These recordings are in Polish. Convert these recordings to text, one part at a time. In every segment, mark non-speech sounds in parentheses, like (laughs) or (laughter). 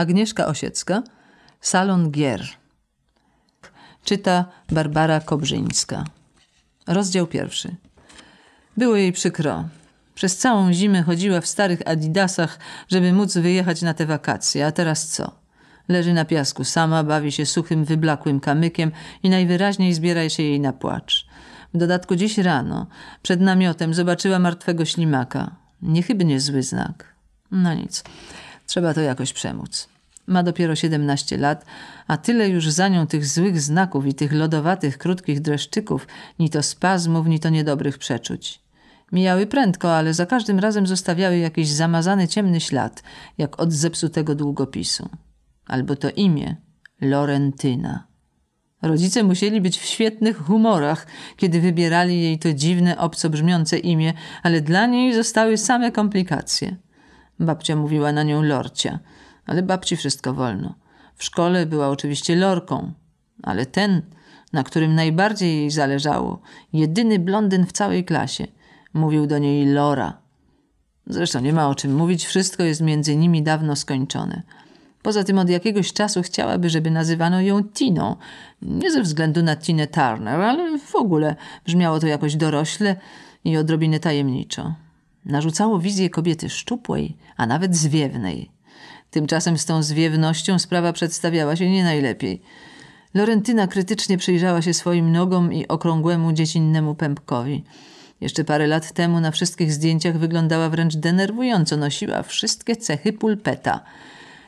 Agnieszka Osiecka, Salon Gier. Czyta Barbara Kobrzyńska. Rozdział pierwszy. Było jej przykro. Przez całą zimę chodziła w starych adidasach, żeby móc wyjechać na te wakacje, a teraz co? Leży na piasku sama, bawi się suchym, wyblakłym kamykiem i najwyraźniej zbiera się jej na płacz. W dodatku dziś rano, przed namiotem, zobaczyła martwego ślimaka. Niechybnie zły znak. No nic. Trzeba to jakoś przemóc. Ma dopiero 17 lat, a tyle już za nią tych złych znaków i tych lodowatych, krótkich dreszczyków, ni to spazmów, ni to niedobrych przeczuć. Mijały prędko, ale za każdym razem zostawiały jakiś zamazany ciemny ślad, jak od zepsutego długopisu. Albo to imię Lorentyna. Rodzice musieli być w świetnych humorach, kiedy wybierali jej to dziwne, obco brzmiące imię, ale dla niej zostały same komplikacje. Babcia mówiła na nią lorcia, ale babci wszystko wolno. W szkole była oczywiście lorką, ale ten, na którym najbardziej jej zależało, jedyny blondyn w całej klasie, mówił do niej Lora. Zresztą nie ma o czym mówić, wszystko jest między nimi dawno skończone. Poza tym od jakiegoś czasu chciałaby, żeby nazywano ją Tiną. Nie ze względu na Tinę Turner, ale w ogóle brzmiało to jakoś dorośle i odrobinę tajemniczo. Narzucało wizję kobiety szczupłej, a nawet zwiewnej. Tymczasem z tą zwiewnością sprawa przedstawiała się nie najlepiej. Lorentyna krytycznie przyjrzała się swoim nogom i okrągłemu dziecinnemu pępkowi. Jeszcze parę lat temu na wszystkich zdjęciach wyglądała wręcz denerwująco, nosiła wszystkie cechy pulpeta.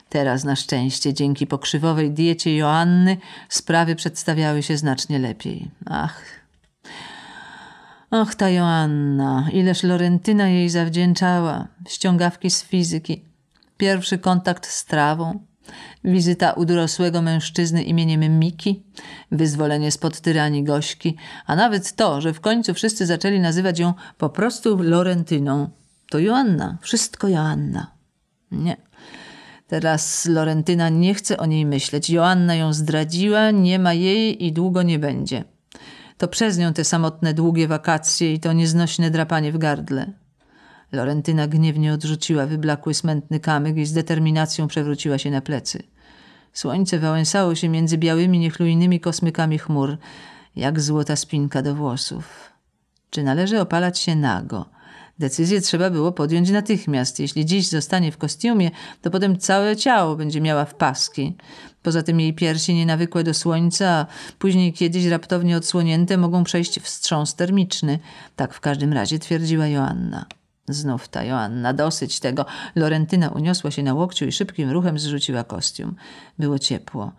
Teraz na szczęście dzięki pokrzywowej diecie Joanny sprawy przedstawiały się znacznie lepiej. Ach, Och, ta Joanna, ileż Lorentyna jej zawdzięczała, ściągawki z fizyki, pierwszy kontakt z trawą, wizyta u dorosłego mężczyzny imieniem Miki, wyzwolenie spod tyranii Gośki, a nawet to, że w końcu wszyscy zaczęli nazywać ją po prostu Lorentyną. To Joanna, wszystko Joanna. Nie. Teraz Lorentyna nie chce o niej myśleć. Joanna ją zdradziła, nie ma jej i długo nie będzie. To przez nią te samotne, długie wakacje i to nieznośne drapanie w gardle. Lorentyna gniewnie odrzuciła wyblakły, smętny kamyk i z determinacją przewróciła się na plecy. Słońce wałęsało się między białymi, niechlujnymi kosmykami chmur, jak złota spinka do włosów. Czy należy opalać się nago? Decyzję trzeba było podjąć natychmiast. Jeśli dziś zostanie w kostiumie, to potem całe ciało będzie miała w paski. Poza tym jej piersi nienawykłe do słońca, a później kiedyś raptownie odsłonięte mogą przejść wstrząs termiczny. Tak w każdym razie twierdziła Joanna. Znów ta Joanna, dosyć tego. Lorentyna uniosła się na łokciu i szybkim ruchem zrzuciła kostium. Było ciepło.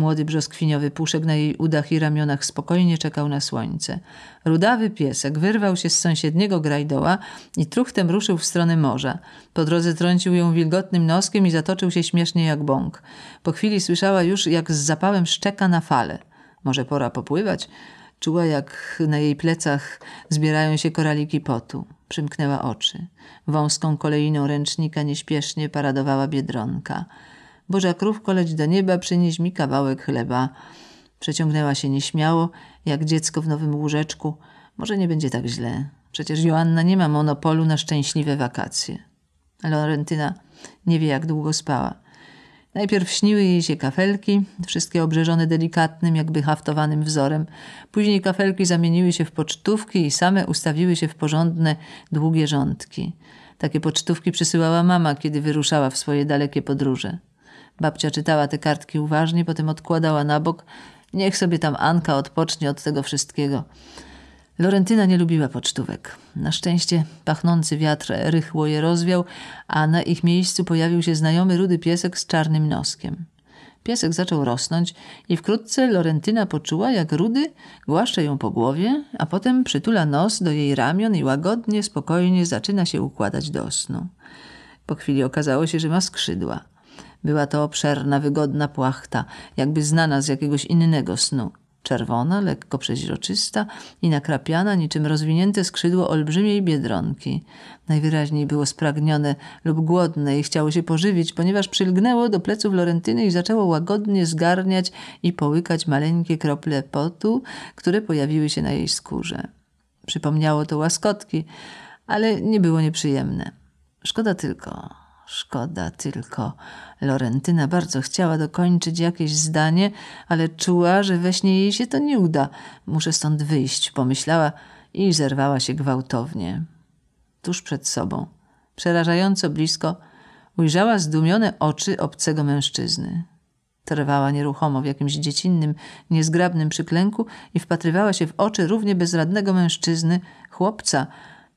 Młody brzoskwiniowy puszek na jej udach i ramionach spokojnie czekał na słońce. Rudawy piesek wyrwał się z sąsiedniego grajdoła i truchtem ruszył w stronę morza. Po drodze trącił ją wilgotnym noskiem i zatoczył się śmiesznie jak bąk. Po chwili słyszała już, jak z zapałem szczeka na fale. Może pora popływać? Czuła, jak na jej plecach zbierają się koraliki potu. Przymknęła oczy. Wąską kolejną ręcznika nieśpiesznie paradowała biedronka. Boża krówko, leć do nieba, przynieś mi kawałek chleba. Przeciągnęła się nieśmiało, jak dziecko w nowym łóżeczku. Może nie będzie tak źle. Przecież Joanna nie ma monopolu na szczęśliwe wakacje. Laurentyna nie wie, jak długo spała. Najpierw śniły jej się kafelki, wszystkie obrzeżone delikatnym, jakby haftowanym wzorem. Później kafelki zamieniły się w pocztówki i same ustawiły się w porządne, długie rządki. Takie pocztówki przysyłała mama, kiedy wyruszała w swoje dalekie podróże. Babcia czytała te kartki uważnie, potem odkładała na bok. Niech sobie tam Anka odpocznie od tego wszystkiego. Lorentyna nie lubiła pocztówek. Na szczęście pachnący wiatr rychło je rozwiał, a na ich miejscu pojawił się znajomy rudy piesek z czarnym noskiem. Piesek zaczął rosnąć i wkrótce Lorentyna poczuła, jak rudy głaszcze ją po głowie, a potem przytula nos do jej ramion i łagodnie, spokojnie zaczyna się układać do snu. Po chwili okazało się, że ma skrzydła. Była to obszerna, wygodna płachta, jakby znana z jakiegoś innego snu. Czerwona, lekko przeźroczysta i nakrapiana niczym rozwinięte skrzydło olbrzymiej biedronki. Najwyraźniej było spragnione lub głodne i chciało się pożywić, ponieważ przylgnęło do pleców Lorentyny i zaczęło łagodnie zgarniać i połykać maleńkie krople potu, które pojawiły się na jej skórze. Przypomniało to łaskotki, ale nie było nieprzyjemne. Szkoda tylko, Szkoda tylko. Lorentyna bardzo chciała dokończyć jakieś zdanie, ale czuła, że we śnie jej się to nie uda. Muszę stąd wyjść, pomyślała i zerwała się gwałtownie. Tuż przed sobą, przerażająco blisko, ujrzała zdumione oczy obcego mężczyzny. Trwała nieruchomo w jakimś dziecinnym, niezgrabnym przyklęku i wpatrywała się w oczy równie bezradnego mężczyzny, chłopca,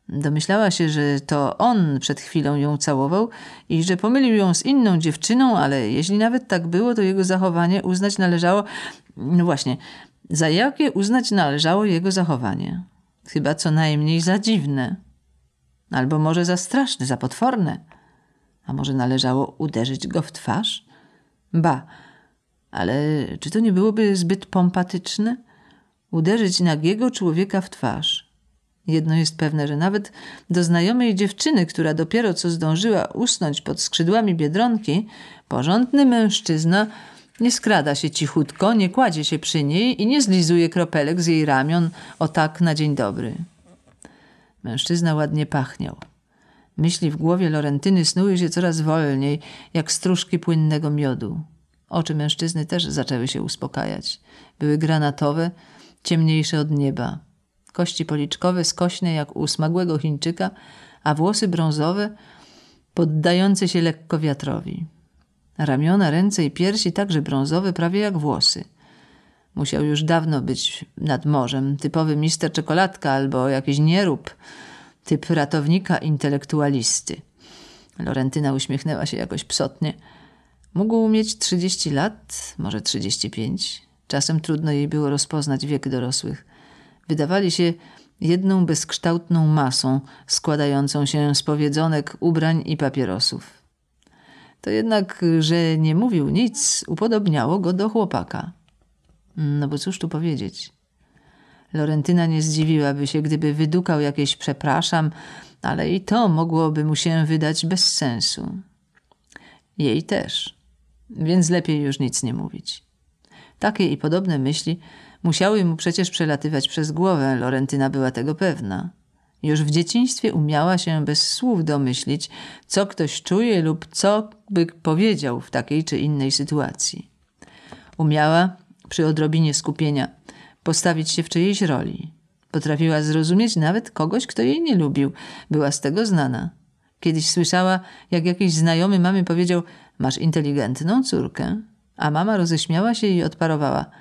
Domyślała się, że to on przed chwilą ją całował i że pomylił ją z inną dziewczyną, ale jeśli nawet tak było, to jego zachowanie uznać należało. No właśnie, za jakie uznać należało jego zachowanie? Chyba co najmniej za dziwne. Albo może za straszne, za potworne. A może należało uderzyć go w twarz? Ba, ale czy to nie byłoby zbyt pompatyczne? Uderzyć nagiego człowieka w twarz Jedno jest pewne, że nawet do znajomej dziewczyny, która dopiero co zdążyła usnąć pod skrzydłami biedronki, porządny mężczyzna nie skrada się cichutko, nie kładzie się przy niej i nie zlizuje kropelek z jej ramion o tak na dzień dobry. Mężczyzna ładnie pachniał. Myśli w głowie Lorentyny snuły się coraz wolniej, jak stróżki płynnego miodu. Oczy mężczyzny też zaczęły się uspokajać. Były granatowe, ciemniejsze od nieba kości policzkowe skośne jak u smagłego Chińczyka, a włosy brązowe, poddające się lekko wiatrowi. Ramiona, ręce i piersi także brązowe, prawie jak włosy. Musiał już dawno być nad morzem, typowy mister czekoladka albo jakiś nierób, typ ratownika intelektualisty. Lorentyna uśmiechnęła się jakoś psotnie. Mógł mieć 30 lat, może 35. Czasem trudno jej było rozpoznać wiek dorosłych wydawali się jedną bezkształtną masą składającą się z powiedzonek, ubrań i papierosów. To jednak, że nie mówił nic, upodobniało go do chłopaka. No bo cóż tu powiedzieć? Lorentyna nie zdziwiłaby się, gdyby wydukał jakieś przepraszam, ale i to mogłoby mu się wydać bez sensu. Jej też. Więc lepiej już nic nie mówić. Takie i podobne myśli Musiały mu przecież przelatywać przez głowę, Lorentyna była tego pewna. Już w dzieciństwie umiała się bez słów domyślić, co ktoś czuje lub co by powiedział w takiej czy innej sytuacji. Umiała, przy odrobinie skupienia, postawić się w czyjejś roli. Potrafiła zrozumieć nawet kogoś, kto jej nie lubił, była z tego znana. Kiedyś słyszała, jak jakiś znajomy mamy powiedział: Masz inteligentną córkę. A mama roześmiała się i odparowała –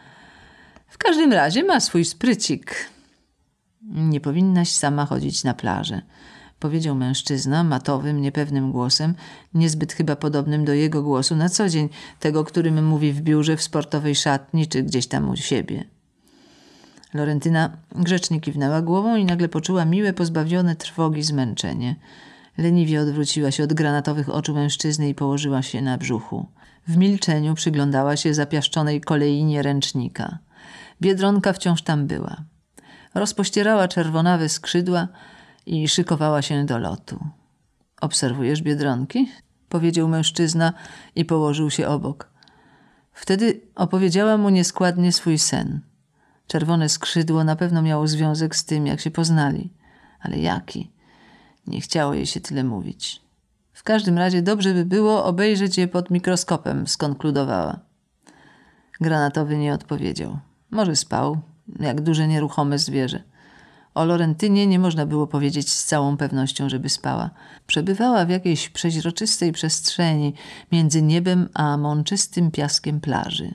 w każdym razie ma swój sprycik. Nie powinnaś sama chodzić na plażę, powiedział mężczyzna matowym, niepewnym głosem, niezbyt chyba podobnym do jego głosu na co dzień, tego, którym mówi w biurze, w sportowej szatni czy gdzieś tam u siebie. Lorentyna grzecznie kiwnęła głową i nagle poczuła miłe, pozbawione trwogi zmęczenie. Leniwie odwróciła się od granatowych oczu mężczyzny i położyła się na brzuchu. W milczeniu przyglądała się zapiaszczonej kolejnie ręcznika – Biedronka wciąż tam była. Rozpościerała czerwonawe skrzydła i szykowała się do lotu. Obserwujesz biedronki? powiedział mężczyzna i położył się obok. Wtedy opowiedziała mu nieskładnie swój sen. Czerwone skrzydło na pewno miało związek z tym, jak się poznali, ale jaki? Nie chciało jej się tyle mówić. W każdym razie dobrze by było obejrzeć je pod mikroskopem, skonkludowała. Granatowy nie odpowiedział. Może spał, jak duże nieruchome zwierzę. O Lorentynie nie można było powiedzieć z całą pewnością, żeby spała. Przebywała w jakiejś przeźroczystej przestrzeni między niebem a mączystym piaskiem plaży.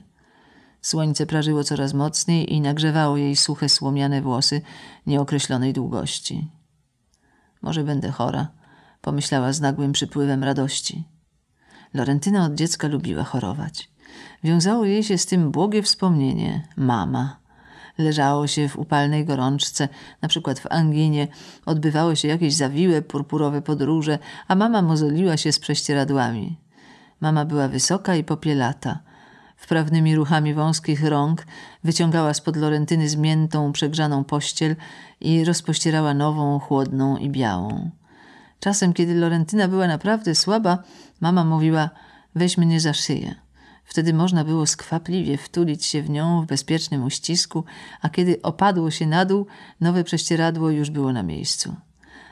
Słońce prażyło coraz mocniej i nagrzewało jej suche, słomiane włosy nieokreślonej długości. Może będę chora, pomyślała z nagłym przypływem radości. Lorentyna od dziecka lubiła chorować wiązało jej się z tym błogie wspomnienie mama. Leżało się w upalnej gorączce, na przykład w anginie, odbywały się jakieś zawiłe, purpurowe podróże, a mama mozoliła się z prześcieradłami. Mama była wysoka i popielata. Wprawnymi ruchami wąskich rąk wyciągała spod Lorentyny zmiętą, przegrzaną pościel i rozpościerała nową, chłodną i białą. Czasem, kiedy Lorentyna była naprawdę słaba, mama mówiła: Weź mnie za szyję. Wtedy można było skwapliwie wtulić się w nią w bezpiecznym uścisku, a kiedy opadło się na dół, nowe prześcieradło już było na miejscu.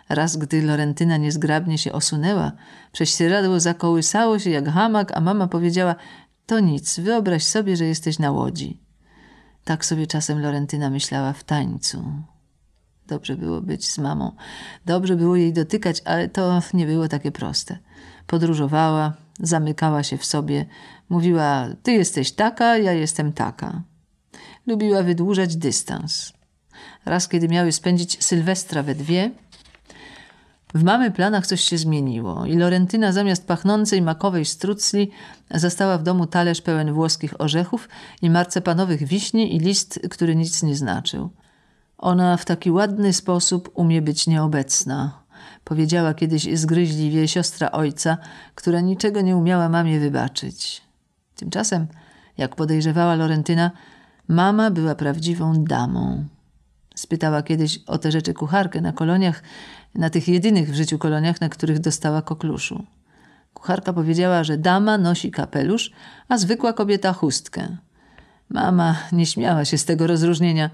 Raz, gdy Lorentyna niezgrabnie się osunęła, prześcieradło zakołysało się jak hamak, a mama powiedziała: To nic, wyobraź sobie, że jesteś na łodzi. Tak sobie czasem Lorentyna myślała w tańcu. Dobrze było być z mamą, dobrze było jej dotykać, ale to nie było takie proste. Podróżowała, zamykała się w sobie, Mówiła: Ty jesteś taka, ja jestem taka. Lubiła wydłużać dystans. Raz, kiedy miały spędzić Sylwestra we dwie, w mamy planach coś się zmieniło i Lorentyna zamiast pachnącej makowej strucli zastała w domu talerz pełen włoskich orzechów i marcepanowych wiśni i list, który nic nie znaczył. Ona w taki ładny sposób umie być nieobecna, powiedziała kiedyś zgryźliwie siostra ojca, która niczego nie umiała mamie wybaczyć. Tymczasem, jak podejrzewała Lorentyna, mama była prawdziwą damą. Spytała kiedyś o te rzeczy kucharkę na koloniach, na tych jedynych w życiu koloniach, na których dostała kokluszu. Kucharka powiedziała, że dama nosi kapelusz, a zwykła kobieta chustkę. Mama nie śmiała się z tego rozróżnienia.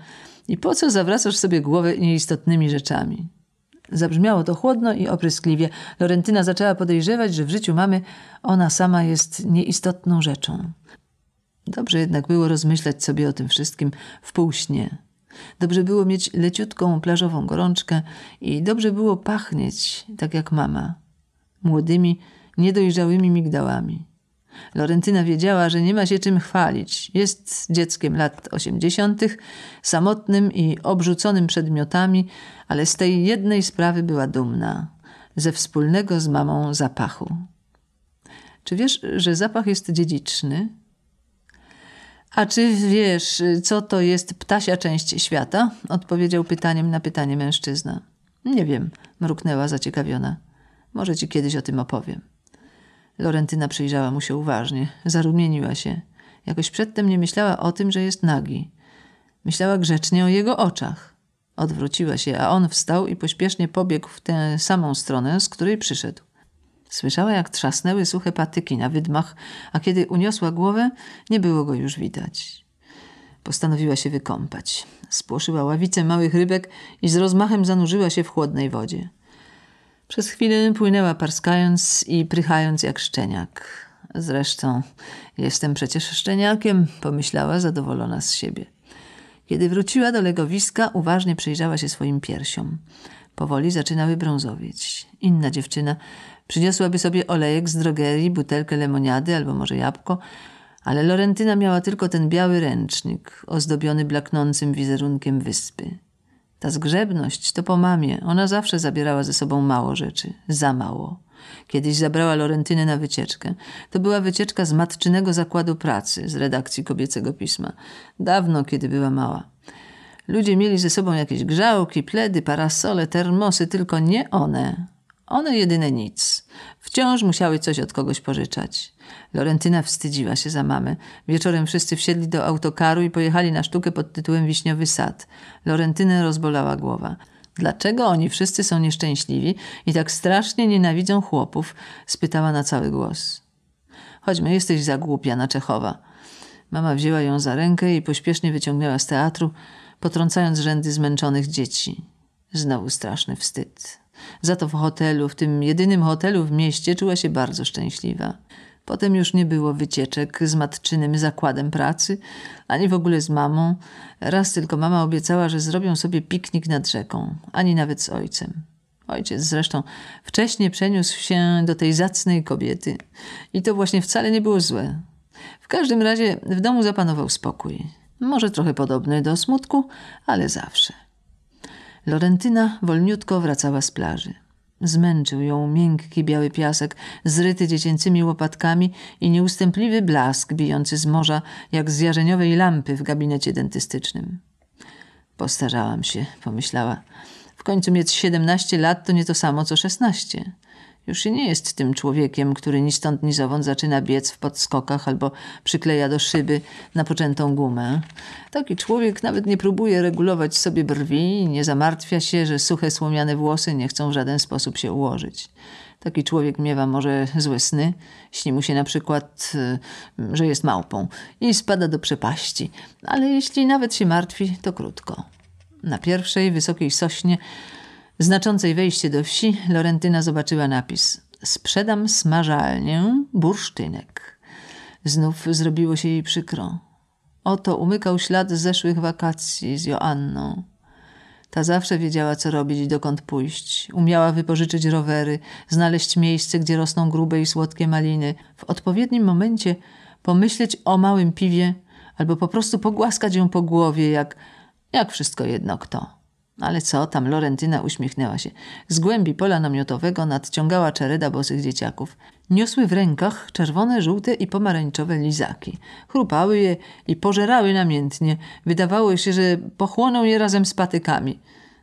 I po co zawracasz sobie głowę nieistotnymi rzeczami? Zabrzmiało to chłodno i opryskliwie. Lorentyna zaczęła podejrzewać, że w życiu mamy ona sama jest nieistotną rzeczą. Dobrze jednak było rozmyślać sobie o tym wszystkim w półśnie. Dobrze było mieć leciutką plażową gorączkę i dobrze było pachnieć, tak jak mama, młodymi, niedojrzałymi migdałami. Lorentyna wiedziała, że nie ma się czym chwalić. Jest dzieckiem lat osiemdziesiątych, samotnym i obrzuconym przedmiotami, ale z tej jednej sprawy była dumna ze wspólnego z mamą zapachu. Czy wiesz, że zapach jest dziedziczny? A czy wiesz, co to jest ptasia część świata? odpowiedział pytaniem na pytanie mężczyzna. Nie wiem, mruknęła zaciekawiona. Może ci kiedyś o tym opowiem. Lorentyna przyjrzała mu się uważnie, zarumieniła się. Jakoś przedtem nie myślała o tym, że jest nagi. Myślała grzecznie o jego oczach. Odwróciła się, a on wstał i pośpiesznie pobiegł w tę samą stronę, z której przyszedł. Słyszała, jak trzasnęły suche patyki na wydmach, a kiedy uniosła głowę, nie było go już widać. Postanowiła się wykąpać. Spłoszyła ławicę małych rybek i z rozmachem zanurzyła się w chłodnej wodzie. Przez chwilę płynęła parskając i prychając jak szczeniak. Zresztą jestem przecież szczeniakiem, pomyślała zadowolona z siebie. Kiedy wróciła do legowiska, uważnie przyjrzała się swoim piersiom. Powoli zaczynały brązowieć. Inna dziewczyna przyniosłaby sobie olejek z drogerii, butelkę lemoniady albo może jabłko, ale Lorentyna miała tylko ten biały ręcznik, ozdobiony blaknącym wizerunkiem wyspy. Ta zgrzebność to po mamie. Ona zawsze zabierała ze sobą mało rzeczy. Za mało. Kiedyś zabrała Lorentynę na wycieczkę. To była wycieczka z matczynego zakładu pracy, z redakcji kobiecego pisma. Dawno, kiedy była mała. Ludzie mieli ze sobą jakieś grzałki, pledy, parasole, termosy, tylko nie one. One jedyne nic. Wciąż musiały coś od kogoś pożyczać. Lorentyna wstydziła się za mamy. Wieczorem wszyscy wsiedli do autokaru i pojechali na sztukę pod tytułem Wiśniowy Sad. Lorentynę rozbolała głowa. Dlaczego oni wszyscy są nieszczęśliwi i tak strasznie nienawidzą chłopów? spytała na cały głos. Chodźmy, jesteś zagłupia na Czechowa. Mama wzięła ją za rękę i pośpiesznie wyciągnęła z teatru, potrącając rzędy zmęczonych dzieci. Znowu straszny wstyd. Za to w hotelu, w tym jedynym hotelu w mieście, czuła się bardzo szczęśliwa. Potem już nie było wycieczek z matczynym zakładem pracy, ani w ogóle z mamą. Raz tylko mama obiecała, że zrobią sobie piknik nad rzeką, ani nawet z ojcem. Ojciec zresztą wcześniej przeniósł się do tej zacnej kobiety i to właśnie wcale nie było złe. W każdym razie w domu zapanował spokój. Może trochę podobny do smutku, ale zawsze. Lorentyna wolniutko wracała z plaży. Zmęczył ją miękki biały piasek, zryty dziecięcymi łopatkami i nieustępliwy blask bijący z morza jak z jarzeniowej lampy w gabinecie dentystycznym. Postarałam się, pomyślała. W końcu mieć siedemnaście lat to nie to samo co szesnaście. Już się nie jest tym człowiekiem, który ni stąd, ni zowąd zaczyna biec w podskokach albo przykleja do szyby napoczętą gumę. Taki człowiek nawet nie próbuje regulować sobie brwi, nie zamartwia się, że suche słomiane włosy nie chcą w żaden sposób się ułożyć. Taki człowiek miewa może złe sny, śni mu się na przykład, y, że jest małpą i spada do przepaści, ale jeśli nawet się martwi, to krótko. Na pierwszej wysokiej sośnie znaczącej wejście do wsi Lorentyna zobaczyła napis: Sprzedam smażalnię bursztynek. Znów zrobiło się jej przykro. Oto umykał ślad zeszłych wakacji z Joanną. Ta zawsze wiedziała, co robić i dokąd pójść. Umiała wypożyczyć rowery, znaleźć miejsce, gdzie rosną grube i słodkie maliny, w odpowiednim momencie pomyśleć o małym piwie albo po prostu pogłaskać ją po głowie, jak, jak wszystko jedno kto. No ale co tam, Lorentyna uśmiechnęła się. Z głębi pola namiotowego nadciągała czereda bosych dzieciaków. Niosły w rękach czerwone, żółte i pomarańczowe lizaki. Chrupały je i pożerały namiętnie. Wydawało się, że pochłoną je razem z patykami.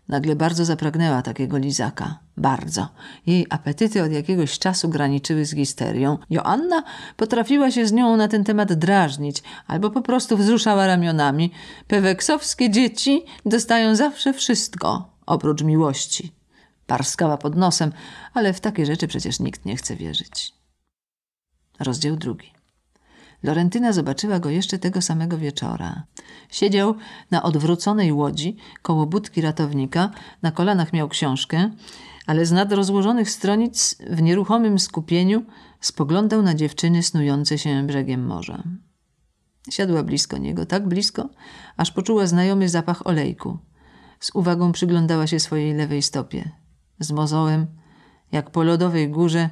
Nagle bardzo zapragnęła takiego lizaka. Bardzo. Jej apetyty od jakiegoś czasu graniczyły z histerią. Joanna potrafiła się z nią na ten temat drażnić, albo po prostu wzruszała ramionami. Peweksowskie dzieci dostają zawsze wszystko, oprócz miłości. Parskała pod nosem, ale w takie rzeczy przecież nikt nie chce wierzyć. Rozdział drugi. Lorentyna zobaczyła go jeszcze tego samego wieczora. Siedział na odwróconej łodzi koło budki ratownika, na kolanach miał książkę, ale z nad rozłożonych stronic w nieruchomym skupieniu spoglądał na dziewczyny snujące się brzegiem morza. Siadła blisko niego, tak blisko, aż poczuła znajomy zapach olejku. Z uwagą przyglądała się swojej lewej stopie. Z mozołem, jak po lodowej górze,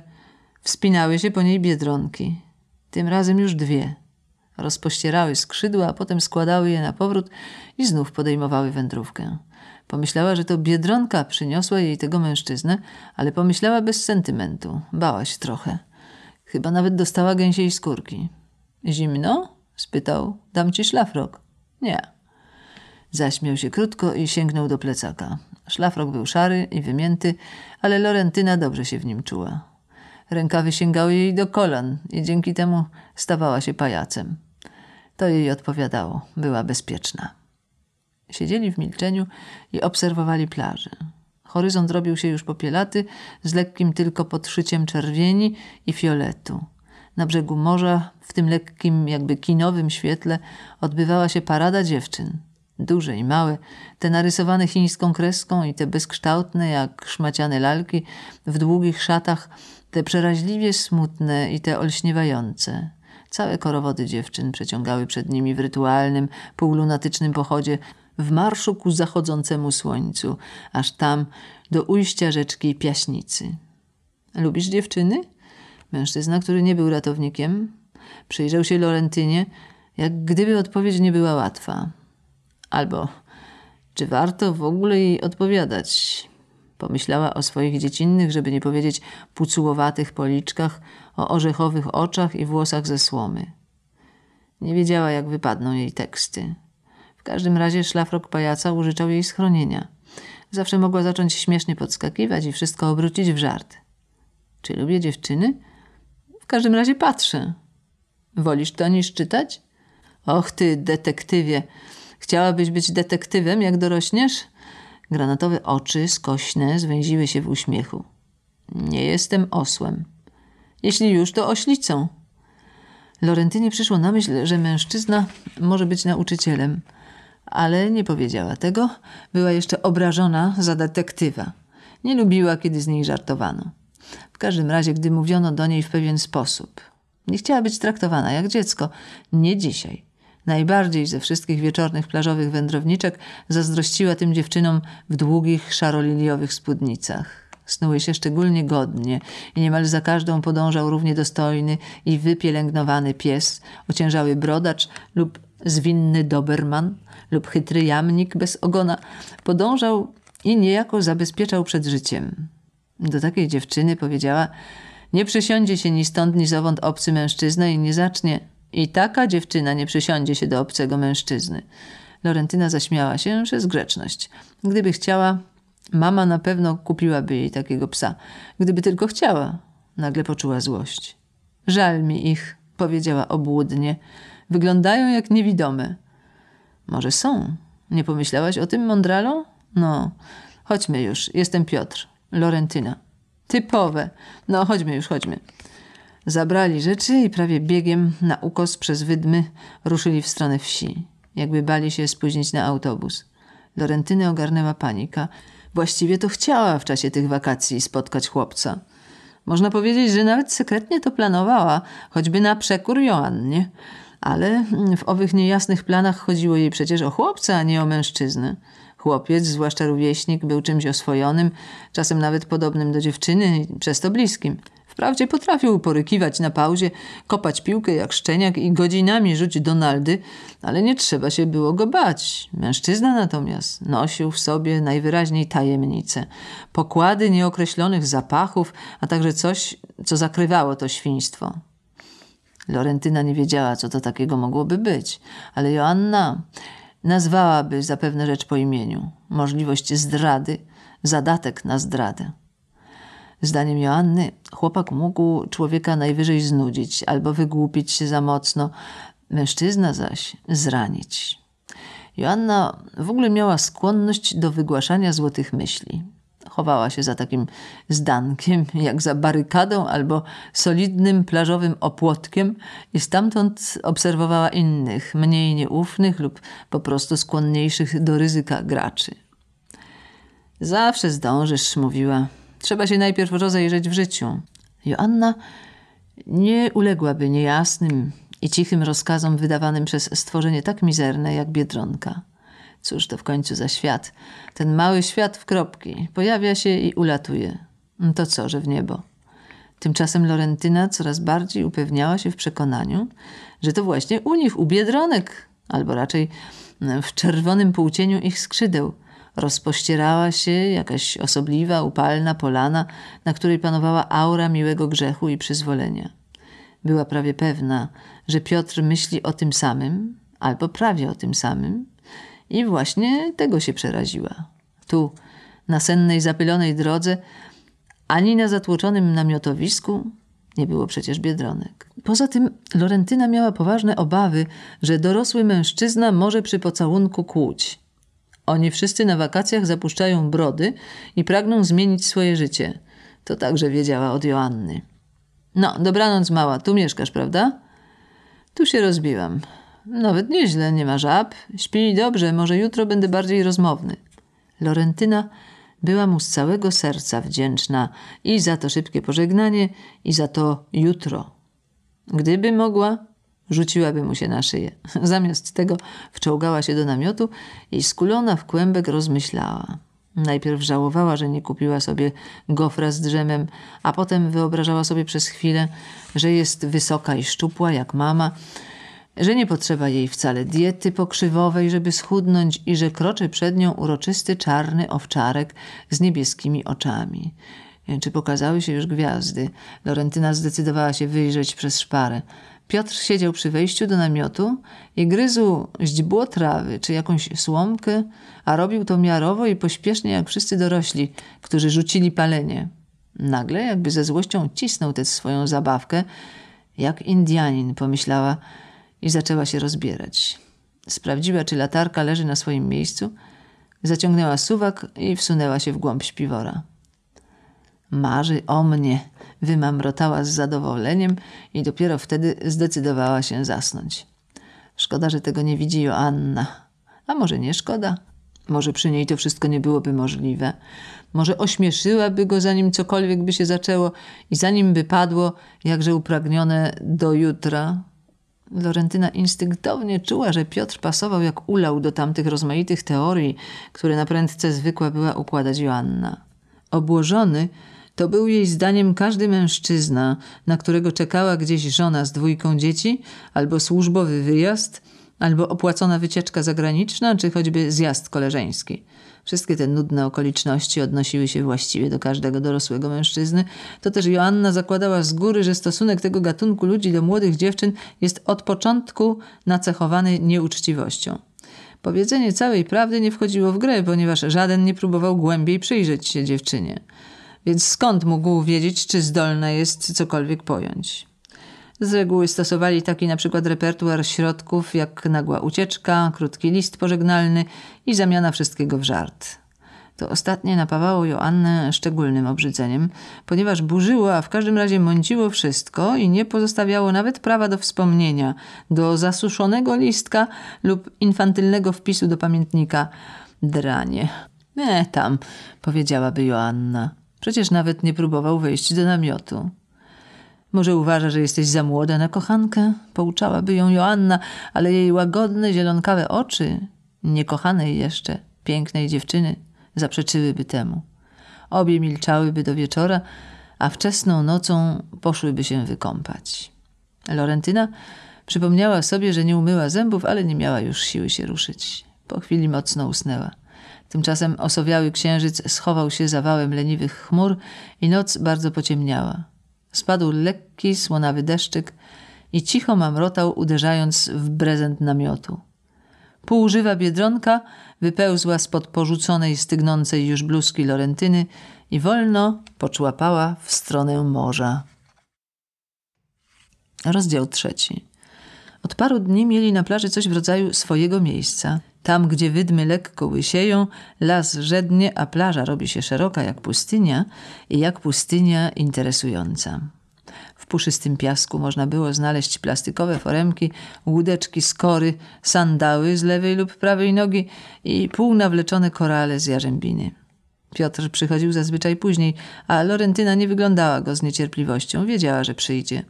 wspinały się po niej biedronki. Tym razem już dwie. Rozpościerały skrzydła, a potem składały je na powrót i znów podejmowały wędrówkę. Pomyślała, że to biedronka przyniosła jej tego mężczyznę, ale pomyślała bez sentymentu. Bała się trochę. Chyba nawet dostała gęsiej skórki. Zimno? spytał. Dam ci szlafrok. Nie. Zaśmiał się krótko i sięgnął do plecaka. Szlafrok był szary i wymięty, ale Lorentyna dobrze się w nim czuła. Rękawy sięgały jej do kolan i dzięki temu stawała się pajacem. To jej odpowiadało, była bezpieczna. Siedzieli w milczeniu i obserwowali plażę. Horyzont robił się już popielaty, z lekkim tylko podszyciem czerwieni i fioletu. Na brzegu morza, w tym lekkim, jakby kinowym świetle, odbywała się parada dziewczyn. Duże i małe, te narysowane chińską kreską i te bezkształtne, jak szmaciane lalki, w długich szatach te przeraźliwie smutne i te olśniewające. Całe korowody dziewczyn przeciągały przed nimi w rytualnym, półlunatycznym pochodzie, w marszu ku zachodzącemu słońcu, aż tam do ujścia rzeczki Piaśnicy. Lubisz dziewczyny? Mężczyzna, który nie był ratownikiem, przyjrzał się Lorentynie, jak gdyby odpowiedź nie była łatwa. Albo czy warto w ogóle jej odpowiadać? Pomyślała o swoich dziecinnych, żeby nie powiedzieć pucułowatych policzkach, o orzechowych oczach i włosach ze słomy. Nie wiedziała, jak wypadną jej teksty. W każdym razie szlafrok pajaca użyczał jej schronienia. Zawsze mogła zacząć śmiesznie podskakiwać i wszystko obrócić w żart. Czy lubię dziewczyny? W każdym razie patrzę. Wolisz to niż czytać? Och ty, detektywie. Chciałabyś być detektywem, jak dorośniesz? Granatowe oczy, skośne, zwęziły się w uśmiechu. Nie jestem osłem. Jeśli już, to oślicą. Lorentynie przyszło na myśl, że mężczyzna może być nauczycielem, ale nie powiedziała tego. Była jeszcze obrażona za detektywa. Nie lubiła, kiedy z niej żartowano. W każdym razie, gdy mówiono do niej w pewien sposób. Nie chciała być traktowana jak dziecko. Nie dzisiaj. Najbardziej ze wszystkich wieczornych plażowych wędrowniczek zazdrościła tym dziewczynom w długich, szaroliliowych spódnicach. Snuły się szczególnie godnie i niemal za każdą podążał równie dostojny i wypielęgnowany pies, ociężały brodacz lub zwinny doberman lub chytry jamnik bez ogona. Podążał i niejako zabezpieczał przed życiem. Do takiej dziewczyny powiedziała: Nie przysiądzie się ni stąd, ni zowąd obcy mężczyzna i nie zacznie i taka dziewczyna nie przysiądzie się do obcego mężczyzny. Lorentyna zaśmiała się przez grzeczność. Gdyby chciała, mama na pewno kupiłaby jej takiego psa. Gdyby tylko chciała, nagle poczuła złość. Żal mi ich, powiedziała obłudnie. Wyglądają jak niewidome. Może są. Nie pomyślałaś o tym, Mondralo? No, chodźmy już. Jestem Piotr. Lorentyna. Typowe. No, chodźmy już, chodźmy. Zabrali rzeczy i prawie biegiem na ukos przez wydmy ruszyli w stronę wsi, jakby bali się spóźnić na autobus. Lorentyny ogarnęła panika. Właściwie to chciała w czasie tych wakacji spotkać chłopca. Można powiedzieć, że nawet sekretnie to planowała, choćby na przekór Joannie. Ale w owych niejasnych planach chodziło jej przecież o chłopca, a nie o mężczyznę. Chłopiec, zwłaszcza rówieśnik, był czymś oswojonym, czasem nawet podobnym do dziewczyny, przez to bliskim. Wprawdzie potrafił porykiwać na pauzie, kopać piłkę jak szczeniak i godzinami rzucić Donaldy, ale nie trzeba się było go bać. Mężczyzna natomiast nosił w sobie najwyraźniej tajemnice, pokłady nieokreślonych zapachów, a także coś, co zakrywało to świństwo. Lorentyna nie wiedziała, co to takiego mogłoby być, ale Joanna nazwałaby zapewne rzecz po imieniu. Możliwość zdrady, zadatek na zdradę. Zdaniem Joanny, chłopak mógł człowieka najwyżej znudzić albo wygłupić się za mocno, mężczyzna zaś zranić. Joanna w ogóle miała skłonność do wygłaszania złotych myśli. Chowała się za takim zdankiem, jak za barykadą albo solidnym plażowym opłotkiem i stamtąd obserwowała innych, mniej nieufnych lub po prostu skłonniejszych do ryzyka graczy. Zawsze zdążysz, mówiła. Trzeba się najpierw rozejrzeć w życiu. Joanna nie uległaby niejasnym i cichym rozkazom wydawanym przez stworzenie tak mizerne jak biedronka. Cóż to w końcu za świat? Ten mały świat w kropki pojawia się i ulatuje. To co, że w niebo. Tymczasem Lorentyna coraz bardziej upewniała się w przekonaniu, że to właśnie u nich, u biedronek, albo raczej w czerwonym półcieniu ich skrzydeł, Rozpościerała się jakaś osobliwa, upalna polana, na której panowała aura miłego grzechu i przyzwolenia. Była prawie pewna, że Piotr myśli o tym samym, albo prawie o tym samym, i właśnie tego się przeraziła. Tu, na sennej, zapylonej drodze, ani na zatłoczonym namiotowisku nie było przecież biedronek. Poza tym Lorentyna miała poważne obawy, że dorosły mężczyzna może przy pocałunku kłuć. Oni wszyscy na wakacjach zapuszczają brody i pragną zmienić swoje życie. To także wiedziała od Joanny. No, dobranoc mała, tu mieszkasz, prawda? Tu się rozbiłam. Nawet nieźle, nie ma żab. Śpi dobrze, może jutro będę bardziej rozmowny. Lorentyna była mu z całego serca wdzięczna i za to szybkie pożegnanie, i za to jutro. Gdyby mogła, Rzuciłaby mu się na szyję. (laughs) Zamiast tego wczołgała się do namiotu i skulona w kłębek rozmyślała. Najpierw żałowała, że nie kupiła sobie gofra z drzemem, a potem wyobrażała sobie przez chwilę, że jest wysoka i szczupła jak mama, że nie potrzeba jej wcale diety pokrzywowej, żeby schudnąć i że kroczy przed nią uroczysty czarny owczarek z niebieskimi oczami. Czy pokazały się już gwiazdy? Lorentyna zdecydowała się wyjrzeć przez szparę. Piotr siedział przy wejściu do namiotu i gryzł źdźbło trawy czy jakąś słomkę, a robił to miarowo i pośpiesznie jak wszyscy dorośli, którzy rzucili palenie. Nagle, jakby ze złością, cisnął tę swoją zabawkę, jak Indianin, pomyślała i zaczęła się rozbierać. Sprawdziła, czy latarka leży na swoim miejscu, zaciągnęła suwak i wsunęła się w głąb śpiwora. Marzy o mnie, wymamrotała z zadowoleniem i dopiero wtedy zdecydowała się zasnąć. Szkoda, że tego nie widzi Joanna. A może nie szkoda? Może przy niej to wszystko nie byłoby możliwe. Może ośmieszyłaby go, zanim cokolwiek by się zaczęło i zanim by padło, jakże upragnione do jutra. Lorentyna instynktownie czuła, że Piotr pasował jak ulał do tamtych rozmaitych teorii, które na prędce zwykła była układać Joanna. Obłożony, to był jej zdaniem każdy mężczyzna, na którego czekała gdzieś żona z dwójką dzieci, albo służbowy wyjazd, albo opłacona wycieczka zagraniczna, czy choćby zjazd koleżeński. Wszystkie te nudne okoliczności odnosiły się właściwie do każdego dorosłego mężczyzny. To też Joanna zakładała z góry, że stosunek tego gatunku ludzi do młodych dziewczyn jest od początku nacechowany nieuczciwością. Powiedzenie całej prawdy nie wchodziło w grę, ponieważ żaden nie próbował głębiej przyjrzeć się dziewczynie więc skąd mógł wiedzieć, czy zdolna jest cokolwiek pojąć? Z reguły stosowali taki na przykład repertuar środków jak nagła ucieczka, krótki list pożegnalny i zamiana wszystkiego w żart. To ostatnie napawało Joannę szczególnym obrzydzeniem, ponieważ burzyło, a w każdym razie mąciło wszystko i nie pozostawiało nawet prawa do wspomnienia, do zasuszonego listka lub infantylnego wpisu do pamiętnika. Dranie. E, tam, powiedziałaby Joanna. Przecież nawet nie próbował wejść do namiotu. Może uważa, że jesteś za młoda na kochankę? Pouczałaby ją Joanna, ale jej łagodne, zielonkawe oczy, niekochanej jeszcze, pięknej dziewczyny, zaprzeczyłyby temu. Obie milczałyby do wieczora, a wczesną nocą poszłyby się wykąpać. Lorentyna przypomniała sobie, że nie umyła zębów, ale nie miała już siły się ruszyć. Po chwili mocno usnęła. Tymczasem osowiały księżyc schował się za wałem leniwych chmur i noc bardzo pociemniała. Spadł lekki, słonawy deszczyk i cicho mamrotał, uderzając w brezent namiotu. Półżywa biedronka wypełzła spod porzuconej, stygnącej już bluzki Lorentyny i wolno poczłapała w stronę morza. Rozdział trzeci. Od paru dni mieli na plaży coś w rodzaju swojego miejsca. Tam, gdzie wydmy lekko łysieją, las rzednie, a plaża robi się szeroka jak pustynia i jak pustynia interesująca. W puszystym piasku można było znaleźć plastikowe foremki, łódeczki z kory, sandały z lewej lub prawej nogi i półnawleczone korale z jarzębiny. Piotr przychodził zazwyczaj później, a Lorentyna nie wyglądała go z niecierpliwością, wiedziała, że przyjdzie.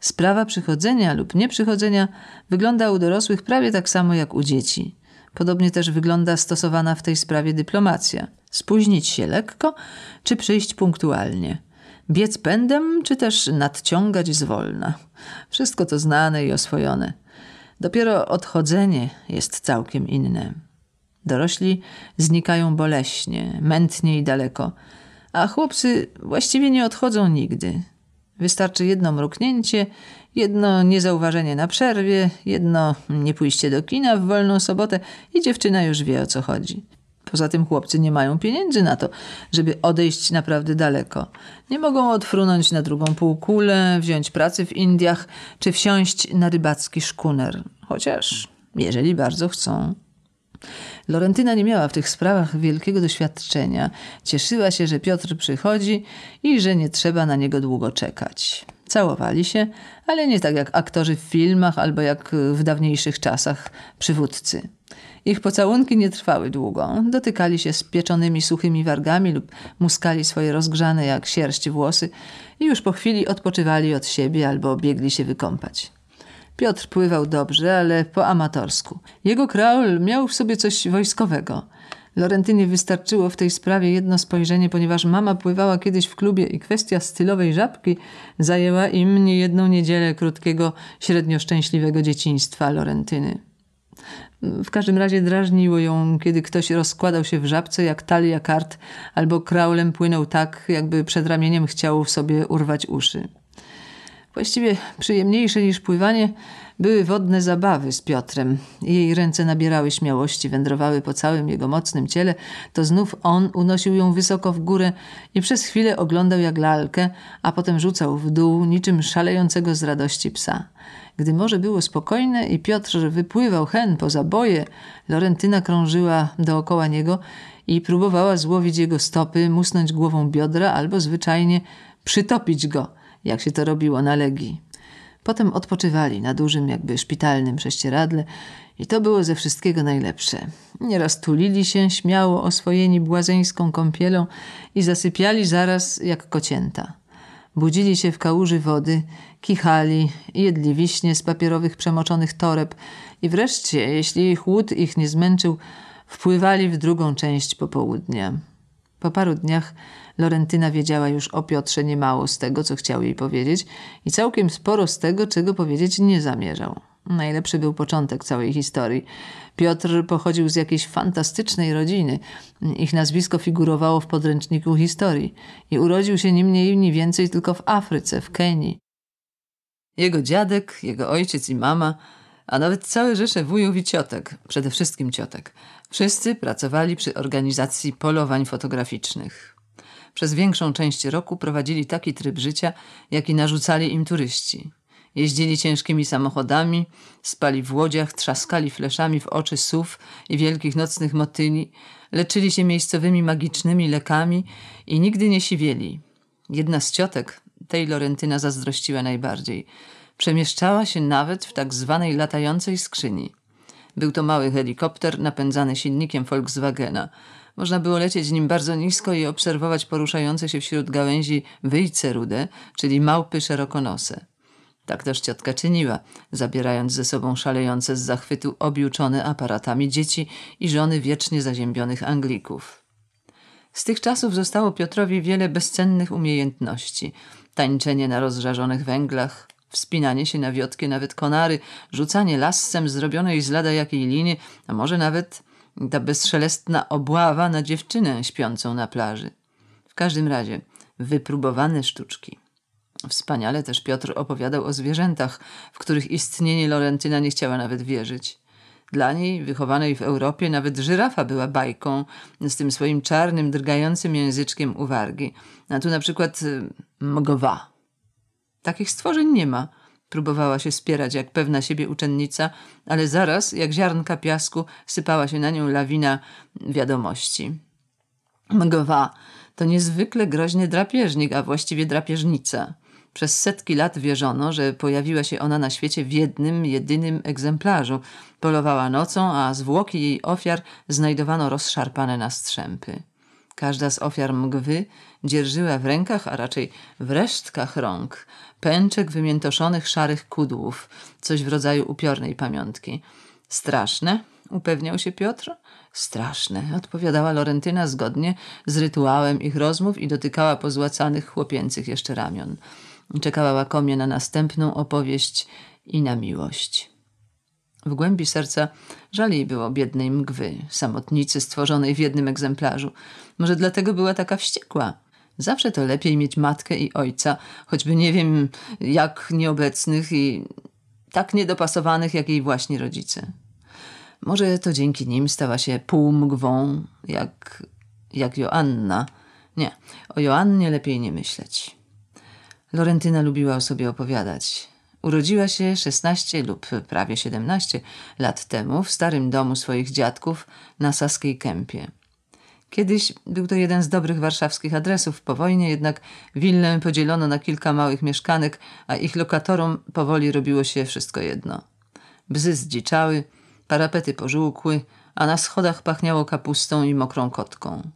Sprawa przychodzenia lub nieprzychodzenia wygląda u dorosłych prawie tak samo jak u dzieci. Podobnie też wygląda stosowana w tej sprawie dyplomacja. Spóźnić się lekko, czy przyjść punktualnie. Biec pędem, czy też nadciągać zwolna. Wszystko to znane i oswojone. Dopiero odchodzenie jest całkiem inne. Dorośli znikają boleśnie, mętnie i daleko, a chłopcy właściwie nie odchodzą nigdy. Wystarczy jedno mruknięcie Jedno niezauważenie na przerwie, jedno nie pójście do kina w wolną sobotę i dziewczyna już wie o co chodzi. Poza tym chłopcy nie mają pieniędzy na to, żeby odejść naprawdę daleko. Nie mogą odfrunąć na drugą półkulę, wziąć pracy w Indiach czy wsiąść na rybacki szkuner. Chociaż, jeżeli bardzo chcą. Lorentyna nie miała w tych sprawach wielkiego doświadczenia. Cieszyła się, że Piotr przychodzi i że nie trzeba na niego długo czekać. Całowali się, ale nie tak jak aktorzy w filmach albo jak w dawniejszych czasach przywódcy. Ich pocałunki nie trwały długo. Dotykali się z pieczonymi suchymi wargami lub muskali swoje rozgrzane jak sierść włosy i już po chwili odpoczywali od siebie albo biegli się wykąpać. Piotr pływał dobrze, ale po amatorsku. Jego kraul miał w sobie coś wojskowego – Lorentynie wystarczyło w tej sprawie jedno spojrzenie, ponieważ mama pływała kiedyś w klubie i kwestia stylowej żabki zajęła im niejedną niedzielę krótkiego, średnio szczęśliwego dzieciństwa Lorentyny. W każdym razie drażniło ją, kiedy ktoś rozkładał się w żabce jak talia kart albo kraulem płynął tak, jakby przed ramieniem chciał sobie urwać uszy. Właściwie przyjemniejsze niż pływanie były wodne zabawy z Piotrem. Jej ręce nabierały śmiałości, wędrowały po całym jego mocnym ciele. To znów on unosił ją wysoko w górę i przez chwilę oglądał jak lalkę, a potem rzucał w dół, niczym szalejącego z radości psa. Gdy morze było spokojne i Piotr wypływał hen poza boje, Lorentyna krążyła dookoła niego i próbowała złowić jego stopy, musnąć głową biodra albo zwyczajnie przytopić go, jak się to robiło na Legii. Potem odpoczywali na dużym, jakby szpitalnym prześcieradle i to było ze wszystkiego najlepsze. Nieraz tulili się śmiało oswojeni błazeńską kąpielą i zasypiali zaraz jak kocięta. Budzili się w kałuży wody, kichali, jedli wiśnie z papierowych przemoczonych toreb i wreszcie, jeśli chłód ich nie zmęczył, wpływali w drugą część popołudnia. Po paru dniach Lorentyna wiedziała już o Piotrze niemało z tego, co chciał jej powiedzieć i całkiem sporo z tego, czego powiedzieć nie zamierzał. Najlepszy był początek całej historii. Piotr pochodził z jakiejś fantastycznej rodziny. Ich nazwisko figurowało w podręczniku historii i urodził się ni mniej ni więcej tylko w Afryce, w Kenii. Jego dziadek, jego ojciec i mama, a nawet całe rzesze wujów i ciotek, przede wszystkim ciotek, wszyscy pracowali przy organizacji polowań fotograficznych przez większą część roku prowadzili taki tryb życia, jaki narzucali im turyści. Jeździli ciężkimi samochodami, spali w łodziach, trzaskali fleszami w oczy sów i wielkich nocnych motyli, leczyli się miejscowymi magicznymi lekami i nigdy nie siwieli. Jedna z ciotek, tej Lorentyna zazdrościła najbardziej, przemieszczała się nawet w tak zwanej latającej skrzyni. Był to mały helikopter napędzany silnikiem Volkswagena – można było lecieć nim bardzo nisko i obserwować poruszające się wśród gałęzi wyjce rude, czyli małpy szerokonose. Tak też ciotka czyniła, zabierając ze sobą szalejące z zachwytu objuczone aparatami dzieci i żony wiecznie zaziębionych Anglików. Z tych czasów zostało Piotrowi wiele bezcennych umiejętności. Tańczenie na rozżarzonych węglach, wspinanie się na wiotkie nawet konary, rzucanie lascem zrobionej z lada jakiej liny, a może nawet ta bezszelestna obława na dziewczynę śpiącą na plaży. W każdym razie, wypróbowane sztuczki. Wspaniale też Piotr opowiadał o zwierzętach, w których istnienie Lorentyna nie chciała nawet wierzyć. Dla niej, wychowanej w Europie, nawet żyrafa była bajką z tym swoim czarnym, drgającym języczkiem uwargi. A tu na przykład y, mgowa. Takich stworzeń nie ma – Próbowała się spierać jak pewna siebie uczennica, ale zaraz, jak ziarnka piasku, sypała się na nią lawina wiadomości. Mgwa to niezwykle groźny drapieżnik, a właściwie drapieżnica. Przez setki lat wierzono, że pojawiła się ona na świecie w jednym, jedynym egzemplarzu. Polowała nocą, a zwłoki jej ofiar znajdowano rozszarpane na strzępy. Każda z ofiar mgwy dzierżyła w rękach, a raczej w resztkach rąk pęczek wymiętoszonych szarych kudłów, coś w rodzaju upiornej pamiątki. Straszne? upewniał się Piotr. Straszne, odpowiadała Lorentyna zgodnie z rytuałem ich rozmów i dotykała pozłacanych chłopięcych jeszcze ramion. Czekała łakomie na następną opowieść i na miłość. W głębi serca żal jej było biednej mgwy, samotnicy stworzonej w jednym egzemplarzu. Może dlatego była taka wściekła. Zawsze to lepiej mieć matkę i ojca, choćby nie wiem jak nieobecnych i tak niedopasowanych jak jej właśnie rodzice. Może to dzięki nim stała się półmgwą, jak, jak Joanna. Nie, o Joannie lepiej nie myśleć. Lorentyna lubiła o sobie opowiadać. Urodziła się 16 lub prawie 17 lat temu w starym domu swoich dziadków na Saskiej Kępie. Kiedyś był to jeden z dobrych warszawskich adresów. Po wojnie jednak willę podzielono na kilka małych mieszkanek, a ich lokatorom powoli robiło się wszystko jedno. Bzy zdziczały, parapety pożółkły, a na schodach pachniało kapustą i mokrą kotką.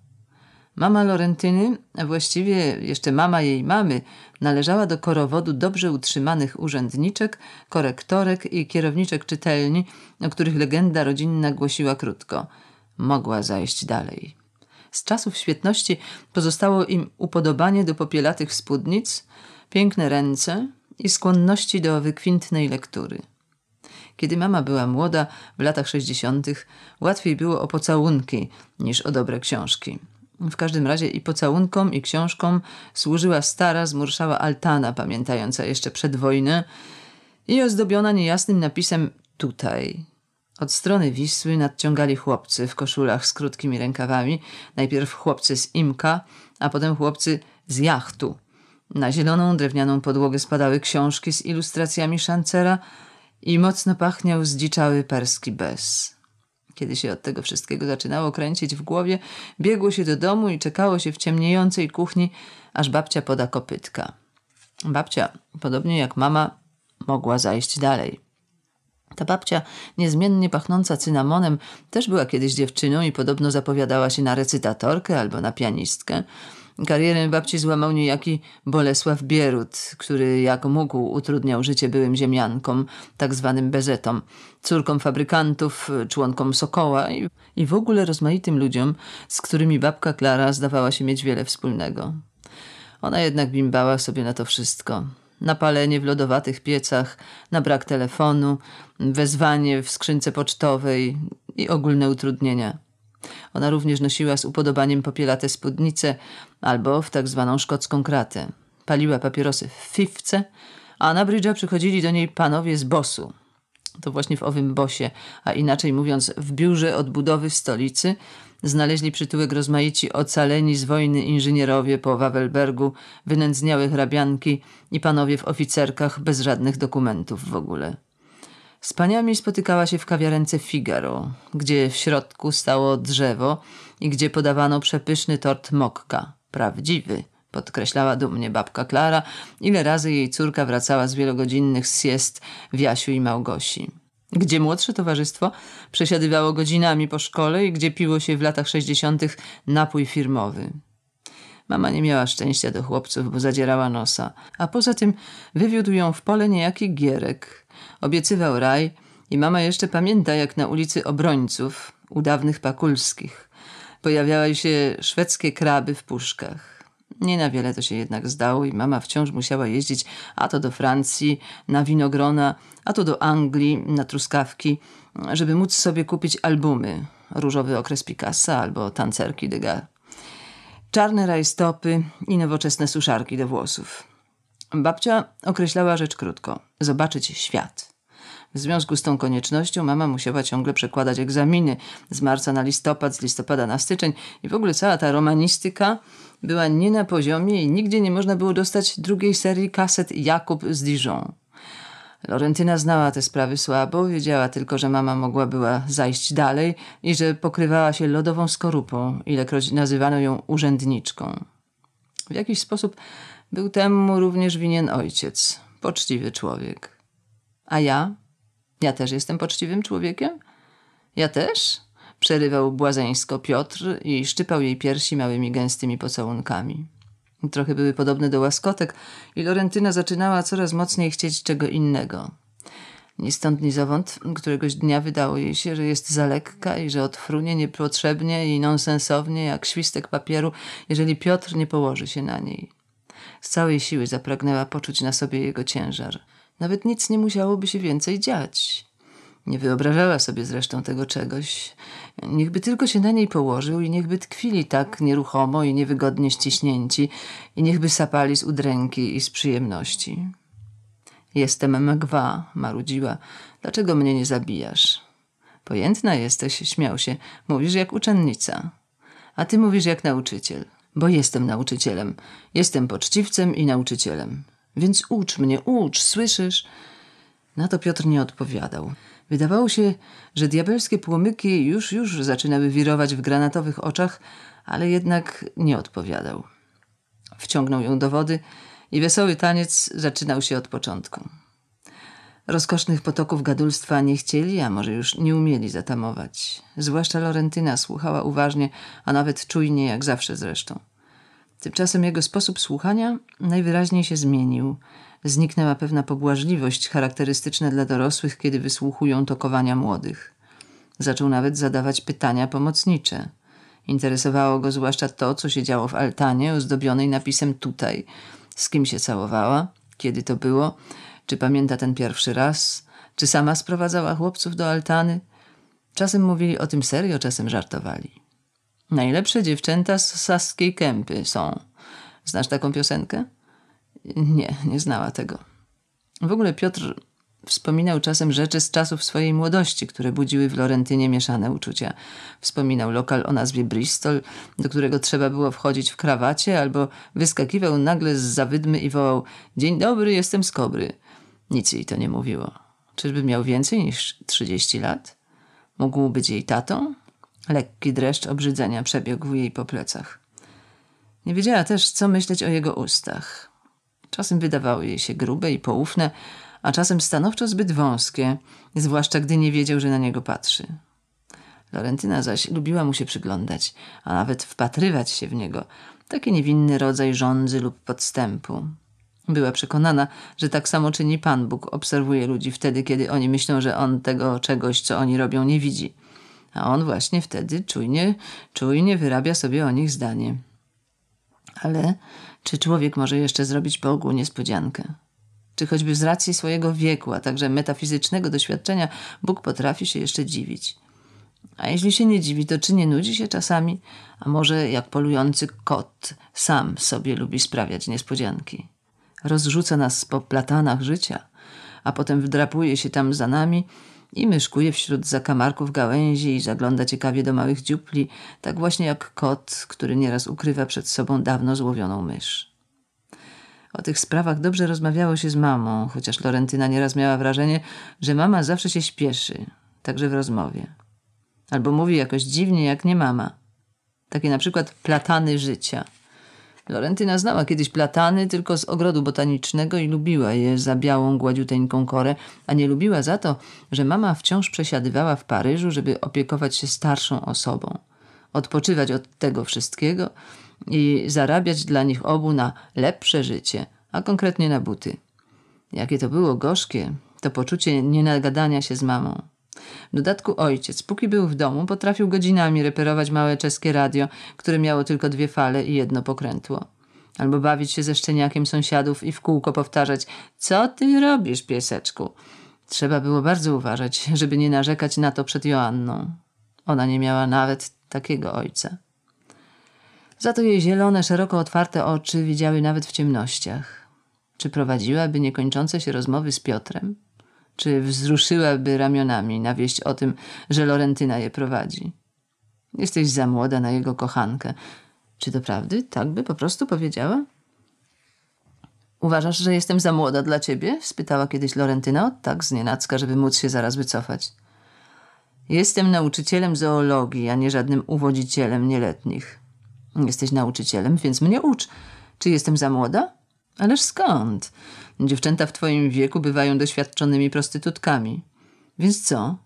Mama Lorentyny, a właściwie jeszcze mama jej mamy, należała do korowodu dobrze utrzymanych urzędniczek, korektorek i kierowniczek czytelni, o których legenda rodzinna głosiła krótko. Mogła zajść dalej. Z czasów świetności pozostało im upodobanie do popielatych spódnic, piękne ręce i skłonności do wykwintnej lektury. Kiedy mama była młoda, w latach 60., łatwiej było o pocałunki niż o dobre książki. W każdym razie i pocałunkom, i książkom służyła stara, zmurszała altana, pamiętająca jeszcze przedwojnę i ozdobiona niejasnym napisem tutaj, od strony Wisły nadciągali chłopcy w koszulach z krótkimi rękawami, najpierw chłopcy z Imka, a potem chłopcy z jachtu. Na zieloną drewnianą podłogę spadały książki z ilustracjami szancera i mocno pachniał zdziczały perski bez. Kiedy się od tego wszystkiego zaczynało kręcić w głowie, biegło się do domu i czekało się w ciemniejącej kuchni, aż babcia poda kopytka. Babcia, podobnie jak mama, mogła zajść dalej. Ta babcia, niezmiennie pachnąca cynamonem, też była kiedyś dziewczyną i podobno zapowiadała się na recytatorkę albo na pianistkę. Karierę babci złamał niejaki Bolesław Bierut, który jak mógł utrudniał życie byłym ziemiankom, tak zwanym bezetom, córkom fabrykantów, członkom Sokoła i, i w ogóle rozmaitym ludziom, z którymi babka Klara zdawała się mieć wiele wspólnego. Ona jednak bimbała sobie na to wszystko na palenie w lodowatych piecach, na brak telefonu, wezwanie w skrzynce pocztowej i ogólne utrudnienia. Ona również nosiła z upodobaniem popielate spódnice albo w tak zwaną szkocką kratę. Paliła papierosy w fifce, a na brydża przychodzili do niej panowie z bosu. To właśnie w owym bosie, a inaczej mówiąc w biurze odbudowy stolicy, znaleźli przytyłek rozmaici ocaleni z wojny inżynierowie po Wawelbergu, wynędzniałe hrabianki i panowie w oficerkach bez żadnych dokumentów w ogóle. Z paniami spotykała się w kawiarence Figaro, gdzie w środku stało drzewo i gdzie podawano przepyszny tort mokka, prawdziwy – podkreślała dumnie babka Klara, ile razy jej córka wracała z wielogodzinnych siest w Jasiu i Małgosi gdzie młodsze towarzystwo przesiadywało godzinami po szkole i gdzie piło się w latach 60. napój firmowy. Mama nie miała szczęścia do chłopców, bo zadzierała nosa, a poza tym wywiódł ją w pole niejaki Gierek. Obiecywał raj i mama jeszcze pamięta, jak na ulicy Obrońców, u dawnych Pakulskich, pojawiały się szwedzkie kraby w puszkach. Nie na wiele to się jednak zdało i mama wciąż musiała jeździć a to do Francji na winogrona, a to do Anglii na truskawki, żeby móc sobie kupić albumy Różowy okres Picassa albo Tancerki Degas. Czarne rajstopy i nowoczesne suszarki do włosów. Babcia określała rzecz krótko: zobaczyć świat. W związku z tą koniecznością mama musiała ciągle przekładać egzaminy z marca na listopad, z listopada na styczeń i w ogóle cała ta romanistyka była nie na poziomie i nigdzie nie można było dostać drugiej serii kaset Jakub z Dijon. Lorentyna znała te sprawy słabo, wiedziała tylko, że mama mogła była zajść dalej i że pokrywała się lodową skorupą, ilekroć nazywano ją urzędniczką. W jakiś sposób był temu również winien ojciec, poczciwy człowiek. A ja? Ja też jestem poczciwym człowiekiem? Ja też? Przerywał błazeńsko Piotr i szczypał jej piersi małymi gęstymi pocałunkami. Trochę były podobne do łaskotek i Lorentyna zaczynała coraz mocniej chcieć czego innego. Ni stąd, ni zowąd, któregoś dnia wydało jej się, że jest za lekka i że odfrunie niepotrzebnie i nonsensownie, jak świstek papieru, jeżeli Piotr nie położy się na niej. Z całej siły zapragnęła poczuć na sobie jego ciężar. Nawet nic nie musiałoby się więcej dziać. Nie wyobrażała sobie zresztą tego czegoś. Niechby tylko się na niej położył i niechby tkwili tak nieruchomo i niewygodnie ściśnięci i niechby sapali z udręki i z przyjemności. Jestem mgwa, marudziła. Dlaczego mnie nie zabijasz? Pojętna jesteś, śmiał się. Mówisz jak uczennica. A ty mówisz jak nauczyciel. Bo jestem nauczycielem. Jestem poczciwcem i nauczycielem. Więc ucz mnie, ucz, słyszysz? Na to Piotr nie odpowiadał. Wydawało się, że diabelskie płomyki już, już zaczynały wirować w granatowych oczach, ale jednak nie odpowiadał. Wciągnął ją do wody i wesoły taniec zaczynał się od początku. Rozkosznych potoków gadulstwa nie chcieli, a może już nie umieli zatamować. Zwłaszcza Lorentyna słuchała uważnie, a nawet czujnie, jak zawsze zresztą. Tymczasem jego sposób słuchania najwyraźniej się zmienił – zniknęła pewna pobłażliwość charakterystyczna dla dorosłych, kiedy wysłuchują tokowania młodych. Zaczął nawet zadawać pytania pomocnicze. Interesowało go zwłaszcza to, co się działo w altanie ozdobionej napisem tutaj, z kim się całowała, kiedy to było, czy pamięta ten pierwszy raz, czy sama sprowadzała chłopców do altany. Czasem mówili o tym serio, czasem żartowali. Najlepsze dziewczęta z saskiej kępy są. Znasz taką piosenkę? Nie, nie znała tego. W ogóle Piotr wspominał czasem rzeczy z czasów swojej młodości, które budziły w Lorentynie mieszane uczucia. Wspominał lokal o nazwie Bristol, do którego trzeba było wchodzić w krawacie, albo wyskakiwał nagle z zawydmy i wołał: Dzień dobry, jestem z kobry. Nic jej to nie mówiło. Czyżby miał więcej niż 30 lat? Mógł być jej tatą? Lekki dreszcz obrzydzenia przebiegł jej po plecach. Nie wiedziała też, co myśleć o jego ustach. Czasem wydawały jej się grube i poufne, a czasem stanowczo zbyt wąskie, zwłaszcza gdy nie wiedział, że na niego patrzy. Florentyna zaś lubiła mu się przyglądać, a nawet wpatrywać się w niego, taki niewinny rodzaj żądzy lub podstępu. Była przekonana, że tak samo czyni Pan Bóg, obserwuje ludzi wtedy, kiedy oni myślą, że on tego czegoś, co oni robią, nie widzi. A on właśnie wtedy czujnie, czujnie wyrabia sobie o nich zdanie. Ale czy człowiek może jeszcze zrobić Bogu niespodziankę? Czy choćby z racji swojego wieku, a także metafizycznego doświadczenia, Bóg potrafi się jeszcze dziwić? A jeśli się nie dziwi, to czy nie nudzi się czasami, a może jak polujący kot sam sobie lubi sprawiać niespodzianki? Rozrzuca nas po platanach życia, a potem wdrapuje się tam za nami i myszkuje wśród zakamarków gałęzi i zagląda ciekawie do małych dziupli, tak właśnie jak kot, który nieraz ukrywa przed sobą dawno złowioną mysz. O tych sprawach dobrze rozmawiało się z mamą, chociaż Florentyna nieraz miała wrażenie, że mama zawsze się śpieszy, także w rozmowie. Albo mówi jakoś dziwnie, jak nie mama. Takie na przykład platany życia – Florentyna znała kiedyś platany tylko z ogrodu botanicznego i lubiła je za białą, gładziuteńką korę, a nie lubiła za to, że mama wciąż przesiadywała w Paryżu, żeby opiekować się starszą osobą, odpoczywać od tego wszystkiego i zarabiać dla nich obu na lepsze życie, a konkretnie na buty. Jakie to było gorzkie, to poczucie nienagadania się z mamą. W dodatku ojciec, póki był w domu, potrafił godzinami reperować małe czeskie radio, które miało tylko dwie fale i jedno pokrętło. Albo bawić się ze szczeniakiem sąsiadów i w kółko powtarzać: Co ty robisz, pieseczku? Trzeba było bardzo uważać, żeby nie narzekać na to przed Joanną. Ona nie miała nawet takiego ojca. Za to jej zielone, szeroko otwarte oczy widziały nawet w ciemnościach. Czy prowadziłaby niekończące się rozmowy z Piotrem? czy wzruszyłaby ramionami na wieść o tym, że Lorentyna je prowadzi. Jesteś za młoda na jego kochankę. Czy doprawdy tak by po prostu powiedziała? Uważasz, że jestem za młoda dla ciebie? spytała kiedyś Lorentyna tak znienacka, żeby móc się zaraz wycofać. Jestem nauczycielem zoologii, a nie żadnym uwodzicielem nieletnich. Jesteś nauczycielem, więc mnie ucz. Czy jestem za młoda? Ależ skąd? Dziewczęta w twoim wieku bywają doświadczonymi prostytutkami. Więc co?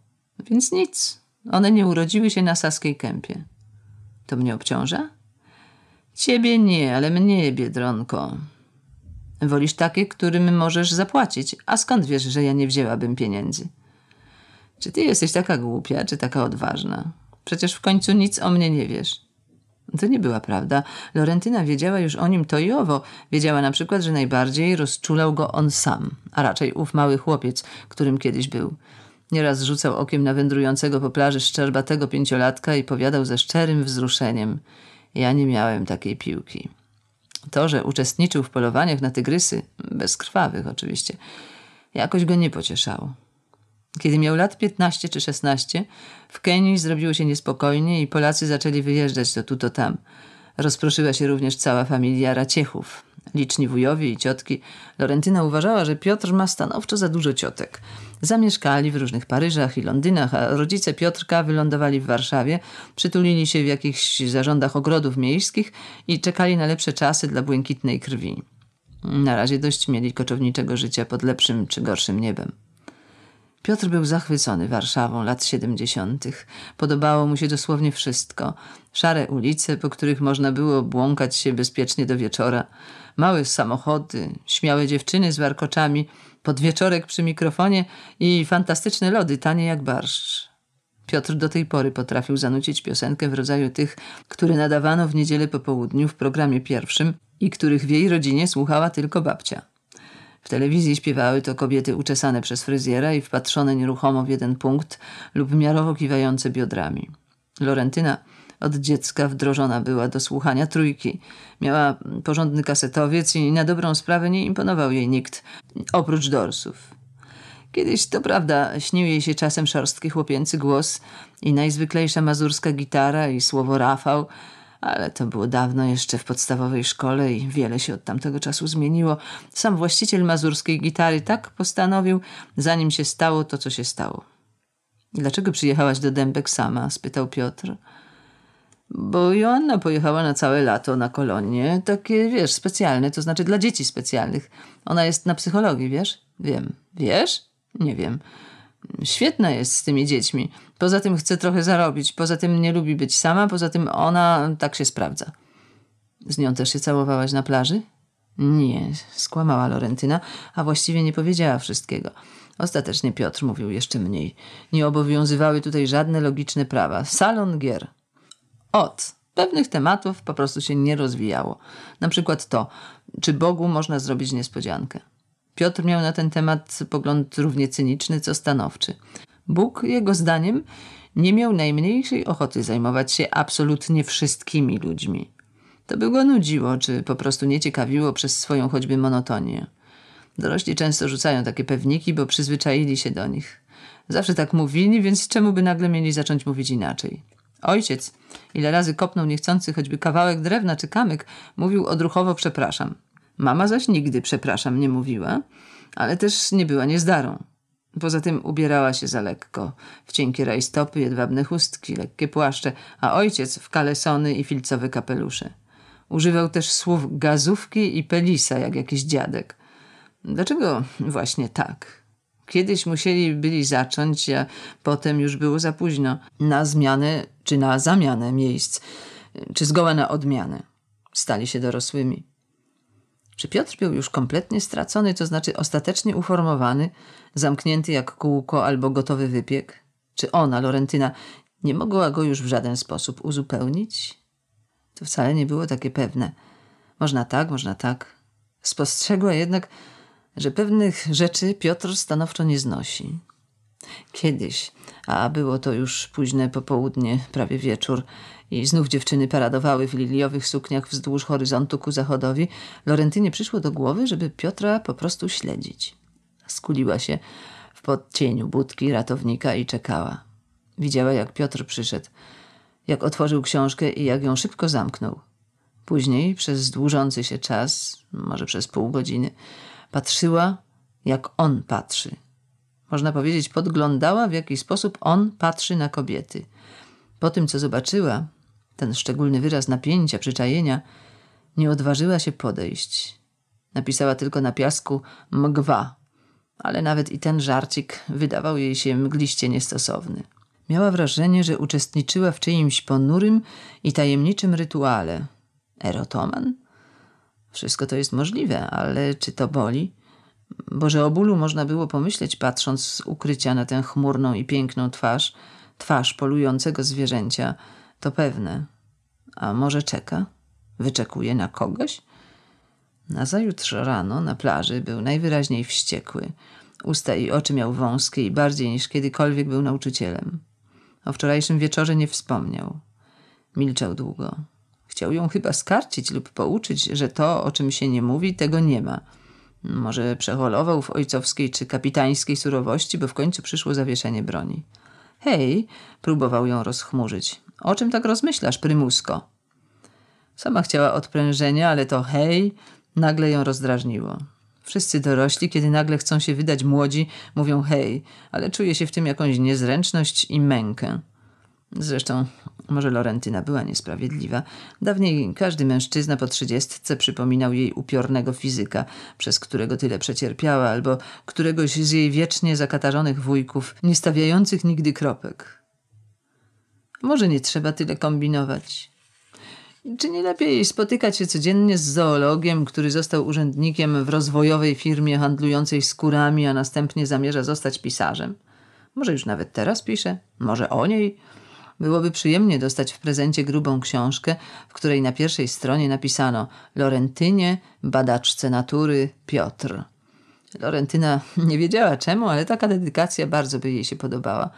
Więc nic. One nie urodziły się na Saskiej Kępie. To mnie obciąża? Ciebie nie, ale mnie, Biedronko. Wolisz takie, którym możesz zapłacić. A skąd wiesz, że ja nie wzięłabym pieniędzy? Czy ty jesteś taka głupia, czy taka odważna? Przecież w końcu nic o mnie nie wiesz. To nie była prawda. Lorentyna wiedziała już o nim to i owo. Wiedziała na przykład, że najbardziej rozczulał go on sam, a raczej ów mały chłopiec, którym kiedyś był. Nieraz rzucał okiem na wędrującego po plaży szczerbatego pięciolatka i powiadał ze szczerym wzruszeniem: Ja nie miałem takiej piłki. To, że uczestniczył w polowaniach na tygrysy, bezkrwawych oczywiście, jakoś go nie pocieszało. Kiedy miał lat 15 czy 16, w Kenii zrobiło się niespokojnie i Polacy zaczęli wyjeżdżać to tu, to tam. Rozproszyła się również cała familia Raciechów. Liczni wujowie i ciotki. Lorentyna uważała, że Piotr ma stanowczo za dużo ciotek. Zamieszkali w różnych Paryżach i Londynach, a rodzice Piotrka wylądowali w Warszawie, przytulili się w jakichś zarządach ogrodów miejskich i czekali na lepsze czasy dla błękitnej krwi. Na razie dość mieli koczowniczego życia pod lepszym czy gorszym niebem. Piotr był zachwycony Warszawą lat 70. Podobało mu się dosłownie wszystko. Szare ulice, po których można było błąkać się bezpiecznie do wieczora, małe samochody, śmiałe dziewczyny z warkoczami, podwieczorek przy mikrofonie i fantastyczne lody, tanie jak barszcz. Piotr do tej pory potrafił zanucić piosenkę w rodzaju tych, które nadawano w niedzielę po południu w programie pierwszym i których w jej rodzinie słuchała tylko babcia. W telewizji śpiewały to kobiety uczesane przez fryzjera i wpatrzone nieruchomo w jeden punkt lub miarowo kiwające biodrami. Lorentyna od dziecka wdrożona była do słuchania trójki. Miała porządny kasetowiec i na dobrą sprawę nie imponował jej nikt, oprócz dorsów. Kiedyś, to prawda, śnił jej się czasem szorstki chłopięcy głos i najzwyklejsza mazurska gitara i słowo Rafał – ale to było dawno jeszcze w podstawowej szkole i wiele się od tamtego czasu zmieniło. Sam właściciel mazurskiej gitary tak postanowił, zanim się stało to, co się stało. Dlaczego przyjechałaś do Dębek sama? spytał Piotr. Bo Joanna pojechała na całe lato na kolonie, takie, wiesz, specjalne, to znaczy dla dzieci specjalnych. Ona jest na psychologii, wiesz? Wiem. Wiesz? Nie wiem świetna jest z tymi dziećmi. Poza tym chce trochę zarobić, poza tym nie lubi być sama, poza tym ona tak się sprawdza. Z nią też się całowałaś na plaży? Nie, skłamała Lorentyna, a właściwie nie powiedziała wszystkiego. Ostatecznie Piotr mówił jeszcze mniej. Nie obowiązywały tutaj żadne logiczne prawa. Salon gier. Od pewnych tematów po prostu się nie rozwijało. Na przykład to, czy Bogu można zrobić niespodziankę. Piotr miał na ten temat pogląd równie cyniczny co stanowczy. Bóg, jego zdaniem, nie miał najmniejszej ochoty zajmować się absolutnie wszystkimi ludźmi. To by go nudziło, czy po prostu nie ciekawiło przez swoją choćby monotonię. Dorośli często rzucają takie pewniki, bo przyzwyczaili się do nich. Zawsze tak mówili, więc czemu by nagle mieli zacząć mówić inaczej? Ojciec, ile razy kopnął niechcący choćby kawałek drewna czy kamyk, mówił odruchowo przepraszam. Mama zaś nigdy przepraszam nie mówiła, ale też nie była niezdarą. Poza tym ubierała się za lekko, w cienkie rajstopy, jedwabne chustki, lekkie płaszcze, a ojciec w kalesony i filcowe kapelusze. Używał też słów gazówki i pelisa, jak jakiś dziadek. Dlaczego właśnie tak? Kiedyś musieli byli zacząć, a potem już było za późno. Na zmianę czy na zamianę miejsc, czy zgoła na odmianę. Stali się dorosłymi. Czy Piotr był już kompletnie stracony, to znaczy ostatecznie uformowany, zamknięty jak kółko albo gotowy wypiek? Czy ona, Lorentyna, nie mogła go już w żaden sposób uzupełnić? To wcale nie było takie pewne. Można tak, można tak. Spostrzegła jednak, że pewnych rzeczy Piotr stanowczo nie znosi. Kiedyś, a było to już późne popołudnie, prawie wieczór, i znów dziewczyny paradowały w liliowych sukniach wzdłuż horyzontu ku zachodowi, Lorentynie przyszło do głowy, żeby Piotra po prostu śledzić. Skuliła się w podcieniu budki ratownika i czekała. Widziała, jak Piotr przyszedł, jak otworzył książkę i jak ją szybko zamknął. Później, przez dłużący się czas, może przez pół godziny, patrzyła, jak on patrzy. Można powiedzieć, podglądała, w jaki sposób on patrzy na kobiety. Po tym, co zobaczyła, ten szczególny wyraz napięcia, przyczajenia, nie odważyła się podejść. Napisała tylko na piasku mgwa, ale nawet i ten żarcik wydawał jej się mgliście niestosowny. Miała wrażenie, że uczestniczyła w czyimś ponurym i tajemniczym rytuale. Erotoman? Wszystko to jest możliwe, ale czy to boli? Boże o bólu można było pomyśleć, patrząc z ukrycia na tę chmurną i piękną twarz, twarz polującego zwierzęcia – to pewne. A może czeka? Wyczekuje na kogoś? Nazajutrz rano na plaży był najwyraźniej wściekły. Usta i oczy miał wąskie i bardziej niż kiedykolwiek był nauczycielem. O wczorajszym wieczorze nie wspomniał. Milczał długo. Chciał ją chyba skarcić lub pouczyć, że to, o czym się nie mówi, tego nie ma. Może przeholował w ojcowskiej czy kapitańskiej surowości, bo w końcu przyszło zawieszenie broni. Hej, próbował ją rozchmurzyć. O czym tak rozmyślasz, prymusko? Sama chciała odprężenia, ale to hej, nagle ją rozdrażniło. Wszyscy dorośli, kiedy nagle chcą się wydać młodzi, mówią hej, ale czuje się w tym jakąś niezręczność i mękę. Zresztą może Lorentyna była niesprawiedliwa. Dawniej każdy mężczyzna po trzydziestce przypominał jej upiornego fizyka, przez którego tyle przecierpiała, albo któregoś z jej wiecznie zakatarzonych wujków, nie stawiających nigdy kropek. Może nie trzeba tyle kombinować. Czy nie lepiej spotykać się codziennie z zoologiem, który został urzędnikiem w rozwojowej firmie handlującej skórami, a następnie zamierza zostać pisarzem? Może już nawet teraz pisze? Może o niej? Byłoby przyjemnie dostać w prezencie grubą książkę, w której na pierwszej stronie napisano Lorentynie, badaczce natury, Piotr. Lorentyna nie wiedziała czemu, ale taka dedykacja bardzo by jej się podobała.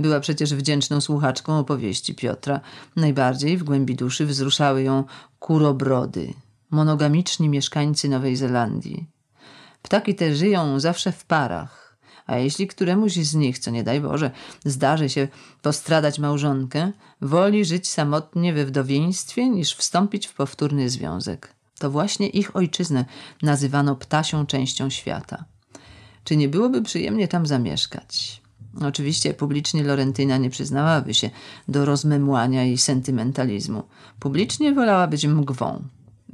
Była przecież wdzięczną słuchaczką opowieści Piotra. Najbardziej w głębi duszy wzruszały ją kurobrody, monogamiczni mieszkańcy Nowej Zelandii. Ptaki te żyją zawsze w parach, a jeśli któremuś z nich, co nie daj Boże, zdarzy się postradać małżonkę, woli żyć samotnie we wdowieństwie niż wstąpić w powtórny związek. To właśnie ich ojczyznę nazywano ptasią częścią świata. Czy nie byłoby przyjemnie tam zamieszkać? No, oczywiście publicznie Lorentyna nie przyznałaby się do rozmemłania i sentymentalizmu. Publicznie wolała być mgwą.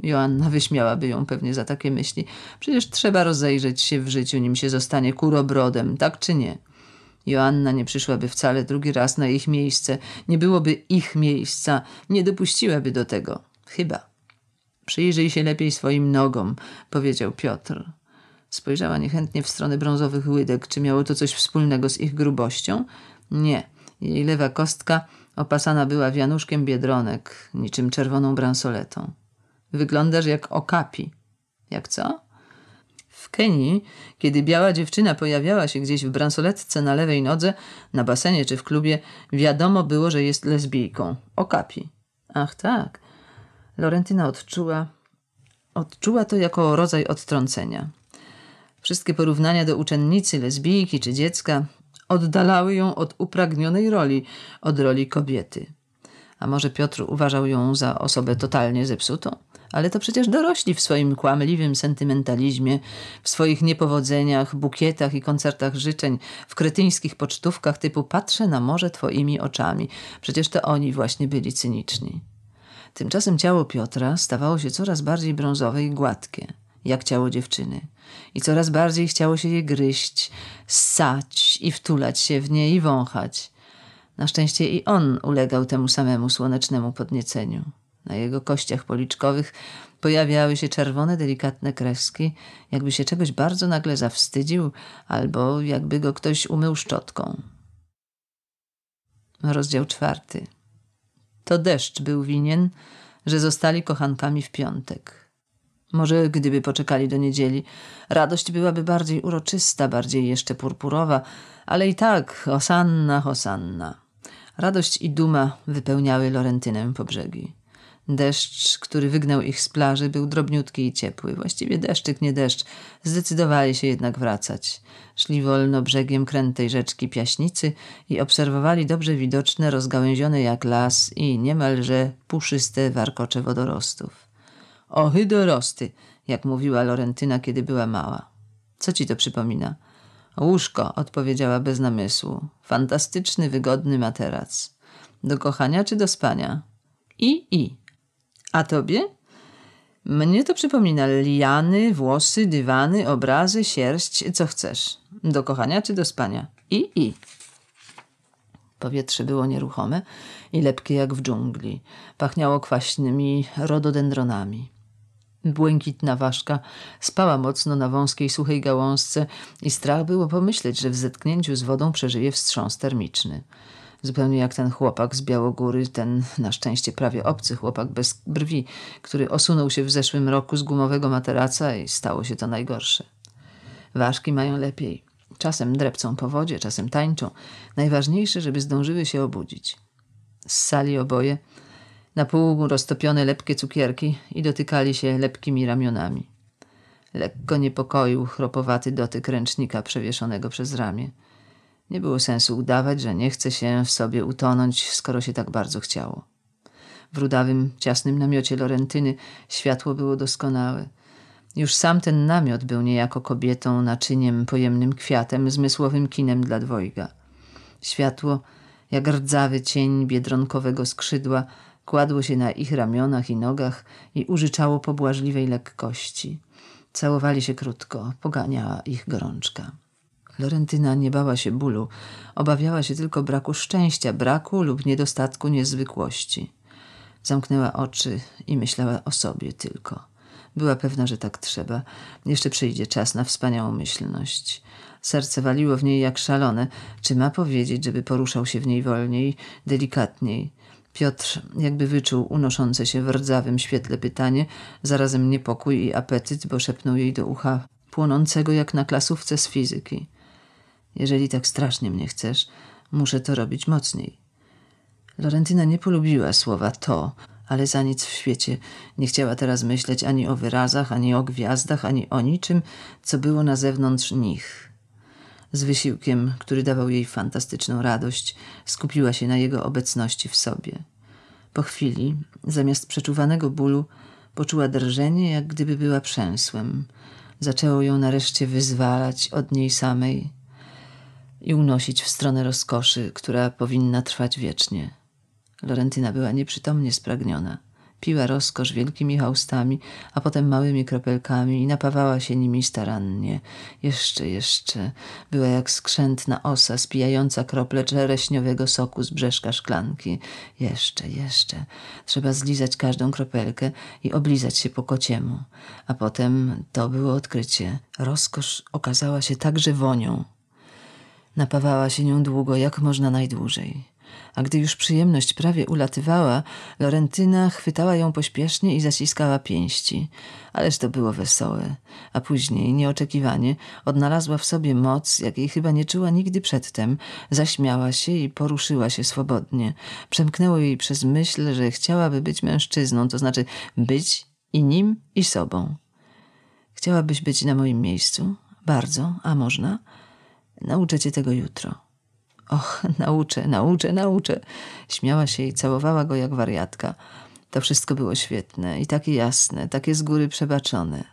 Joanna wyśmiałaby ją pewnie za takie myśli. Przecież trzeba rozejrzeć się w życiu, nim się zostanie kurobrodem, tak czy nie? Joanna nie przyszłaby wcale drugi raz na ich miejsce, nie byłoby ich miejsca, nie dopuściłaby do tego. Chyba. Przyjrzyj się lepiej swoim nogom, powiedział Piotr. Spojrzała niechętnie w stronę brązowych łydek. Czy miało to coś wspólnego z ich grubością? Nie. Jej lewa kostka opasana była wianuszkiem biedronek, niczym czerwoną bransoletą. Wyglądasz jak okapi. Jak co? W Kenii, kiedy biała dziewczyna pojawiała się gdzieś w bransoletce na lewej nodze, na basenie czy w klubie, wiadomo było, że jest lesbijką. Okapi. Ach tak. Lorentyna odczuła, odczuła to jako rodzaj odtrącenia. Wszystkie porównania do uczennicy, lesbijki czy dziecka oddalały ją od upragnionej roli, od roli kobiety. A może Piotr uważał ją za osobę totalnie zepsutą? Ale to przecież dorośli w swoim kłamliwym sentymentalizmie, w swoich niepowodzeniach, bukietach i koncertach życzeń, w kretyńskich pocztówkach typu patrzę na morze twoimi oczami. Przecież to oni właśnie byli cyniczni. Tymczasem ciało Piotra stawało się coraz bardziej brązowe i gładkie, jak ciało dziewczyny i coraz bardziej chciało się je gryźć, ssać i wtulać się w nie i wąchać. Na szczęście i on ulegał temu samemu słonecznemu podnieceniu. Na jego kościach policzkowych pojawiały się czerwone, delikatne kreski, jakby się czegoś bardzo nagle zawstydził, albo jakby go ktoś umył szczotką. Rozdział czwarty. To deszcz był winien, że zostali kochankami w piątek. Może gdyby poczekali do niedzieli, radość byłaby bardziej uroczysta, bardziej jeszcze purpurowa, ale i tak Hosanna, Hosanna. Radość i duma wypełniały Lorentynę po brzegi. Deszcz, który wygnał ich z plaży, był drobniutki i ciepły. Właściwie deszczyk, nie deszcz. Zdecydowali się jednak wracać. Szli wolno brzegiem krętej rzeczki Piaśnicy i obserwowali dobrze widoczne, rozgałęzione jak las i niemalże puszyste warkocze wodorostów. Ochy dorosty, jak mówiła Lorentyna, kiedy była mała. Co ci to przypomina? Łóżko, odpowiedziała bez namysłu. Fantastyczny, wygodny materac. Do kochania czy do spania? I, i. A tobie? Mnie to przypomina liany, włosy, dywany, obrazy, sierść, co chcesz. Do kochania czy do spania? I, i. Powietrze było nieruchome i lepkie jak w dżungli. Pachniało kwaśnymi rododendronami. Błękitna ważka spała mocno na wąskiej, suchej gałązce i strach było pomyśleć, że w zetknięciu z wodą przeżyje wstrząs termiczny. Zupełnie jak ten chłopak z Białogóry, ten na szczęście prawie obcy chłopak bez brwi, który osunął się w zeszłym roku z gumowego materaca i stało się to najgorsze. Ważki mają lepiej. Czasem drepcą po wodzie, czasem tańczą. Najważniejsze, żeby zdążyły się obudzić. Z sali oboje na pół roztopione lepkie cukierki i dotykali się lepkimi ramionami. Lekko niepokoił chropowaty dotyk ręcznika przewieszonego przez ramię. Nie było sensu udawać, że nie chce się w sobie utonąć, skoro się tak bardzo chciało. W rudawym, ciasnym namiocie Lorentyny światło było doskonałe. Już sam ten namiot był niejako kobietą, naczyniem, pojemnym kwiatem, zmysłowym kinem dla dwojga. Światło, jak rdzawy cień biedronkowego skrzydła, Kładło się na ich ramionach i nogach i użyczało pobłażliwej lekkości. Całowali się krótko, poganiała ich gorączka. Lorentyna nie bała się bólu, obawiała się tylko braku szczęścia, braku lub niedostatku niezwykłości. Zamknęła oczy i myślała o sobie tylko. Była pewna, że tak trzeba. Jeszcze przyjdzie czas na wspaniałą myślność. Serce waliło w niej jak szalone. Czy ma powiedzieć, żeby poruszał się w niej wolniej, delikatniej? Piotr jakby wyczuł unoszące się w rdzawym świetle pytanie, zarazem niepokój i apetyt, bo szepnął jej do ucha płonącego jak na klasówce z fizyki. Jeżeli tak strasznie mnie chcesz, muszę to robić mocniej. Lorentyna nie polubiła słowa to, ale za nic w świecie nie chciała teraz myśleć ani o wyrazach, ani o gwiazdach, ani o niczym, co było na zewnątrz nich z wysiłkiem, który dawał jej fantastyczną radość, skupiła się na jego obecności w sobie. Po chwili, zamiast przeczuwanego bólu, poczuła drżenie, jak gdyby była przęsłem. Zaczęło ją nareszcie wyzwalać od niej samej i unosić w stronę rozkoszy, która powinna trwać wiecznie. Lorentyna była nieprzytomnie spragniona piła rozkosz wielkimi haustami, a potem małymi kropelkami i napawała się nimi starannie. Jeszcze, jeszcze. Była jak skrzętna osa spijająca krople czereśniowego soku z brzeszka szklanki. Jeszcze, jeszcze. Trzeba zlizać każdą kropelkę i oblizać się po kociemu. A potem to było odkrycie. Rozkosz okazała się także wonią. Napawała się nią długo, jak można najdłużej a gdy już przyjemność prawie ulatywała, Lorentyna chwytała ją pośpiesznie i zaciskała pięści. Ależ to było wesołe. A później, nieoczekiwanie, odnalazła w sobie moc, jakiej chyba nie czuła nigdy przedtem. Zaśmiała się i poruszyła się swobodnie. Przemknęło jej przez myśl, że chciałaby być mężczyzną, to znaczy być i nim, i sobą. Chciałabyś być na moim miejscu? Bardzo, a można? Nauczę cię tego jutro. Och, nauczę, nauczę, nauczę. Śmiała się i całowała go jak wariatka. To wszystko było świetne i takie jasne, takie z góry przebaczone.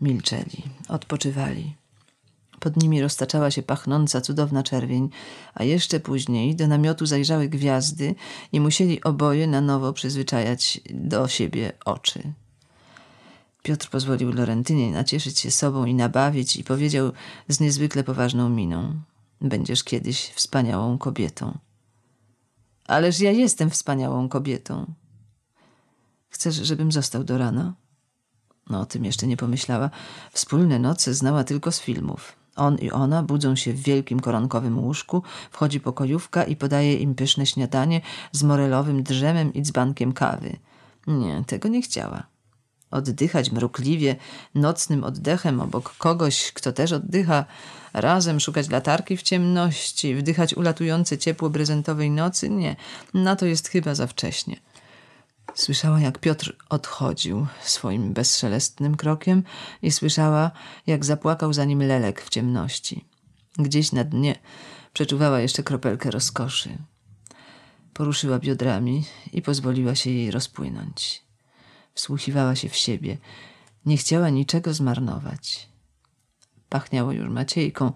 Milczeli, odpoczywali. Pod nimi roztaczała się pachnąca, cudowna czerwień, a jeszcze później do namiotu zajrzały gwiazdy i musieli oboje na nowo przyzwyczajać do siebie oczy. Piotr pozwolił Lorentynie nacieszyć się sobą i nabawić i powiedział z niezwykle poważną miną – Będziesz kiedyś wspaniałą kobietą. Ależ ja jestem wspaniałą kobietą. Chcesz, żebym został do rana? No, o tym jeszcze nie pomyślała. Wspólne noce znała tylko z filmów. On i ona budzą się w wielkim koronkowym łóżku, wchodzi pokojówka i podaje im pyszne śniadanie z morelowym drzemem i dzbankiem kawy. Nie, tego nie chciała. Oddychać mrukliwie, nocnym oddechem obok kogoś, kto też oddycha, razem szukać latarki w ciemności, wdychać ulatujące ciepło brezentowej nocy? Nie, na to jest chyba za wcześnie. Słyszała, jak Piotr odchodził swoim bezszelestnym krokiem i słyszała, jak zapłakał za nim lelek w ciemności. Gdzieś na dnie przeczuwała jeszcze kropelkę rozkoszy. Poruszyła biodrami i pozwoliła się jej rozpłynąć. Wsłuchiwała się w siebie. Nie chciała niczego zmarnować. Pachniało już Maciejką,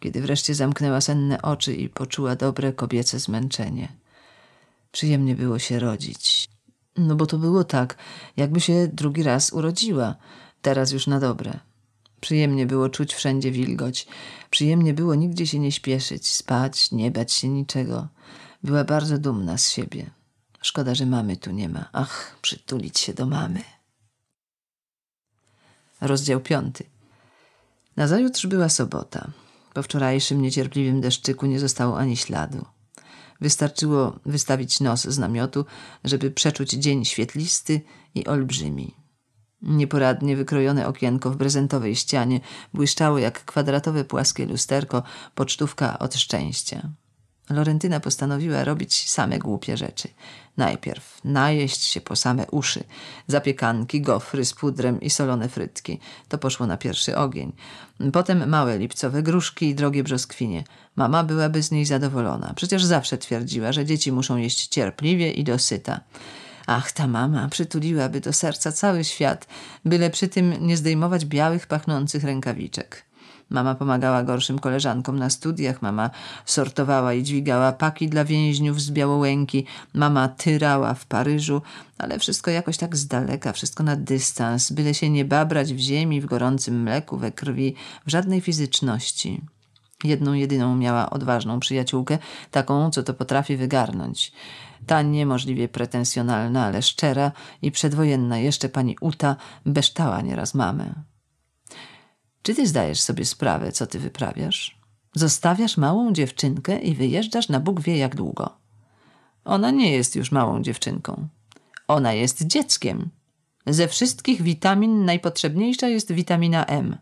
kiedy wreszcie zamknęła senne oczy i poczuła dobre kobiece zmęczenie. Przyjemnie było się rodzić. No bo to było tak, jakby się drugi raz urodziła, teraz już na dobre. Przyjemnie było czuć wszędzie wilgoć, przyjemnie było nigdzie się nie śpieszyć, spać, nie bać się niczego. Była bardzo dumna z siebie. Szkoda, że mamy tu nie ma. Ach, przytulić się do mamy. Rozdział piąty. Nazajutrz była sobota. Po wczorajszym niecierpliwym deszczyku nie zostało ani śladu. Wystarczyło wystawić nos z namiotu, żeby przeczuć dzień świetlisty i olbrzymi. Nieporadnie wykrojone okienko w prezentowej ścianie błyszczało jak kwadratowe płaskie lusterko, pocztówka od szczęścia. Lorentyna postanowiła robić same głupie rzeczy. Najpierw najeść się po same uszy. Zapiekanki, gofry z pudrem i solone frytki. To poszło na pierwszy ogień. Potem małe lipcowe gruszki i drogie brzoskwinie. Mama byłaby z niej zadowolona. Przecież zawsze twierdziła, że dzieci muszą jeść cierpliwie i dosyta. Ach, ta mama przytuliłaby do serca cały świat, byle przy tym nie zdejmować białych, pachnących rękawiczek. Mama pomagała gorszym koleżankom na studiach, mama sortowała i dźwigała paki dla więźniów z Białołęki, mama tyrała w Paryżu, ale wszystko jakoś tak z daleka, wszystko na dystans, byle się nie babrać w ziemi, w gorącym mleku, we krwi, w żadnej fizyczności. Jedną jedyną miała odważną przyjaciółkę, taką, co to potrafi wygarnąć. Ta niemożliwie pretensjonalna, ale szczera i przedwojenna jeszcze pani Uta beształa nieraz mamę. Czy ty zdajesz sobie sprawę, co ty wyprawiasz? Zostawiasz małą dziewczynkę i wyjeżdżasz na Bóg wie jak długo. Ona nie jest już małą dziewczynką. Ona jest dzieckiem. Ze wszystkich witamin najpotrzebniejsza jest witamina M.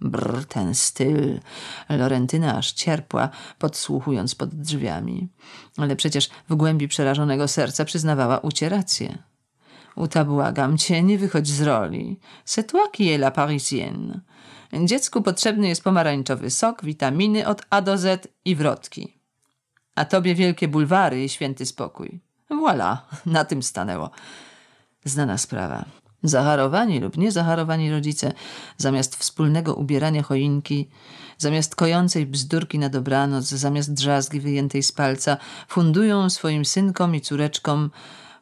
Brr, ten styl. Lorentyna aż cierpła, podsłuchując pod drzwiami. Ale przecież w głębi przerażonego serca przyznawała ucierację. Uta, błagam cię, nie wychodź z roli. C'est toi qui est la parisienne. Dziecku potrzebny jest pomarańczowy sok, witaminy od A do Z i wrotki. A tobie wielkie bulwary i święty spokój. Voilà, na tym stanęło. Znana sprawa. Zaharowani lub niezaharowani rodzice, zamiast wspólnego ubierania choinki, zamiast kojącej bzdurki na dobranoc, zamiast drzazgi wyjętej z palca, fundują swoim synkom i córeczkom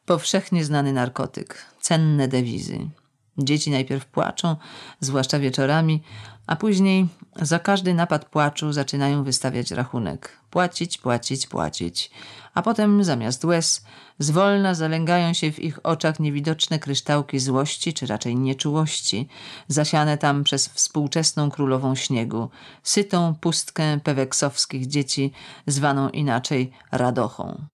powszechnie znany narkotyk, cenne dewizy. Dzieci najpierw płaczą, zwłaszcza wieczorami, a później za każdy napad płaczu zaczynają wystawiać rachunek. Płacić, płacić, płacić. A potem zamiast łez, zwolna zalęgają się w ich oczach niewidoczne kryształki złości, czy raczej nieczułości, zasiane tam przez współczesną królową śniegu, sytą pustkę peweksowskich dzieci, zwaną inaczej radochą.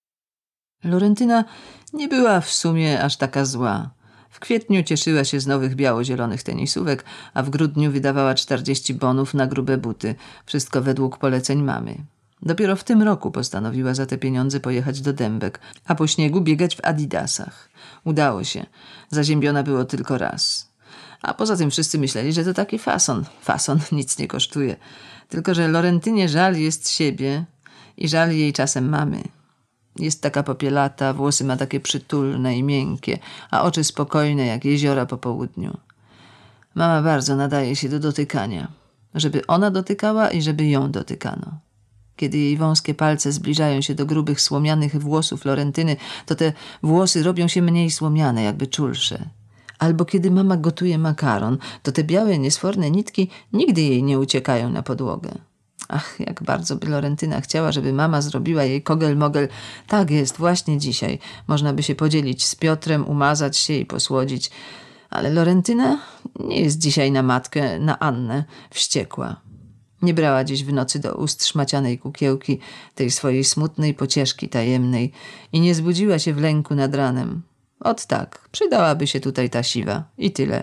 Lorentyna nie była w sumie aż taka zła. W kwietniu cieszyła się z nowych biało-zielonych tenisówek, a w grudniu wydawała 40 bonów na grube buty, wszystko według poleceń mamy. Dopiero w tym roku postanowiła za te pieniądze pojechać do Dębek, a po śniegu biegać w adidasach. Udało się. Zaziębiona było tylko raz. A poza tym wszyscy myśleli, że to taki fason. Fason (laughs) nic nie kosztuje. Tylko, że Lorentynie żal jest siebie i żal jej czasem mamy. Jest taka popielata, włosy ma takie przytulne i miękkie, a oczy spokojne jak jeziora po południu. Mama bardzo nadaje się do dotykania, żeby ona dotykała i żeby ją dotykano. Kiedy jej wąskie palce zbliżają się do grubych, słomianych włosów Florentyny, to te włosy robią się mniej słomiane, jakby czulsze. Albo kiedy mama gotuje makaron, to te białe, niesforne nitki nigdy jej nie uciekają na podłogę. Ach, jak bardzo by Lorentyna chciała, żeby mama zrobiła jej kogel-mogel. Tak jest, właśnie dzisiaj. Można by się podzielić z Piotrem, umazać się i posłodzić. Ale Lorentyna nie jest dzisiaj na matkę, na Annę, wściekła. Nie brała dziś w nocy do ust szmacianej kukiełki, tej swojej smutnej pocieszki tajemnej i nie zbudziła się w lęku nad ranem. Ot tak, przydałaby się tutaj ta siwa. I tyle.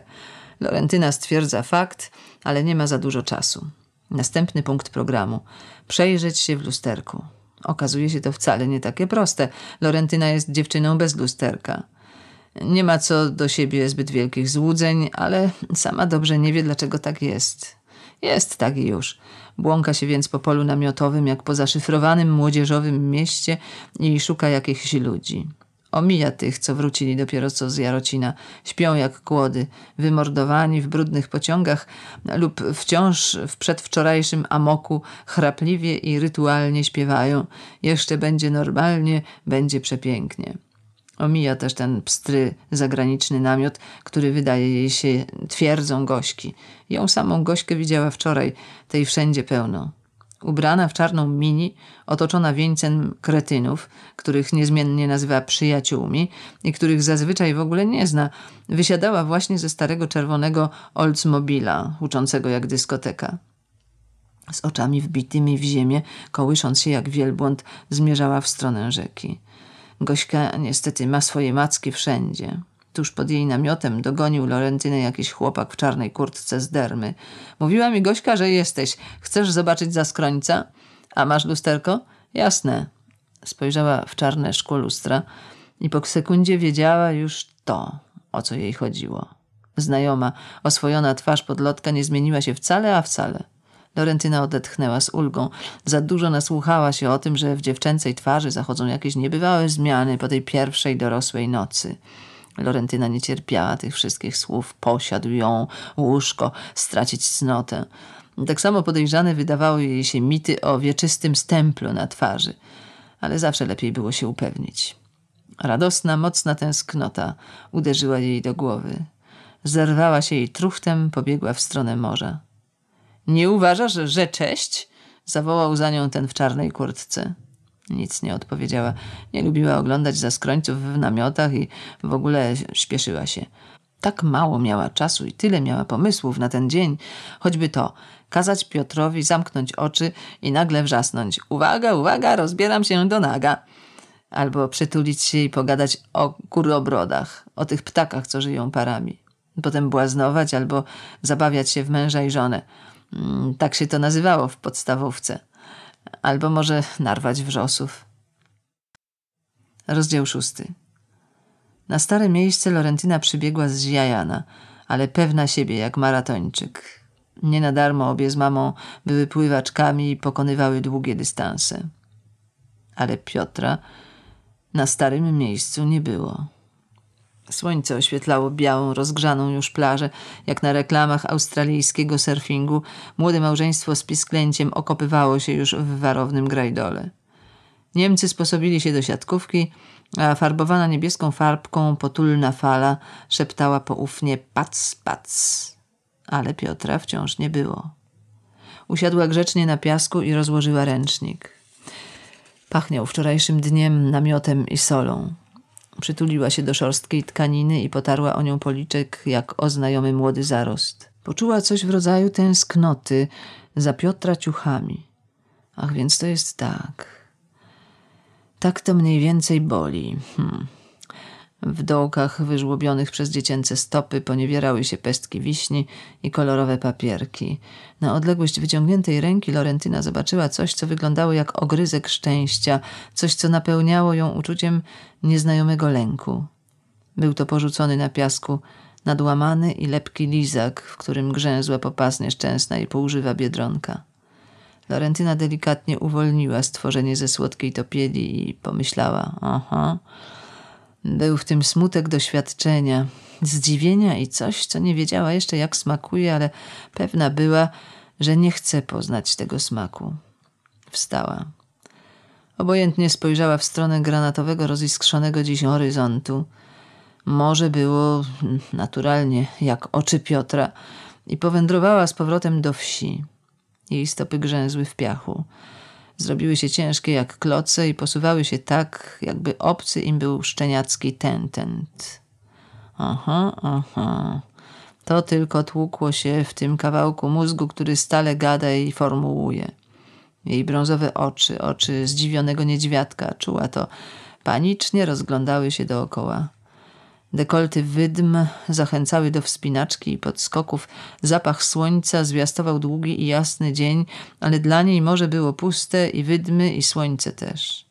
Lorentyna stwierdza fakt, ale nie ma za dużo czasu. Następny punkt programu. Przejrzeć się w lusterku. Okazuje się to wcale nie takie proste. Lorentyna jest dziewczyną bez lusterka. Nie ma co do siebie zbyt wielkich złudzeń, ale sama dobrze nie wie, dlaczego tak jest. Jest tak i już. Błąka się więc po polu namiotowym, jak po zaszyfrowanym młodzieżowym mieście i szuka jakichś ludzi. Omija tych, co wrócili dopiero co z Jarocina. Śpią jak kłody, wymordowani w brudnych pociągach lub wciąż w przedwczorajszym amoku chrapliwie i rytualnie śpiewają. Jeszcze będzie normalnie, będzie przepięknie. Omija też ten pstry zagraniczny namiot, który wydaje jej się twierdzą Gośki. Ją samą Gośkę widziała wczoraj, tej wszędzie pełną. Ubrana w czarną mini, otoczona wieńcem kretynów, których niezmiennie nazywa przyjaciółmi i których zazwyczaj w ogóle nie zna, wysiadała właśnie ze starego czerwonego Oldsmobila, uczącego jak dyskoteka. Z oczami wbitymi w ziemię, kołysząc się jak wielbłąd, zmierzała w stronę rzeki. Gośka niestety ma swoje macki wszędzie. Tuż pod jej namiotem dogonił Lorentynę jakiś chłopak w czarnej kurtce z dermy. Mówiła mi Gośka, że jesteś. Chcesz zobaczyć za skrońca? A masz lusterko? Jasne. Spojrzała w czarne szkło lustra i po sekundzie wiedziała już to, o co jej chodziło. Znajoma, oswojona twarz podlotka nie zmieniła się wcale, a wcale. Lorentyna odetchnęła z ulgą. Za dużo nasłuchała się o tym, że w dziewczęcej twarzy zachodzą jakieś niebywałe zmiany po tej pierwszej dorosłej nocy. Lorentyna nie cierpiała tych wszystkich słów. Posiadł ją, łóżko, stracić cnotę. Tak samo podejrzane wydawały jej się mity o wieczystym stemplu na twarzy. Ale zawsze lepiej było się upewnić. Radosna, mocna tęsknota uderzyła jej do głowy. Zerwała się jej truchtem, pobiegła w stronę morza. Nie uważasz, że cześć? zawołał za nią ten w czarnej kurtce. Nic nie odpowiedziała. Nie lubiła oglądać skrońców w namiotach i w ogóle śpieszyła się. Tak mało miała czasu i tyle miała pomysłów na ten dzień, choćby to kazać Piotrowi zamknąć oczy i nagle wrzasnąć: Uwaga, uwaga, rozbieram się do naga. Albo przytulić się i pogadać o kurobrodach, o tych ptakach, co żyją parami. Potem błaznować albo zabawiać się w męża i żonę. Mm, tak się to nazywało w podstawówce albo może narwać wrzosów. Rozdział szósty. Na stare miejsce Lorentyna przybiegła z Jajana, ale pewna siebie jak maratończyk. Nie na darmo obie z mamą były pływaczkami i pokonywały długie dystanse. Ale Piotra na starym miejscu nie było. Słońce oświetlało białą, rozgrzaną już plażę, jak na reklamach australijskiego surfingu. Młode małżeństwo z pisklęciem okopywało się już w warownym grajdole. Niemcy sposobili się do siatkówki, a farbowana niebieską farbką potulna fala szeptała poufnie pac, pac. Ale Piotra wciąż nie było. Usiadła grzecznie na piasku i rozłożyła ręcznik. Pachniał wczorajszym dniem, namiotem i solą. Przytuliła się do szorstkiej tkaniny i potarła o nią policzek, jak o znajomy młody zarost. Poczuła coś w rodzaju tęsknoty za Piotra ciuchami. Ach, więc to jest tak. Tak to mniej więcej boli. Hmm. W dołkach wyżłobionych przez dziecięce stopy poniewierały się pestki wiśni i kolorowe papierki. Na odległość wyciągniętej ręki Lorentyna zobaczyła coś, co wyglądało jak ogryzek szczęścia, coś, co napełniało ją uczuciem nieznajomego lęku. Był to porzucony na piasku nadłamany i lepki lizak, w którym grzęzła popas nieszczęsna i półżywa biedronka. Lorentyna delikatnie uwolniła stworzenie ze słodkiej topieli i pomyślała: Aha, był w tym smutek doświadczenia, zdziwienia i coś, co nie wiedziała jeszcze jak smakuje, ale pewna była, że nie chce poznać tego smaku. Wstała. Obojętnie spojrzała w stronę granatowego, roziskrzonego dziś horyzontu. Morze było naturalnie jak oczy Piotra i powędrowała z powrotem do wsi. Jej stopy grzęzły w piachu. Zrobiły się ciężkie jak kloce i posuwały się tak, jakby obcy im był szczeniacki tentent. Aha, aha. To tylko tłukło się w tym kawałku mózgu, który stale gada i formułuje. Jej brązowe oczy, oczy zdziwionego niedźwiadka, czuła to, panicznie rozglądały się dookoła. Dekolty wydm zachęcały do wspinaczki i podskoków. Zapach słońca zwiastował długi i jasny dzień, ale dla niej morze było puste i wydmy i słońce też.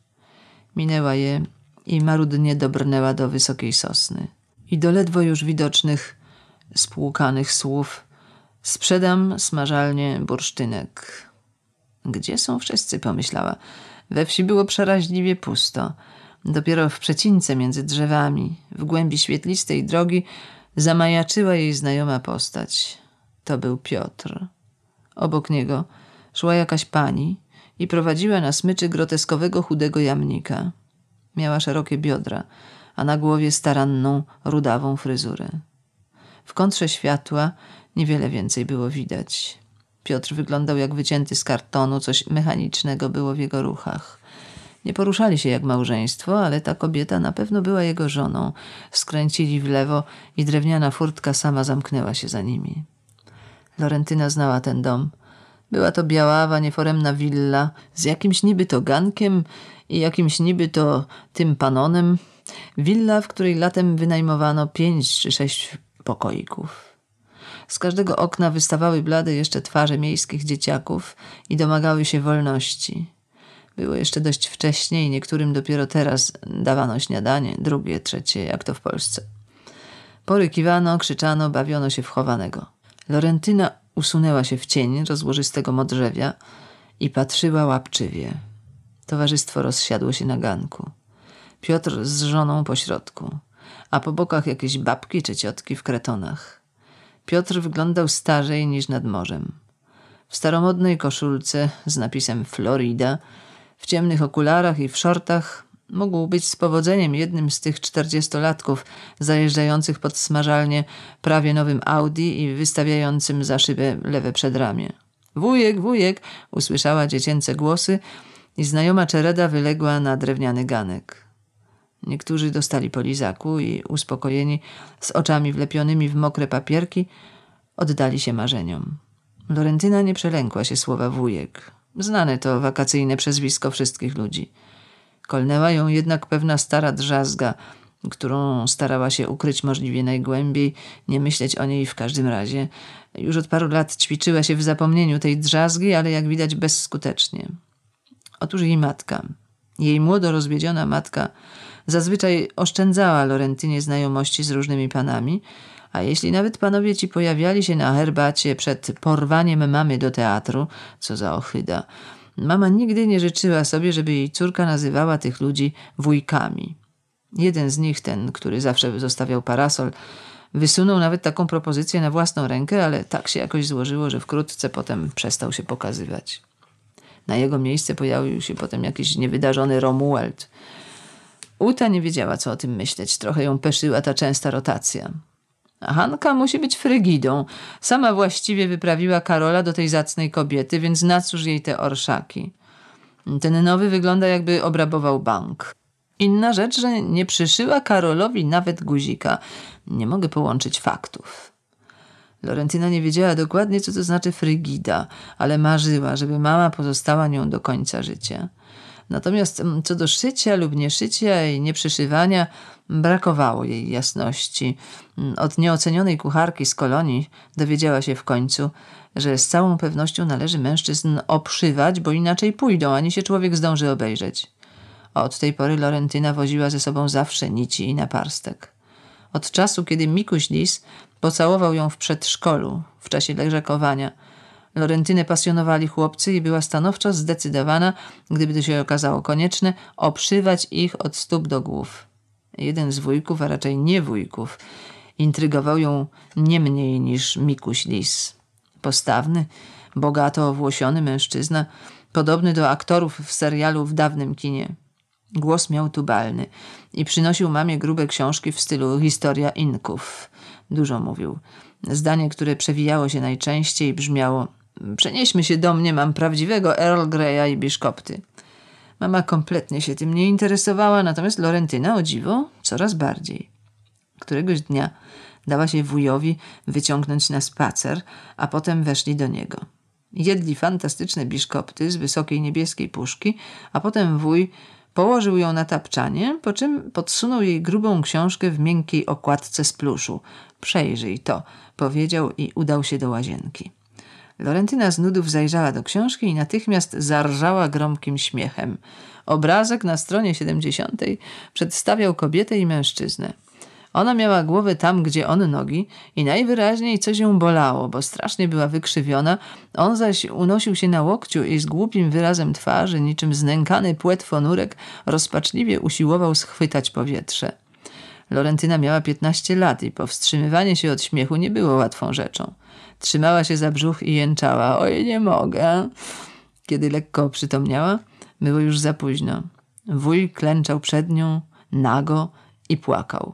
Minęła je i marudnie dobrnęła do wysokiej sosny. I do ledwo już widocznych, spłukanych słów sprzedam smażalnie bursztynek. Gdzie są wszyscy? pomyślała. We wsi było przeraźliwie pusto – Dopiero w przecince między drzewami, w głębi świetlistej drogi, zamajaczyła jej znajoma postać. To był Piotr. Obok niego szła jakaś pani i prowadziła na smyczy groteskowego chudego jamnika. Miała szerokie biodra, a na głowie staranną, rudawą fryzurę. W kontrze światła niewiele więcej było widać. Piotr wyglądał jak wycięty z kartonu, coś mechanicznego było w jego ruchach. Nie poruszali się jak małżeństwo, ale ta kobieta na pewno była jego żoną. Skręcili w lewo i drewniana furtka sama zamknęła się za nimi. Florentyna znała ten dom. Była to biaława, nieforemna willa z jakimś niby to gankiem i jakimś niby to tym panonem. Willa, w której latem wynajmowano pięć czy sześć pokoików. Z każdego okna wystawały blade jeszcze twarze miejskich dzieciaków i domagały się wolności. Było jeszcze dość wcześnie i niektórym dopiero teraz dawano śniadanie, drugie, trzecie, jak to w Polsce. Porykiwano, krzyczano, bawiono się w chowanego. Lorentyna usunęła się w cień rozłożystego modrzewia i patrzyła łapczywie. Towarzystwo rozsiadło się na ganku. Piotr z żoną po środku, a po bokach jakieś babki czy ciotki w kretonach. Piotr wyglądał starzej niż nad morzem. W staromodnej koszulce z napisem Florida – w ciemnych okularach i w szortach, mógł być z powodzeniem jednym z tych czterdziestolatków zajeżdżających pod smażalnię prawie nowym Audi i wystawiającym za szybę lewe przedramię. Wujek, wujek! usłyszała dziecięce głosy i znajoma czereda wyległa na drewniany ganek. Niektórzy dostali po lizaku i uspokojeni, z oczami wlepionymi w mokre papierki, oddali się marzeniom. Lorentyna nie przelękła się słowa wujek. Znane to wakacyjne przezwisko wszystkich ludzi. Kolnęła ją jednak pewna stara drzazga, którą starała się ukryć możliwie najgłębiej, nie myśleć o niej w każdym razie. Już od paru lat ćwiczyła się w zapomnieniu tej drzazgi, ale jak widać bezskutecznie. Otóż jej matka, jej młodo rozwiedziona matka, zazwyczaj oszczędzała Lorentynie znajomości z różnymi panami, a jeśli nawet panowie ci pojawiali się na herbacie przed porwaniem mamy do teatru, co za ochyda. Mama nigdy nie życzyła sobie, żeby jej córka nazywała tych ludzi wujkami. Jeden z nich, ten, który zawsze zostawiał parasol, wysunął nawet taką propozycję na własną rękę, ale tak się jakoś złożyło, że wkrótce potem przestał się pokazywać. Na jego miejsce pojawił się potem jakiś niewydarzony Romuald. Uta nie wiedziała, co o tym myśleć. Trochę ją peszyła ta częsta rotacja. Hanka musi być frygidą. Sama właściwie wyprawiła Karola do tej zacnej kobiety, więc na cóż jej te orszaki? Ten nowy wygląda jakby obrabował bank. Inna rzecz, że nie przyszyła Karolowi nawet guzika. Nie mogę połączyć faktów. Lorentyna nie wiedziała dokładnie, co to znaczy frygida, ale marzyła, żeby mama pozostała nią do końca życia. Natomiast mm, co do szycia lub nieszycia i nieprzyszywania, Brakowało jej jasności. Od nieocenionej kucharki z kolonii dowiedziała się w końcu, że z całą pewnością należy mężczyzn obszywać, bo inaczej pójdą, ani się człowiek zdąży obejrzeć. Od tej pory Lorentyna woziła ze sobą zawsze nici i naparstek. Od czasu, kiedy Mikuś Lis pocałował ją w przedszkolu, w czasie leżakowania, Lorentynę pasjonowali chłopcy i była stanowczo zdecydowana, gdyby to się okazało konieczne, obszywać ich od stóp do głów. Jeden z wujków, a raczej nie wujków, intrygował ją nie mniej niż Mikuś Lis. Postawny, bogato owłosiony mężczyzna, podobny do aktorów w serialu w dawnym kinie. Głos miał tubalny i przynosił mamie grube książki w stylu Historia Inków. Dużo mówił. Zdanie, które przewijało się najczęściej, brzmiało: Przenieśmy się do mnie, mam prawdziwego Earl Greya i biszkopty. Mama kompletnie się tym nie interesowała, natomiast Lorentyna, o dziwo, coraz bardziej. Któregoś dnia dała się wujowi wyciągnąć na spacer, a potem weszli do niego. Jedli fantastyczne biszkopty z wysokiej niebieskiej puszki, a potem wuj położył ją na tapczanie, po czym podsunął jej grubą książkę w miękkiej okładce z pluszu. Przejrzyj to, powiedział i udał się do łazienki. Lorentyna z nudów zajrzała do książki i natychmiast zarżała gromkim śmiechem. Obrazek na stronie 70 przedstawiał kobietę i mężczyznę. Ona miała głowę tam, gdzie on nogi i najwyraźniej coś ją bolało, bo strasznie była wykrzywiona, on zaś unosił się na łokciu i z głupim wyrazem twarzy, niczym znękany płetwonurek, rozpaczliwie usiłował schwytać powietrze. Lorentyna miała 15 lat i powstrzymywanie się od śmiechu nie było łatwą rzeczą. Trzymała się za brzuch i jęczała. Oj, nie mogę. Kiedy lekko przytomniała, było już za późno. Wuj klęczał przed nią, nago i płakał.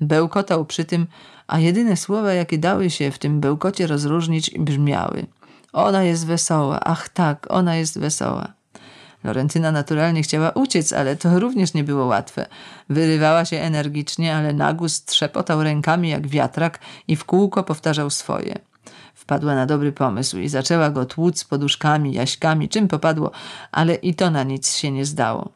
Bełkotał przy tym, a jedyne słowa, jakie dały się w tym bełkocie rozróżnić, brzmiały. Ona jest wesoła, ach tak, ona jest wesoła. Lorentyna naturalnie chciała uciec, ale to również nie było łatwe. Wyrywała się energicznie, ale nagus trzepotał rękami jak wiatrak i w kółko powtarzał swoje. Wpadła na dobry pomysł i zaczęła go tłuc poduszkami, jaśkami, czym popadło, ale i to na nic się nie zdało.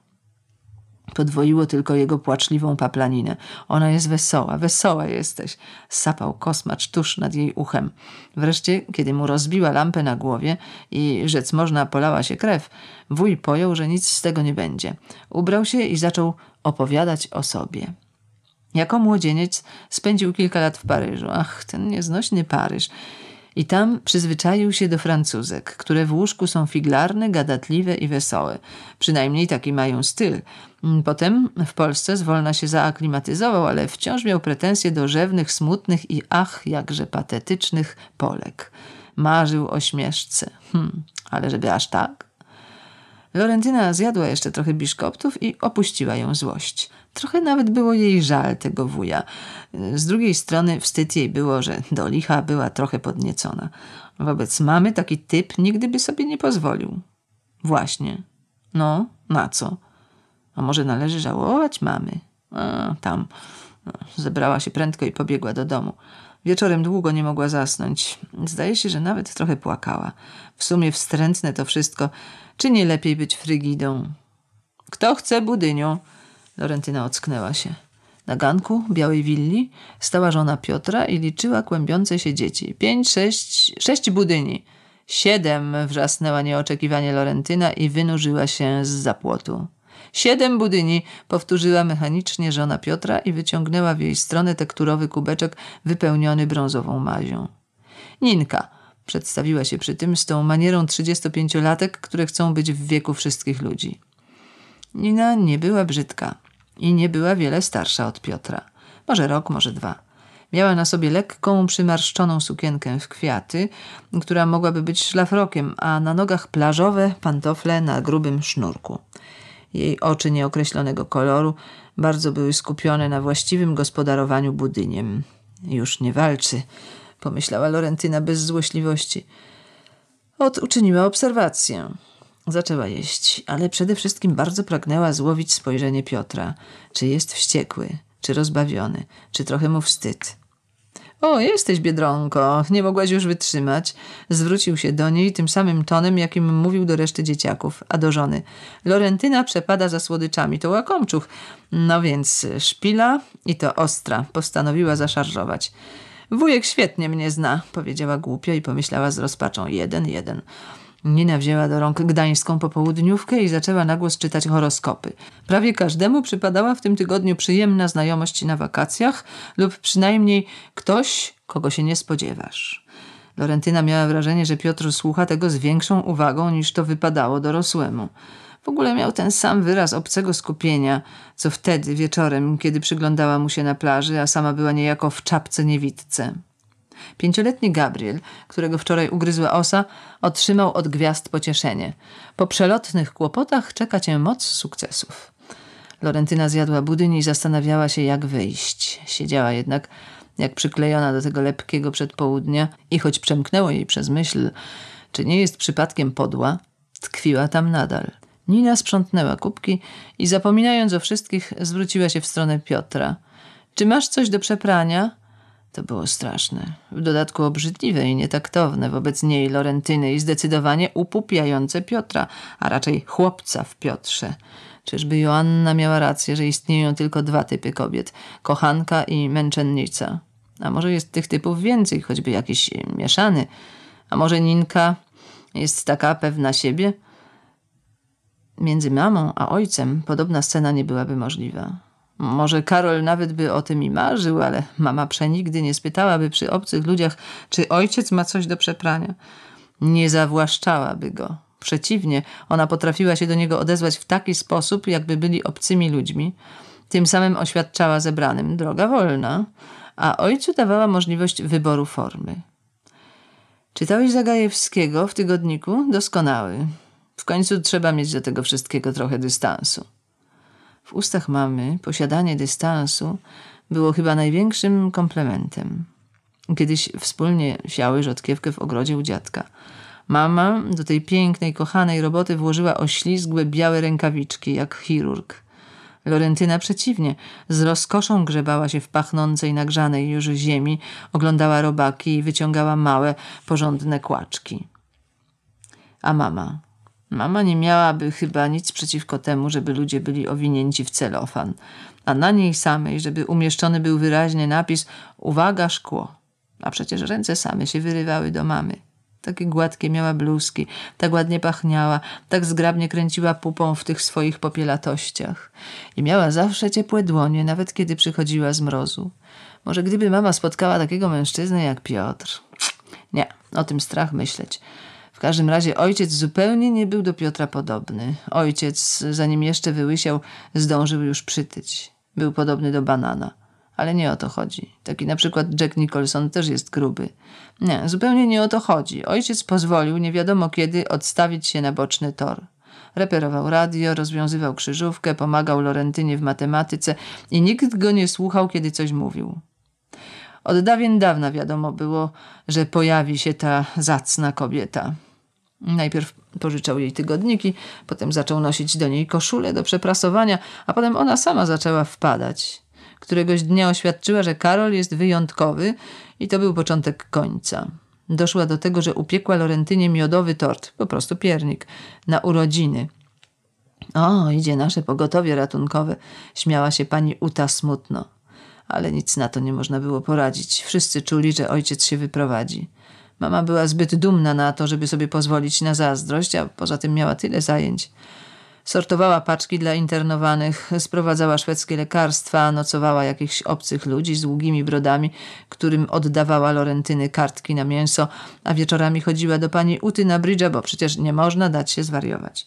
Podwoiło tylko jego płaczliwą paplaninę. Ona jest wesoła, wesoła jesteś. Sapał kosmacz tuż nad jej uchem. Wreszcie, kiedy mu rozbiła lampę na głowie i rzec można polała się krew, wuj pojął, że nic z tego nie będzie. Ubrał się i zaczął opowiadać o sobie. Jako młodzieniec spędził kilka lat w Paryżu. Ach, ten nieznośny Paryż i tam przyzwyczaił się do Francuzek, które w łóżku są figlarne, gadatliwe i wesołe. Przynajmniej taki mają styl. Mm, potem w Polsce zwolna się zaaklimatyzował, ale wciąż miał pretensje do rzewnych, smutnych i ach, jakże patetycznych Polek. Marzył o śmieszce. Hm, ale żeby aż tak? Lorentyna zjadła jeszcze trochę biszkoptów i opuściła ją złość. Trochę nawet było jej żal tego wuja. Z drugiej strony wstyd jej było, że do licha była trochę podniecona. Wobec mamy taki typ nigdy by sobie nie pozwolił. Właśnie. No, na co? A może należy żałować mamy? A, tam. No, zebrała się prędko i pobiegła do domu. Wieczorem długo nie mogła zasnąć. Zdaje się, że nawet trochę płakała. W sumie wstrętne to wszystko. Czy nie lepiej być Frygidą? Kto chce budynią? Lorentyna ocknęła się. Na ganku białej willi stała żona Piotra i liczyła kłębiące się dzieci. Pięć, sześć, sześć budyni. Siedem, wrzasnęła nieoczekiwanie Lorentyna i wynurzyła się z zapłotu. Siedem budyni, powtórzyła mechanicznie żona Piotra i wyciągnęła w jej stronę tekturowy kubeczek wypełniony brązową mazią. Ninka – Przedstawiła się przy tym z tą manierą 35-latek, które chcą być w wieku wszystkich ludzi. Nina nie była brzydka i nie była wiele starsza od Piotra. Może rok, może dwa. Miała na sobie lekką, przymarszczoną sukienkę w kwiaty, która mogłaby być szlafrokiem, a na nogach plażowe pantofle na grubym sznurku. Jej oczy nieokreślonego koloru bardzo były skupione na właściwym gospodarowaniu budyniem. Już nie walczy, pomyślała Lorentyna bez złośliwości. Ot uczyniła obserwację. Zaczęła jeść, ale przede wszystkim bardzo pragnęła złowić spojrzenie Piotra. Czy jest wściekły, czy rozbawiony, czy trochę mu wstyd. O, jesteś, Biedronko, nie mogłaś już wytrzymać. Zwrócił się do niej tym samym tonem, jakim mówił do reszty dzieciaków, a do żony. Lorentyna przepada za słodyczami, to łakomczuch. No więc szpila i to ostra postanowiła zaszarżować. Wujek świetnie mnie zna, powiedziała głupio i pomyślała z rozpaczą. Jeden, jeden. Nina wzięła do rąk gdańską popołudniówkę i zaczęła nagłos czytać horoskopy. Prawie każdemu przypadała w tym tygodniu przyjemna znajomość na wakacjach lub przynajmniej ktoś, kogo się nie spodziewasz. Lorentyna miała wrażenie, że Piotr słucha tego z większą uwagą niż to wypadało dorosłemu. W ogóle miał ten sam wyraz obcego skupienia, co wtedy wieczorem, kiedy przyglądała mu się na plaży, a sama była niejako w czapce niewidce. Pięcioletni Gabriel, którego wczoraj ugryzła osa, otrzymał od gwiazd pocieszenie. Po przelotnych kłopotach czeka cię moc sukcesów. Lorentyna zjadła budyń i zastanawiała się, jak wyjść. Siedziała jednak jak przyklejona do tego lepkiego przedpołudnia i choć przemknęło jej przez myśl, czy nie jest przypadkiem podła, tkwiła tam nadal. Nina sprzątnęła kubki i zapominając o wszystkich, zwróciła się w stronę Piotra. Czy masz coś do przeprania? To było straszne, w dodatku obrzydliwe i nietaktowne wobec niej Lorentyny i zdecydowanie upupiające Piotra, a raczej chłopca w Piotrze. Czyżby Joanna miała rację, że istnieją tylko dwa typy kobiet kochanka i męczennica? A może jest tych typów więcej, choćby jakiś mieszany? A może Ninka jest taka pewna siebie? Między mamą a ojcem podobna scena nie byłaby możliwa. Może Karol nawet by o tym i marzył, ale mama przenigdy nie spytałaby przy obcych ludziach, czy ojciec ma coś do przeprania. Nie zawłaszczałaby go. Przeciwnie, ona potrafiła się do niego odezwać w taki sposób, jakby byli obcymi ludźmi. Tym samym oświadczała zebranym droga wolna, a ojcu dawała możliwość wyboru formy. Czytałeś Zagajewskiego w tygodniku? Doskonały. W końcu trzeba mieć do tego wszystkiego trochę dystansu. W ustach mamy posiadanie dystansu było chyba największym komplementem. Kiedyś wspólnie siały rzodkiewkę w ogrodzie u dziadka. Mama do tej pięknej, kochanej roboty włożyła oślizgłe, białe rękawiczki, jak chirurg. Lorentyna przeciwnie, z rozkoszą grzebała się w pachnącej, nagrzanej już ziemi, oglądała robaki i wyciągała małe, porządne kłaczki. A mama Mama nie miałaby chyba nic przeciwko temu, żeby ludzie byli owinięci w celofan, a na niej samej, żeby umieszczony był wyraźnie napis Uwaga, szkło. A przecież ręce same się wyrywały do mamy. Takie gładkie miała bluzki, tak ładnie pachniała, tak zgrabnie kręciła pupą w tych swoich popielatościach. I miała zawsze ciepłe dłonie, nawet kiedy przychodziła z mrozu. Może gdyby mama spotkała takiego mężczyznę jak Piotr. Nie, o tym strach myśleć. W każdym razie ojciec zupełnie nie był do Piotra podobny. Ojciec, zanim jeszcze wyłysiał, zdążył już przytyć. Był podobny do banana. Ale nie o to chodzi. Taki na przykład Jack Nicholson też jest gruby. Nie, zupełnie nie o to chodzi. Ojciec pozwolił, nie wiadomo kiedy, odstawić się na boczny tor. Reperował radio, rozwiązywał krzyżówkę, pomagał Lorentynie w matematyce i nikt go nie słuchał, kiedy coś mówił. Od dawien dawna wiadomo było, że pojawi się ta zacna kobieta. Najpierw pożyczał jej tygodniki, potem zaczął nosić do niej koszule do przeprasowania, a potem ona sama zaczęła wpadać. Któregoś dnia oświadczyła, że Karol jest wyjątkowy i to był początek końca. Doszła do tego, że upiekła Lorentynie miodowy tort, po prostu piernik, na urodziny. O, idzie nasze pogotowie ratunkowe, śmiała się pani Uta smutno. Ale nic na to nie można było poradzić. Wszyscy czuli, że ojciec się wyprowadzi. Mama była zbyt dumna na to, żeby sobie pozwolić na zazdrość, a poza tym miała tyle zajęć. Sortowała paczki dla internowanych, sprowadzała szwedzkie lekarstwa, nocowała jakichś obcych ludzi z długimi brodami, którym oddawała Lorentyny kartki na mięso, a wieczorami chodziła do pani Uty na bridge'a, bo przecież nie można dać się zwariować.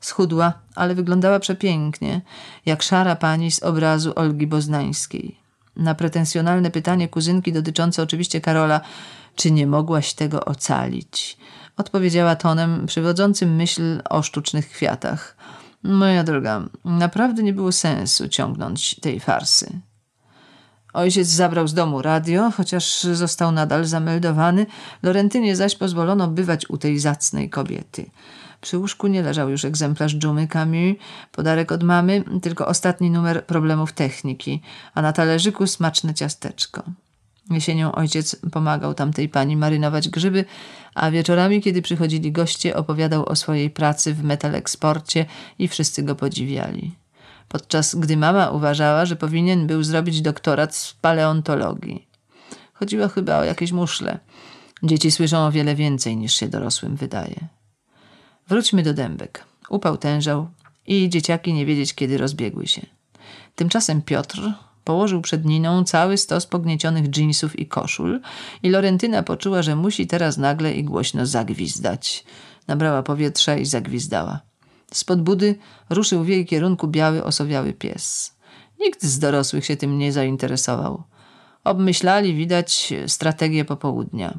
Schudła, ale wyglądała przepięknie, jak szara pani z obrazu Olgi Boznańskiej. Na pretensjonalne pytanie kuzynki dotyczące oczywiście Karola – czy nie mogłaś tego ocalić? Odpowiedziała tonem przywodzącym myśl o sztucznych kwiatach. Moja droga, naprawdę nie było sensu ciągnąć tej farsy. Ojciec zabrał z domu radio, chociaż został nadal zameldowany, Lorentynie zaś pozwolono bywać u tej zacnej kobiety. Przy łóżku nie leżał już egzemplarz dżumy Camus, podarek od mamy, tylko ostatni numer problemów techniki, a na talerzyku smaczne ciasteczko. Jesienią ojciec pomagał tamtej pani marynować grzyby, a wieczorami, kiedy przychodzili goście, opowiadał o swojej pracy w metaleksporcie i wszyscy go podziwiali. Podczas gdy mama uważała, że powinien był zrobić doktorat z paleontologii. Chodziło chyba o jakieś muszle. Dzieci słyszą o wiele więcej niż się dorosłym wydaje. Wróćmy do dębek. Upał tężał i dzieciaki nie wiedzieć kiedy rozbiegły się. Tymczasem Piotr, położył przed Niną cały stos pogniecionych dżinsów i koszul i Lorentyna poczuła, że musi teraz nagle i głośno zagwizdać. Nabrała powietrza i zagwizdała. Spod budy ruszył w jej kierunku biały, osowiały pies. Nikt z dorosłych się tym nie zainteresował. Obmyślali, widać, strategię popołudnia.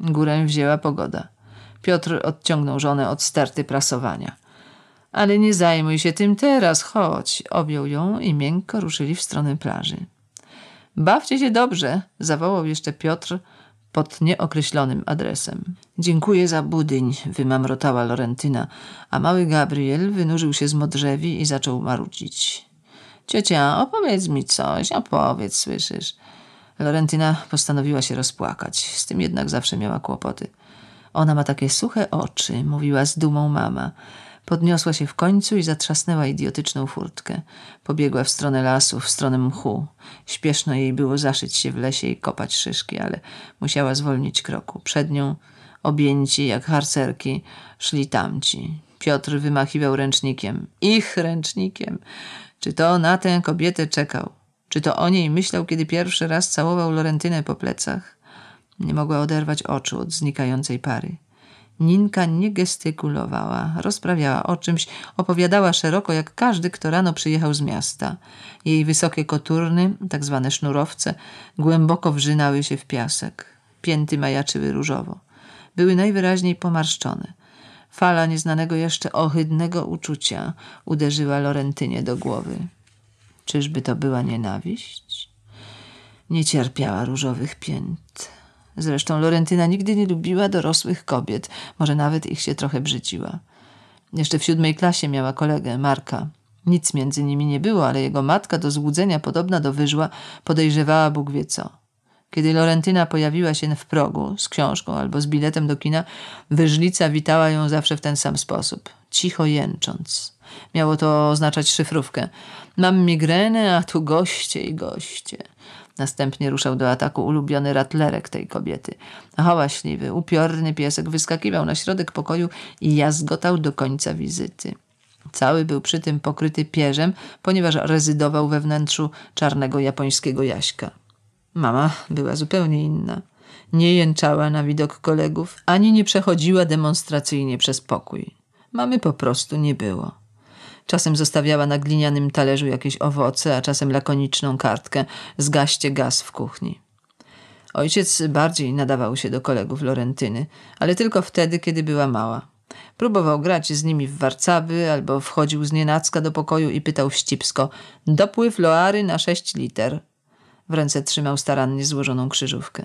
Górę wzięła pogoda. Piotr odciągnął żonę od sterty prasowania. Ale nie zajmuj się tym teraz, chodź. Objął ją i miękko ruszyli w stronę plaży. Bawcie się dobrze, zawołał jeszcze Piotr pod nieokreślonym adresem. Dziękuję za budyń, wymamrotała Lorentyna, a mały Gabriel wynurzył się z modrzewi i zaczął marudzić. Ciocia, opowiedz mi coś, opowiedz, słyszysz. Lorentyna postanowiła się rozpłakać, z tym jednak zawsze miała kłopoty. Ona ma takie suche oczy, mówiła z dumą mama. Podniosła się w końcu i zatrzasnęła idiotyczną furtkę. Pobiegła w stronę lasu, w stronę mchu. Śpieszno jej było zaszyć się w lesie i kopać szyszki, ale musiała zwolnić kroku. Przed nią, objęci jak harcerki, szli tamci. Piotr wymachiwał ręcznikiem. Ich ręcznikiem! Czy to na tę kobietę czekał? Czy to o niej myślał, kiedy pierwszy raz całował Lorentynę po plecach? Nie mogła oderwać oczu od znikającej pary. Ninka nie gestykulowała, rozprawiała o czymś, opowiadała szeroko jak każdy, kto rano przyjechał z miasta. Jej wysokie koturny, tak zwane sznurowce, głęboko wrzynały się w piasek. Pięty majaczyły różowo. Były najwyraźniej pomarszczone. Fala nieznanego jeszcze ohydnego uczucia uderzyła Lorentynie do głowy. Czyżby to była nienawiść? Nie cierpiała różowych pięt. Zresztą Lorentyna nigdy nie lubiła dorosłych kobiet, może nawet ich się trochę brzydziła. Jeszcze w siódmej klasie miała kolegę, Marka. Nic między nimi nie było, ale jego matka do złudzenia podobna do wyżła podejrzewała Bóg wie co. Kiedy Lorentyna pojawiła się w progu z książką albo z biletem do kina, wyżlica witała ją zawsze w ten sam sposób, cicho jęcząc. Miało to oznaczać szyfrówkę. Mam migrenę, a tu goście i goście. Następnie ruszał do ataku ulubiony ratlerek tej kobiety. Hałaśliwy, upiorny piesek wyskakiwał na środek pokoju i jazgotał do końca wizyty. Cały był przy tym pokryty pierzem, ponieważ rezydował we wnętrzu czarnego japońskiego jaśka. Mama była zupełnie inna. Nie jęczała na widok kolegów, ani nie przechodziła demonstracyjnie przez pokój. Mamy po prostu nie było. Czasem zostawiała na glinianym talerzu jakieś owoce, a czasem lakoniczną kartkę Zgaście gaz w kuchni. Ojciec bardziej nadawał się do kolegów Lorentyny, ale tylko wtedy, kiedy była mała. Próbował grać z nimi w warcaby albo wchodził z nienacka do pokoju i pytał wścibsko – dopływ Loary na sześć liter. W ręce trzymał starannie złożoną krzyżówkę.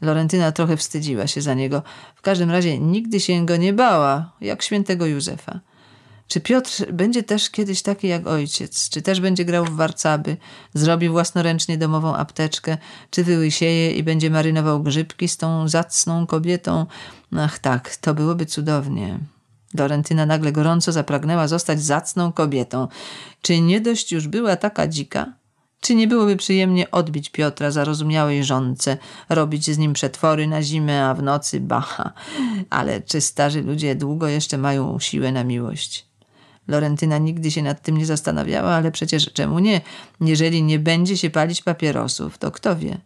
Lorentyna trochę wstydziła się za niego. W każdym razie nigdy się go nie bała, jak świętego Józefa. Czy Piotr będzie też kiedyś taki jak ojciec? Czy też będzie grał w warcaby? Zrobi własnoręcznie domową apteczkę? Czy wyłysieje i będzie marynował grzybki z tą zacną kobietą? Ach tak, to byłoby cudownie. Florentyna nagle gorąco zapragnęła zostać zacną kobietą. Czy nie dość już była taka dzika? Czy nie byłoby przyjemnie odbić Piotra zarozumiałej żonce, robić z nim przetwory na zimę, a w nocy bacha? Ale czy starzy ludzie długo jeszcze mają siłę na miłość? Lorentyna nigdy się nad tym nie zastanawiała, ale przecież czemu nie? Jeżeli nie będzie się palić papierosów, to kto wie?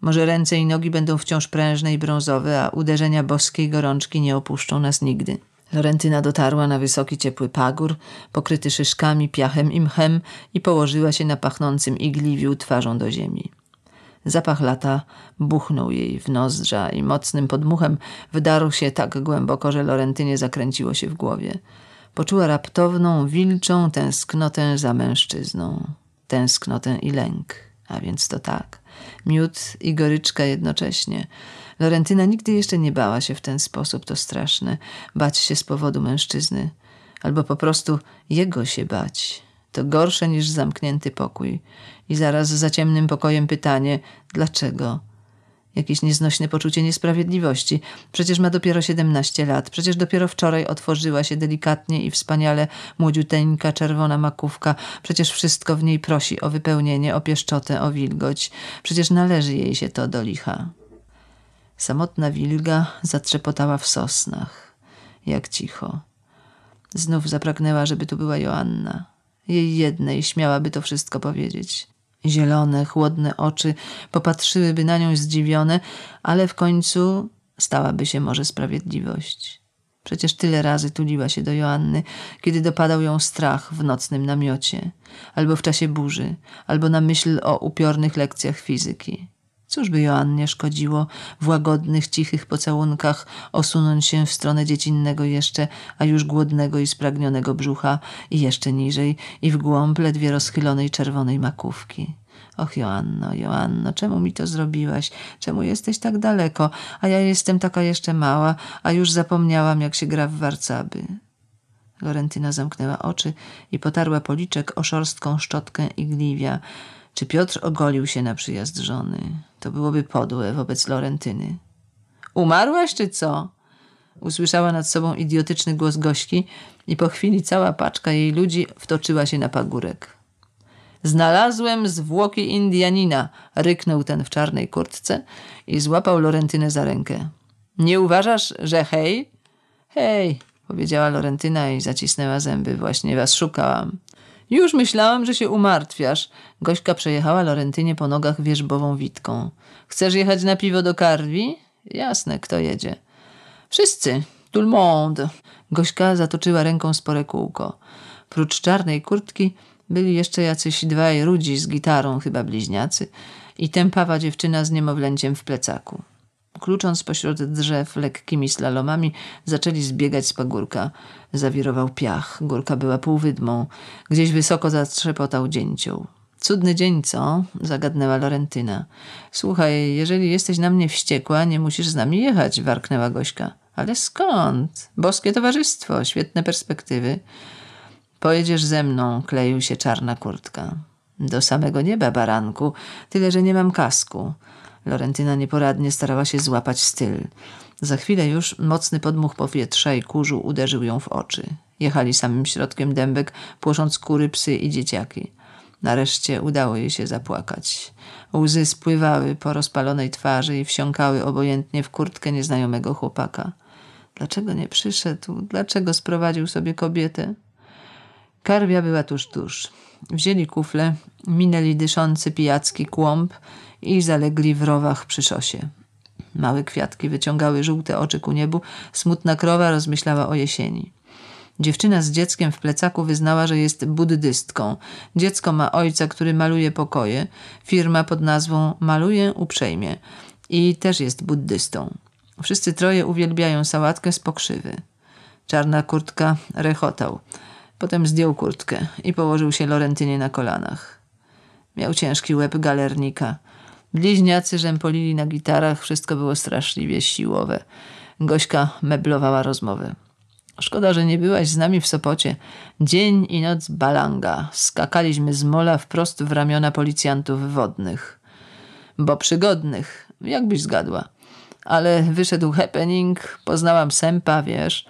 Może ręce i nogi będą wciąż prężne i brązowe, a uderzenia boskiej gorączki nie opuszczą nas nigdy. Lorentyna dotarła na wysoki, ciepły pagór, pokryty szyszkami, piachem i mchem i położyła się na pachnącym igliwiu twarzą do ziemi. Zapach lata buchnął jej w nozdrza i mocnym podmuchem wydarł się tak głęboko, że Lorentynie zakręciło się w głowie. Poczuła raptowną, wilczą tęsknotę za mężczyzną, tęsknotę i lęk, a więc to tak, miód i goryczka jednocześnie. Lorentyna nigdy jeszcze nie bała się w ten sposób, to straszne, bać się z powodu mężczyzny, albo po prostu jego się bać. To gorsze niż zamknięty pokój. I zaraz za ciemnym pokojem pytanie, dlaczego? jakieś nieznośne poczucie niesprawiedliwości. Przecież ma dopiero 17 lat, przecież dopiero wczoraj otworzyła się delikatnie i wspaniale młodziuteńka czerwona makówka, przecież wszystko w niej prosi o wypełnienie, o pieszczotę, o wilgoć. Przecież należy jej się to do licha. Samotna wilga zatrzepotała w sosnach. Jak cicho. Znów zapragnęła, żeby tu była Joanna. Jej jednej śmiałaby to wszystko powiedzieć. Zielone, chłodne oczy popatrzyłyby na nią zdziwione, ale w końcu stałaby się może sprawiedliwość. Przecież tyle razy tuliła się do Joanny, kiedy dopadał ją strach w nocnym namiocie, albo w czasie burzy, albo na myśl o upiornych lekcjach fizyki. Cóżby Joannie szkodziło w łagodnych, cichych pocałunkach osunąć się w stronę dziecinnego jeszcze, a już głodnego i spragnionego brzucha i jeszcze niżej i w głąb ledwie rozchylonej czerwonej makówki. Och, Joanno, Joanno, czemu mi to zrobiłaś? Czemu jesteś tak daleko? A ja jestem taka jeszcze mała, a już zapomniałam, jak się gra w warcaby. Lorentyna zamknęła oczy i potarła policzek o szorstką szczotkę igliwia. Czy Piotr ogolił się na przyjazd żony? To byłoby podłe wobec Lorentyny. Umarłaś czy co? Usłyszała nad sobą idiotyczny głos gośki i po chwili cała paczka jej ludzi wtoczyła się na pagórek. Znalazłem zwłoki Indianina, ryknął ten w czarnej kurtce i złapał Lorentynę za rękę. Nie uważasz, że hej? Hej, powiedziała Lorentyna i zacisnęła zęby. Właśnie was szukałam. Już myślałam, że się umartwiasz. Gośka przejechała Lorentynie po nogach wierzbową witką. Chcesz jechać na piwo do Karwi? Jasne, kto jedzie? Wszyscy. Tout le monde. Gośka zatoczyła ręką spore kółko. Prócz czarnej kurtki byli jeszcze jacyś dwaj rudzi z gitarą, chyba bliźniacy, i tępawa dziewczyna z niemowlęciem w plecaku. Klucząc pośród drzew lekkimi slalomami, zaczęli zbiegać z pagórka. Zawirował piach, górka była półwydmą. Gdzieś wysoko zatrzepotał dzięcioł. Cudny dzień, co? zagadnęła Lorentyna. Słuchaj, jeżeli jesteś na mnie wściekła, nie musisz z nami jechać, warknęła Gośka. Ale skąd? Boskie towarzystwo, świetne perspektywy. Pojedziesz ze mną, kleił się czarna kurtka. Do samego nieba, baranku, tyle że nie mam kasku. Lorentyna nieporadnie starała się złapać styl. Za chwilę już mocny podmuch powietrza i kurzu uderzył ją w oczy. Jechali samym środkiem dębek, płosząc kury, psy i dzieciaki. Nareszcie udało jej się zapłakać. Łzy spływały po rozpalonej twarzy i wsiąkały obojętnie w kurtkę nieznajomego chłopaka. Dlaczego nie przyszedł? Dlaczego sprowadził sobie kobietę? Karwia była tuż tuż. Wzięli kufle, minęli dyszący pijacki kłąb i zalegli w rowach przy szosie. Małe kwiatki wyciągały żółte oczy ku niebu, smutna krowa rozmyślała o jesieni. Dziewczyna z dzieckiem w plecaku wyznała, że jest buddystką. Dziecko ma ojca, który maluje pokoje. Firma pod nazwą Maluje Uprzejmie i też jest buddystą. Wszyscy troje uwielbiają sałatkę z pokrzywy. Czarna kurtka rechotał. Potem zdjął kurtkę i położył się Lorentynie na kolanach. Miał ciężki łeb galernika. Bliźniacy rzępolili na gitarach, wszystko było straszliwie siłowe. Gośka meblowała rozmowy. Szkoda, że nie byłaś z nami w Sopocie. Dzień i noc balanga. Skakaliśmy z mola wprost w ramiona policjantów wodnych. Bo przygodnych, jakbyś zgadła. Ale wyszedł happening, poznałam sępa, wiesz.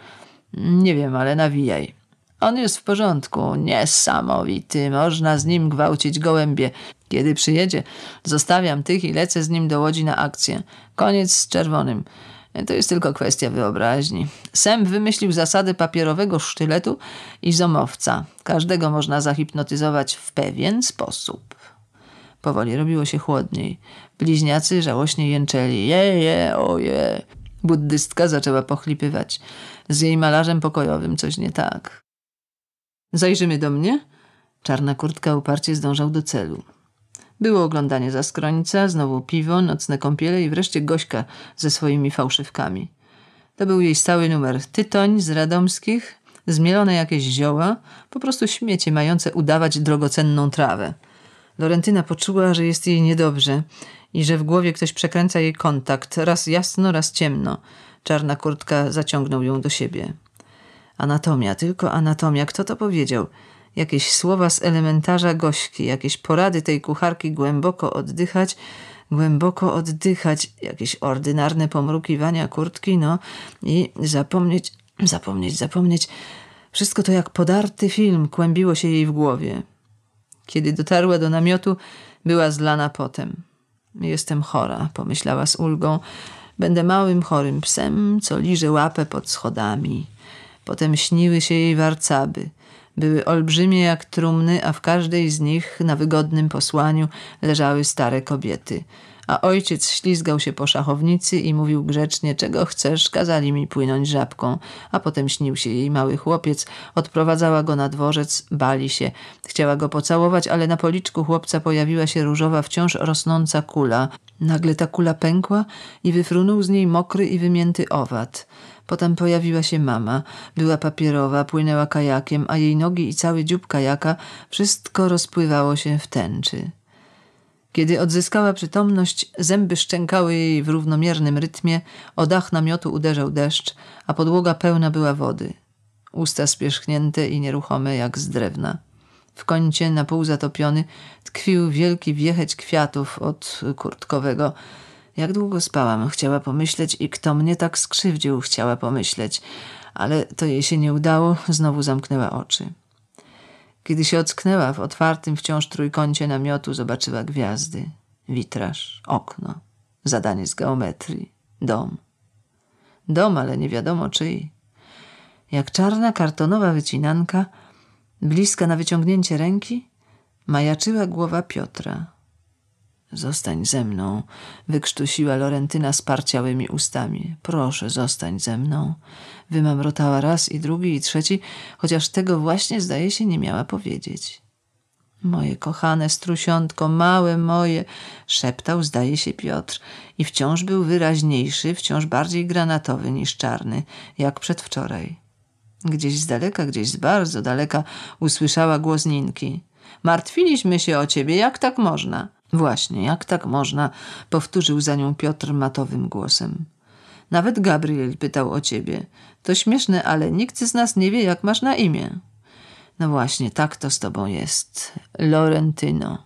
Nie wiem, ale nawijaj. On jest w porządku, niesamowity, można z nim gwałcić gołębie. Kiedy przyjedzie, zostawiam tych i lecę z nim do Łodzi na akcję. Koniec z czerwonym. To jest tylko kwestia wyobraźni. Sem wymyślił zasady papierowego sztyletu i zomowca. Każdego można zahipnotyzować w pewien sposób. Powoli robiło się chłodniej. Bliźniacy żałośnie jęczeli. Je, je, oje. Buddystka zaczęła pochlipywać. Z jej malarzem pokojowym coś nie tak. Zajrzymy do mnie? Czarna kurtka uparcie zdążał do celu. Było oglądanie za skrońca, znowu piwo, nocne kąpiele i wreszcie Gośka ze swoimi fałszywkami. To był jej stały numer. Tytoń z radomskich, zmielone jakieś zioła, po prostu śmiecie mające udawać drogocenną trawę. Lorentyna poczuła, że jest jej niedobrze i że w głowie ktoś przekręca jej kontakt, raz jasno, raz ciemno. Czarna kurtka zaciągnął ją do siebie. Anatomia, tylko anatomia. Kto to powiedział? Jakieś słowa z elementarza gośki, jakieś porady tej kucharki głęboko oddychać, głęboko oddychać, jakieś ordynarne pomrukiwania kurtki, no i zapomnieć, zapomnieć, zapomnieć. Wszystko to jak podarty film kłębiło się jej w głowie. Kiedy dotarła do namiotu, była zlana potem. Jestem chora, pomyślała z ulgą. Będę małym, chorym psem, co liże łapę pod schodami. Potem śniły się jej warcaby. Były olbrzymie jak trumny, a w każdej z nich na wygodnym posłaniu leżały stare kobiety. A ojciec ślizgał się po szachownicy i mówił grzecznie, czego chcesz, kazali mi płynąć żabką. A potem śnił się jej mały chłopiec, odprowadzała go na dworzec, bali się. Chciała go pocałować, ale na policzku chłopca pojawiła się różowa, wciąż rosnąca kula. Nagle ta kula pękła i wyfrunął z niej mokry i wymięty owad. Potem pojawiła się mama. Była papierowa, płynęła kajakiem, a jej nogi i cały dziób kajaka wszystko rozpływało się w tęczy. Kiedy odzyskała przytomność, zęby szczękały jej w równomiernym rytmie, o dach namiotu uderzał deszcz, a podłoga pełna była wody. Usta spierzchnięte i nieruchome jak z drewna. W kącie, na pół zatopiony, tkwił wielki wiecheć kwiatów od kurtkowego jak długo spałam, chciała pomyśleć i kto mnie tak skrzywdził, chciała pomyśleć, ale to jej się nie udało, znowu zamknęła oczy. Kiedy się ocknęła w otwartym wciąż trójkącie namiotu, zobaczyła gwiazdy, witraż, okno, zadanie z geometrii, dom. Dom, ale nie wiadomo czyj. Jak czarna kartonowa wycinanka, bliska na wyciągnięcie ręki, majaczyła głowa Piotra Zostań ze mną, wykrztusiła Lorentyna sparciałymi ustami. Proszę, zostań ze mną. Wymamrotała raz i drugi i trzeci, chociaż tego właśnie zdaje się nie miała powiedzieć. Moje kochane strusiątko, małe moje, szeptał, zdaje się, Piotr. I wciąż był wyraźniejszy, wciąż bardziej granatowy niż czarny, jak przedwczoraj. Gdzieś z daleka, gdzieś z bardzo daleka usłyszała głos Ninki. Martwiliśmy się o ciebie, jak tak można? Właśnie, jak tak można? powtórzył za nią Piotr matowym głosem. Nawet Gabriel pytał o ciebie. To śmieszne, ale nikt z nas nie wie, jak masz na imię. No właśnie, tak to z tobą jest. Lorentino.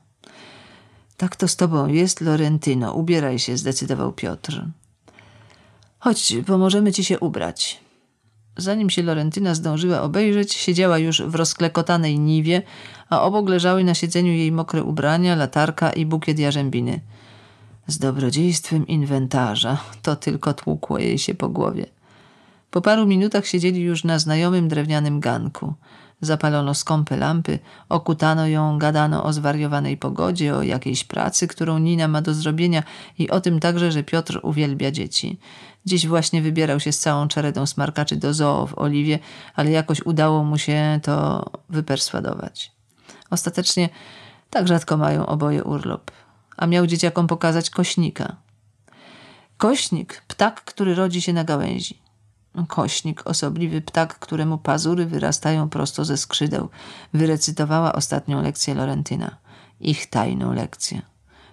Tak to z tobą jest, Lorentino. Ubieraj się, zdecydował Piotr. Chodź, pomożemy ci się ubrać. Zanim się Lorentyna zdążyła obejrzeć, siedziała już w rozklekotanej niwie, a obok leżały na siedzeniu jej mokre ubrania, latarka i bukiet jarzębiny. Z dobrodziejstwem inwentarza to tylko tłukło jej się po głowie. Po paru minutach siedzieli już na znajomym drewnianym ganku. Zapalono skąpe lampy, okutano ją, gadano o zwariowanej pogodzie, o jakiejś pracy, którą Nina ma do zrobienia i o tym także, że Piotr uwielbia dzieci. Dziś właśnie wybierał się z całą czeredą smarkaczy do zoo w Oliwie, ale jakoś udało mu się to wyperswadować. Ostatecznie tak rzadko mają oboje urlop, a miał dzieciakom pokazać kośnika. Kośnik, ptak, który rodzi się na gałęzi. Kośnik, osobliwy ptak, któremu pazury wyrastają prosto ze skrzydeł, wyrecytowała ostatnią lekcję Lorentyna. Ich tajną lekcję.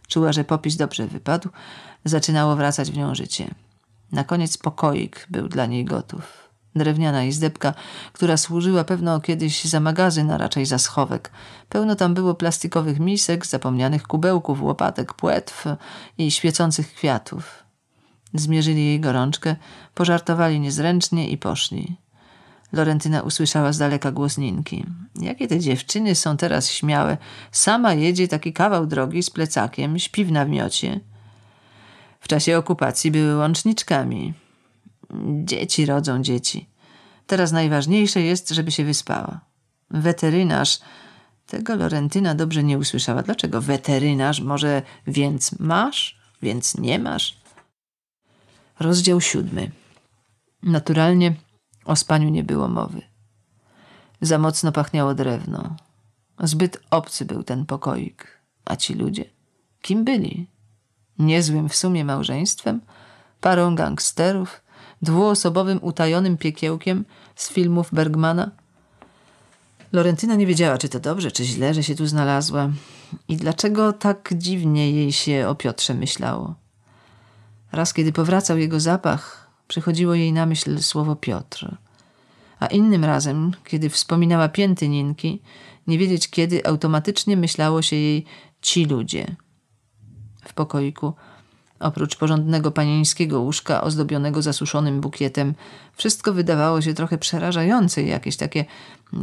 Czuła, że popis dobrze wypadł, zaczynało wracać w nią życie. Na koniec pokoik był dla niej gotów. Drewniana izdebka, która służyła pewno kiedyś za magazyn, a raczej za schowek. Pełno tam było plastikowych misek, zapomnianych kubełków, łopatek, płetw i świecących kwiatów. Zmierzyli jej gorączkę, pożartowali niezręcznie i poszli. Lorentyna usłyszała z daleka głos Ninki. Jakie te dziewczyny są teraz śmiałe. Sama jedzie taki kawał drogi z plecakiem, śpi w namiocie. W czasie okupacji były łączniczkami. Dzieci rodzą dzieci. Teraz najważniejsze jest, żeby się wyspała. Weterynarz. Tego Lorentyna dobrze nie usłyszała. Dlaczego weterynarz? Może więc masz, więc nie masz? Rozdział siódmy. Naturalnie o spaniu nie było mowy. Za mocno pachniało drewno. Zbyt obcy był ten pokoik. A ci ludzie? Kim byli? niezłym w sumie małżeństwem, parą gangsterów, dwuosobowym utajonym piekiełkiem z filmów Bergmana. Lorentyna nie wiedziała, czy to dobrze, czy źle, że się tu znalazła i dlaczego tak dziwnie jej się o Piotrze myślało. Raz, kiedy powracał jego zapach, przychodziło jej na myśl słowo Piotr. A innym razem, kiedy wspominała pięty Ninki, nie wiedzieć kiedy, automatycznie myślało się jej ci ludzie – w pokoiku. Oprócz porządnego panieńskiego łóżka ozdobionego zasuszonym bukietem, wszystko wydawało się trochę przerażające, jakieś takie,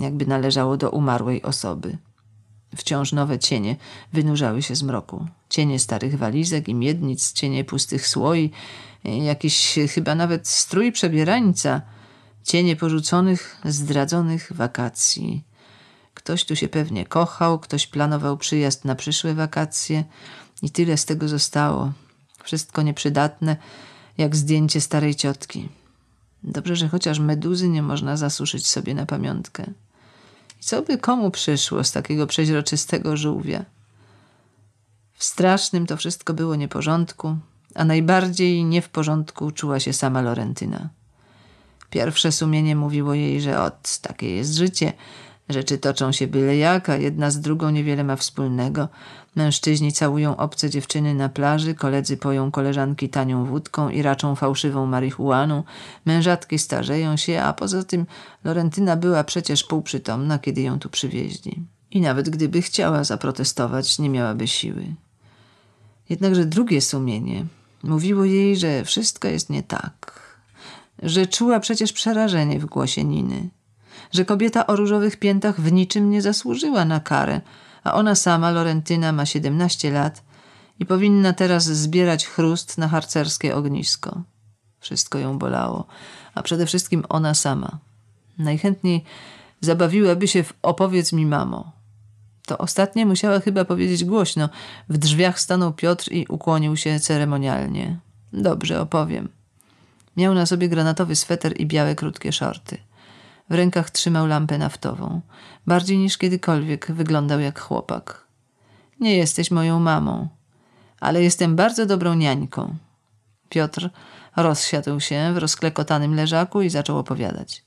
jakby należało do umarłej osoby. Wciąż nowe cienie wynurzały się z mroku. Cienie starych walizek i miednic, cienie pustych słoi, jakiś chyba nawet strój przebierańca, cienie porzuconych, zdradzonych wakacji. Ktoś tu się pewnie kochał, ktoś planował przyjazd na przyszłe wakacje – i tyle z tego zostało. Wszystko nieprzydatne, jak zdjęcie starej ciotki. Dobrze, że chociaż meduzy nie można zasuszyć sobie na pamiątkę. I co by komu przyszło z takiego przeźroczystego żółwia? W strasznym to wszystko było nieporządku, a najbardziej nie w porządku czuła się sama Lorentyna. Pierwsze sumienie mówiło jej, że od takie jest życie, rzeczy toczą się byle jaka, jedna z drugą niewiele ma wspólnego, Mężczyźni całują obce dziewczyny na plaży, koledzy poją koleżanki tanią wódką i raczą fałszywą marihuaną, mężatki starzeją się, a poza tym Lorentyna była przecież półprzytomna, kiedy ją tu przywieźli. I nawet gdyby chciała zaprotestować, nie miałaby siły. Jednakże drugie sumienie mówiło jej, że wszystko jest nie tak, że czuła przecież przerażenie w głosie Niny, że kobieta o różowych piętach w niczym nie zasłużyła na karę – a ona sama, Lorentyna, ma 17 lat i powinna teraz zbierać chrust na harcerskie ognisko. Wszystko ją bolało, a przede wszystkim ona sama. Najchętniej zabawiłaby się w opowiedz mi mamo. To ostatnie musiała chyba powiedzieć głośno. W drzwiach stanął Piotr i ukłonił się ceremonialnie. Dobrze, opowiem. Miał na sobie granatowy sweter i białe krótkie szorty. W rękach trzymał lampę naftową. Bardziej niż kiedykolwiek wyglądał jak chłopak. Nie jesteś moją mamą, ale jestem bardzo dobrą niańką. Piotr rozsiadł się w rozklekotanym leżaku i zaczął opowiadać.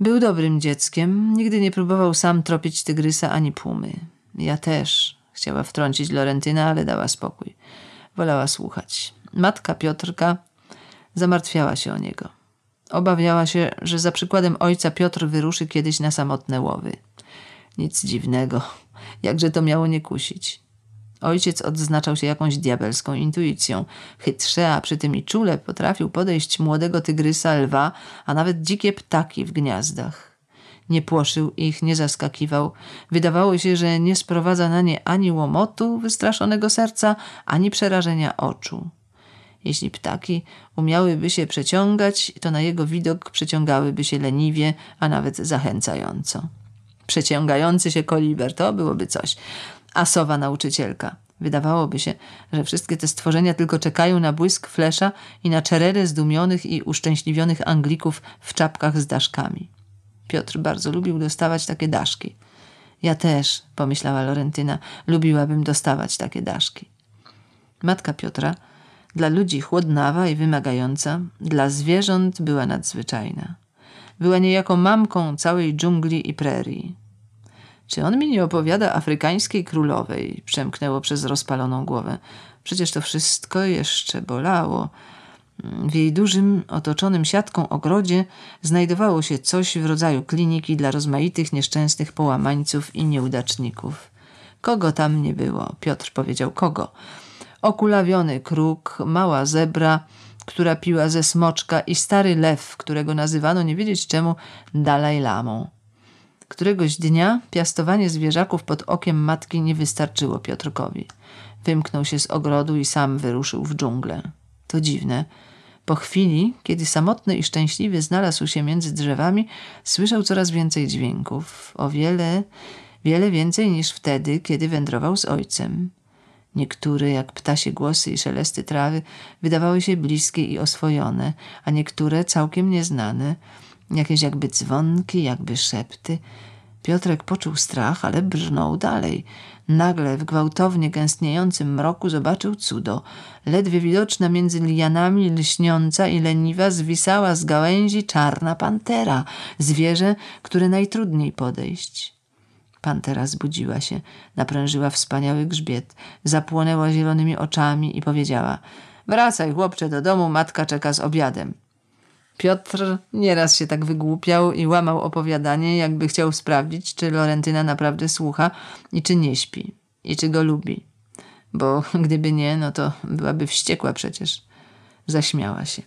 Był dobrym dzieckiem, nigdy nie próbował sam tropić tygrysa ani pumy. Ja też. Chciała wtrącić Lorentyna, ale dała spokój. Wolała słuchać. Matka Piotrka zamartwiała się o niego. Obawiała się, że za przykładem ojca Piotr wyruszy kiedyś na samotne łowy. Nic dziwnego, jakże to miało nie kusić. Ojciec odznaczał się jakąś diabelską intuicją. Chytrze, a przy tym i czule potrafił podejść młodego tygrysa, lwa, a nawet dzikie ptaki w gniazdach. Nie płoszył ich, nie zaskakiwał. Wydawało się, że nie sprowadza na nie ani łomotu wystraszonego serca, ani przerażenia oczu. Jeśli ptaki umiałyby się przeciągać, to na jego widok przeciągałyby się leniwie, a nawet zachęcająco. Przeciągający się koliber to byłoby coś. A sowa nauczycielka. Wydawałoby się, że wszystkie te stworzenia tylko czekają na błysk flesza i na czerery zdumionych i uszczęśliwionych Anglików w czapkach z daszkami. Piotr bardzo lubił dostawać takie daszki. Ja też, pomyślała Lorentyna, lubiłabym dostawać takie daszki. Matka Piotra dla ludzi chłodnawa i wymagająca, dla zwierząt była nadzwyczajna. Była niejako mamką całej dżungli i prerii. Czy on mi nie opowiada afrykańskiej królowej? przemknęło przez rozpaloną głowę. Przecież to wszystko jeszcze bolało. W jej dużym, otoczonym siatką ogrodzie znajdowało się coś w rodzaju kliniki dla rozmaitych nieszczęsnych połamańców i nieudaczników. Kogo tam nie było? Piotr powiedział kogo okulawiony kruk, mała zebra, która piła ze smoczka i stary lew, którego nazywano nie wiedzieć czemu Dalaj Lamą. Któregoś dnia piastowanie zwierzaków pod okiem matki nie wystarczyło Piotrkowi. Wymknął się z ogrodu i sam wyruszył w dżunglę. To dziwne. Po chwili, kiedy samotny i szczęśliwy znalazł się między drzewami, słyszał coraz więcej dźwięków. O wiele, wiele więcej niż wtedy, kiedy wędrował z ojcem. Niektóre, jak ptasie głosy i szelesty trawy, wydawały się bliskie i oswojone, a niektóre całkiem nieznane, jakieś jakby dzwonki, jakby szepty. Piotrek poczuł strach, ale brznął dalej. Nagle w gwałtownie gęstniejącym mroku zobaczył cudo. Ledwie widoczna między lianami lśniąca i leniwa zwisała z gałęzi czarna pantera, zwierzę, które najtrudniej podejść. Pantera zbudziła się, naprężyła wspaniały grzbiet, zapłonęła zielonymi oczami i powiedziała – wracaj chłopcze do domu, matka czeka z obiadem. Piotr nieraz się tak wygłupiał i łamał opowiadanie, jakby chciał sprawdzić, czy Lorentyna naprawdę słucha i czy nie śpi, i czy go lubi. Bo gdyby nie, no to byłaby wściekła przecież. Zaśmiała się.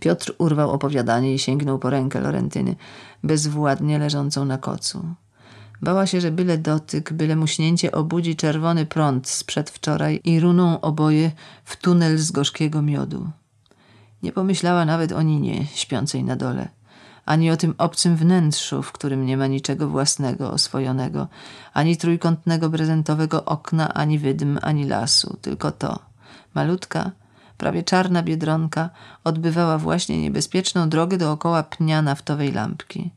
Piotr urwał opowiadanie i sięgnął po rękę Lorentyny, bezwładnie leżącą na kocu. Bała się, że byle dotyk, byle muśnięcie obudzi czerwony prąd z przedwczoraj i runą oboje w tunel z gorzkiego miodu. Nie pomyślała nawet o Ninie śpiącej na dole, ani o tym obcym wnętrzu, w którym nie ma niczego własnego, oswojonego, ani trójkątnego prezentowego okna, ani wydm, ani lasu, tylko to. Malutka, prawie czarna biedronka odbywała właśnie niebezpieczną drogę dookoła pnia naftowej lampki.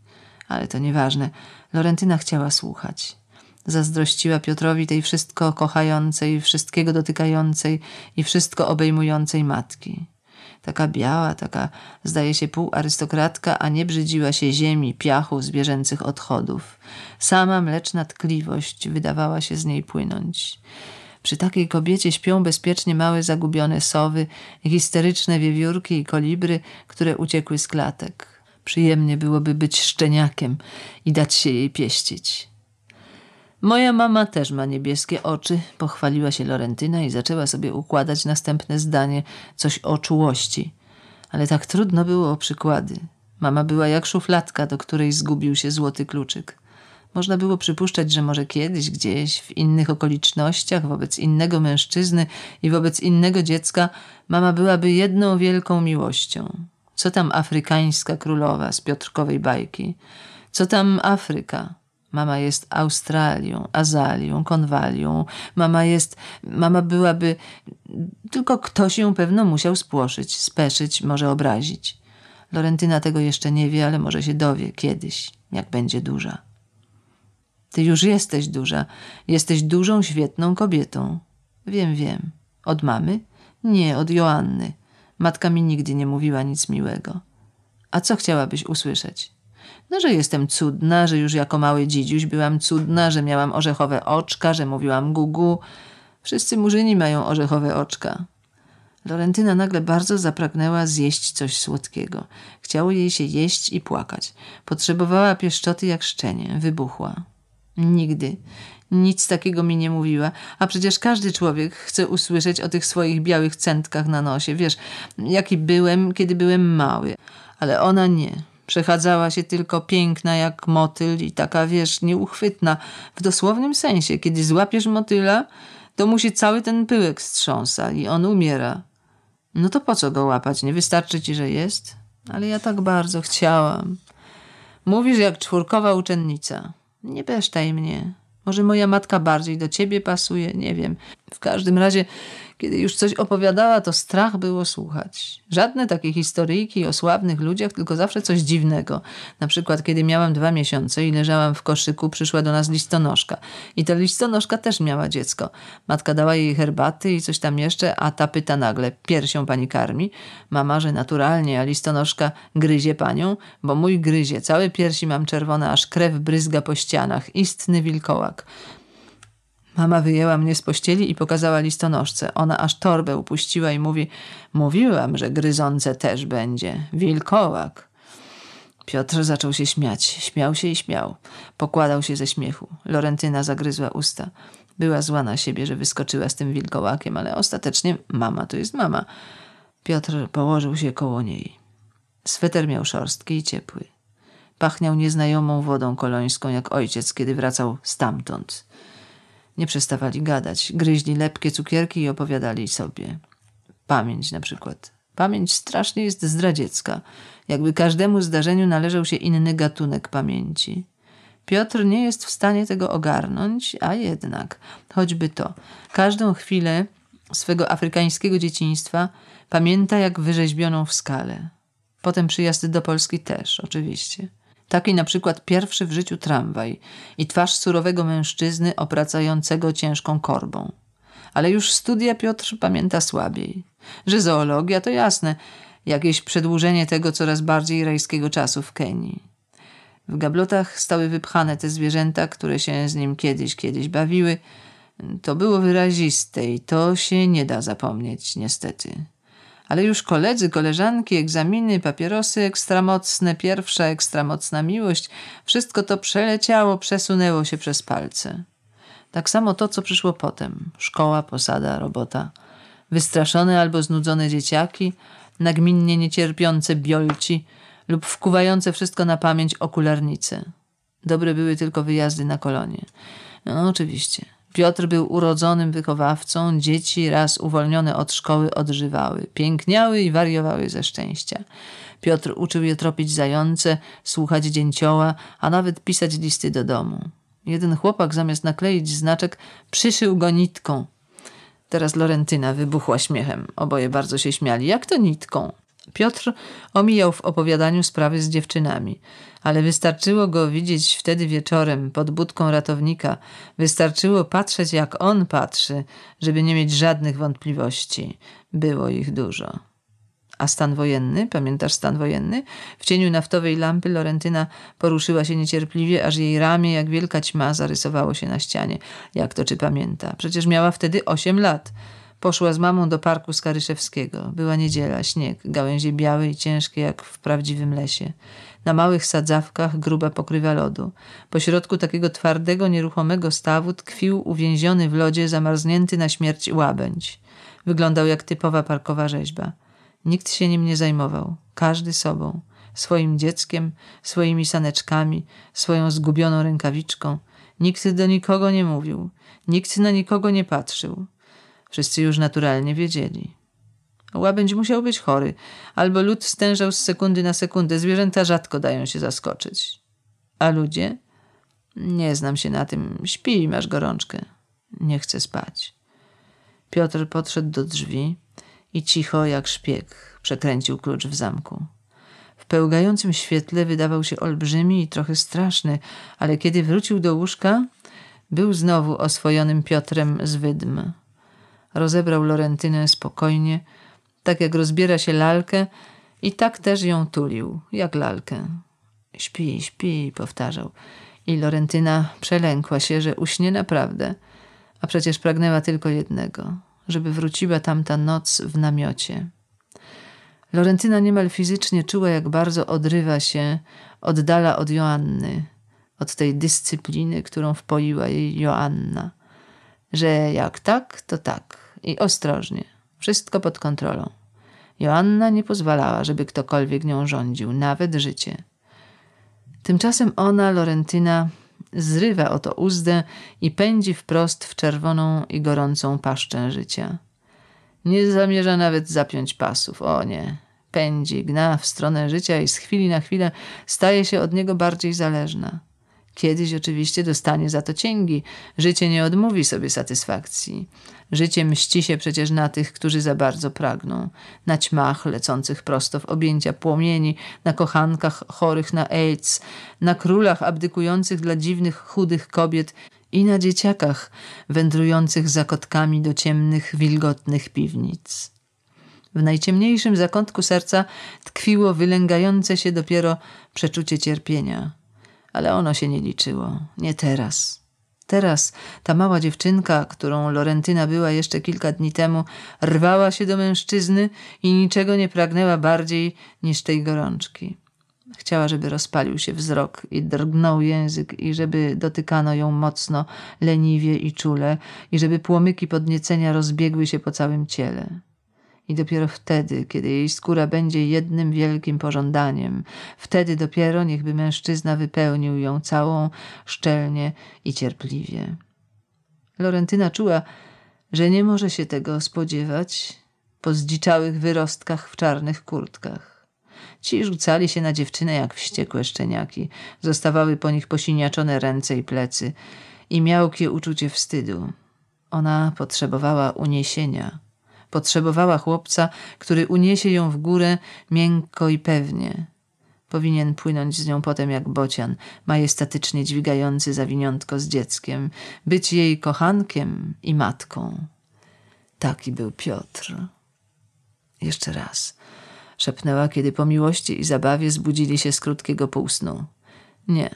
Ale to nieważne. Lorentyna chciała słuchać. Zazdrościła Piotrowi tej wszystko kochającej, wszystkiego dotykającej i wszystko obejmującej matki. Taka biała, taka zdaje się półarystokratka, a nie brzydziła się ziemi, piachu, zwierzęcych odchodów. Sama mleczna tkliwość wydawała się z niej płynąć. Przy takiej kobiecie śpią bezpiecznie małe zagubione sowy, histeryczne wiewiórki i kolibry, które uciekły z klatek. Przyjemnie byłoby być szczeniakiem i dać się jej pieścić. Moja mama też ma niebieskie oczy, pochwaliła się Lorentyna i zaczęła sobie układać następne zdanie, coś o czułości. Ale tak trudno było o przykłady. Mama była jak szufladka, do której zgubił się złoty kluczyk. Można było przypuszczać, że może kiedyś, gdzieś, w innych okolicznościach, wobec innego mężczyzny i wobec innego dziecka, mama byłaby jedną wielką miłością. Co tam afrykańska królowa z Piotrkowej bajki? Co tam Afryka? Mama jest Australią, Azalią, Konwalią. Mama jest. Mama byłaby. Tylko ktoś ją pewno musiał spłoszyć, speszyć, może obrazić. Lorentyna tego jeszcze nie wie, ale może się dowie kiedyś, jak będzie duża. Ty już jesteś duża. Jesteś dużą, świetną kobietą. Wiem, wiem. Od mamy? Nie, od Joanny. Matka mi nigdy nie mówiła nic miłego. A co chciałabyś usłyszeć? No, że jestem cudna, że już jako mały dzidziuś byłam cudna, że miałam orzechowe oczka, że mówiłam gugu. Wszyscy murzyni mają orzechowe oczka. Lorentyna nagle bardzo zapragnęła zjeść coś słodkiego. Chciało jej się jeść i płakać. Potrzebowała pieszczoty jak szczenie. Wybuchła. Nigdy, nic takiego mi nie mówiła. A przecież każdy człowiek chce usłyszeć o tych swoich białych centkach na nosie. Wiesz, jaki byłem, kiedy byłem mały. Ale ona nie. Przechadzała się tylko piękna jak motyl i taka, wiesz, nieuchwytna. W dosłownym sensie, kiedy złapiesz motyla, to mu się cały ten pyłek strząsa i on umiera. No to po co go łapać? Nie wystarczy ci, że jest? Ale ja tak bardzo chciałam. Mówisz jak czwórkowa uczennica. Nie besztaj mnie. Może moja matka bardziej do ciebie pasuje, nie wiem. W każdym razie kiedy już coś opowiadała, to strach było słuchać. Żadne takie historyjki o sławnych ludziach, tylko zawsze coś dziwnego. Na przykład, kiedy miałam dwa miesiące i leżałam w koszyku, przyszła do nas listonoszka. I ta listonoszka też miała dziecko. Matka dała jej herbaty i coś tam jeszcze, a ta pyta nagle, piersią pani karmi? Mama, że naturalnie, a listonoszka gryzie panią, bo mój gryzie, całe piersi mam czerwone, aż krew bryzga po ścianach. Istny wilkołak. Mama wyjęła mnie z pościeli i pokazała listonoszce. Ona aż torbę upuściła i mówi: Mówiłam, że gryzące też będzie. Wilkołak. Piotr zaczął się śmiać. Śmiał się i śmiał. Pokładał się ze śmiechu. Lorentyna zagryzła usta. Była zła na siebie, że wyskoczyła z tym wilkołakiem, ale ostatecznie mama to jest mama. Piotr położył się koło niej. Sweter miał szorstki i ciepły. Pachniał nieznajomą wodą kolońską, jak ojciec, kiedy wracał stamtąd. Nie przestawali gadać, gryźli lepkie cukierki i opowiadali sobie. Pamięć na przykład. Pamięć strasznie jest zdradziecka, jakby każdemu zdarzeniu należał się inny gatunek pamięci. Piotr nie jest w stanie tego ogarnąć, a jednak, choćby to, każdą chwilę swego afrykańskiego dzieciństwa pamięta jak wyrzeźbioną w skale. Potem przyjazd do Polski też, oczywiście. Taki na przykład pierwszy w życiu tramwaj i twarz surowego mężczyzny opracającego ciężką korbą. Ale już studia Piotr pamięta słabiej. Że zoologia to jasne, jakieś przedłużenie tego coraz bardziej rajskiego czasu w Kenii. W gablotach stały wypchane te zwierzęta, które się z nim kiedyś, kiedyś bawiły. To było wyraziste i to się nie da zapomnieć, niestety ale już koledzy, koleżanki, egzaminy, papierosy ekstramocne, pierwsza ekstramocna miłość, wszystko to przeleciało, przesunęło się przez palce. Tak samo to, co przyszło potem. Szkoła, posada, robota. Wystraszone albo znudzone dzieciaki, nagminnie niecierpiące biolci lub wkuwające wszystko na pamięć okularnice. Dobre były tylko wyjazdy na kolonie. No, oczywiście. Piotr był urodzonym wychowawcą, dzieci raz uwolnione od szkoły odżywały, piękniały i wariowały ze szczęścia. Piotr uczył je tropić zające, słuchać dzięcioła, a nawet pisać listy do domu. Jeden chłopak zamiast nakleić znaczek przyszył go nitką. Teraz Lorentyna wybuchła śmiechem. Oboje bardzo się śmiali. Jak to nitką? Piotr omijał w opowiadaniu sprawy z dziewczynami ale wystarczyło go widzieć wtedy wieczorem pod budką ratownika, wystarczyło patrzeć jak on patrzy, żeby nie mieć żadnych wątpliwości. Było ich dużo. A stan wojenny, pamiętasz stan wojenny? W cieniu naftowej lampy Lorentyna poruszyła się niecierpliwie, aż jej ramię jak wielka ćma zarysowało się na ścianie. Jak to czy pamięta? Przecież miała wtedy osiem lat. Poszła z mamą do parku Skaryszewskiego. Była niedziela, śnieg, gałęzie białe i ciężkie jak w prawdziwym lesie. Na małych sadzawkach gruba pokrywa lodu. Pośrodku takiego twardego, nieruchomego stawu tkwił uwięziony w lodzie, zamarznięty na śmierć łabędź. Wyglądał jak typowa parkowa rzeźba. Nikt się nim nie zajmował, każdy sobą, swoim dzieckiem, swoimi saneczkami, swoją zgubioną rękawiczką. Nikt do nikogo nie mówił, nikt na nikogo nie patrzył. Wszyscy już naturalnie wiedzieli. Łabędź musiał być chory, albo lud stężał z sekundy na sekundę. Zwierzęta rzadko dają się zaskoczyć. A ludzie? Nie znam się na tym. Śpi, masz gorączkę. Nie chcę spać. Piotr podszedł do drzwi i cicho jak szpieg przekręcił klucz w zamku. W pełgającym świetle wydawał się olbrzymi i trochę straszny, ale kiedy wrócił do łóżka, był znowu oswojonym Piotrem z wydm. Rozebrał Lorentynę spokojnie, tak jak rozbiera się lalkę, i tak też ją tulił, jak lalkę. Śpi, śpi, powtarzał. I Lorentyna przelękła się, że uśnie naprawdę, a przecież pragnęła tylko jednego, żeby wróciła tamta noc w namiocie. Lorentyna niemal fizycznie czuła, jak bardzo odrywa się, oddala od Joanny, od tej dyscypliny, którą wpoiła jej Joanna, że jak tak, to tak i ostrożnie wszystko pod kontrolą. Joanna nie pozwalała, żeby ktokolwiek nią rządził, nawet życie. Tymczasem ona, Lorentyna, zrywa oto uzdę i pędzi wprost w czerwoną i gorącą paszczę życia. Nie zamierza nawet zapiąć pasów, o nie. Pędzi, gna w stronę życia i z chwili na chwilę staje się od niego bardziej zależna. Kiedyś oczywiście dostanie za to cięgi, życie nie odmówi sobie satysfakcji. Życie mści się przecież na tych, którzy za bardzo pragną, na ćmach lecących prosto w objęcia płomieni, na kochankach chorych na AIDS, na królach abdykujących dla dziwnych, chudych kobiet i na dzieciakach wędrujących za kotkami do ciemnych, wilgotnych piwnic. W najciemniejszym zakątku serca tkwiło wylęgające się dopiero przeczucie cierpienia. Ale ono się nie liczyło, nie teraz. Teraz ta mała dziewczynka, którą Lorentyna była jeszcze kilka dni temu, rwała się do mężczyzny i niczego nie pragnęła bardziej niż tej gorączki. Chciała, żeby rozpalił się wzrok i drgnął język, i żeby dotykano ją mocno, leniwie i czule, i żeby płomyki podniecenia rozbiegły się po całym ciele. I dopiero wtedy, kiedy jej skóra będzie jednym wielkim pożądaniem, wtedy dopiero niechby mężczyzna wypełnił ją całą szczelnie i cierpliwie. Lorentyna czuła, że nie może się tego spodziewać po zdziczałych wyrostkach w czarnych kurtkach. Ci rzucali się na dziewczynę jak wściekłe szczeniaki, zostawały po nich posiniaczone ręce i plecy i miałkie uczucie wstydu. Ona potrzebowała uniesienia Potrzebowała chłopca, który uniesie ją w górę miękko i pewnie. Powinien płynąć z nią potem jak bocian, majestatycznie dźwigający zawiniątko z dzieckiem, być jej kochankiem i matką. Taki był Piotr. Jeszcze raz, szepnęła, kiedy po miłości i zabawie zbudzili się z krótkiego półsnu. Nie.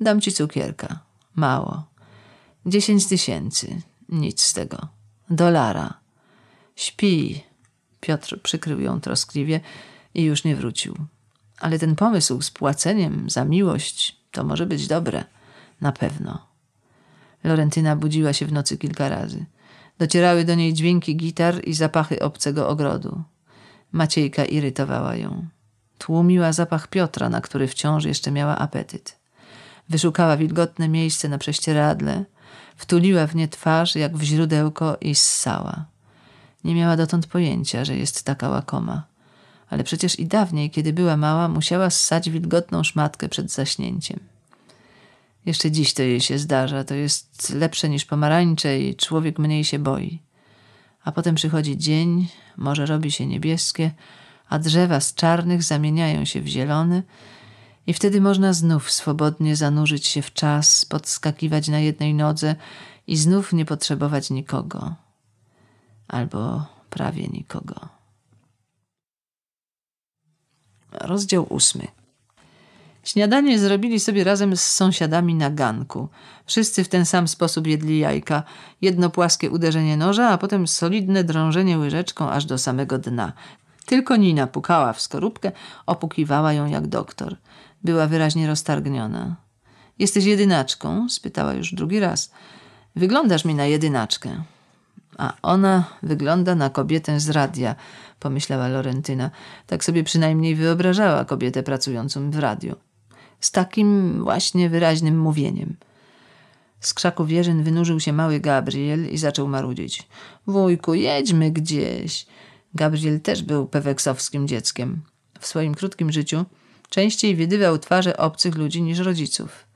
Dam ci cukierka. Mało. Dziesięć tysięcy. Nic z tego. Dolara. Śpi. Piotr przykrył ją troskliwie i już nie wrócił. Ale ten pomysł z płaceniem za miłość to może być dobre. Na pewno. Lorentyna budziła się w nocy kilka razy. Docierały do niej dźwięki gitar i zapachy obcego ogrodu. Maciejka irytowała ją. Tłumiła zapach Piotra, na który wciąż jeszcze miała apetyt. Wyszukała wilgotne miejsce na prześcieradle, wtuliła w nie twarz jak w źródełko i ssała. Nie miała dotąd pojęcia, że jest taka łakoma. Ale przecież i dawniej, kiedy była mała, musiała ssać wilgotną szmatkę przed zaśnięciem. Jeszcze dziś to jej się zdarza, to jest lepsze niż pomarańcze i człowiek mniej się boi. A potem przychodzi dzień, morze robi się niebieskie, a drzewa z czarnych zamieniają się w zielone, i wtedy można znów swobodnie zanurzyć się w czas, podskakiwać na jednej nodze i znów nie potrzebować nikogo albo prawie nikogo. Rozdział ósmy. Śniadanie zrobili sobie razem z sąsiadami na ganku. Wszyscy w ten sam sposób jedli jajka. Jedno płaskie uderzenie noża, a potem solidne drążenie łyżeczką aż do samego dna. Tylko Nina pukała w skorupkę, opukiwała ją jak doktor. Była wyraźnie roztargniona. Jesteś jedynaczką? spytała już drugi raz. Wyglądasz mi na jedynaczkę. A ona wygląda na kobietę z radia, pomyślała Lorentyna. Tak sobie przynajmniej wyobrażała kobietę pracującą w radiu. Z takim właśnie wyraźnym mówieniem. Z krzaku wieżyn wynurzył się mały Gabriel i zaczął marudzić. Wujku, jedźmy gdzieś. Gabriel też był peweksowskim dzieckiem. W swoim krótkim życiu częściej widywał twarze obcych ludzi niż rodziców.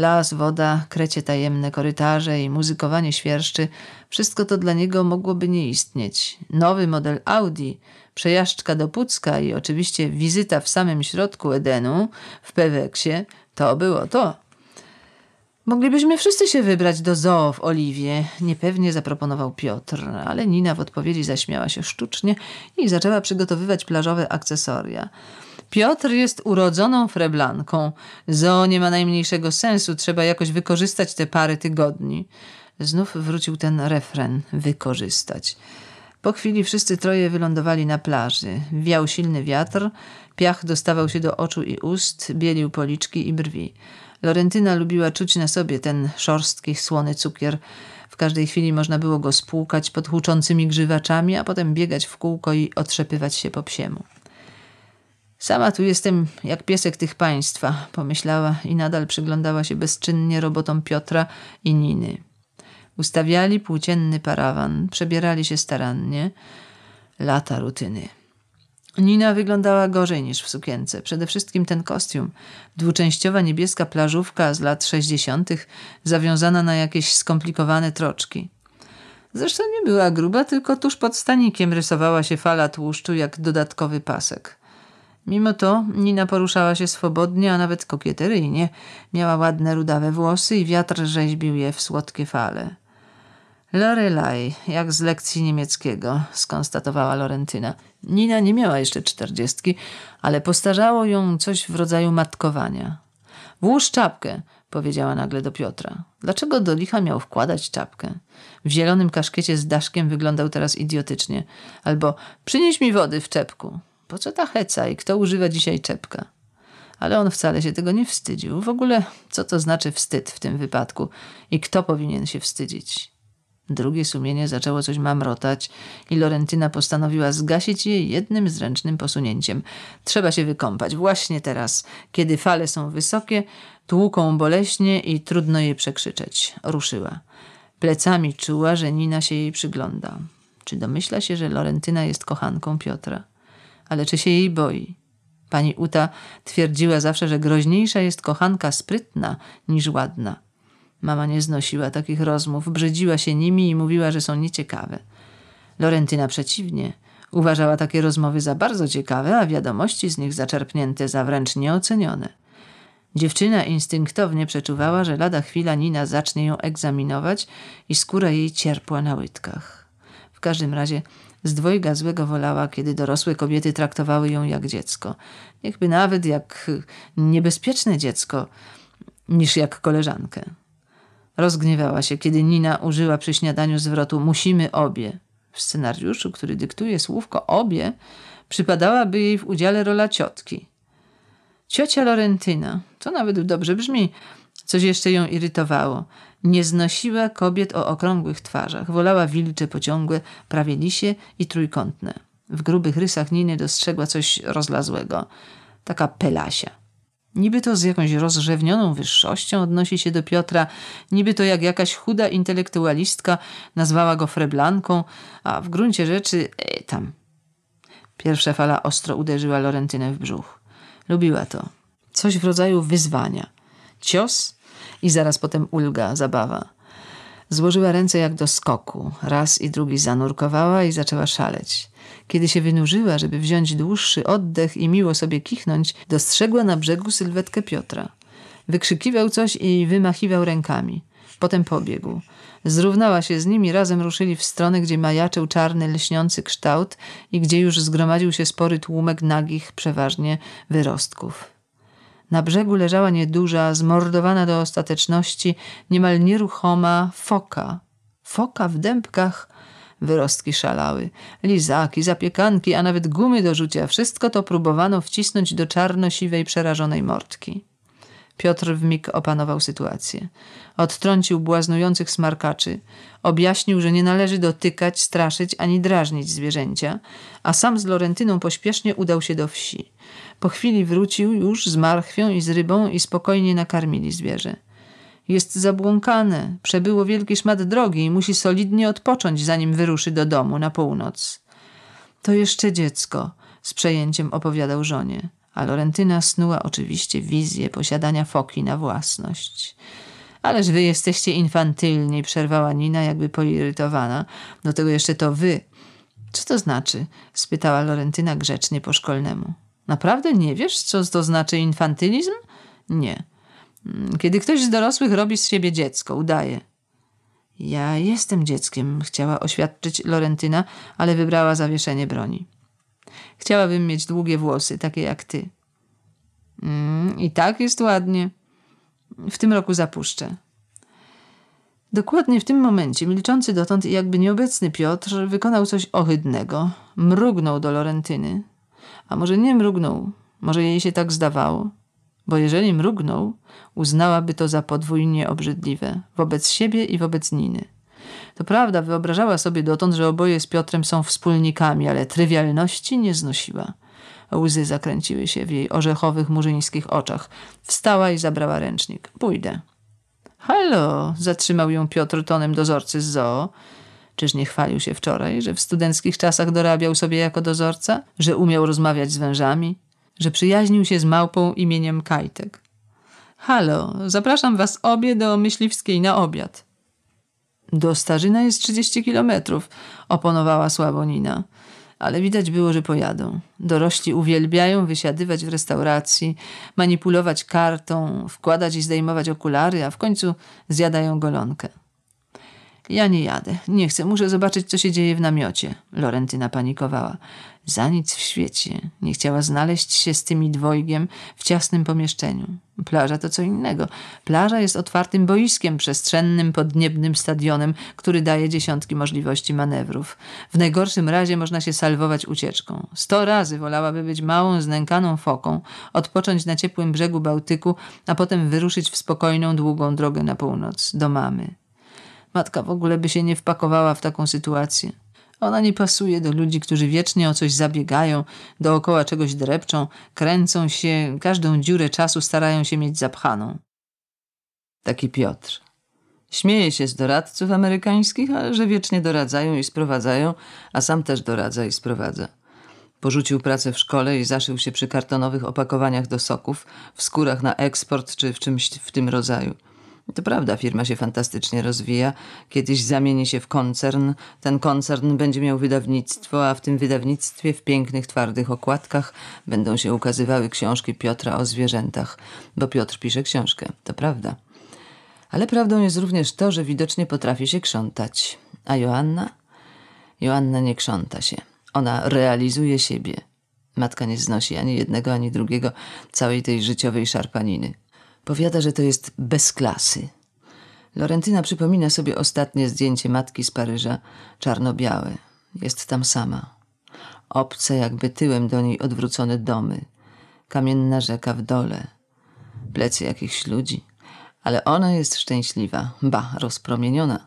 Las, woda, krecie tajemne, korytarze i muzykowanie świerszczy wszystko to dla niego mogłoby nie istnieć. Nowy model Audi, przejażdżka do Pucka i oczywiście wizyta w samym środku Edenu, w Peweksie, to było to. Moglibyśmy wszyscy się wybrać do zoo w Oliwie, niepewnie zaproponował Piotr, ale Nina w odpowiedzi zaśmiała się sztucznie i zaczęła przygotowywać plażowe akcesoria. Piotr jest urodzoną freblanką. Zo nie ma najmniejszego sensu, trzeba jakoś wykorzystać te pary tygodni. Znów wrócił ten refren wykorzystać. Po chwili wszyscy troje wylądowali na plaży. Wiał silny wiatr, piach dostawał się do oczu i ust, bielił policzki i brwi. Lorentyna lubiła czuć na sobie ten szorstki, słony cukier. W każdej chwili można było go spłukać pod huczącymi grzywaczami, a potem biegać w kółko i otrzepywać się po psiemu. Sama tu jestem jak piesek tych państwa, pomyślała i nadal przyglądała się bezczynnie robotom Piotra i Niny. Ustawiali płócienny parawan, przebierali się starannie. Lata rutyny. Nina wyglądała gorzej niż w sukience. Przede wszystkim ten kostium. Dwuczęściowa niebieska plażówka z lat sześćdziesiątych, zawiązana na jakieś skomplikowane troczki. Zresztą nie była gruba, tylko tuż pod stanikiem rysowała się fala tłuszczu jak dodatkowy pasek. Mimo to Nina poruszała się swobodnie, a nawet kokieteryjnie. Miała ładne rudawe włosy i wiatr rzeźbił je w słodkie fale. Lorelai, jak z lekcji niemieckiego, skonstatowała Lorentyna. Nina nie miała jeszcze czterdziestki, ale postarzało ją coś w rodzaju matkowania. Włóż czapkę, powiedziała nagle do Piotra. Dlaczego do licha miał wkładać czapkę? W zielonym kaszkiecie z daszkiem wyglądał teraz idiotycznie. Albo przynieś mi wody w czepku. Po co ta heca i kto używa dzisiaj czepka? Ale on wcale się tego nie wstydził. W ogóle, co to znaczy wstyd w tym wypadku i kto powinien się wstydzić? Drugie sumienie zaczęło coś mamrotać i Lorentyna postanowiła zgasić je jednym zręcznym posunięciem. Trzeba się wykąpać właśnie teraz, kiedy fale są wysokie, tłuką boleśnie i trudno je przekrzyczeć. Ruszyła. Plecami czuła, że Nina się jej przygląda. Czy domyśla się, że Lorentyna jest kochanką Piotra? ale czy się jej boi? Pani Uta twierdziła zawsze, że groźniejsza jest kochanka sprytna niż ładna. Mama nie znosiła takich rozmów, brzydziła się nimi i mówiła, że są nieciekawe. Lorentyna przeciwnie. Uważała takie rozmowy za bardzo ciekawe, a wiadomości z nich zaczerpnięte za wręcz nieocenione. Dziewczyna instynktownie przeczuwała, że lada chwila Nina zacznie ją egzaminować i skóra jej cierpła na łydkach. W każdym razie z dwojga złego wolała, kiedy dorosłe kobiety traktowały ją jak dziecko. Niechby nawet jak niebezpieczne dziecko, niż jak koleżankę. Rozgniewała się, kiedy Nina użyła przy śniadaniu zwrotu musimy obie. W scenariuszu, który dyktuje słówko obie, przypadałaby jej w udziale rola ciotki. Ciocia Lorentyna, to nawet dobrze brzmi, coś jeszcze ją irytowało – nie znosiła kobiet o okrągłych twarzach. Wolała wilcze, pociągłe, prawie lisie i trójkątne. W grubych rysach Niny dostrzegła coś rozlazłego. Taka pelasia. Niby to z jakąś rozrzewnioną wyższością odnosi się do Piotra, niby to jak jakaś chuda intelektualistka nazwała go freblanką, a w gruncie rzeczy e, tam. Pierwsza fala ostro uderzyła Lorentynę w brzuch. Lubiła to. Coś w rodzaju wyzwania. Cios i zaraz potem ulga, zabawa. Złożyła ręce jak do skoku. Raz i drugi zanurkowała i zaczęła szaleć. Kiedy się wynurzyła, żeby wziąć dłuższy oddech i miło sobie kichnąć, dostrzegła na brzegu sylwetkę Piotra. Wykrzykiwał coś i wymachiwał rękami. Potem pobiegł. Zrównała się z nimi i razem ruszyli w stronę, gdzie majaczył czarny, lśniący kształt i gdzie już zgromadził się spory tłumek nagich, przeważnie wyrostków. Na brzegu leżała nieduża, zmordowana do ostateczności, niemal nieruchoma foka. Foka w dębkach wyrostki szalały. Lizaki, zapiekanki, a nawet gumy do rzucia. Wszystko to próbowano wcisnąć do czarno-siwej, przerażonej mordki. Piotr w mig opanował sytuację. Odtrącił błaznujących smarkaczy. Objaśnił, że nie należy dotykać, straszyć ani drażnić zwierzęcia, a sam z Lorentyną pośpiesznie udał się do wsi. Po chwili wrócił już z marchwią i z rybą i spokojnie nakarmili zwierzę. Jest zabłąkane, przebyło wielki szmat drogi i musi solidnie odpocząć, zanim wyruszy do domu na północ. To jeszcze dziecko, z przejęciem opowiadał żonie, a Lorentyna snuła oczywiście wizję posiadania foki na własność. Ależ wy jesteście infantylni, przerwała Nina, jakby poirytowana. Do tego jeszcze to wy. Co to znaczy? spytała Lorentyna grzecznie po szkolnemu. Naprawdę nie wiesz, co to znaczy infantylizm? Nie. Mm, kiedy ktoś z dorosłych robi z siebie dziecko, udaje. Ja jestem dzieckiem, chciała oświadczyć Lorentyna, ale wybrała zawieszenie broni. Chciałabym mieć długie włosy, takie jak ty. Mm, I tak jest ładnie. W tym roku zapuszczę. Dokładnie w tym momencie milczący dotąd i jakby nieobecny Piotr wykonał coś ohydnego. Mrugnął do Lorentyny. A może nie mrugnął, może jej się tak zdawało? Bo jeżeli mrugnął, uznałaby to za podwójnie obrzydliwe wobec siebie i wobec Niny. To prawda, wyobrażała sobie dotąd, że oboje z Piotrem są wspólnikami, ale trywialności nie znosiła. Łzy zakręciły się w jej orzechowych, murzyńskich oczach. Wstała i zabrała ręcznik. Pójdę. Halo! zatrzymał ją Piotr tonem dozorcy z zoo. Czyż nie chwalił się wczoraj, że w studenckich czasach dorabiał sobie jako dozorca, że umiał rozmawiać z wężami, że przyjaźnił się z małpą imieniem Kajtek? Halo, zapraszam was obie do Myśliwskiej na obiad. Do Starzyna jest trzydzieści kilometrów, oponowała słabo Nina. Ale widać było, że pojadą. Dorośli uwielbiają wysiadywać w restauracji, manipulować kartą, wkładać i zdejmować okulary, a w końcu zjadają golonkę. Ja nie jadę. Nie chcę. Muszę zobaczyć, co się dzieje w namiocie. Lorentyna panikowała. Za nic w świecie. Nie chciała znaleźć się z tymi dwojgiem w ciasnym pomieszczeniu. Plaża to co innego. Plaża jest otwartym boiskiem przestrzennym, podniebnym stadionem, który daje dziesiątki możliwości manewrów. W najgorszym razie można się salwować ucieczką. Sto razy wolałaby być małą, znękaną foką, odpocząć na ciepłym brzegu Bałtyku, a potem wyruszyć w spokojną, długą drogę na północ, do mamy. Matka w ogóle by się nie wpakowała w taką sytuację. Ona nie pasuje do ludzi, którzy wiecznie o coś zabiegają, dookoła czegoś drepczą, kręcą się, każdą dziurę czasu starają się mieć zapchaną. Taki Piotr. Śmieje się z doradców amerykańskich, ale że wiecznie doradzają i sprowadzają, a sam też doradza i sprowadza. Porzucił pracę w szkole i zaszył się przy kartonowych opakowaniach do soków, w skórach na eksport czy w czymś w tym rodzaju – no to prawda, firma się fantastycznie rozwija. Kiedyś zamieni się w koncern. Ten koncern będzie miał wydawnictwo, a w tym wydawnictwie w pięknych, twardych okładkach będą się ukazywały książki Piotra o zwierzętach, bo Piotr pisze książkę. To prawda. Ale prawdą jest również to, że widocznie potrafi się krzątać. A Joanna? Joanna nie krząta się. Ona realizuje siebie. Matka nie znosi ani jednego, ani drugiego całej tej życiowej szarpaniny. Powiada, że to jest bez klasy. Lorentyna przypomina sobie ostatnie zdjęcie matki z Paryża, czarno-białe. Jest tam sama. Obce, jakby tyłem do niej odwrócone domy. Kamienna rzeka w dole. Plecy jakichś ludzi. Ale ona jest szczęśliwa, ba, rozpromieniona.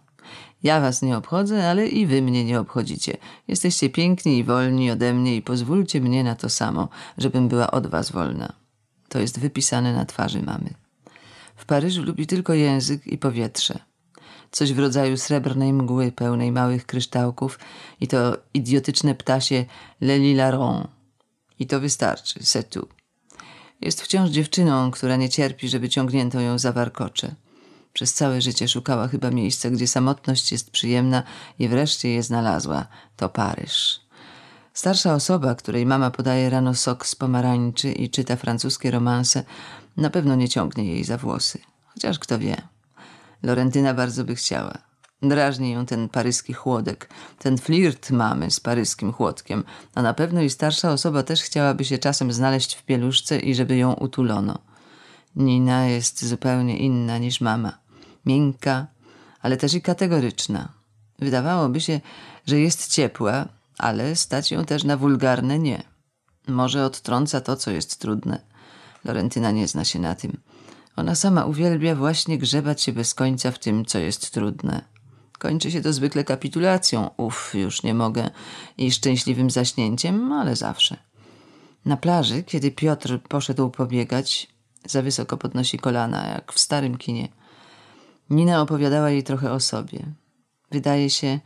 Ja was nie obchodzę, ale i wy mnie nie obchodzicie. Jesteście piękni i wolni ode mnie i pozwólcie mnie na to samo, żebym była od was wolna. To jest wypisane na twarzy mamy. W Paryżu lubi tylko język i powietrze. Coś w rodzaju srebrnej mgły pełnej małych kryształków i to idiotyczne ptasie Leli Laron. I to wystarczy, c'est tout. Jest wciąż dziewczyną, która nie cierpi, żeby ciągnięto ją za warkocze. Przez całe życie szukała chyba miejsca, gdzie samotność jest przyjemna i wreszcie je znalazła. To Paryż. Starsza osoba, której mama podaje rano sok z pomarańczy i czyta francuskie romanse, na pewno nie ciągnie jej za włosy. Chociaż kto wie. Lorentyna bardzo by chciała. Drażni ją ten paryski chłodek, ten flirt mamy z paryskim chłodkiem, a na pewno i starsza osoba też chciałaby się czasem znaleźć w pieluszce i żeby ją utulono. Nina jest zupełnie inna niż mama. Miękka, ale też i kategoryczna. Wydawałoby się, że jest ciepła, ale stać ją też na wulgarne nie. Może odtrąca to, co jest trudne. Florentyna nie zna się na tym. Ona sama uwielbia właśnie grzebać się bez końca w tym, co jest trudne. Kończy się to zwykle kapitulacją, uff, już nie mogę, i szczęśliwym zaśnięciem, ale zawsze. Na plaży, kiedy Piotr poszedł pobiegać, za wysoko podnosi kolana, jak w starym kinie. Nina opowiadała jej trochę o sobie. Wydaje się,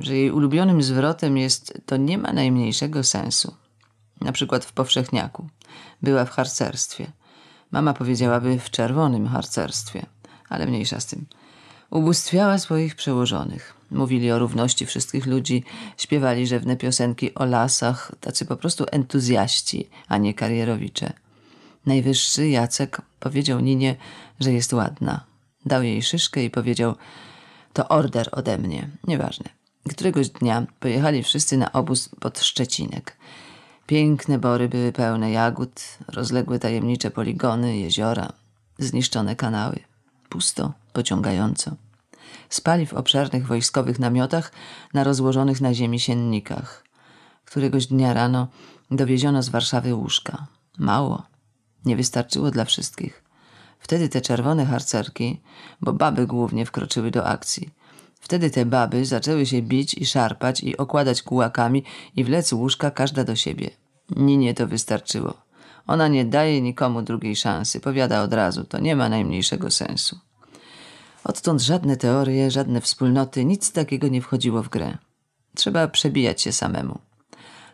że jej ulubionym zwrotem jest to nie ma najmniejszego sensu. Na przykład w powszechniaku była w harcerstwie. Mama powiedziałaby w czerwonym harcerstwie, ale mniejsza z tym. Ubóstwiała swoich przełożonych. Mówili o równości wszystkich ludzi, śpiewali rzewne piosenki o lasach, tacy po prostu entuzjaści, a nie karierowicze. Najwyższy Jacek powiedział Ninie, że jest ładna. Dał jej szyszkę i powiedział: To order ode mnie, nieważne. Któregoś dnia pojechali wszyscy na obóz pod Szczecinek. Piękne bory były pełne jagód, rozległe tajemnicze poligony, jeziora, zniszczone kanały. Pusto, pociągająco. Spali w obszernych wojskowych namiotach na rozłożonych na ziemi siennikach. Któregoś dnia rano dowieziono z Warszawy łóżka. Mało. Nie wystarczyło dla wszystkich. Wtedy te czerwone harcerki, bo baby głównie wkroczyły do akcji – Wtedy te baby zaczęły się bić i szarpać i okładać kułakami i wlec łóżka każda do siebie. Ninie to wystarczyło. Ona nie daje nikomu drugiej szansy, powiada od razu, to nie ma najmniejszego sensu. Odtąd żadne teorie, żadne wspólnoty, nic takiego nie wchodziło w grę. Trzeba przebijać się samemu.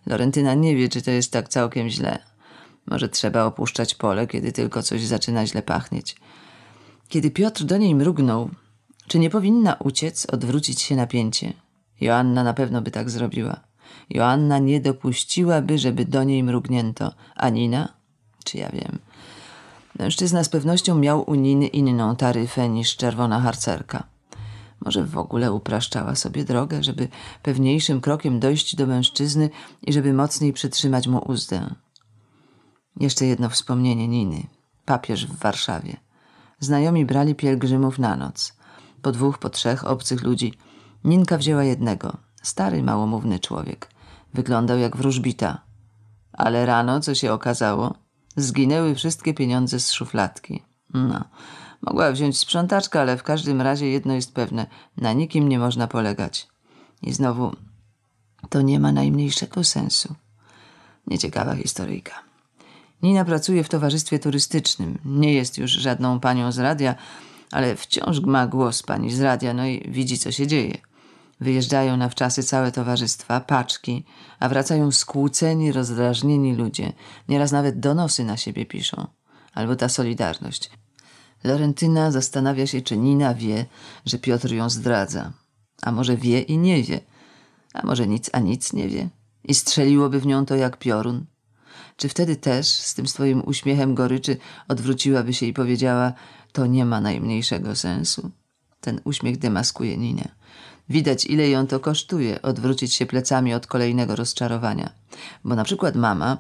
Lorentyna nie wie, czy to jest tak całkiem źle. Może trzeba opuszczać pole, kiedy tylko coś zaczyna źle pachnieć. Kiedy Piotr do niej mrugnął, czy nie powinna uciec, odwrócić się napięcie? Joanna na pewno by tak zrobiła. Joanna nie dopuściłaby, żeby do niej mrugnięto. A Nina? Czy ja wiem. Mężczyzna z pewnością miał u Niny inną taryfę niż czerwona harcerka. Może w ogóle upraszczała sobie drogę, żeby pewniejszym krokiem dojść do mężczyzny i żeby mocniej przytrzymać mu uzdę. Jeszcze jedno wspomnienie Niny. Papież w Warszawie. Znajomi brali pielgrzymów na noc po dwóch, po trzech obcych ludzi. Ninka wzięła jednego. Stary, małomówny człowiek. Wyglądał jak wróżbita. Ale rano, co się okazało, zginęły wszystkie pieniądze z szufladki. No, mogła wziąć sprzątaczkę, ale w każdym razie jedno jest pewne. Na nikim nie można polegać. I znowu, to nie ma najmniejszego sensu. Nieciekawa historyjka. Nina pracuje w towarzystwie turystycznym. Nie jest już żadną panią z radia, ale wciąż ma głos pani z radia, no i widzi, co się dzieje. Wyjeżdżają na wczasy całe towarzystwa, paczki, a wracają skłóceni, rozdrażnieni ludzie. Nieraz nawet donosy na siebie piszą. Albo ta solidarność. Lorentyna zastanawia się, czy Nina wie, że Piotr ją zdradza. A może wie i nie wie. A może nic, a nic nie wie. I strzeliłoby w nią to jak piorun. Czy wtedy też, z tym swoim uśmiechem goryczy, odwróciłaby się i powiedziała to nie ma najmniejszego sensu. Ten uśmiech demaskuje Ninę. Widać, ile ją to kosztuje odwrócić się plecami od kolejnego rozczarowania. Bo na przykład mama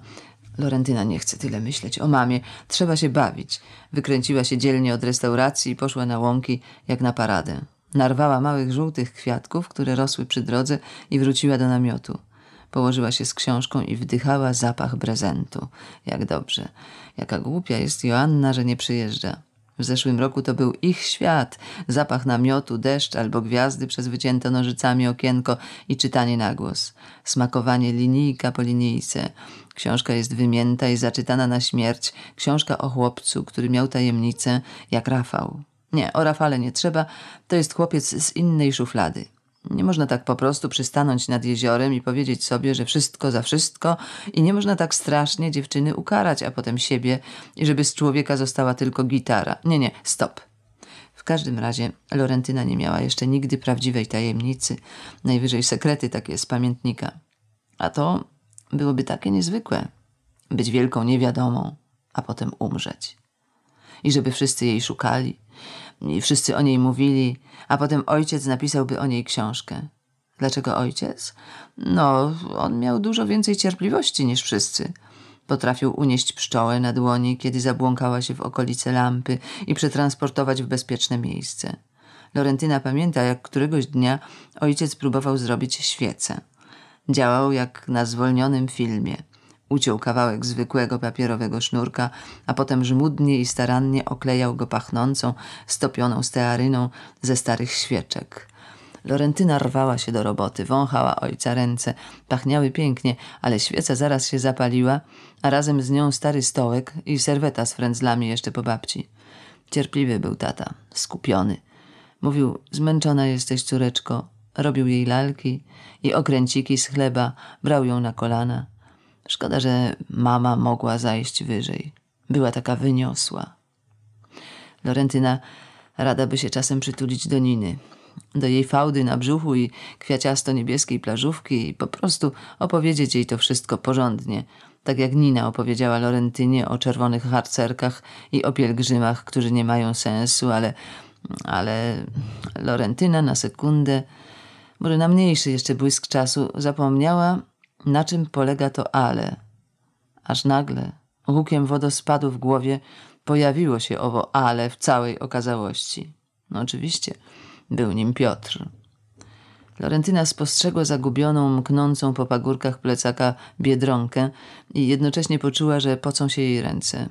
Lorentyna nie chce tyle myśleć o mamie. Trzeba się bawić. Wykręciła się dzielnie od restauracji i poszła na łąki jak na paradę. Narwała małych żółtych kwiatków, które rosły przy drodze i wróciła do namiotu. Położyła się z książką i wdychała zapach prezentu. Jak dobrze. Jaka głupia jest Joanna, że nie przyjeżdża. W zeszłym roku to był ich świat. Zapach namiotu, deszcz albo gwiazdy przez wycięte nożycami okienko i czytanie na głos. Smakowanie linijka po linijce. Książka jest wymięta i zaczytana na śmierć. Książka o chłopcu, który miał tajemnicę, jak Rafał. Nie, o Rafale nie trzeba. To jest chłopiec z innej szuflady. Nie można tak po prostu przystanąć nad jeziorem i powiedzieć sobie, że wszystko za wszystko, i nie można tak strasznie dziewczyny ukarać, a potem siebie, i żeby z człowieka została tylko gitara. Nie, nie, stop. W każdym razie Lorentyna nie miała jeszcze nigdy prawdziwej tajemnicy, najwyżej sekrety takie z pamiętnika. A to byłoby takie niezwykłe być wielką niewiadomą, a potem umrzeć. I żeby wszyscy jej szukali, i wszyscy o niej mówili, a potem ojciec napisałby o niej książkę. Dlaczego ojciec? No, on miał dużo więcej cierpliwości niż wszyscy. Potrafił unieść pszczołę na dłoni, kiedy zabłąkała się w okolice lampy i przetransportować w bezpieczne miejsce. Lorentyna pamięta, jak któregoś dnia ojciec próbował zrobić świecę. Działał jak na zwolnionym filmie – Uciął kawałek zwykłego papierowego sznurka, a potem żmudnie i starannie oklejał go pachnącą, stopioną stearyną ze starych świeczek. Lorentyna rwała się do roboty, wąchała ojca ręce. Pachniały pięknie, ale świeca zaraz się zapaliła, a razem z nią stary stołek i serweta z frędzlami jeszcze po babci. Cierpliwy był tata, skupiony. Mówił, zmęczona jesteś córeczko. Robił jej lalki i okręciki z chleba, brał ją na kolana. Szkoda, że mama mogła zajść wyżej. Była taka wyniosła. Lorentyna rada by się czasem przytulić do Niny, do jej fałdy na brzuchu i kwiaciasto-niebieskiej plażówki i po prostu opowiedzieć jej to wszystko porządnie, tak jak Nina opowiedziała Lorentynie o czerwonych harcerkach i o pielgrzymach, którzy nie mają sensu, ale, ale Lorentyna na sekundę, może na mniejszy jeszcze błysk czasu, zapomniała, na czym polega to ale. Aż nagle, łukiem wodospadu w głowie, pojawiło się owo ale w całej okazałości. No oczywiście, był nim Piotr. Florentyna spostrzegła zagubioną, mknącą po pagórkach plecaka biedronkę i jednocześnie poczuła, że pocą się jej ręce.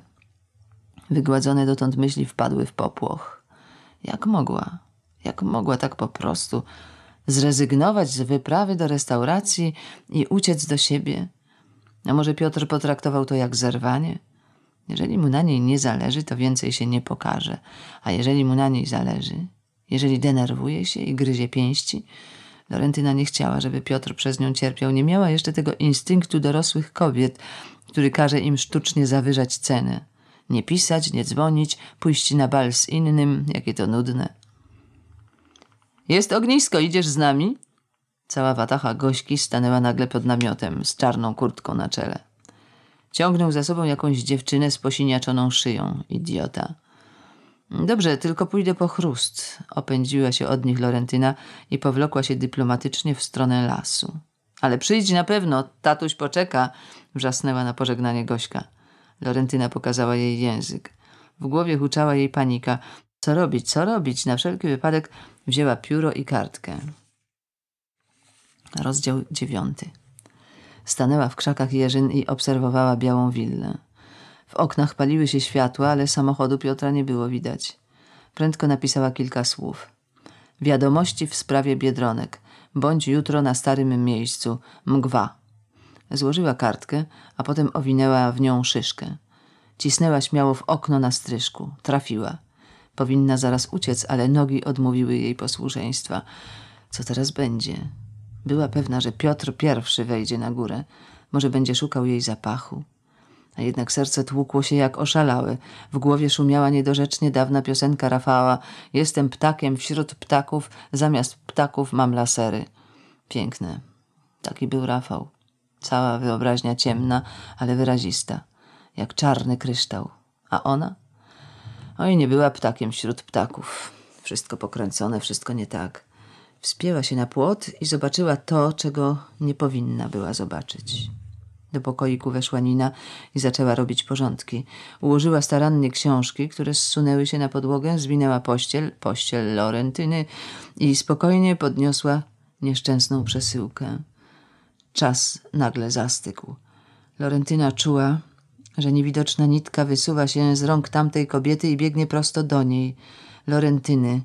Wygładzone dotąd myśli wpadły w popłoch. Jak mogła? Jak mogła tak po prostu zrezygnować z wyprawy do restauracji i uciec do siebie. A może Piotr potraktował to jak zerwanie? Jeżeli mu na niej nie zależy, to więcej się nie pokaże. A jeżeli mu na niej zależy, jeżeli denerwuje się i gryzie pięści, Lorentyna nie chciała, żeby Piotr przez nią cierpiał. Nie miała jeszcze tego instynktu dorosłych kobiet, który każe im sztucznie zawyżać cenę. Nie pisać, nie dzwonić, pójść na bal z innym, jakie to nudne. Jest ognisko, idziesz z nami? Cała watacha gośki stanęła nagle pod namiotem, z czarną kurtką na czele. Ciągnął za sobą jakąś dziewczynę z posiniaczoną szyją. Idiota. Dobrze, tylko pójdę po chrust. Opędziła się od nich Lorentyna i powlokła się dyplomatycznie w stronę lasu. Ale przyjdź na pewno, tatuś poczeka, wrzasnęła na pożegnanie Gośka. Lorentyna pokazała jej język. W głowie huczała jej panika. Co robić, co robić? Na wszelki wypadek wzięła pióro i kartkę. Rozdział dziewiąty. Stanęła w krzakach jeżyn i obserwowała białą willę. W oknach paliły się światła, ale samochodu Piotra nie było widać. Prędko napisała kilka słów. Wiadomości w sprawie Biedronek. Bądź jutro na starym miejscu. Mgwa. Złożyła kartkę, a potem owinęła w nią szyszkę. Cisnęła śmiało w okno na stryżku. Trafiła. Powinna zaraz uciec, ale nogi odmówiły jej posłuszeństwa. Co teraz będzie? Była pewna, że Piotr pierwszy wejdzie na górę. Może będzie szukał jej zapachu. A jednak serce tłukło się jak oszalałe. W głowie szumiała niedorzecznie dawna piosenka Rafała Jestem ptakiem wśród ptaków, zamiast ptaków mam lasery. Piękne. Taki był Rafał. Cała wyobraźnia ciemna, ale wyrazista. Jak czarny kryształ. A ona? Oj, nie była ptakiem wśród ptaków. Wszystko pokręcone, wszystko nie tak. Wspięła się na płot i zobaczyła to, czego nie powinna była zobaczyć. Do pokoiku weszła Nina i zaczęła robić porządki. Ułożyła starannie książki, które zsunęły się na podłogę, zwinęła pościel, pościel Lorentyny i spokojnie podniosła nieszczęsną przesyłkę. Czas nagle zastygł. Lorentyna czuła, że niewidoczna nitka wysuwa się z rąk tamtej kobiety i biegnie prosto do niej, Lorentyny,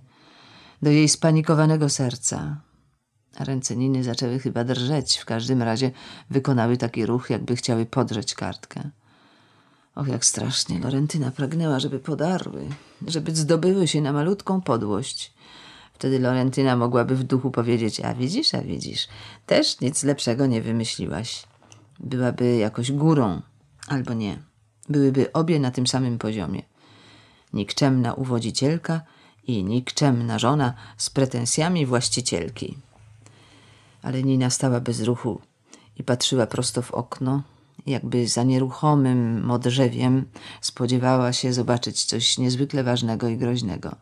do jej spanikowanego serca. Ręce Niny zaczęły chyba drżeć, w każdym razie wykonały taki ruch, jakby chciały podrzeć kartkę. Och, jak strasznie Lorentyna pragnęła, żeby podarły, żeby zdobyły się na malutką podłość. Wtedy Lorentyna mogłaby w duchu powiedzieć, a widzisz, a widzisz, też nic lepszego nie wymyśliłaś. Byłaby jakoś górą albo nie. Byłyby obie na tym samym poziomie. Nikczemna uwodzicielka i nikczemna żona z pretensjami właścicielki. Ale Nina stała bez ruchu i patrzyła prosto w okno, jakby za nieruchomym modrzewiem spodziewała się zobaczyć coś niezwykle ważnego i groźnego.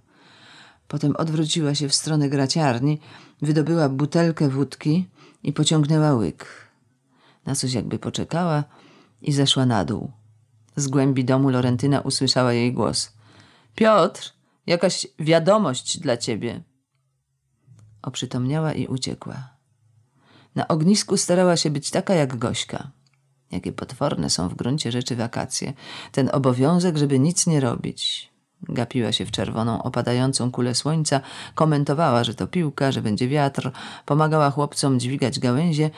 Potem odwróciła się w stronę graciarni, wydobyła butelkę wódki i pociągnęła łyk. Na coś jakby poczekała, i zeszła na dół. Z głębi domu Lorentyna usłyszała jej głos. Piotr, jakaś wiadomość dla ciebie. Oprzytomniała i uciekła. Na ognisku starała się być taka jak Gośka. Jakie potworne są w gruncie rzeczy wakacje. Ten obowiązek, żeby nic nie robić. Gapiła się w czerwoną, opadającą kulę słońca, komentowała, że to piłka, że będzie wiatr, pomagała chłopcom dźwigać gałęzie,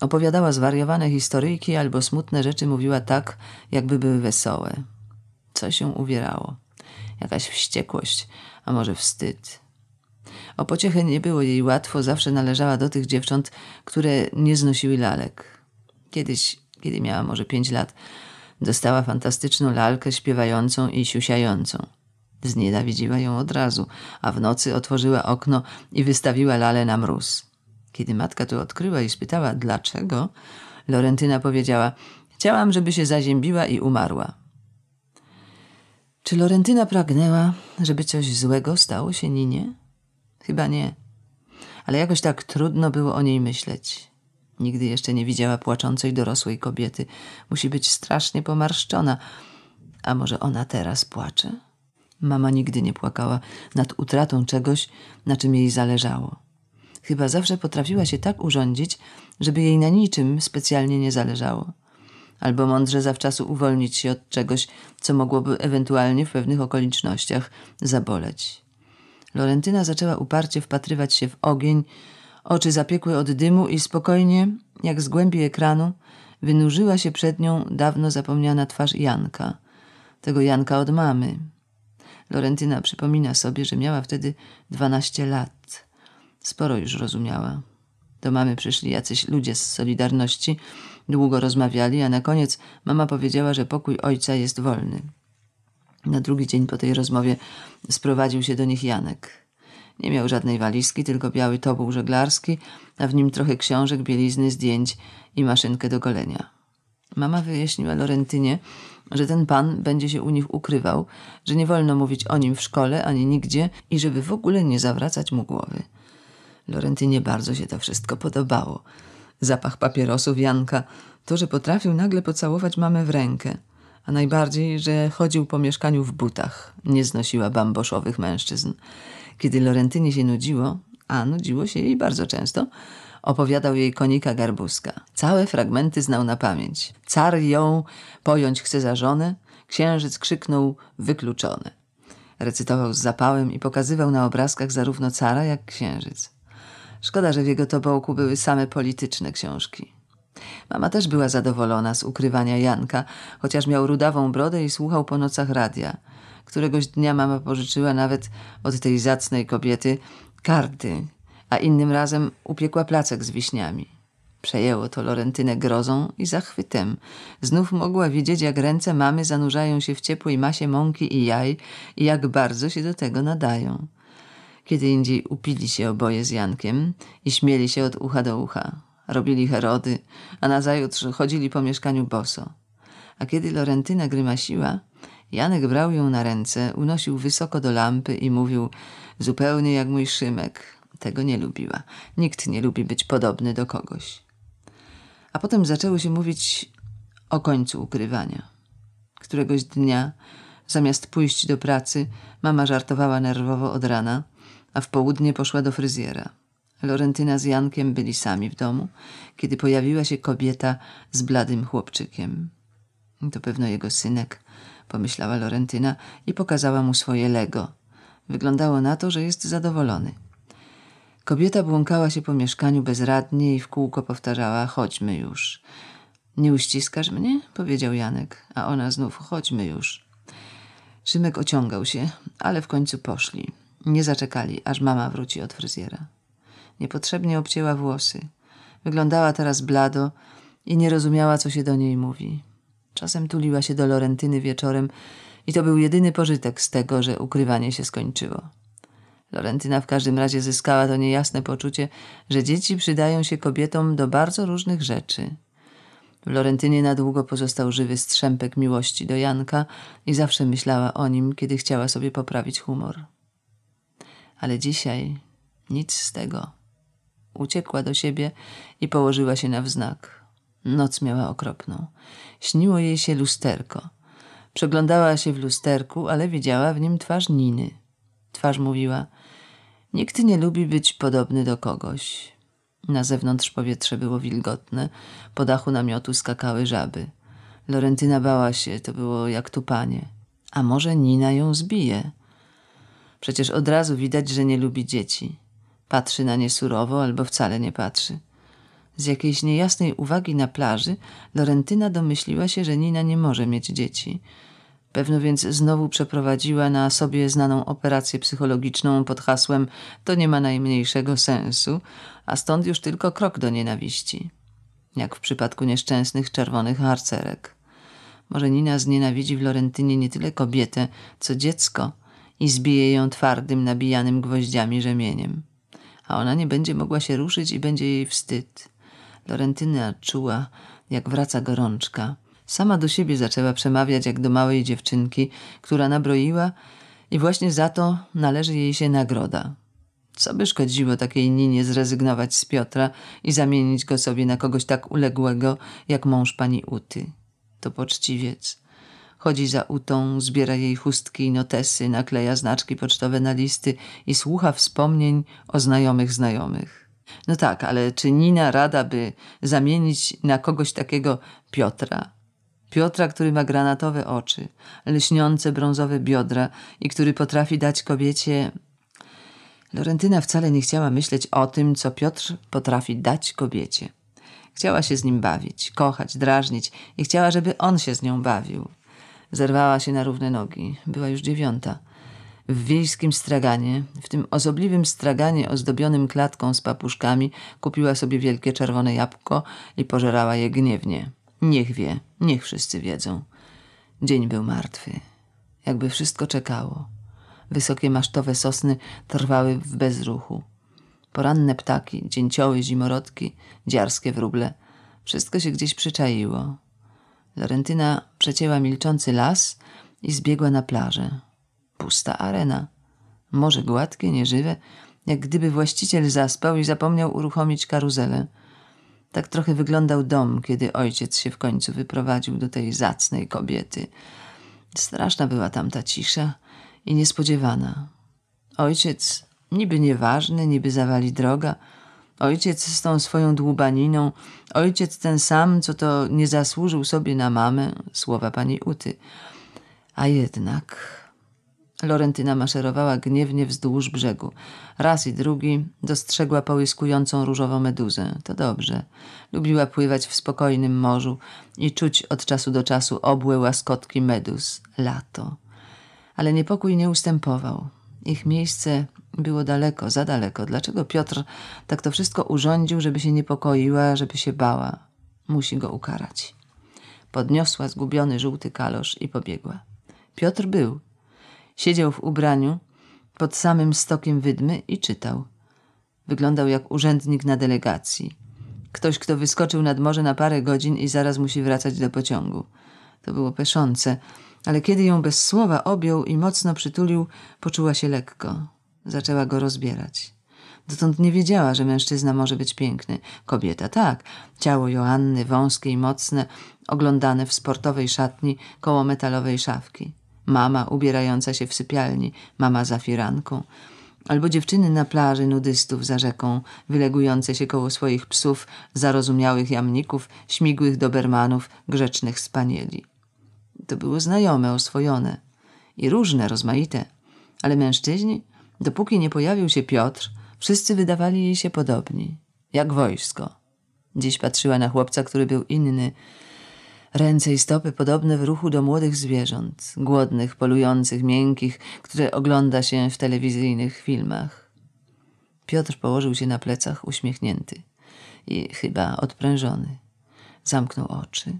Opowiadała zwariowane historyjki albo smutne rzeczy mówiła tak, jakby były wesołe. Co się uwierało? Jakaś wściekłość, a może wstyd. O pociechę nie było jej łatwo, zawsze należała do tych dziewcząt, które nie znosiły lalek. Kiedyś, kiedy miała może pięć lat, dostała fantastyczną lalkę śpiewającą i siusiającą. Znienawidziła ją od razu, a w nocy otworzyła okno i wystawiła lalę na mróz. Kiedy matka to odkryła i spytała dlaczego, Lorentyna powiedziała: Chciałam, żeby się zaziębiła i umarła. Czy Lorentyna pragnęła, żeby coś złego stało się Ninie? Chyba nie. Ale jakoś tak trudno było o niej myśleć. Nigdy jeszcze nie widziała płaczącej dorosłej kobiety. Musi być strasznie pomarszczona. A może ona teraz płacze? Mama nigdy nie płakała nad utratą czegoś, na czym jej zależało chyba zawsze potrafiła się tak urządzić, żeby jej na niczym specjalnie nie zależało. Albo mądrze zawczasu uwolnić się od czegoś, co mogłoby ewentualnie w pewnych okolicznościach zaboleć. Lorentyna zaczęła uparcie wpatrywać się w ogień, oczy zapiekły od dymu i spokojnie, jak z głębi ekranu, wynurzyła się przed nią dawno zapomniana twarz Janka. Tego Janka od mamy. Lorentyna przypomina sobie, że miała wtedy dwanaście lat. Sporo już rozumiała. Do mamy przyszli jacyś ludzie z Solidarności, długo rozmawiali, a na koniec mama powiedziała, że pokój ojca jest wolny. Na drugi dzień po tej rozmowie sprowadził się do nich Janek. Nie miał żadnej walizki, tylko biały tobuł żeglarski, a w nim trochę książek, bielizny, zdjęć i maszynkę do golenia. Mama wyjaśniła Lorentynie, że ten pan będzie się u nich ukrywał, że nie wolno mówić o nim w szkole ani nigdzie i żeby w ogóle nie zawracać mu głowy. Lorentynie bardzo się to wszystko podobało. Zapach papierosów Janka, to, że potrafił nagle pocałować mamę w rękę, a najbardziej, że chodził po mieszkaniu w butach. Nie znosiła bamboszowych mężczyzn. Kiedy Lorentynie się nudziło, a nudziło się jej bardzo często, opowiadał jej konika Garbuska. Całe fragmenty znał na pamięć. Car ją pojąć chce za żonę, księżyc krzyknął wykluczony. Recytował z zapałem i pokazywał na obrazkach zarówno cara, jak księżyc. Szkoda, że w jego tobołku były same polityczne książki. Mama też była zadowolona z ukrywania Janka, chociaż miał rudawą brodę i słuchał po nocach radia. Któregoś dnia mama pożyczyła nawet od tej zacnej kobiety karty, a innym razem upiekła placek z wiśniami. Przejęło to Lorentynę grozą i zachwytem. Znów mogła widzieć, jak ręce mamy zanurzają się w ciepłej masie mąki i jaj i jak bardzo się do tego nadają. Kiedy indziej upili się oboje z Jankiem i śmieli się od ucha do ucha. Robili herody, a nazajutrz chodzili po mieszkaniu boso. A kiedy Lorentyna grymasiła, Janek brał ją na ręce, unosił wysoko do lampy i mówił zupełnie jak mój Szymek. Tego nie lubiła. Nikt nie lubi być podobny do kogoś. A potem zaczęło się mówić o końcu ukrywania. Któregoś dnia, zamiast pójść do pracy, mama żartowała nerwowo od rana, a w południe poszła do fryzjera. Lorentyna z Jankiem byli sami w domu, kiedy pojawiła się kobieta z bladym chłopczykiem. To pewno jego synek, pomyślała Lorentyna i pokazała mu swoje lego. Wyglądało na to, że jest zadowolony. Kobieta błąkała się po mieszkaniu bezradnie i w kółko powtarzała: Chodźmy już. Nie uściskasz mnie? powiedział Janek, a ona znów: Chodźmy już. Szymek ociągał się, ale w końcu poszli. Nie zaczekali, aż mama wróci od fryzjera. Niepotrzebnie obcięła włosy. Wyglądała teraz blado i nie rozumiała, co się do niej mówi. Czasem tuliła się do Lorentyny wieczorem i to był jedyny pożytek z tego, że ukrywanie się skończyło. Lorentyna w każdym razie zyskała to niejasne poczucie, że dzieci przydają się kobietom do bardzo różnych rzeczy. W Lorentynie na długo pozostał żywy strzępek miłości do Janka i zawsze myślała o nim, kiedy chciała sobie poprawić humor ale dzisiaj nic z tego. Uciekła do siebie i położyła się na wznak. Noc miała okropną. Śniło jej się lusterko. Przeglądała się w lusterku, ale widziała w nim twarz Niny. Twarz mówiła: Nikt nie lubi być podobny do kogoś. Na zewnątrz powietrze było wilgotne, po dachu namiotu skakały żaby. Lorentyna bała się, to było jak tupanie. A może Nina ją zbije? Przecież od razu widać, że nie lubi dzieci. Patrzy na nie surowo albo wcale nie patrzy. Z jakiejś niejasnej uwagi na plaży Lorentyna domyśliła się, że Nina nie może mieć dzieci. Pewno więc znowu przeprowadziła na sobie znaną operację psychologiczną pod hasłem to nie ma najmniejszego sensu, a stąd już tylko krok do nienawiści. Jak w przypadku nieszczęsnych czerwonych harcerek. Może Nina znienawidzi w Lorentynie nie tyle kobietę, co dziecko – i zbije ją twardym, nabijanym gwoździami rzemieniem. A ona nie będzie mogła się ruszyć i będzie jej wstyd. Lorentyna czuła, jak wraca gorączka. Sama do siebie zaczęła przemawiać jak do małej dziewczynki, która nabroiła i właśnie za to należy jej się nagroda. Co by szkodziło takiej Ninie zrezygnować z Piotra i zamienić go sobie na kogoś tak uległego jak mąż pani Uty? To poczciwiec, Chodzi za Utą, zbiera jej chustki i notesy, nakleja znaczki pocztowe na listy i słucha wspomnień o znajomych znajomych. No tak, ale czy Nina rada by zamienić na kogoś takiego Piotra? Piotra, który ma granatowe oczy, lśniące brązowe biodra i który potrafi dać kobiecie... Lorentyna wcale nie chciała myśleć o tym, co Piotr potrafi dać kobiecie. Chciała się z nim bawić, kochać, drażnić i chciała, żeby on się z nią bawił. Zerwała się na równe nogi. Była już dziewiąta. W wiejskim straganie, w tym osobliwym straganie ozdobionym klatką z papuszkami, kupiła sobie wielkie czerwone jabłko i pożerała je gniewnie. Niech wie, niech wszyscy wiedzą. Dzień był martwy. Jakby wszystko czekało. Wysokie masztowe sosny trwały w bezruchu. Poranne ptaki, dzięcioły, zimorodki, dziarskie wróble. Wszystko się gdzieś przyczaiło. Florentyna przecięła milczący las i zbiegła na plażę. Pusta arena. Morze gładkie, nieżywe, jak gdyby właściciel zaspał i zapomniał uruchomić karuzelę. Tak trochę wyglądał dom, kiedy ojciec się w końcu wyprowadził do tej zacnej kobiety. Straszna była ta cisza i niespodziewana. Ojciec, niby nieważny, niby zawali droga, Ojciec z tą swoją dłubaniną, ojciec ten sam, co to nie zasłużył sobie na mamę, słowa pani Uty. A jednak... Lorentyna maszerowała gniewnie wzdłuż brzegu. Raz i drugi dostrzegła połyskującą różową meduzę. To dobrze. Lubiła pływać w spokojnym morzu i czuć od czasu do czasu obłe łaskotki meduz. Lato. Ale niepokój nie ustępował. Ich miejsce było daleko, za daleko. Dlaczego Piotr tak to wszystko urządził, żeby się niepokoiła, żeby się bała? Musi go ukarać. Podniosła zgubiony żółty kalosz i pobiegła. Piotr był. Siedział w ubraniu pod samym stokiem wydmy i czytał. Wyglądał jak urzędnik na delegacji. Ktoś, kto wyskoczył nad morze na parę godzin i zaraz musi wracać do pociągu. To było peszące ale kiedy ją bez słowa objął i mocno przytulił, poczuła się lekko. Zaczęła go rozbierać. Dotąd nie wiedziała, że mężczyzna może być piękny. Kobieta tak. Ciało Joanny, wąskie i mocne, oglądane w sportowej szatni koło metalowej szafki. Mama ubierająca się w sypialni, mama za firanką. Albo dziewczyny na plaży nudystów za rzeką, wylegujące się koło swoich psów, zarozumiałych jamników, śmigłych dobermanów, grzecznych spanieli to było znajome, oswojone i różne, rozmaite. Ale mężczyźni, dopóki nie pojawił się Piotr, wszyscy wydawali jej się podobni, jak wojsko. Dziś patrzyła na chłopca, który był inny. Ręce i stopy podobne w ruchu do młodych zwierząt, głodnych, polujących, miękkich, które ogląda się w telewizyjnych filmach. Piotr położył się na plecach uśmiechnięty i chyba odprężony. Zamknął oczy.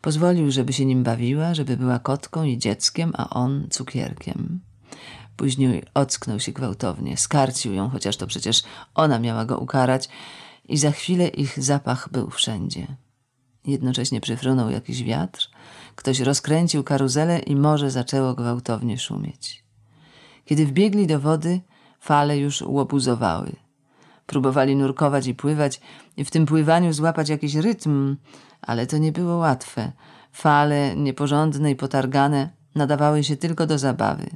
Pozwolił, żeby się nim bawiła, żeby była kotką i dzieckiem, a on cukierkiem. Później ocknął się gwałtownie, skarcił ją, chociaż to przecież ona miała go ukarać, i za chwilę ich zapach był wszędzie. Jednocześnie przyfrunął jakiś wiatr, ktoś rozkręcił karuzelę i morze zaczęło gwałtownie szumieć. Kiedy wbiegli do wody, fale już łobuzowały. Próbowali nurkować i pływać, i w tym pływaniu złapać jakiś rytm, ale to nie było łatwe. Fale, nieporządne i potargane, nadawały się tylko do zabawy.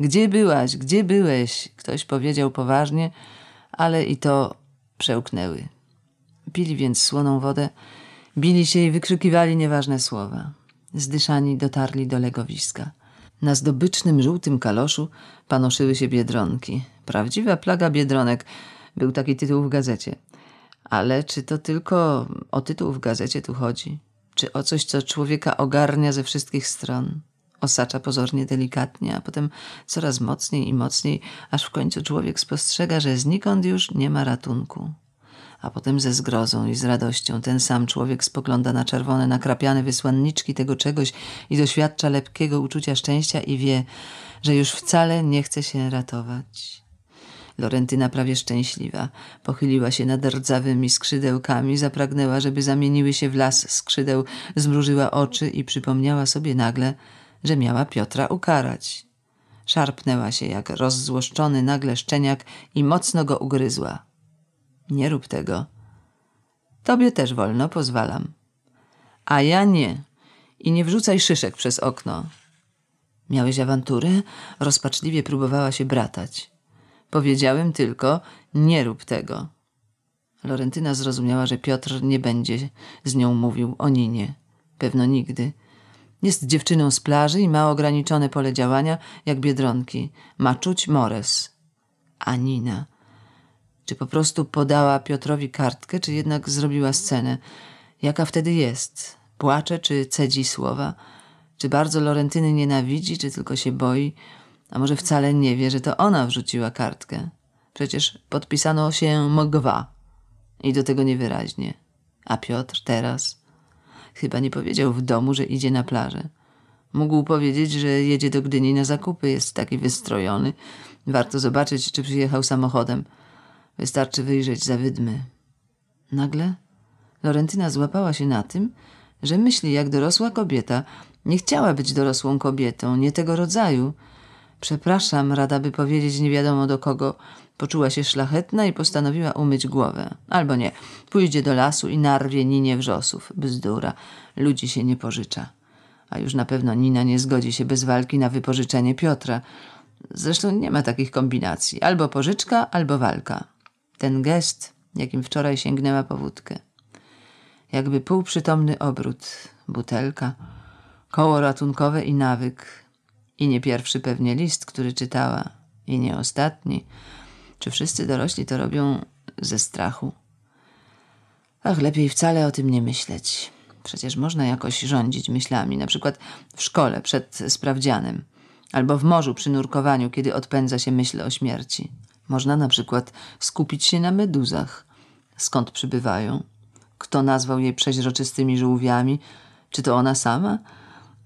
Gdzie byłaś, gdzie byłeś? Ktoś powiedział poważnie, ale i to przełknęły. Pili więc słoną wodę, bili się i wykrzykiwali nieważne słowa. Zdyszani dotarli do legowiska. Na zdobycznym żółtym kaloszu panoszyły się biedronki. Prawdziwa plaga biedronek, był taki tytuł w gazecie. Ale czy to tylko o tytuł w gazecie tu chodzi? Czy o coś, co człowieka ogarnia ze wszystkich stron? Osacza pozornie delikatnie, a potem coraz mocniej i mocniej, aż w końcu człowiek spostrzega, że znikąd już nie ma ratunku. A potem ze zgrozą i z radością ten sam człowiek spogląda na czerwone, nakrapiane wysłanniczki tego czegoś i doświadcza lepkiego uczucia szczęścia i wie, że już wcale nie chce się ratować Lorentyna prawie szczęśliwa. Pochyliła się nad rdzawymi skrzydełkami, zapragnęła, żeby zamieniły się w las skrzydeł, zmrużyła oczy i przypomniała sobie nagle, że miała Piotra ukarać. Szarpnęła się jak rozzłoszczony nagle szczeniak i mocno go ugryzła. Nie rób tego. Tobie też wolno, pozwalam. A ja nie. I nie wrzucaj szyszek przez okno. Miałeś awanturę? Rozpaczliwie próbowała się bratać. Powiedziałem tylko, nie rób tego. Lorentyna zrozumiała, że Piotr nie będzie z nią mówił o Ninie. Pewno nigdy. Jest dziewczyną z plaży i ma ograniczone pole działania, jak biedronki. Ma czuć mores. A Nina. Czy po prostu podała Piotrowi kartkę, czy jednak zrobiła scenę? Jaka wtedy jest? Płacze, czy cedzi słowa? Czy bardzo Lorentyny nienawidzi, czy tylko się boi? A może wcale nie wie, że to ona wrzuciła kartkę. Przecież podpisano się Mogwa. I do tego niewyraźnie. A Piotr teraz chyba nie powiedział w domu, że idzie na plażę. Mógł powiedzieć, że jedzie do Gdyni na zakupy, jest taki wystrojony. Warto zobaczyć, czy przyjechał samochodem. Wystarczy wyjrzeć za wydmy. Nagle Lorentyna złapała się na tym, że myśli jak dorosła kobieta. Nie chciała być dorosłą kobietą, nie tego rodzaju – Przepraszam, rada by powiedzieć nie wiadomo do kogo. Poczuła się szlachetna i postanowiła umyć głowę. Albo nie, pójdzie do lasu i narwie Ninie wrzosów. Bzdura, ludzi się nie pożycza. A już na pewno Nina nie zgodzi się bez walki na wypożyczenie Piotra. Zresztą nie ma takich kombinacji. Albo pożyczka, albo walka. Ten gest, jakim wczoraj sięgnęła po wódkę. Jakby półprzytomny obrót, butelka, koło ratunkowe i nawyk, i nie pierwszy pewnie list, który czytała, i nie ostatni. Czy wszyscy dorośli to robią ze strachu? Ach, lepiej wcale o tym nie myśleć. Przecież można jakoś rządzić myślami, na przykład w szkole przed sprawdzianem, albo w morzu przy nurkowaniu, kiedy odpędza się myśl o śmierci. Można na przykład skupić się na meduzach, skąd przybywają, kto nazwał je przeźroczystymi żółwiami, czy to ona sama?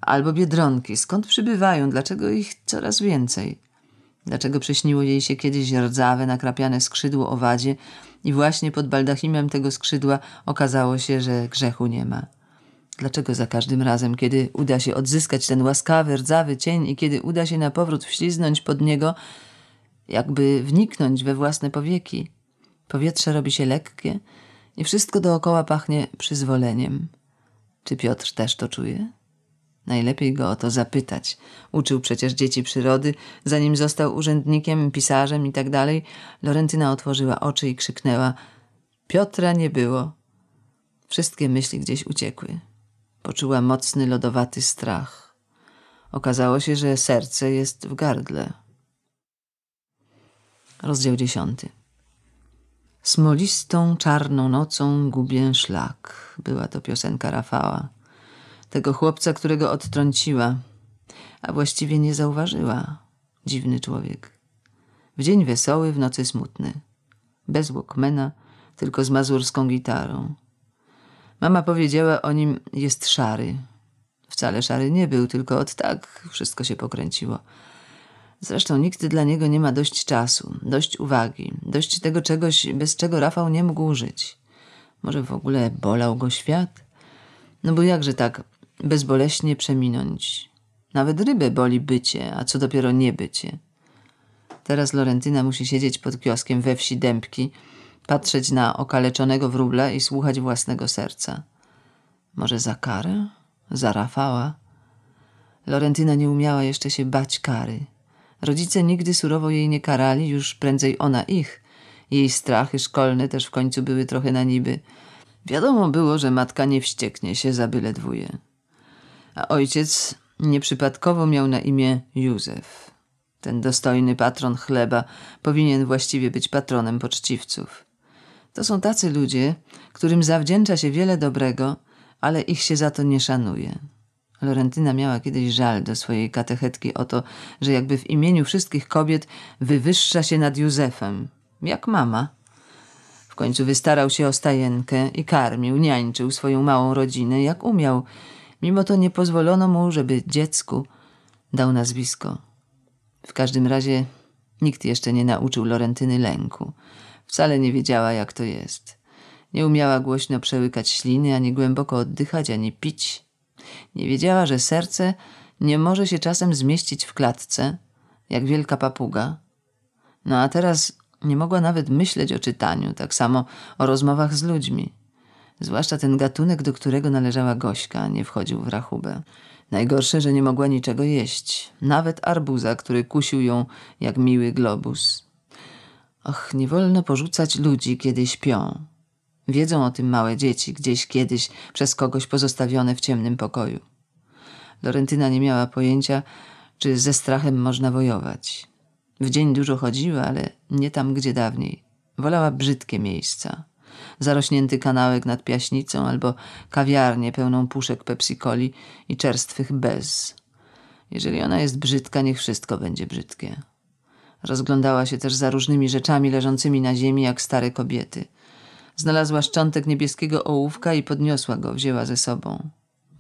albo biedronki. Skąd przybywają? Dlaczego ich coraz więcej? Dlaczego przyśniło jej się kiedyś rdzawe, nakrapiane skrzydło owadzie i właśnie pod baldachimem tego skrzydła okazało się, że grzechu nie ma? Dlaczego za każdym razem, kiedy uda się odzyskać ten łaskawy, rdzawy cień i kiedy uda się na powrót wśliznąć pod niego, jakby wniknąć we własne powieki, powietrze robi się lekkie i wszystko dookoła pachnie przyzwoleniem? Czy Piotr też to czuje? Najlepiej go o to zapytać. Uczył przecież dzieci przyrody, zanim został urzędnikiem, pisarzem i tak dalej. Lorentyna otworzyła oczy i krzyknęła: Piotra nie było. Wszystkie myśli gdzieś uciekły. Poczuła mocny, lodowaty strach. Okazało się, że serce jest w gardle. Rozdział dziesiąty. Smolistą czarną nocą gubię szlak. Była to piosenka Rafała tego chłopca, którego odtrąciła, a właściwie nie zauważyła. Dziwny człowiek. W dzień wesoły, w nocy smutny. Bez Walkmana, tylko z mazurską gitarą. Mama powiedziała o nim, jest szary. Wcale szary nie był, tylko od tak wszystko się pokręciło. Zresztą nikt dla niego nie ma dość czasu, dość uwagi, dość tego czegoś, bez czego Rafał nie mógł żyć. Może w ogóle bolał go świat? No bo jakże tak bezboleśnie przeminąć. Nawet rybę boli bycie, a co dopiero niebycie. Teraz Lorentyna musi siedzieć pod kioskiem we wsi Dębki, patrzeć na okaleczonego wróbla i słuchać własnego serca. Może za karę? Za Rafała? Lorentyna nie umiała jeszcze się bać kary. Rodzice nigdy surowo jej nie karali, już prędzej ona ich. Jej strachy szkolne też w końcu były trochę na niby. Wiadomo było, że matka nie wścieknie się za byle dwóje a ojciec nieprzypadkowo miał na imię Józef. Ten dostojny patron chleba powinien właściwie być patronem poczciwców. To są tacy ludzie, którym zawdzięcza się wiele dobrego, ale ich się za to nie szanuje. Lorentyna miała kiedyś żal do swojej katechetki o to, że jakby w imieniu wszystkich kobiet wywyższa się nad Józefem, jak mama. W końcu wystarał się o stajenkę i karmił, niańczył swoją małą rodzinę, jak umiał – Mimo to nie pozwolono mu, żeby dziecku dał nazwisko. W każdym razie nikt jeszcze nie nauczył Lorentyny lęku. Wcale nie wiedziała, jak to jest. Nie umiała głośno przełykać śliny, ani głęboko oddychać, ani pić. Nie wiedziała, że serce nie może się czasem zmieścić w klatce, jak wielka papuga. No a teraz nie mogła nawet myśleć o czytaniu, tak samo o rozmowach z ludźmi. Zwłaszcza ten gatunek, do którego należała Gośka, nie wchodził w rachubę. Najgorsze, że nie mogła niczego jeść. Nawet arbuza, który kusił ją jak miły globus. Och, nie wolno porzucać ludzi, kiedy śpią. Wiedzą o tym małe dzieci, gdzieś kiedyś przez kogoś pozostawione w ciemnym pokoju. Lorentyna nie miała pojęcia, czy ze strachem można wojować. W dzień dużo chodziła, ale nie tam, gdzie dawniej. Wolała brzydkie miejsca zarośnięty kanałek nad piaśnicą albo kawiarnię pełną puszek Coli i czerstwych bez. Jeżeli ona jest brzydka, niech wszystko będzie brzydkie. Rozglądała się też za różnymi rzeczami leżącymi na ziemi jak stare kobiety. Znalazła szczątek niebieskiego ołówka i podniosła go, wzięła ze sobą.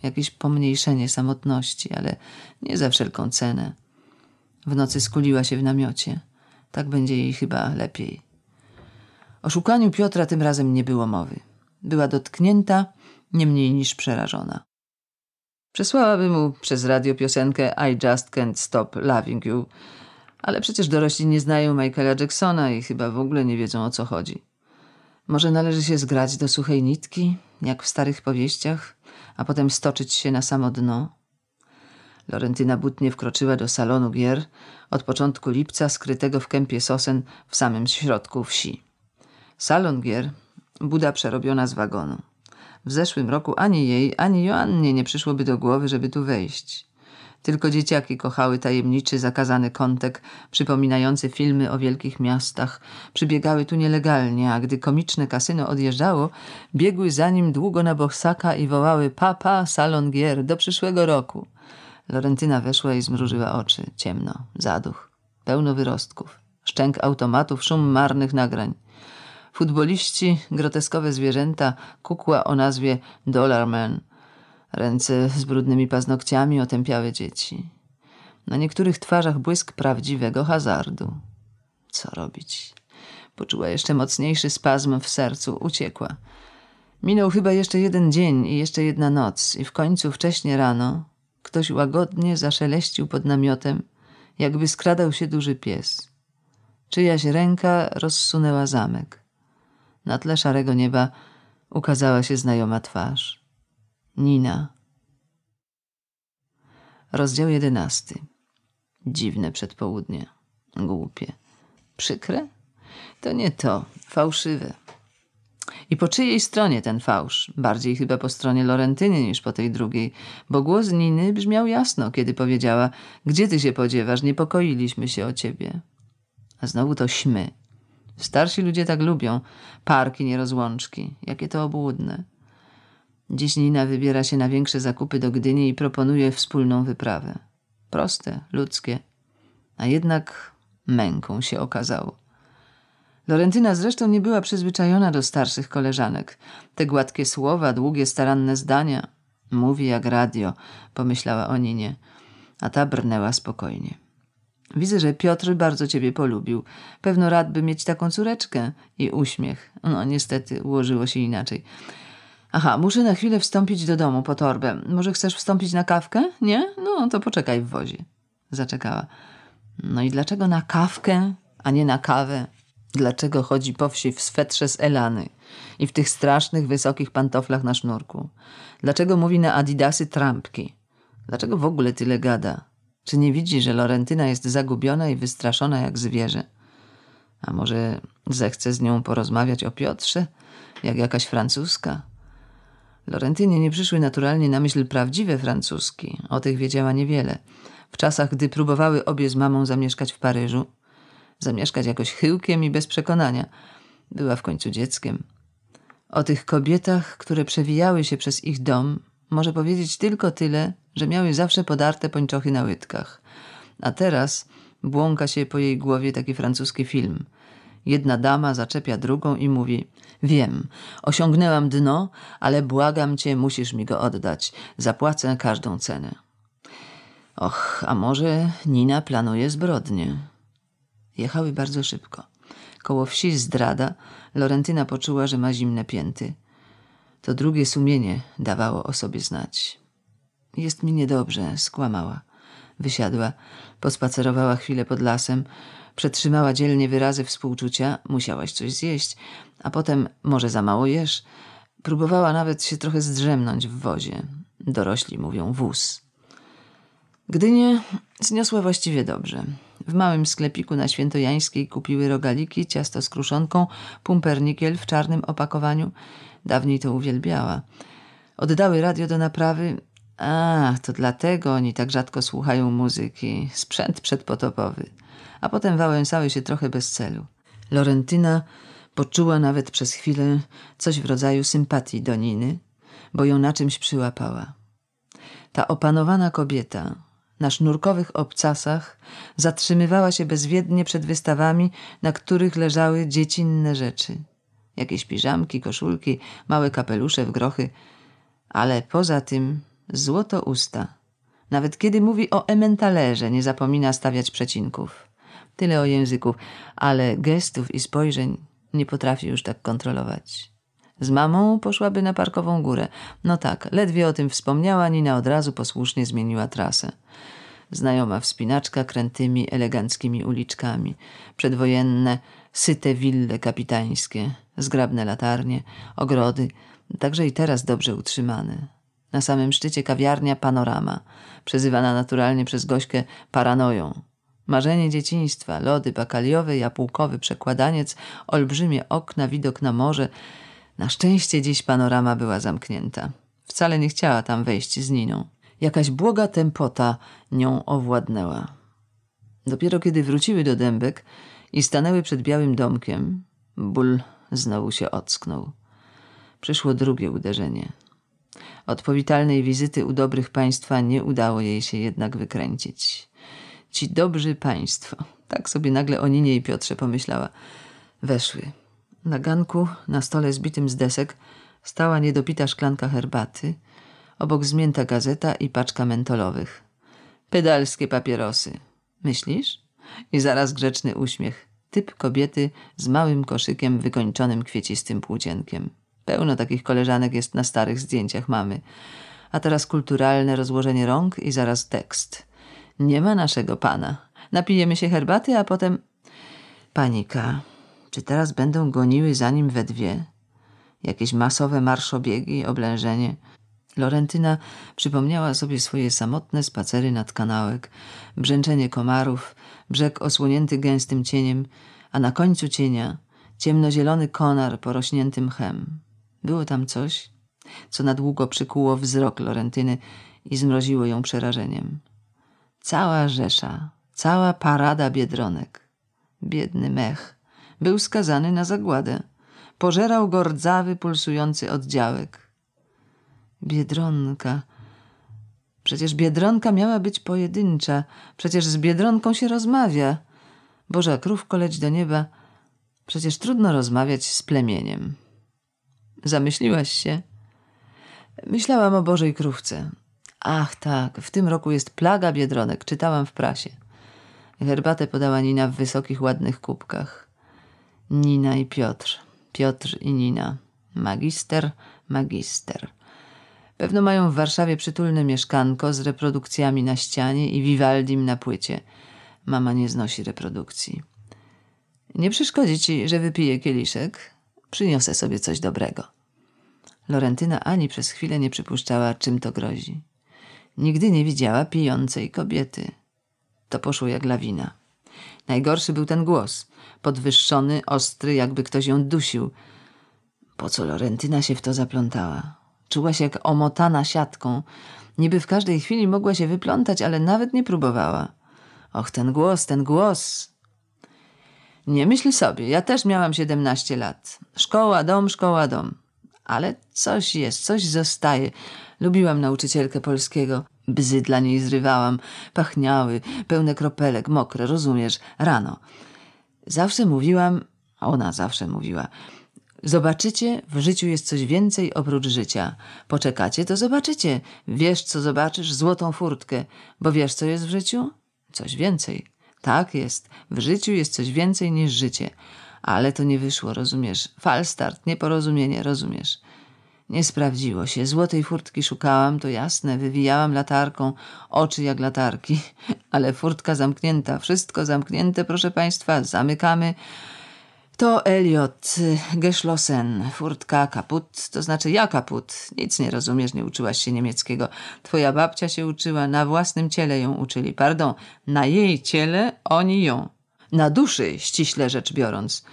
Jakieś pomniejszenie samotności, ale nie za wszelką cenę. W nocy skuliła się w namiocie. Tak będzie jej chyba lepiej. O szukaniu Piotra tym razem nie było mowy. Była dotknięta, nie mniej niż przerażona. Przesłałaby mu przez radio piosenkę I Just Can't Stop Loving You, ale przecież dorośli nie znają Michaela Jacksona i chyba w ogóle nie wiedzą o co chodzi. Może należy się zgrać do suchej nitki, jak w starych powieściach, a potem stoczyć się na samo dno? Lorentyna butnie wkroczyła do salonu gier od początku lipca skrytego w kępie sosen w samym środku wsi. Salon gier, buda przerobiona z wagonu. W zeszłym roku ani jej, ani Joannie nie przyszłoby do głowy, żeby tu wejść. Tylko dzieciaki kochały tajemniczy, zakazany kątek, przypominający filmy o wielkich miastach. Przybiegały tu nielegalnie, a gdy komiczne kasyno odjeżdżało, biegły za nim długo na boksaka i wołały papa, salon gier, do przyszłego roku. Lorentyna weszła i zmrużyła oczy. Ciemno, zaduch, pełno wyrostków, szczęk automatów, szum marnych nagrań. Futboliści, groteskowe zwierzęta, kukła o nazwie Dollarman. Ręce z brudnymi paznokciami otępiały dzieci. Na niektórych twarzach błysk prawdziwego hazardu. Co robić? Poczuła jeszcze mocniejszy spazm w sercu, uciekła. Minął chyba jeszcze jeden dzień i jeszcze jedna noc, i w końcu wcześnie rano ktoś łagodnie zaszeleścił pod namiotem, jakby skradał się duży pies. Czyjaś ręka rozsunęła zamek. Na tle szarego nieba ukazała się znajoma twarz. Nina. Rozdział jedenasty. Dziwne przedpołudnie. Głupie. Przykre? To nie to. Fałszywe. I po czyjej stronie ten fałsz? Bardziej chyba po stronie Lorentyny niż po tej drugiej, bo głos Niny brzmiał jasno, kiedy powiedziała: Gdzie ty się podziewasz? Niepokoiliśmy się o ciebie. A znowu to śmy, Starsi ludzie tak lubią. Parki, nierozłączki. Jakie to obłudne. Dziś Nina wybiera się na większe zakupy do Gdyni i proponuje wspólną wyprawę. Proste, ludzkie. A jednak męką się okazało. Lorentyna zresztą nie była przyzwyczajona do starszych koleżanek. Te gładkie słowa, długie, staranne zdania. Mówi jak radio, pomyślała o Ninie, a ta brnęła spokojnie. Widzę, że Piotr bardzo ciebie polubił. Pewno radby mieć taką córeczkę. I uśmiech. No, niestety, ułożyło się inaczej. Aha, muszę na chwilę wstąpić do domu po torbę. Może chcesz wstąpić na kawkę? Nie? No, to poczekaj w wozie. Zaczekała. No i dlaczego na kawkę, a nie na kawę? Dlaczego chodzi po wsi w swetrze z Elany i w tych strasznych, wysokich pantoflach na sznurku? Dlaczego mówi na adidasy trampki? Dlaczego w ogóle tyle gada? Czy nie widzi, że Lorentyna jest zagubiona i wystraszona jak zwierzę? A może zechce z nią porozmawiać o Piotrze, jak jakaś francuska? Lorentynie nie przyszły naturalnie na myśl prawdziwe francuski, o tych wiedziała niewiele. W czasach, gdy próbowały obie z mamą zamieszkać w Paryżu, zamieszkać jakoś chyłkiem i bez przekonania, była w końcu dzieckiem. O tych kobietach, które przewijały się przez ich dom, może powiedzieć tylko tyle, że miał jej zawsze podarte pończochy na łydkach. A teraz błąka się po jej głowie taki francuski film – Jedna dama zaczepia drugą i mówi: Wiem, osiągnęłam dno, ale błagam cię, musisz mi go oddać. Zapłacę każdą cenę. Och, a może Nina planuje zbrodnię? Jechały bardzo szybko. Koło wsi Zdrada Lorentyna poczuła, że ma zimne pięty. To drugie sumienie dawało o sobie znać. Jest mi niedobrze, skłamała. Wysiadła, pospacerowała chwilę pod lasem, przetrzymała dzielnie wyrazy współczucia, musiałaś coś zjeść, a potem może za mało jesz. Próbowała nawet się trochę zdrzemnąć w wozie. Dorośli mówią wóz. nie, zniosła właściwie dobrze. W małym sklepiku na Świętojańskiej kupiły rogaliki, ciasto z kruszonką, pumpernikiel w czarnym opakowaniu – Dawniej to uwielbiała. Oddały radio do naprawy. A, to dlatego oni tak rzadko słuchają muzyki. Sprzęt przedpotopowy. A potem wałęsały się trochę bez celu. Lorentyna poczuła nawet przez chwilę coś w rodzaju sympatii do Niny, bo ją na czymś przyłapała. Ta opanowana kobieta na sznurkowych obcasach zatrzymywała się bezwiednie przed wystawami, na których leżały dziecinne rzeczy jakieś piżamki, koszulki, małe kapelusze w grochy, ale poza tym złoto usta. Nawet kiedy mówi o ementalerze, nie zapomina stawiać przecinków. Tyle o języku, ale gestów i spojrzeń nie potrafi już tak kontrolować. Z mamą poszłaby na parkową górę. No tak, ledwie o tym wspomniała, Nina od razu posłusznie zmieniła trasę. Znajoma wspinaczka krętymi, eleganckimi uliczkami. Przedwojenne, syte wille kapitańskie – zgrabne latarnie, ogrody, także i teraz dobrze utrzymane. Na samym szczycie kawiarnia Panorama, przezywana naturalnie przez gośkę paranoją. Marzenie dzieciństwa, lody bakaliowe, jabłkowy przekładaniec, olbrzymie okna, widok na morze. Na szczęście dziś panorama była zamknięta. Wcale nie chciała tam wejść z Niną. Jakaś błoga tempota nią owładnęła. Dopiero kiedy wróciły do dębek i stanęły przed białym domkiem, ból Znowu się ocknął. Przyszło drugie uderzenie. Od powitalnej wizyty u dobrych państwa nie udało jej się jednak wykręcić. Ci dobrzy państwo, tak sobie nagle o Ninie i Piotrze pomyślała, weszły. Na ganku, na stole zbitym z desek, stała niedopita szklanka herbaty, obok zmięta gazeta i paczka mentolowych. Pedalskie papierosy. Myślisz? I zaraz grzeczny uśmiech typ kobiety z małym koszykiem wykończonym kwiecistym płócienkiem. Pełno takich koleżanek jest na starych zdjęciach mamy. A teraz kulturalne rozłożenie rąk i zaraz tekst. Nie ma naszego pana. Napijemy się herbaty, a potem... Panika. Czy teraz będą goniły za nim we dwie? Jakieś masowe marszobiegi, oblężenie... Lorentyna przypomniała sobie swoje samotne spacery nad kanałek, brzęczenie komarów, brzeg osłonięty gęstym cieniem, a na końcu cienia ciemnozielony konar porośnięty mchem. Było tam coś, co na długo przykuło wzrok Lorentyny i zmroziło ją przerażeniem. Cała rzesza, cała parada biedronek. Biedny mech był skazany na zagładę. Pożerał go rdzawy, pulsujący oddziałek. Biedronka Przecież biedronka miała być pojedyncza, przecież z biedronką się rozmawia. Boża krówko leć do nieba, przecież trudno rozmawiać z plemieniem. Zamyśliłaś się? Myślałam o Bożej krówce. Ach tak, w tym roku jest plaga biedronek, czytałam w prasie. Herbatę podała Nina w wysokich, ładnych kubkach. Nina i Piotr, Piotr i Nina. Magister, magister. Pewno mają w Warszawie przytulne mieszkanko z reprodukcjami na ścianie i Vivaldim na płycie. Mama nie znosi reprodukcji. Nie przeszkodzi ci, że wypiję kieliszek? Przyniosę sobie coś dobrego. Lorentyna ani przez chwilę nie przypuszczała, czym to grozi. Nigdy nie widziała pijącej kobiety. To poszło jak lawina. Najgorszy był ten głos, podwyższony, ostry, jakby ktoś ją dusił. Po co Lorentyna się w to zaplątała? Czuła się jak omotana siatką. Niby w każdej chwili mogła się wyplątać, ale nawet nie próbowała. Och, ten głos, ten głos. Nie myśl sobie, ja też miałam 17 lat. Szkoła, dom, szkoła, dom. Ale coś jest, coś zostaje. Lubiłam nauczycielkę polskiego. Bzy dla niej zrywałam, pachniały, pełne kropelek, mokre, rozumiesz, rano. Zawsze mówiłam, ona zawsze mówiła – Zobaczycie, w życiu jest coś więcej oprócz życia. Poczekacie, to zobaczycie. Wiesz, co zobaczysz? Złotą furtkę. Bo wiesz, co jest w życiu? Coś więcej. Tak jest. W życiu jest coś więcej niż życie. Ale to nie wyszło, rozumiesz? Falstart, nieporozumienie, rozumiesz? Nie sprawdziło się. Złotej furtki szukałam, to jasne. Wywijałam latarką, oczy jak latarki. (laughs) Ale furtka zamknięta, wszystko zamknięte, proszę państwa. Zamykamy. To Eliot, y, geschlossen, furtka kaput, to znaczy ja kaput. Nic nie rozumiesz, nie uczyłaś się niemieckiego. Twoja babcia się uczyła, na własnym ciele ją uczyli. Pardon, na jej ciele oni ją. Na duszy, ściśle rzecz biorąc.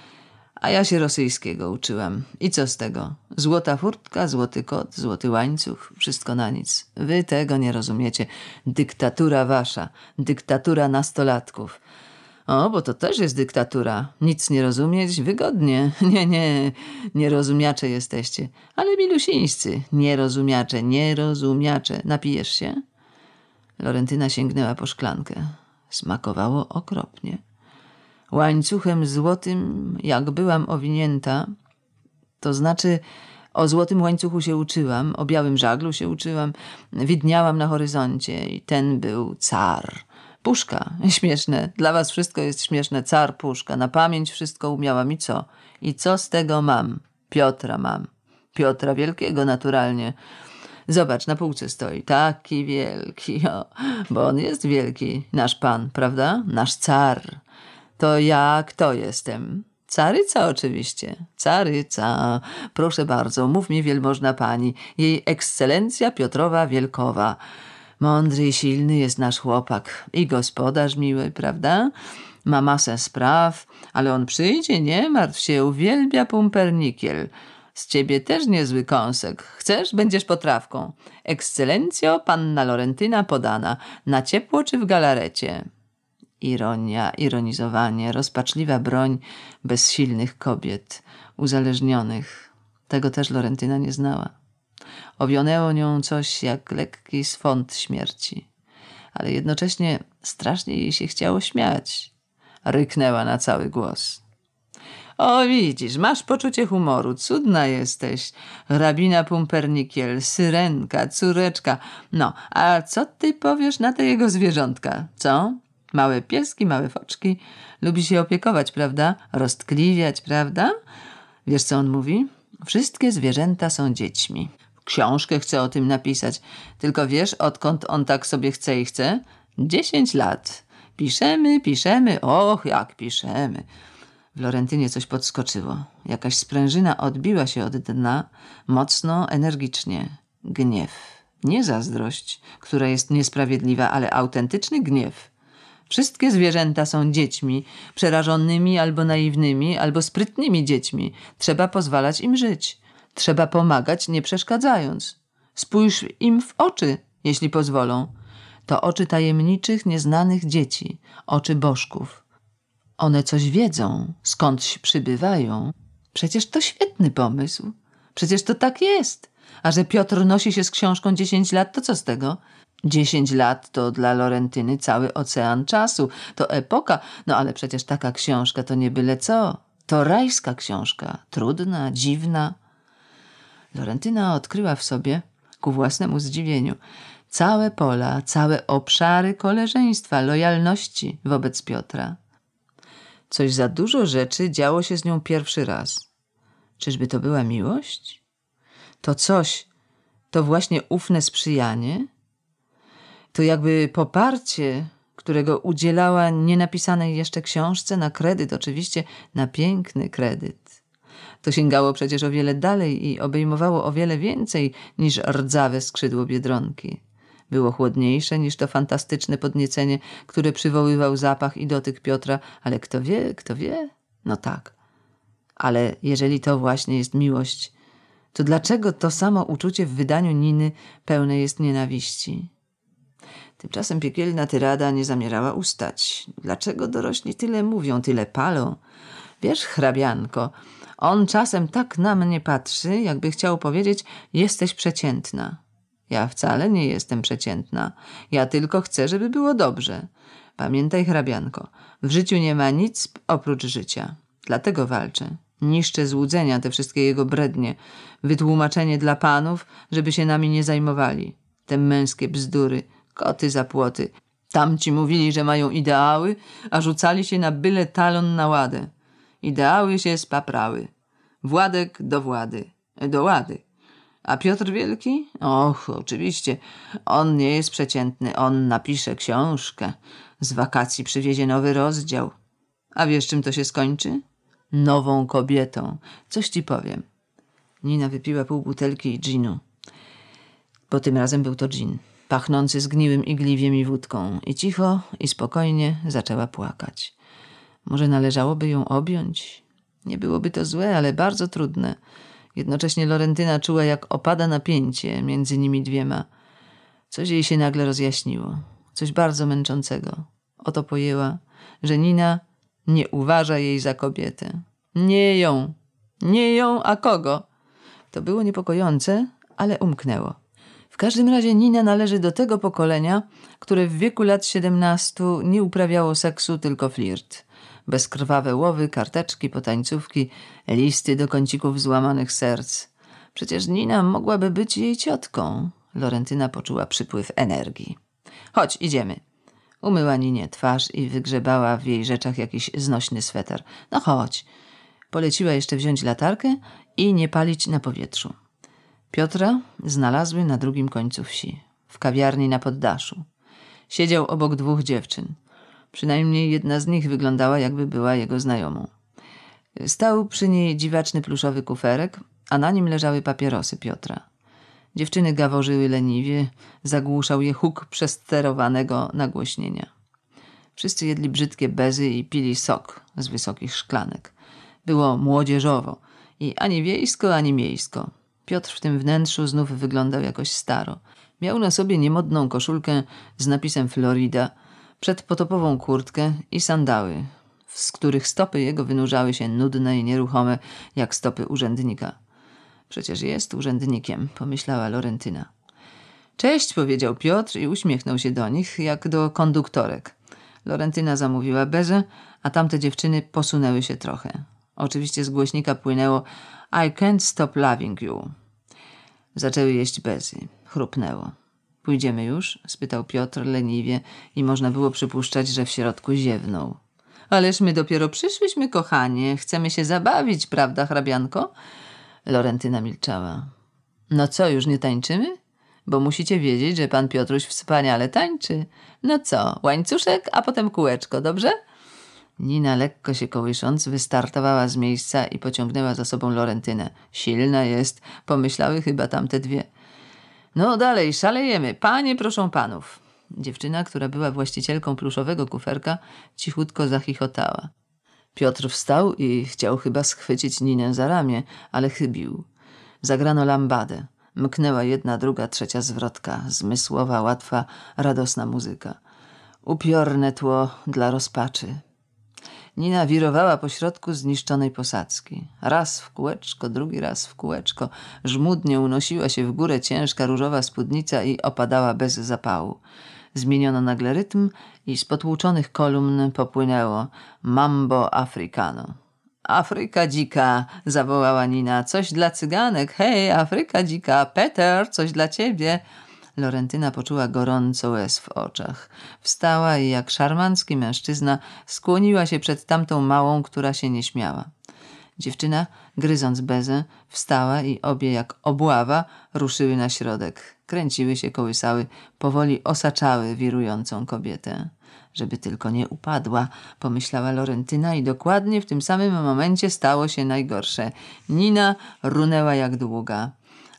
A ja się rosyjskiego uczyłam. I co z tego? Złota furtka, złoty kot, złoty łańcuch, wszystko na nic. Wy tego nie rozumiecie. Dyktatura wasza, dyktatura nastolatków. O, bo to też jest dyktatura. Nic nie rozumieć, wygodnie. (laughs) Nie, nie, nierozumiacze jesteście. Ale milusińscy, nierozumiacze, nierozumiacze. Napijesz się? Lorentyna sięgnęła po szklankę. Smakowało okropnie. Łańcuchem złotym, jak byłam owinięta, to znaczy o złotym łańcuchu się uczyłam, o białym żaglu się uczyłam, widniałam na horyzoncie i ten był car – Puszka, śmieszne. Dla was wszystko jest śmieszne. Car Puszka. Na pamięć wszystko umiała mi co? I co z tego mam? Piotra mam. Piotra Wielkiego naturalnie. Zobacz, na półce stoi. Taki wielki, (laughs) o, bo on jest wielki. Nasz pan, prawda? Nasz car. To ja kto jestem? Caryca oczywiście. Caryca. Proszę bardzo, mów mi wielmożna pani. Jej ekscelencja Piotrowa Wielkowa. Mądry i silny jest nasz chłopak i gospodarz miły, prawda? Ma masę spraw, ale on przyjdzie, nie martw się, uwielbia pumpernikiel. Z ciebie też niezły kąsek. Chcesz, będziesz potrawką. Ekscelencjo, panna Lorentyna podana. Na ciepło czy w galarecie? Ironia, ironizowanie, rozpaczliwa broń bezsilnych kobiet, uzależnionych. Tego też Lorentyna nie znała. Owionęło nią coś jak lekki swąd śmierci. Ale jednocześnie strasznie jej się chciało śmiać. Ryknęła na cały głos. O, widzisz, masz poczucie humoru, cudna jesteś. Rabina Pumpernikiel, syrenka, córeczka. No, a co ty powiesz na te jego zwierzątka, co? Małe pieski, małe foczki. Lubi się opiekować, prawda? Roztkliwiać, prawda? Wiesz, co on mówi? Wszystkie zwierzęta są dziećmi książkę chce o tym napisać. Tylko wiesz, odkąd on tak sobie chce i chce? Dziesięć lat. Piszemy, piszemy, och, jak piszemy. W Lorentynie coś podskoczyło. Jakaś sprężyna odbiła się od dna, mocno, energicznie. Gniew. Nie zazdrość, która jest niesprawiedliwa, ale autentyczny gniew. Wszystkie zwierzęta są dziećmi, przerażonymi albo naiwnymi, albo sprytnymi dziećmi. Trzeba pozwalać im żyć. Trzeba pomagać, nie przeszkadzając. Spójrz im w oczy, jeśli pozwolą. To oczy tajemniczych, nieznanych dzieci, oczy bożków. One coś wiedzą, skądś przybywają. Przecież to świetny pomysł. Przecież to tak jest. A że Piotr nosi się z książką dziesięć lat, to co z tego? Dziesięć lat to dla Lorentyny cały ocean czasu, to epoka, no ale przecież taka książka to nie byle co. To rajska książka, trudna, dziwna, Florentyna odkryła w sobie, ku własnemu zdziwieniu, całe pola, całe obszary koleżeństwa, lojalności wobec Piotra. Coś za dużo rzeczy działo się z nią pierwszy raz. Czyżby to była miłość? To coś, to właśnie ufne sprzyjanie? To jakby poparcie, którego udzielała nienapisanej jeszcze książce na kredyt, oczywiście na piękny kredyt. To sięgało przecież o wiele dalej i obejmowało o wiele więcej niż rdzawe skrzydło biedronki. Było chłodniejsze niż to fantastyczne podniecenie, które przywoływał zapach i dotyk Piotra, ale kto wie, kto wie? No tak. Ale jeżeli to właśnie jest miłość, to dlaczego to samo uczucie w wydaniu Niny pełne jest nienawiści? Tymczasem piekielna tyrada nie zamierała ustać. Dlaczego dorośli tyle mówią, tyle palą? Wiesz, hrabianko, on czasem tak na mnie patrzy, jakby chciał powiedzieć: Jesteś przeciętna. Ja wcale nie jestem przeciętna. Ja tylko chcę, żeby było dobrze. Pamiętaj, hrabianko, w życiu nie ma nic oprócz życia. Dlatego walczę. Niszczę złudzenia, te wszystkie jego brednie, wytłumaczenie dla panów, żeby się nami nie zajmowali. Te męskie bzdury, koty za płoty. Tamci mówili, że mają ideały, a rzucali się na byle talon na ładę. Ideały się spaprały. Władek do Włady, do Łady. A Piotr Wielki? Och, oczywiście. On nie jest przeciętny. On napisze książkę. Z wakacji przywiezie nowy rozdział. A wiesz, czym to się skończy? Nową kobietą. Coś ci powiem. Nina wypiła pół butelki ginu. Bo tym razem był to gin, pachnący zgniłym igliwiem i wódką. I cicho, i spokojnie zaczęła płakać. Może należałoby ją objąć? Nie byłoby to złe, ale bardzo trudne. Jednocześnie Lorentyna czuła, jak opada napięcie między nimi dwiema. Coś jej się nagle rozjaśniło. Coś bardzo męczącego. Oto pojęła, że Nina nie uważa jej za kobietę. Nie ją. Nie ją, a kogo? To było niepokojące, ale umknęło. W każdym razie Nina należy do tego pokolenia, które w wieku lat 17 nie uprawiało seksu, tylko flirt bezkrwawe łowy, karteczki, potańcówki, listy do kącików złamanych serc. Przecież Nina mogłaby być jej ciotką. Lorentyna poczuła przypływ energii. Chodź, idziemy. Umyła Ninie twarz i wygrzebała w jej rzeczach jakiś znośny sweter. No chodź. Poleciła jeszcze wziąć latarkę i nie palić na powietrzu. Piotra znalazły na drugim końcu wsi, w kawiarni na poddaszu. Siedział obok dwóch dziewczyn. Przynajmniej jedna z nich wyglądała, jakby była jego znajomą. Stał przy niej dziwaczny pluszowy kuferek, a na nim leżały papierosy Piotra. Dziewczyny gaworzyły leniwie, zagłuszał je huk przesterowanego nagłośnienia. Wszyscy jedli brzydkie bezy i pili sok z wysokich szklanek. Było młodzieżowo i ani wiejsko, ani miejsko. Piotr w tym wnętrzu znów wyglądał jakoś staro. Miał na sobie niemodną koszulkę z napisem Florida – przedpotopową kurtkę i sandały, z których stopy jego wynurzały się nudne i nieruchome, jak stopy urzędnika. Przecież jest urzędnikiem, pomyślała Lorentyna. Cześć, powiedział Piotr i uśmiechnął się do nich, jak do konduktorek. Lorentyna zamówiła bezę, a tamte dziewczyny posunęły się trochę. Oczywiście z głośnika płynęło I can't stop loving you. Zaczęły jeść bezy. Chrupnęło. Pójdziemy już? spytał Piotr leniwie i można było przypuszczać, że w środku ziewnął. Ależ my dopiero przyszliśmy, kochanie. Chcemy się zabawić, prawda, hrabianko? Lorentyna milczała. No co, już nie tańczymy? Bo musicie wiedzieć, że pan Piotruś wspaniale tańczy. No co, łańcuszek, a potem kółeczko, dobrze? Nina, lekko się kołysząc, wystartowała z miejsca i pociągnęła za sobą Lorentynę. Silna jest, pomyślały chyba tamte dwie. No dalej, szalejemy. Panie, proszę panów. Dziewczyna, która była właścicielką pluszowego kuferka, cichutko zachichotała. Piotr wstał i chciał chyba schwycić Ninę za ramię, ale chybił. Zagrano lambadę. Mknęła jedna, druga, trzecia zwrotka. Zmysłowa, łatwa, radosna muzyka. Upiorne tło dla rozpaczy. Nina wirowała po środku zniszczonej posadzki. Raz w kółeczko, drugi raz w kółeczko. Żmudnie unosiła się w górę ciężka różowa spódnica i opadała bez zapału. Zmieniono nagle rytm i z potłuczonych kolumn popłynęło Mambo Africano. Afryka dzika, zawołała Nina. Coś dla cyganek. Hej, Afryka dzika, Peter, coś dla ciebie. Lorentyna poczuła gorąco łez w oczach. Wstała i jak szarmancki mężczyzna skłoniła się przed tamtą małą, która się nie śmiała. Dziewczyna, gryząc bezę, wstała i obie jak obława ruszyły na środek. Kręciły się, kołysały, powoli osaczały wirującą kobietę. Żeby tylko nie upadła, pomyślała Lorentyna i dokładnie w tym samym momencie stało się najgorsze. Nina runęła jak długa.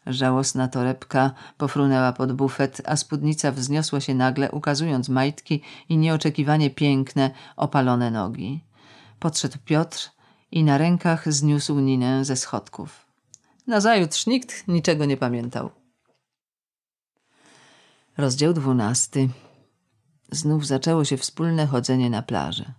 Żałosna torebka pofrunęła pod bufet, a spódnica wzniosła się nagle, ukazując majtki i nieoczekiwanie piękne, opalone nogi. Podszedł Piotr i na rękach zniósł Ninę ze schodków. Nazajutrz nikt niczego nie pamiętał. Rozdział dwunasty. Znów zaczęło się wspólne chodzenie na plażę.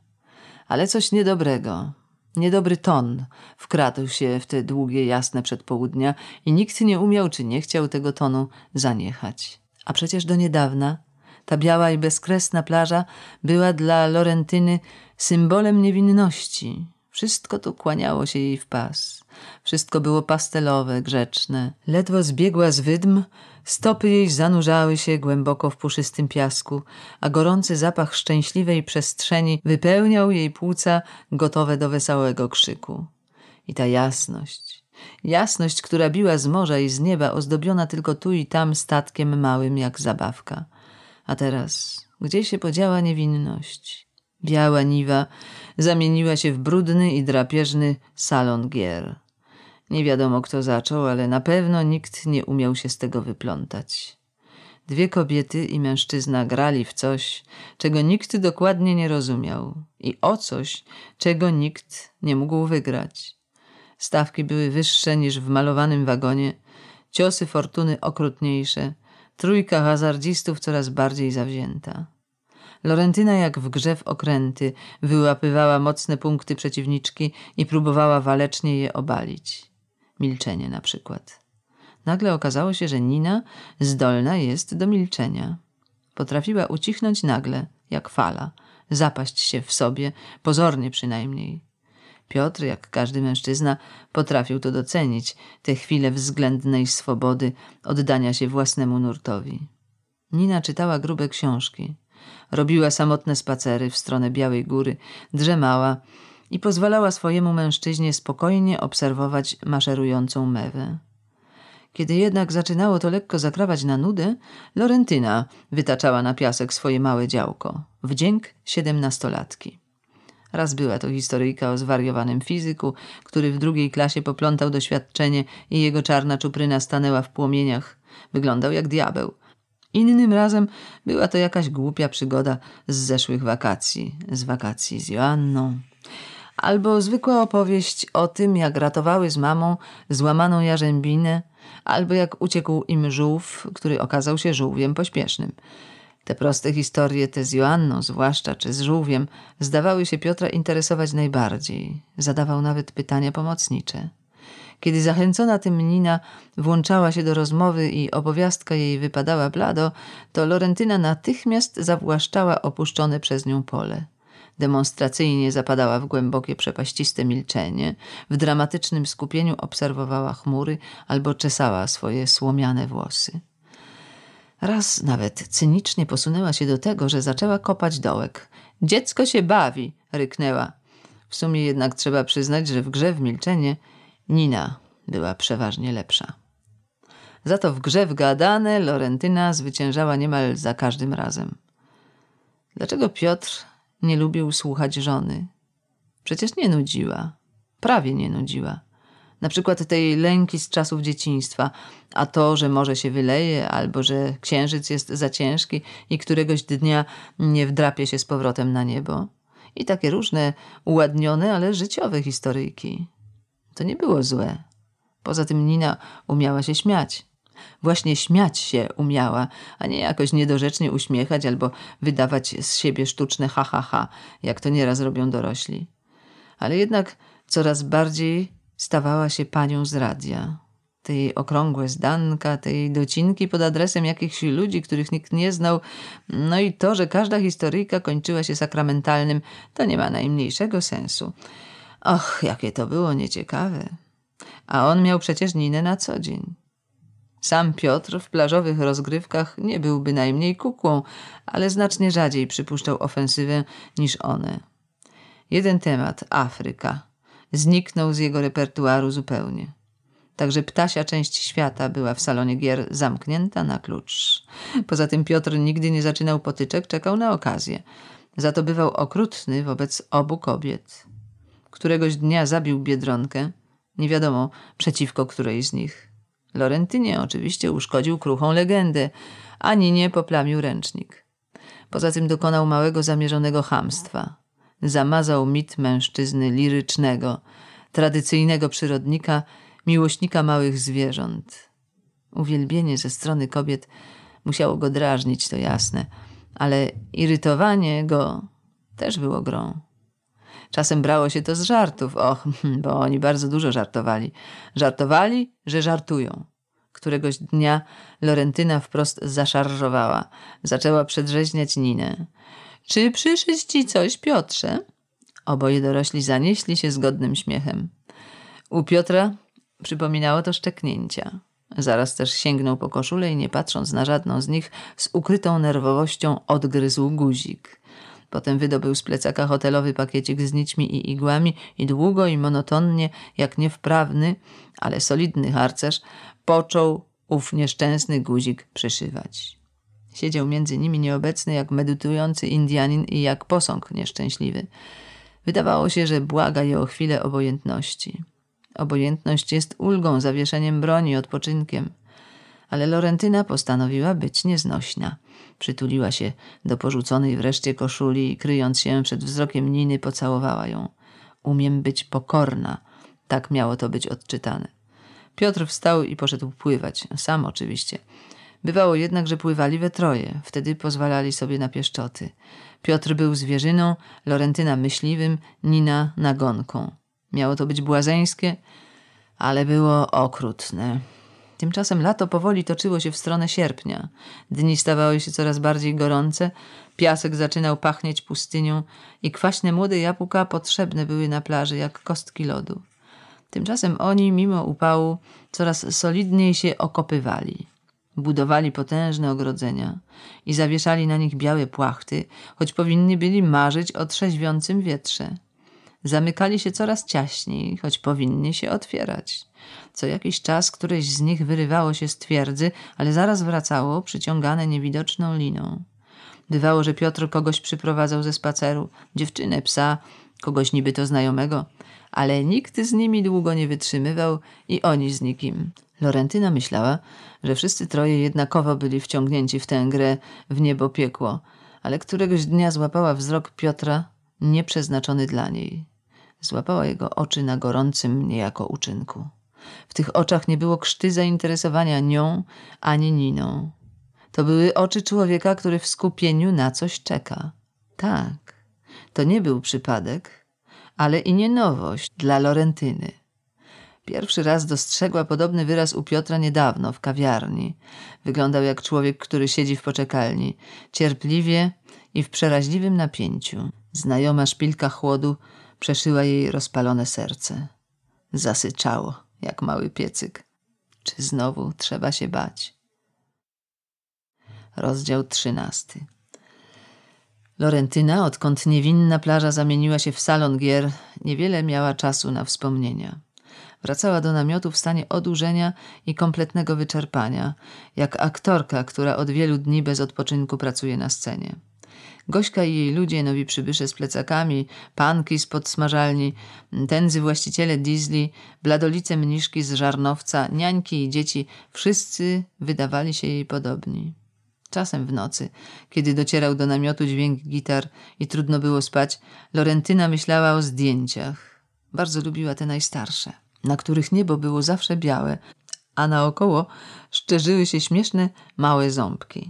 Ale coś niedobrego. Niedobry ton wkradł się w te długie, jasne przedpołudnia i nikt nie umiał czy nie chciał tego tonu zaniechać. A przecież do niedawna ta biała i bezkresna plaża była dla Lorentyny symbolem niewinności. Wszystko tu kłaniało się jej w pas. Wszystko było pastelowe, grzeczne. Ledwo zbiegła z wydm, Stopy jej zanurzały się głęboko w puszystym piasku, a gorący zapach szczęśliwej przestrzeni wypełniał jej płuca gotowe do wesołego krzyku. I ta jasność, jasność, która biła z morza i z nieba, ozdobiona tylko tu i tam statkiem małym jak zabawka. A teraz, gdzie się podziała niewinność? Biała niwa zamieniła się w brudny i drapieżny salon gier. Nie wiadomo kto zaczął, ale na pewno nikt nie umiał się z tego wyplątać. Dwie kobiety i mężczyzna grali w coś, czego nikt dokładnie nie rozumiał i o coś, czego nikt nie mógł wygrać. Stawki były wyższe niż w malowanym wagonie, ciosy fortuny okrutniejsze, trójka hazardzistów coraz bardziej zawzięta. Lorentyna jak w grze w okręty wyłapywała mocne punkty przeciwniczki i próbowała walecznie je obalić. Milczenie na przykład. Nagle okazało się, że Nina zdolna jest do milczenia. Potrafiła ucichnąć nagle, jak fala, zapaść się w sobie, pozornie przynajmniej. Piotr, jak każdy mężczyzna, potrafił to docenić, te chwile względnej swobody, oddania się własnemu nurtowi. Nina czytała grube książki, robiła samotne spacery w stronę Białej Góry, drzemała, i pozwalała swojemu mężczyźnie spokojnie obserwować maszerującą mewę. Kiedy jednak zaczynało to lekko zakrawać na nudy, Lorentyna wytaczała na piasek swoje małe działko. Wdzięk siedemnastolatki. Raz była to historyjka o zwariowanym fizyku, który w drugiej klasie poplątał doświadczenie i jego czarna czupryna stanęła w płomieniach. Wyglądał jak diabeł. Innym razem była to jakaś głupia przygoda z zeszłych wakacji, z wakacji z Joanną albo zwykła opowieść o tym, jak ratowały z mamą złamaną jarzębinę, albo jak uciekł im żółw, który okazał się żółwiem pośpiesznym. Te proste historie, te z Joanną zwłaszcza, czy z żółwiem, zdawały się Piotra interesować najbardziej. Zadawał nawet pytania pomocnicze. Kiedy zachęcona tym Nina włączała się do rozmowy i opowiastka jej wypadała blado, to Lorentyna natychmiast zawłaszczała opuszczone przez nią pole. Demonstracyjnie zapadała w głębokie, przepaściste milczenie, w dramatycznym skupieniu obserwowała chmury albo czesała swoje słomiane włosy. Raz nawet cynicznie posunęła się do tego, że zaczęła kopać dołek. Dziecko się bawi, ryknęła. W sumie jednak trzeba przyznać, że w grze w milczenie Nina była przeważnie lepsza. Za to w grze w gadane Lorentyna zwyciężała niemal za każdym razem. Dlaczego Piotr nie lubił słuchać żony. Przecież nie nudziła. Prawie nie nudziła. Na przykład tej lęki z czasów dzieciństwa, a to, że może się wyleje, albo że księżyc jest za ciężki i któregoś dnia nie wdrapie się z powrotem na niebo. I takie różne, uładnione, ale życiowe historyjki. To nie było złe. Poza tym Nina umiała się śmiać. Właśnie śmiać się umiała, a nie jakoś niedorzecznie uśmiechać albo wydawać z siebie sztuczne ha ha ha, jak to nieraz robią dorośli. Ale jednak coraz bardziej stawała się panią z radia. tej okrągłe zdanka, tej docinki pod adresem jakichś ludzi, których nikt nie znał, no i to, że każda historyjka kończyła się sakramentalnym, to nie ma najmniejszego sensu. Och, jakie to było nieciekawe. A on miał przecież Ninę na co dzień. Sam Piotr w plażowych rozgrywkach nie był bynajmniej kukłą, ale znacznie rzadziej przypuszczał ofensywę niż one. Jeden temat Afryka zniknął z jego repertuaru zupełnie. Także ptasia część świata była w salonie gier zamknięta na klucz. Poza tym Piotr nigdy nie zaczynał potyczek, czekał na okazję. Za to bywał okrutny wobec obu kobiet. Któregoś dnia zabił biedronkę, nie wiadomo przeciwko której z nich. Lorentynie oczywiście uszkodził kruchą legendę, a Ninie poplamił ręcznik. Poza tym dokonał małego zamierzonego hamstwa. Zamazał mit mężczyzny lirycznego, tradycyjnego przyrodnika, miłośnika małych zwierząt. Uwielbienie ze strony kobiet musiało go drażnić, to jasne, ale irytowanie go też było grą. Czasem brało się to z żartów, och, (laughs) bo oni bardzo dużo żartowali. Żartowali, że żartują. Któregoś dnia Lorentyna wprost zaszarżowała. Zaczęła przedrzeźniać Ninę. Czy przyszyć ci coś, Piotrze? Oboje dorośli zanieśli się zgodnym śmiechem. U Piotra przypominało to szczeknięcia. Zaraz też sięgnął po koszulę i nie patrząc na żadną z nich, z ukrytą nerwowością odgryzł guzik. Potem wydobył z plecaka hotelowy pakiecik z nićmi i igłami i długo i monotonnie, jak niewprawny, ale solidny harcerz, począł ów nieszczęsny guzik przyszywać. Siedział między nimi nieobecny jak medytujący Indianin i jak posąg nieszczęśliwy. Wydawało się, że błaga je o chwilę obojętności. Obojętność jest ulgą, zawieszeniem broni, odpoczynkiem. Ale Lorentyna postanowiła być nieznośna. Przytuliła się do porzuconej wreszcie koszuli i kryjąc się przed wzrokiem Niny pocałowała ją. Umiem być pokorna. Tak miało to być odczytane. Piotr wstał i poszedł pływać. Sam oczywiście. Bywało jednak, że pływali we troje. Wtedy pozwalali sobie na pieszczoty. Piotr był zwierzyną, Lorentyna myśliwym, Nina nagonką. Miało to być błazeńskie, ale było okrutne. Tymczasem lato powoli toczyło się w stronę sierpnia. Dni stawały się coraz bardziej gorące, piasek zaczynał pachnieć pustynią i kwaśne młode jabłka potrzebne były na plaży jak kostki lodu. Tymczasem oni, mimo upału, coraz solidniej się okopywali. Budowali potężne ogrodzenia i zawieszali na nich białe płachty, choć powinni byli marzyć o trzeźwiącym wietrze. Zamykali się coraz ciaśniej, choć powinni się otwierać. Co jakiś czas któreś z nich wyrywało się z twierdzy, ale zaraz wracało, przyciągane niewidoczną liną. Bywało, że Piotr kogoś przyprowadzał ze spaceru, dziewczynę, psa, kogoś niby to znajomego, ale nikt z nimi długo nie wytrzymywał i oni z nikim. Lorentyna myślała, że wszyscy troje jednakowo byli wciągnięci w tę grę w niebo piekło, ale któregoś dnia złapała wzrok Piotra nieprzeznaczony dla niej. Złapała jego oczy na gorącym niejako uczynku. W tych oczach nie było krzty zainteresowania nią ani niną. To były oczy człowieka, który w skupieniu na coś czeka. Tak, to nie był przypadek, ale i nie nowość dla Lorentyny. Pierwszy raz dostrzegła podobny wyraz u Piotra niedawno w kawiarni. Wyglądał jak człowiek, który siedzi w poczekalni, cierpliwie i w przeraźliwym napięciu. Znajoma szpilka chłodu przeszyła jej rozpalone serce. Zasyczało jak mały piecyk. Czy znowu trzeba się bać? Rozdział trzynasty. Lorentyna, odkąd niewinna plaża zamieniła się w salon gier, niewiele miała czasu na wspomnienia. Wracała do namiotu w stanie odurzenia i kompletnego wyczerpania, jak aktorka, która od wielu dni bez odpoczynku pracuje na scenie. Gośka i jej ludzie, nowi przybysze z plecakami, panki z podsmażalni, tędzy właściciele Disney, bladolice mniszki z żarnowca, niańki i dzieci, wszyscy wydawali się jej podobni. Czasem w nocy, kiedy docierał do namiotu dźwięk gitar i trudno było spać, Lorentyna myślała o zdjęciach. Bardzo lubiła te najstarsze, na których niebo było zawsze białe, a naokoło szczerzyły się śmieszne małe ząbki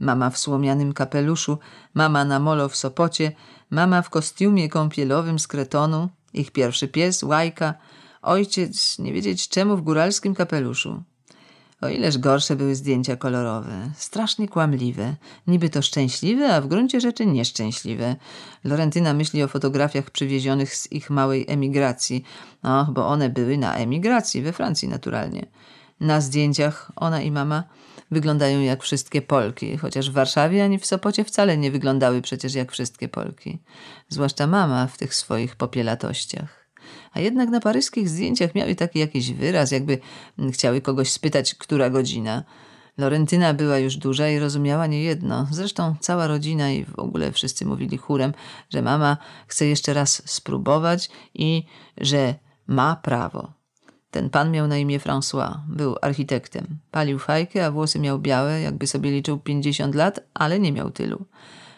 mama w słomianym kapeluszu, mama na molo w Sopocie, mama w kostiumie kąpielowym z kretonu, ich pierwszy pies, łajka, ojciec, nie wiedzieć czemu, w góralskim kapeluszu. O ileż gorsze były zdjęcia kolorowe, strasznie kłamliwe, niby to szczęśliwe, a w gruncie rzeczy nieszczęśliwe. Lorentyna myśli o fotografiach przywiezionych z ich małej emigracji, no bo one były na emigracji, we Francji naturalnie. Na zdjęciach ona i mama – wyglądają jak wszystkie Polki, chociaż w Warszawie ani w Sopocie wcale nie wyglądały przecież jak wszystkie Polki, zwłaszcza mama w tych swoich popielatościach. A jednak na paryskich zdjęciach miały taki jakiś wyraz, jakby chciały kogoś spytać, która godzina. Lorentyna była już duża i rozumiała niejedno. Zresztą cała rodzina i w ogóle wszyscy mówili chórem, że mama chce jeszcze raz spróbować i że ma prawo. Ten pan miał na imię François, był architektem. Palił fajkę, a włosy miał białe, jakby sobie liczył 50 lat, ale nie miał tylu.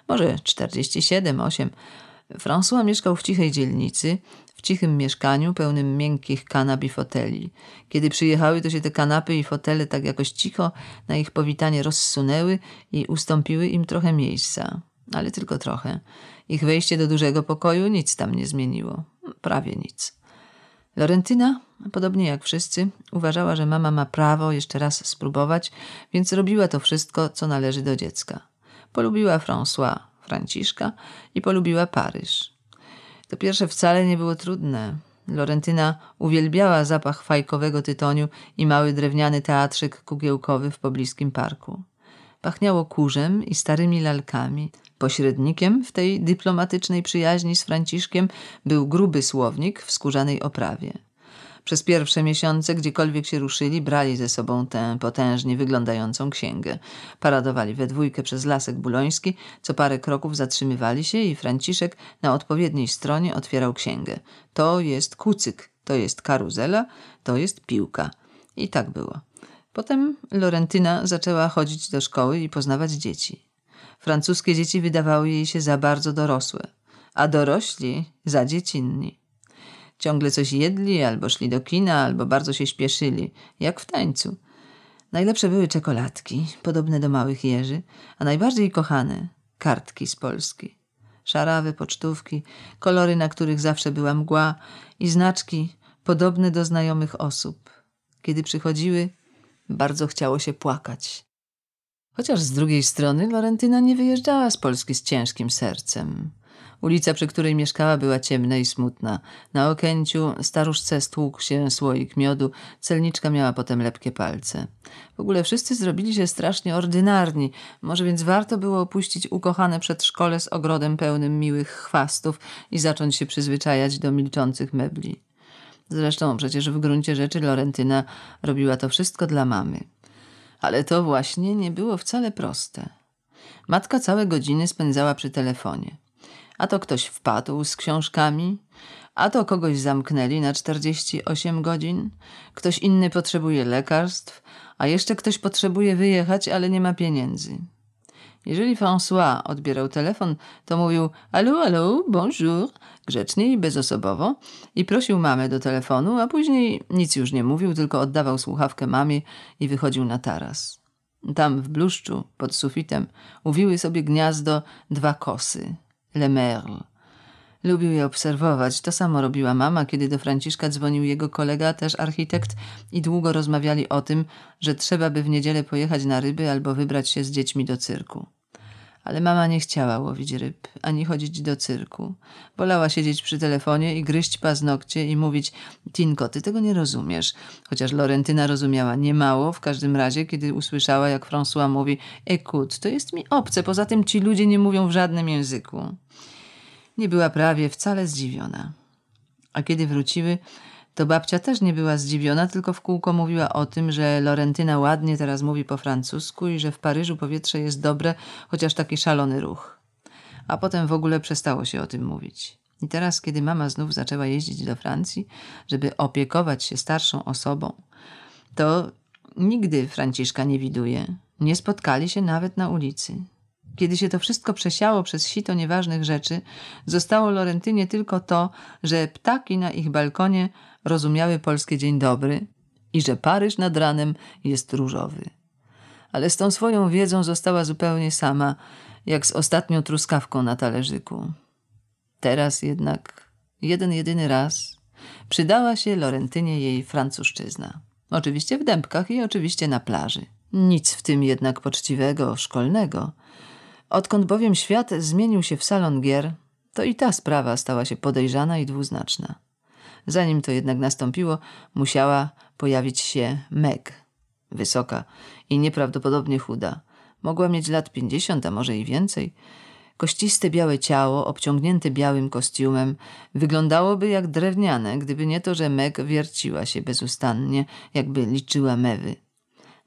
Może 47, 8. François mieszkał w cichej dzielnicy, w cichym mieszkaniu pełnym miękkich kanap i foteli. Kiedy przyjechały, to się te kanapy i fotele tak jakoś cicho na ich powitanie rozsunęły i ustąpiły im trochę miejsca. Ale tylko trochę. Ich wejście do dużego pokoju nic tam nie zmieniło. Prawie nic. Lorentyna, podobnie jak wszyscy, uważała, że mama ma prawo jeszcze raz spróbować, więc robiła to wszystko, co należy do dziecka. Polubiła François, Franciszka i polubiła Paryż. To pierwsze wcale nie było trudne. Lorentyna uwielbiała zapach fajkowego tytoniu i mały drewniany teatrzyk kugiełkowy w pobliskim parku. Pachniało kurzem i starymi lalkami – Pośrednikiem w tej dyplomatycznej przyjaźni z Franciszkiem był gruby słownik w skórzanej oprawie. Przez pierwsze miesiące, gdziekolwiek się ruszyli, brali ze sobą tę potężnie wyglądającą księgę. Paradowali we dwójkę przez Lasek Buloński, co parę kroków zatrzymywali się i Franciszek na odpowiedniej stronie otwierał księgę. To jest kucyk, to jest karuzela, to jest piłka. I tak było. Potem Lorentyna zaczęła chodzić do szkoły i poznawać dzieci. Francuskie dzieci wydawały jej się za bardzo dorosłe, a dorośli za dziecinni. Ciągle coś jedli, albo szli do kina, albo bardzo się śpieszyli, jak w tańcu. Najlepsze były czekoladki, podobne do małych jeży, a najbardziej kochane kartki z Polski. Szarawy, pocztówki, kolory, na których zawsze była mgła i znaczki podobne do znajomych osób. Kiedy przychodziły, bardzo chciało się płakać. Chociaż z drugiej strony Lorentyna nie wyjeżdżała z Polski z ciężkim sercem. Ulica, przy której mieszkała, była ciemna i smutna. Na okęciu staruszce stłukł się słoik miodu, celniczka miała potem lepkie palce. W ogóle wszyscy zrobili się strasznie ordynarni, może więc warto było opuścić ukochane przedszkole z ogrodem pełnym miłych chwastów i zacząć się przyzwyczajać do milczących mebli. Zresztą przecież w gruncie rzeczy Lorentyna robiła to wszystko dla mamy. Ale to właśnie nie było wcale proste. Matka całe godziny spędzała przy telefonie. A to ktoś wpadł z książkami, a to kogoś zamknęli na 48 godzin, ktoś inny potrzebuje lekarstw, a jeszcze ktoś potrzebuje wyjechać, ale nie ma pieniędzy. Jeżeli François odbierał telefon, to mówił Allo, allo, bonjour, grzecznie i bezosobowo i prosił mamę do telefonu, a później nic już nie mówił, tylko oddawał słuchawkę mamie i wychodził na taras. Tam w bluszczu, pod sufitem, uwiły sobie gniazdo dwa kosy, le merle. Lubił je obserwować. To samo robiła mama, kiedy do Franciszka dzwonił jego kolega, też architekt, i długo rozmawiali o tym, że trzeba by w niedzielę pojechać na ryby albo wybrać się z dziećmi do cyrku. Ale mama nie chciała łowić ryb, ani chodzić do cyrku. Bolała siedzieć przy telefonie i gryźć paznokcie i mówić Tinko, ty tego nie rozumiesz. Chociaż Lorentyna rozumiała niemało, w każdym razie, kiedy usłyszała, jak François mówi Ekut, to jest mi obce, poza tym ci ludzie nie mówią w żadnym języku nie była prawie wcale zdziwiona. A kiedy wróciły, to babcia też nie była zdziwiona, tylko w kółko mówiła o tym, że Lorentyna ładnie teraz mówi po francusku i że w Paryżu powietrze jest dobre, chociaż taki szalony ruch. A potem w ogóle przestało się o tym mówić. I teraz, kiedy mama znów zaczęła jeździć do Francji, żeby opiekować się starszą osobą, to nigdy Franciszka nie widuje. Nie spotkali się nawet na ulicy. Kiedy się to wszystko przesiało przez sito nieważnych rzeczy, zostało Lorentynie tylko to, że ptaki na ich balkonie rozumiały polskie dzień dobry i że Paryż nad ranem jest różowy. Ale z tą swoją wiedzą została zupełnie sama, jak z ostatnią truskawką na talerzyku. Teraz jednak, jeden jedyny raz, przydała się Lorentynie jej francuszczyzna. Oczywiście w dębkach i oczywiście na plaży. Nic w tym jednak poczciwego, szkolnego – Odkąd bowiem świat zmienił się w salon gier, to i ta sprawa stała się podejrzana i dwuznaczna. Zanim to jednak nastąpiło, musiała pojawić się Meg. Wysoka i nieprawdopodobnie chuda. Mogła mieć lat pięćdziesiąt, a może i więcej. Kościste białe ciało, obciągnięte białym kostiumem, wyglądałoby jak drewniane, gdyby nie to, że Meg wierciła się bezustannie, jakby liczyła mewy.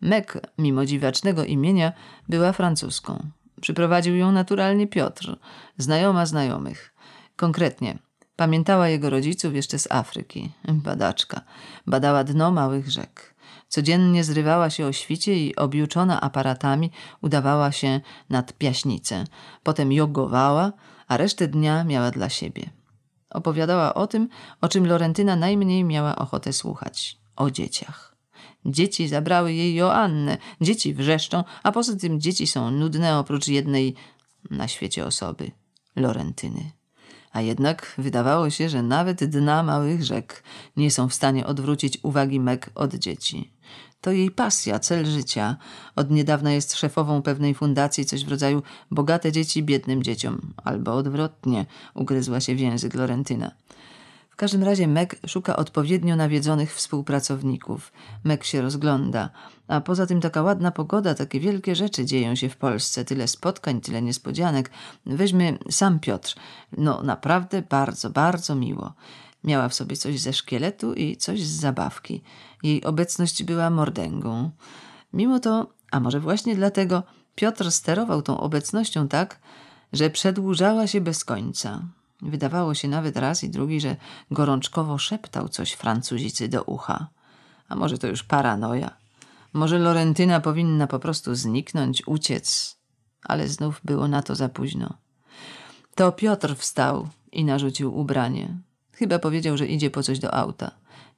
Meg, mimo dziwacznego imienia, była francuską. Przyprowadził ją naturalnie Piotr, znajoma znajomych. Konkretnie, pamiętała jego rodziców jeszcze z Afryki, badaczka. Badała dno małych rzek. Codziennie zrywała się o świcie i objuczona aparatami udawała się nad piaśnicę. Potem jogowała, a resztę dnia miała dla siebie. Opowiadała o tym, o czym Lorentyna najmniej miała ochotę słuchać. O dzieciach. Dzieci zabrały jej Joannę. Dzieci wrzeszczą, a poza tym dzieci są nudne oprócz jednej na świecie osoby Lorentyny. A jednak wydawało się, że nawet dna małych rzek nie są w stanie odwrócić uwagi Meg od dzieci. To jej pasja, cel życia. Od niedawna jest szefową pewnej fundacji, coś w rodzaju bogate dzieci biednym dzieciom, albo odwrotnie, ugryzła się w język Lorentyna. W każdym razie Meg szuka odpowiednio nawiedzonych współpracowników. Meg się rozgląda. A poza tym taka ładna pogoda, takie wielkie rzeczy dzieją się w Polsce. Tyle spotkań, tyle niespodzianek. Weźmy sam Piotr. No naprawdę bardzo, bardzo miło. Miała w sobie coś ze szkieletu i coś z zabawki. Jej obecność była mordęgą. Mimo to, a może właśnie dlatego, Piotr sterował tą obecnością tak, że przedłużała się bez końca. Wydawało się nawet raz i drugi, że gorączkowo szeptał coś Francuzicy do ucha. A może to już paranoja? Może Lorentyna powinna po prostu zniknąć, uciec? Ale znów było na to za późno. To Piotr wstał i narzucił ubranie. Chyba powiedział, że idzie po coś do auta.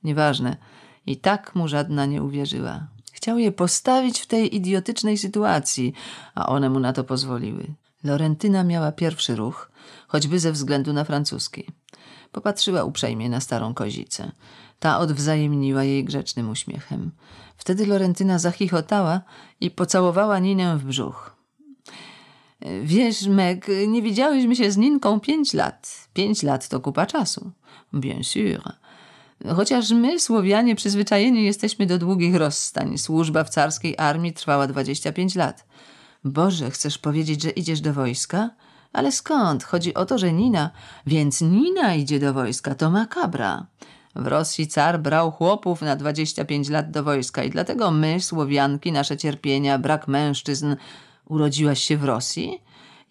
Nieważne. I tak mu żadna nie uwierzyła. Chciał je postawić w tej idiotycznej sytuacji, a one mu na to pozwoliły. Lorentyna miała pierwszy ruch – choćby ze względu na francuski. Popatrzyła uprzejmie na starą kozicę. Ta odwzajemniła jej grzecznym uśmiechem. Wtedy Lorentyna zachichotała i pocałowała Ninę w brzuch. Wiesz, Meg, nie widziałyśmy się z Ninką pięć lat. Pięć lat to kupa czasu. Bien sûr. Chociaż my, Słowianie, przyzwyczajeni jesteśmy do długich rozstań. Służba w carskiej armii trwała dwadzieścia pięć lat. Boże, chcesz powiedzieć, że idziesz do wojska? Ale skąd? Chodzi o to, że Nina. Więc Nina idzie do wojska, to makabra. W Rosji car brał chłopów na 25 lat do wojska i dlatego my, Słowianki, nasze cierpienia, brak mężczyzn. Urodziłaś się w Rosji?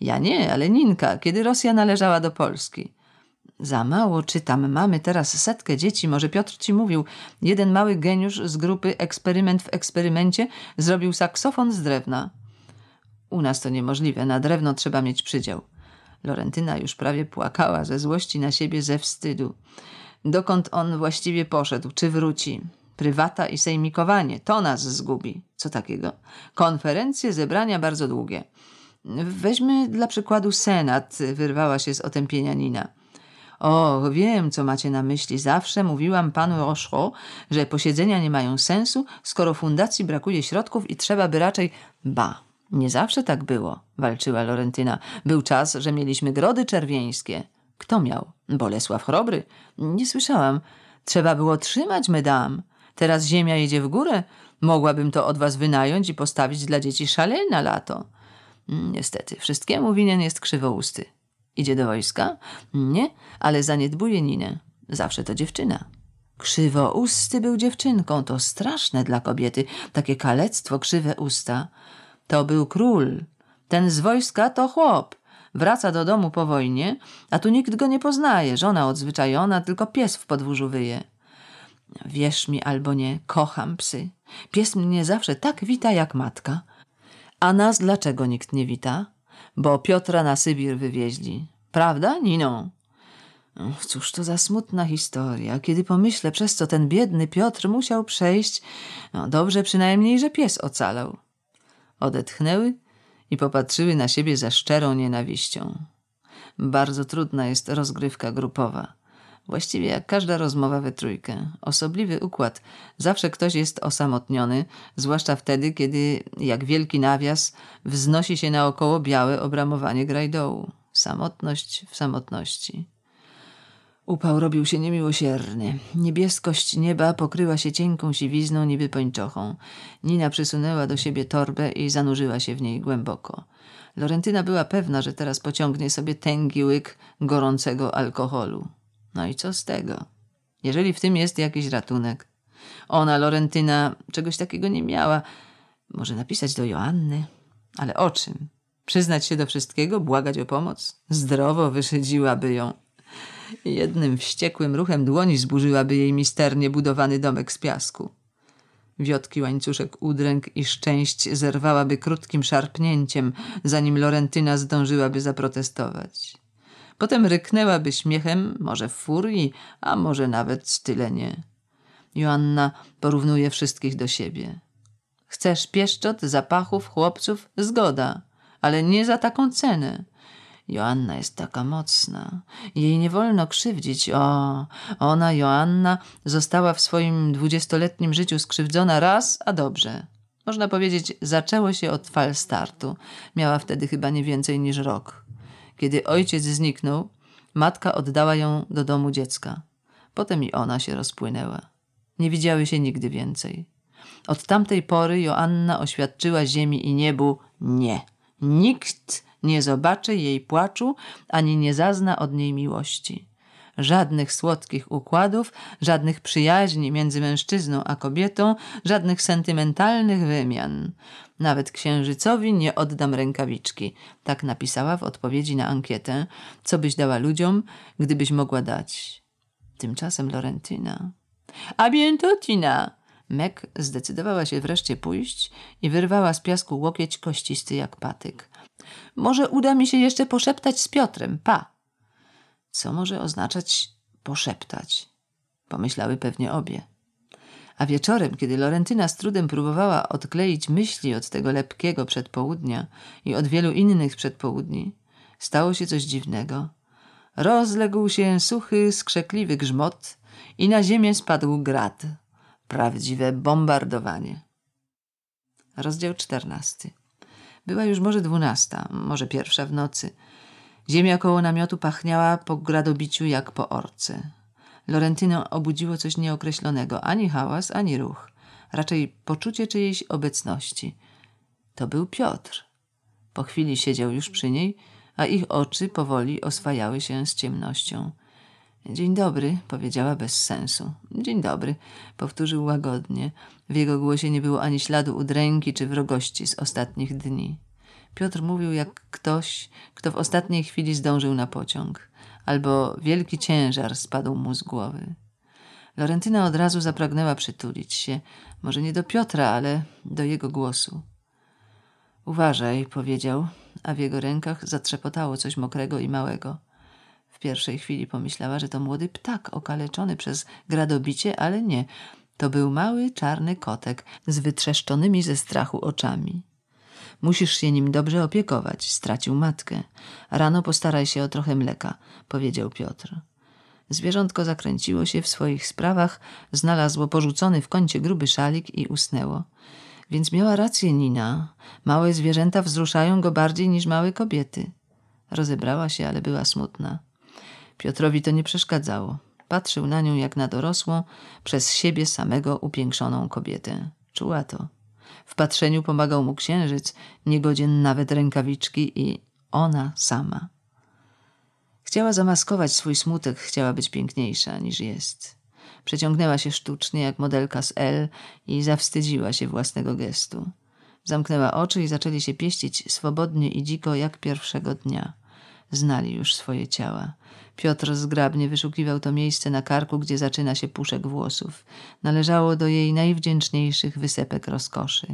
Ja nie, ale Ninka, kiedy Rosja należała do Polski. Za mało czytam, mamy teraz setkę dzieci, może Piotr ci mówił. Jeden mały geniusz z grupy Eksperyment w eksperymencie zrobił saksofon z drewna. U nas to niemożliwe, na drewno trzeba mieć przydział. Lorentyna już prawie płakała ze złości na siebie, ze wstydu. Dokąd on właściwie poszedł, czy wróci? Prywata i sejmikowanie, to nas zgubi. Co takiego? Konferencje, zebrania bardzo długie. Weźmy dla przykładu Senat, wyrwała się z otępienia Nina. O, wiem, co macie na myśli. Zawsze mówiłam panu Rochereau, że posiedzenia nie mają sensu, skoro fundacji brakuje środków i trzeba by raczej... Ba, nie zawsze tak było, walczyła Lorentyna. Był czas, że mieliśmy grody czerwieńskie. Kto miał? Bolesław Chrobry. Nie słyszałam. Trzeba było trzymać, medam. Teraz ziemia jedzie w górę. Mogłabym to od was wynająć i postawić dla dzieci szaleń na lato. Mm, niestety, wszystkiemu winien jest krzywousty. Idzie do wojska? Nie, ale zaniedbuje Ninę. Zawsze to dziewczyna. Krzywousty był dziewczynką, to straszne dla kobiety, takie kalectwo, krzywe usta. To był król. Ten z wojska to chłop. Wraca do domu po wojnie, a tu nikt go nie poznaje. Żona odzwyczajona, tylko pies w podwórzu wyje. Wierz mi albo nie, kocham psy. Pies mnie zawsze tak wita jak matka. A nas dlaczego nikt nie wita? Bo Piotra na Sybir wywieźli. Prawda, Nino? Cóż to za smutna historia. Kiedy pomyślę, przez co ten biedny Piotr musiał przejść, no dobrze przynajmniej, że pies ocalał. Odetchnęły i popatrzyły na siebie ze szczerą nienawiścią. Bardzo trudna jest rozgrywka grupowa. Właściwie jak każda rozmowa we trójkę. Osobliwy układ. Zawsze ktoś jest osamotniony, zwłaszcza wtedy, kiedy, jak wielki nawias, wznosi się naokoło białe obramowanie grajdołu. Samotność w samotności. Upał robił się niemiłosierny. Niebieskość nieba pokryła się cienką siwizną niby pończochą. Nina przysunęła do siebie torbę i zanurzyła się w niej głęboko. Lorentyna była pewna, że teraz pociągnie sobie tęgi łyk gorącego alkoholu. No i co z tego? Jeżeli w tym jest jakiś ratunek. Ona, Lorentyna, czegoś takiego nie miała. Może napisać do Joanny? Ale o czym? Przyznać się do wszystkiego? Błagać o pomoc? Zdrowo wyszedziłaby ją. Jednym wściekłym ruchem dłoni zburzyłaby jej misternie budowany domek z piasku. Wiotki łańcuszek udręk i szczęść zerwałaby krótkim szarpnięciem, zanim Lorentyna zdążyłaby zaprotestować. Potem ryknęłaby śmiechem, może w furii, a może nawet stylenie. Joanna porównuje wszystkich do siebie. Chcesz pieszczot, zapachów, chłopców? Zgoda, ale nie za taką cenę. Joanna jest taka mocna. Jej nie wolno krzywdzić. O, ona, Joanna, została w swoim dwudziestoletnim życiu skrzywdzona raz, a dobrze. Można powiedzieć, zaczęło się od fal startu. Miała wtedy chyba nie więcej niż rok. Kiedy ojciec zniknął, matka oddała ją do domu dziecka. Potem i ona się rozpłynęła. Nie widziały się nigdy więcej. Od tamtej pory Joanna oświadczyła ziemi i niebu nie. Nikt nie zobaczy jej płaczu, ani nie zazna od niej miłości. Żadnych słodkich układów, żadnych przyjaźni między mężczyzną a kobietą, żadnych sentymentalnych wymian. Nawet księżycowi nie oddam rękawiczki, tak napisała w odpowiedzi na ankietę, co byś dała ludziom, gdybyś mogła dać. Tymczasem Lorentina. A bientotina! Meg zdecydowała się wreszcie pójść i wyrwała z piasku łokieć kościsty jak patyk. Może uda mi się jeszcze poszeptać z Piotrem, pa. Co może oznaczać poszeptać? Pomyślały pewnie obie. A wieczorem, kiedy Lorentyna z trudem próbowała odkleić myśli od tego lepkiego przedpołudnia i od wielu innych przedpołudni, stało się coś dziwnego. Rozległ się suchy, skrzekliwy grzmot i na ziemię spadł grad. Prawdziwe bombardowanie. Rozdział czternasty. Była już może dwunasta, może pierwsza w nocy. Ziemia koło namiotu pachniała po gradobiciu jak po orce. Lorentyno obudziło coś nieokreślonego, ani hałas, ani ruch. Raczej poczucie czyjejś obecności. To był Piotr. Po chwili siedział już przy niej, a ich oczy powoli oswajały się z ciemnością. Dzień dobry, powiedziała bez sensu. Dzień dobry, powtórzył łagodnie. W jego głosie nie było ani śladu udręki czy wrogości z ostatnich dni. Piotr mówił jak ktoś, kto w ostatniej chwili zdążył na pociąg, albo wielki ciężar spadł mu z głowy. Lorentyna od razu zapragnęła przytulić się, może nie do Piotra, ale do jego głosu. Uważaj, powiedział, a w jego rękach zatrzepotało coś mokrego i małego pierwszej chwili pomyślała, że to młody ptak okaleczony przez gradobicie, ale nie. To był mały, czarny kotek z wytrzeszczonymi ze strachu oczami. Musisz się nim dobrze opiekować. Stracił matkę. Rano postaraj się o trochę mleka, powiedział Piotr. Zwierzątko zakręciło się w swoich sprawach, znalazło porzucony w kącie gruby szalik i usnęło. Więc miała rację Nina. Małe zwierzęta wzruszają go bardziej niż małe kobiety. Rozebrała się, ale była smutna. Piotrowi to nie przeszkadzało. Patrzył na nią jak na dorosłą, przez siebie samego upiększoną kobietę. Czuła to. W patrzeniu pomagał mu księżyc, niegodzien nawet rękawiczki i ona sama. Chciała zamaskować swój smutek, chciała być piękniejsza niż jest. Przeciągnęła się sztucznie jak modelka z L i zawstydziła się własnego gestu. Zamknęła oczy i zaczęli się pieścić swobodnie i dziko jak pierwszego dnia. Znali już swoje ciała. Piotr zgrabnie wyszukiwał to miejsce na karku, gdzie zaczyna się puszek włosów. Należało do jej najwdzięczniejszych wysepek rozkoszy.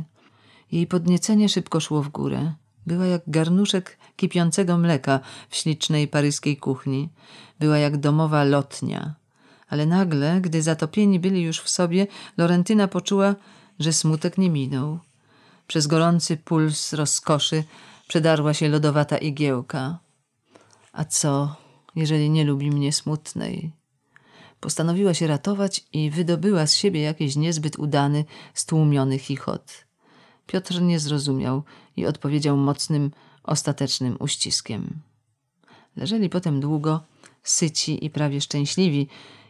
Jej podniecenie szybko szło w górę. Była jak garnuszek kipiącego mleka w ślicznej paryskiej kuchni. Była jak domowa lotnia. Ale nagle, gdy zatopieni byli już w sobie, Lorentyna poczuła, że smutek nie minął. Przez gorący puls rozkoszy przedarła się lodowata igiełka. A co, jeżeli nie lubi mnie smutnej. Postanowiła się ratować i wydobyła z siebie jakiś niezbyt udany, stłumiony chichot. Piotr nie zrozumiał i odpowiedział mocnym, ostatecznym uściskiem. Leżeli potem długo, syci i prawie szczęśliwi,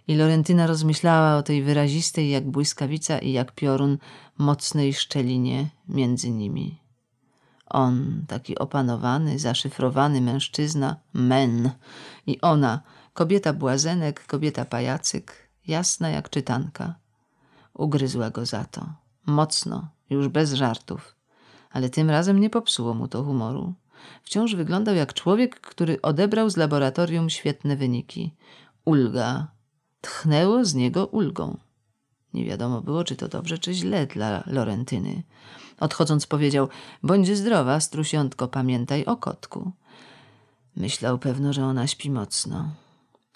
i Lorentyna rozmyślała o tej wyrazistej jak błyskawica i jak piorun mocnej szczelinie między nimi. On, taki opanowany, zaszyfrowany mężczyzna, men. I ona, kobieta błazenek, kobieta pajacyk, jasna jak czytanka. Ugryzła go za to. Mocno, już bez żartów. Ale tym razem nie popsuło mu to humoru. Wciąż wyglądał jak człowiek, który odebrał z laboratorium świetne wyniki. Ulga. Tchnęło z niego ulgą. Nie wiadomo było, czy to dobrze, czy źle dla Lorentyny. Odchodząc powiedział, bądź zdrowa, strusiątko, pamiętaj o kotku. Myślał pewno, że ona śpi mocno,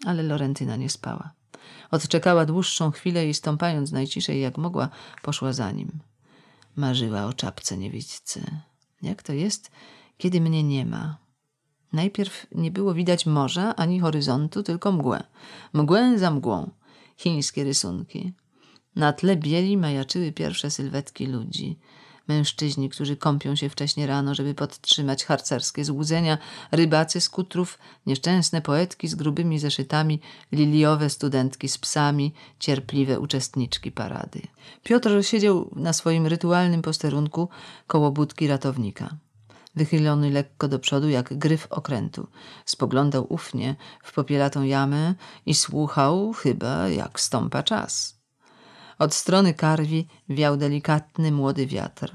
ale Lorentyna nie spała. Odczekała dłuższą chwilę i stąpając najciszej jak mogła, poszła za nim. Marzyła o czapce niewidzicy. Jak to jest, kiedy mnie nie ma? Najpierw nie było widać morza ani horyzontu, tylko mgłę. Mgłę za mgłą. Chińskie rysunki. Na tle bieli majaczyły pierwsze sylwetki ludzi mężczyźni, którzy kąpią się wcześnie rano, żeby podtrzymać harcerskie złudzenia, rybacy z kutrów, nieszczęsne poetki z grubymi zeszytami, liliowe studentki z psami, cierpliwe uczestniczki parady. Piotr siedział na swoim rytualnym posterunku koło budki ratownika wychylony lekko do przodu jak gryf okrętu. Spoglądał ufnie w popielatą jamę i słuchał chyba jak stąpa czas. Od strony karwi wiał delikatny młody wiatr.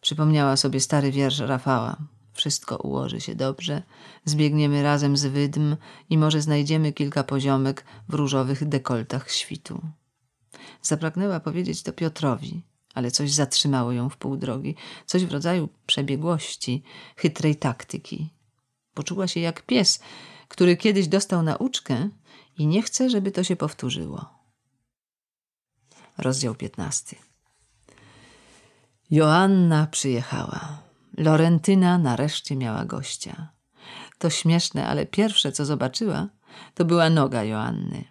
Przypomniała sobie stary wiersz Rafała. Wszystko ułoży się dobrze, zbiegniemy razem z wydm i może znajdziemy kilka poziomek w różowych dekoltach świtu. Zapragnęła powiedzieć to Piotrowi, ale coś zatrzymało ją w pół drogi, coś w rodzaju przebiegłości, chytrej taktyki. Poczuła się jak pies, który kiedyś dostał nauczkę i nie chce, żeby to się powtórzyło rozdział 15. Joanna przyjechała. Lorentyna nareszcie miała gościa. To śmieszne, ale pierwsze, co zobaczyła, to była noga Joanny.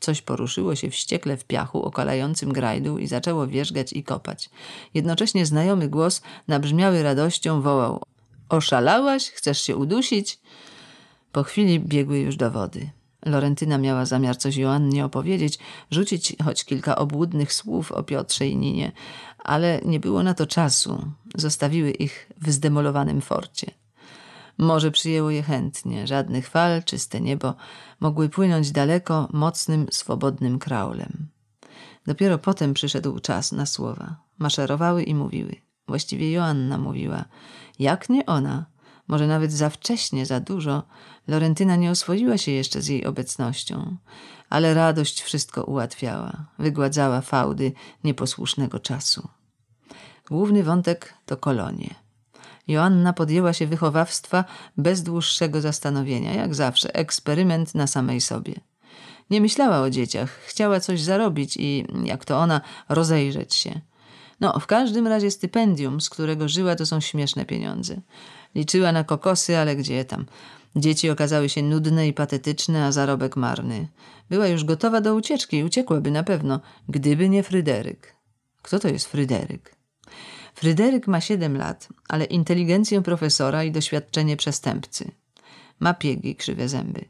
Coś poruszyło się wściekle w piachu okalającym grajdu i zaczęło wierzgać i kopać. Jednocześnie znajomy głos, nabrzmiały radością, wołał – Oszalałaś? Chcesz się udusić? Po chwili biegły już do wody. Lorentyna miała zamiar coś Joannie opowiedzieć, rzucić choć kilka obłudnych słów o Piotrze i Ninie, ale nie było na to czasu. Zostawiły ich w zdemolowanym forcie. Morze przyjęło je chętnie, żadnych fal, czyste niebo. Mogły płynąć daleko, mocnym, swobodnym kraulem. Dopiero potem przyszedł czas na słowa. Maszerowały i mówiły. Właściwie Joanna mówiła. Jak nie ona? może nawet za wcześnie, za dużo, Lorentyna nie oswoiła się jeszcze z jej obecnością, ale radość wszystko ułatwiała, wygładzała fałdy nieposłusznego czasu. Główny wątek to kolonie. Joanna podjęła się wychowawstwa bez dłuższego zastanowienia, jak zawsze, eksperyment na samej sobie. Nie myślała o dzieciach, chciała coś zarobić i, jak to ona, rozejrzeć się. No, w każdym razie stypendium, z którego żyła, to są śmieszne pieniądze. Liczyła na kokosy, ale gdzie tam. Dzieci okazały się nudne i patetyczne, a zarobek marny. Była już gotowa do ucieczki i uciekłaby na pewno, gdyby nie Fryderyk. Kto to jest Fryderyk? Fryderyk ma siedem lat, ale inteligencję profesora i doświadczenie przestępcy. Ma piegi, krzywe zęby.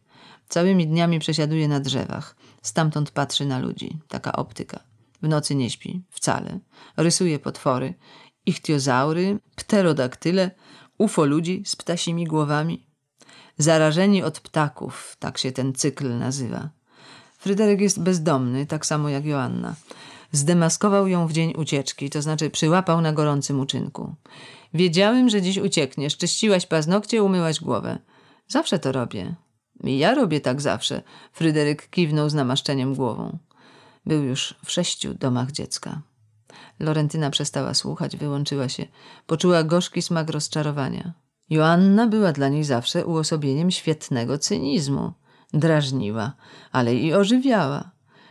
Całymi dniami przesiaduje na drzewach. Stamtąd patrzy na ludzi. Taka optyka. W nocy nie śpi. Wcale. Rysuje potwory. Ichtiozaury, pterodaktyle – UFO ludzi z ptasimi głowami. Zarażeni od ptaków, tak się ten cykl nazywa. Fryderyk jest bezdomny, tak samo jak Joanna. Zdemaskował ją w dzień ucieczki, to znaczy przyłapał na gorącym uczynku. Wiedziałem, że dziś uciekniesz. Czyściłaś paznokcie, umyłaś głowę. Zawsze to robię. I ja robię tak zawsze. Fryderyk kiwnął z namaszczeniem głową. Był już w sześciu domach dziecka. Lorentyna przestała słuchać, wyłączyła się. Poczuła gorzki smak rozczarowania. Joanna była dla niej zawsze uosobieniem świetnego cynizmu. Drażniła, ale i ożywiała.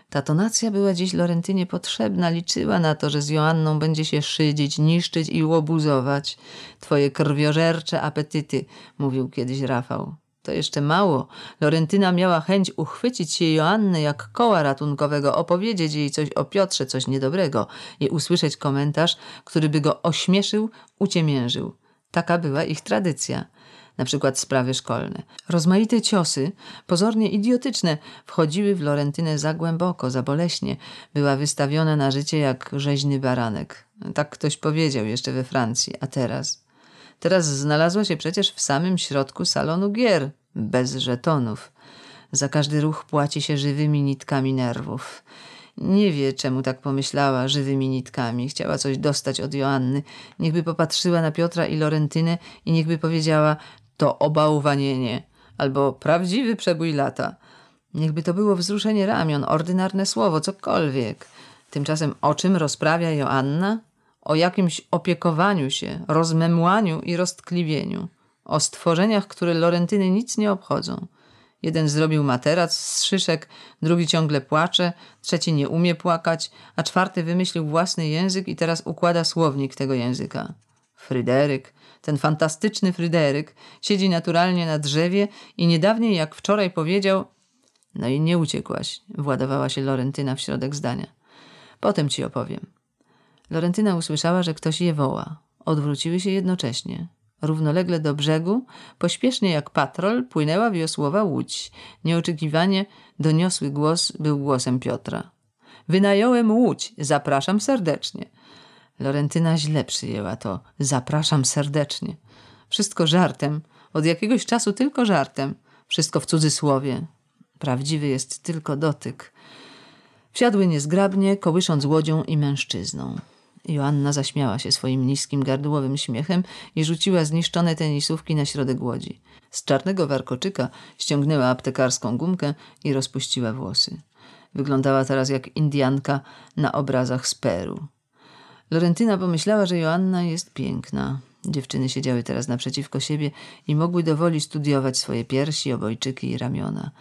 Ta tonacja była dziś Lorentynie potrzebna. Liczyła na to, że z Joanną będzie się szydzić, niszczyć i łobuzować. Twoje krwiożercze apetyty, mówił kiedyś Rafał. To jeszcze mało. Lorentyna miała chęć uchwycić się Joanny jak koła ratunkowego, opowiedzieć jej coś o Piotrze, coś niedobrego i usłyszeć komentarz, który by go ośmieszył, uciemiężył. Taka była ich tradycja. Na przykład sprawy szkolne. Rozmaite ciosy, pozornie idiotyczne, wchodziły w Lorentynę za głęboko, za boleśnie. Była wystawiona na życie jak rzeźny baranek. Tak ktoś powiedział jeszcze we Francji, a teraz? Teraz znalazła się przecież w samym środku salonu gier bez żetonów. Za każdy ruch płaci się żywymi nitkami nerwów. Nie wie, czemu tak pomyślała żywymi nitkami. Chciała coś dostać od Joanny. Niechby popatrzyła na Piotra i Lorentynę i niechby powiedziała to obałwanienie albo prawdziwy przebój lata. Niechby to było wzruszenie ramion, ordynarne słowo, cokolwiek. Tymczasem o czym rozprawia Joanna? O jakimś opiekowaniu się, rozmemłaniu i roztkliwieniu o stworzeniach, które Lorentyny nic nie obchodzą. Jeden zrobił materac z szyszek, drugi ciągle płacze, trzeci nie umie płakać, a czwarty wymyślił własny język i teraz układa słownik tego języka. Fryderyk, ten fantastyczny Fryderyk, siedzi naturalnie na drzewie i niedawniej, jak wczoraj powiedział... No i nie uciekłaś, władowała się Lorentyna w środek zdania. Potem ci opowiem. Lorentyna usłyszała, że ktoś je woła. Odwróciły się jednocześnie. Równolegle do brzegu, pośpiesznie jak patrol, płynęła wiosłowa łódź. Nieoczekiwanie doniosły głos był głosem Piotra. Wynająłem łódź, zapraszam serdecznie. Lorentyna źle przyjęła to. Zapraszam serdecznie. Wszystko żartem, od jakiegoś czasu tylko żartem. Wszystko w cudzysłowie. Prawdziwy jest tylko dotyk. Wsiadły niezgrabnie, kołysząc łodzią i mężczyzną. Joanna zaśmiała się swoim niskim gardłowym śmiechem i rzuciła zniszczone tenisówki na środek łodzi. Z czarnego warkoczyka ściągnęła aptekarską gumkę i rozpuściła włosy. Wyglądała teraz jak Indianka na obrazach z Peru. Lorentyna pomyślała, że Joanna jest piękna. Dziewczyny siedziały teraz naprzeciwko siebie i mogły dowoli studiować swoje piersi, obojczyki i ramiona.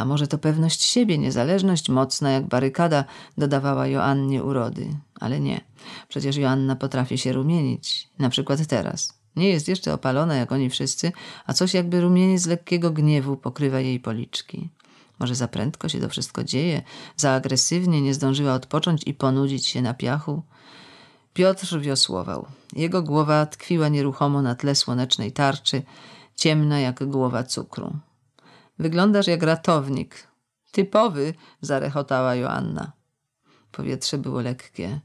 A może to pewność siebie, niezależność mocna jak barykada dodawała Joannie urody. Ale nie. Przecież Joanna potrafi się rumienić. Na przykład teraz. Nie jest jeszcze opalona jak oni wszyscy, a coś jakby rumieniec lekkiego gniewu pokrywa jej policzki. Może za prędko się to wszystko dzieje, za agresywnie nie zdążyła odpocząć i ponudzić się na piachu? Piotr wiosłował. Jego głowa tkwiła nieruchomo na tle słonecznej tarczy, ciemna jak głowa cukru. Wyglądasz jak ratownik. Typowy, zarechotała Joanna. Powietrze było lekkie.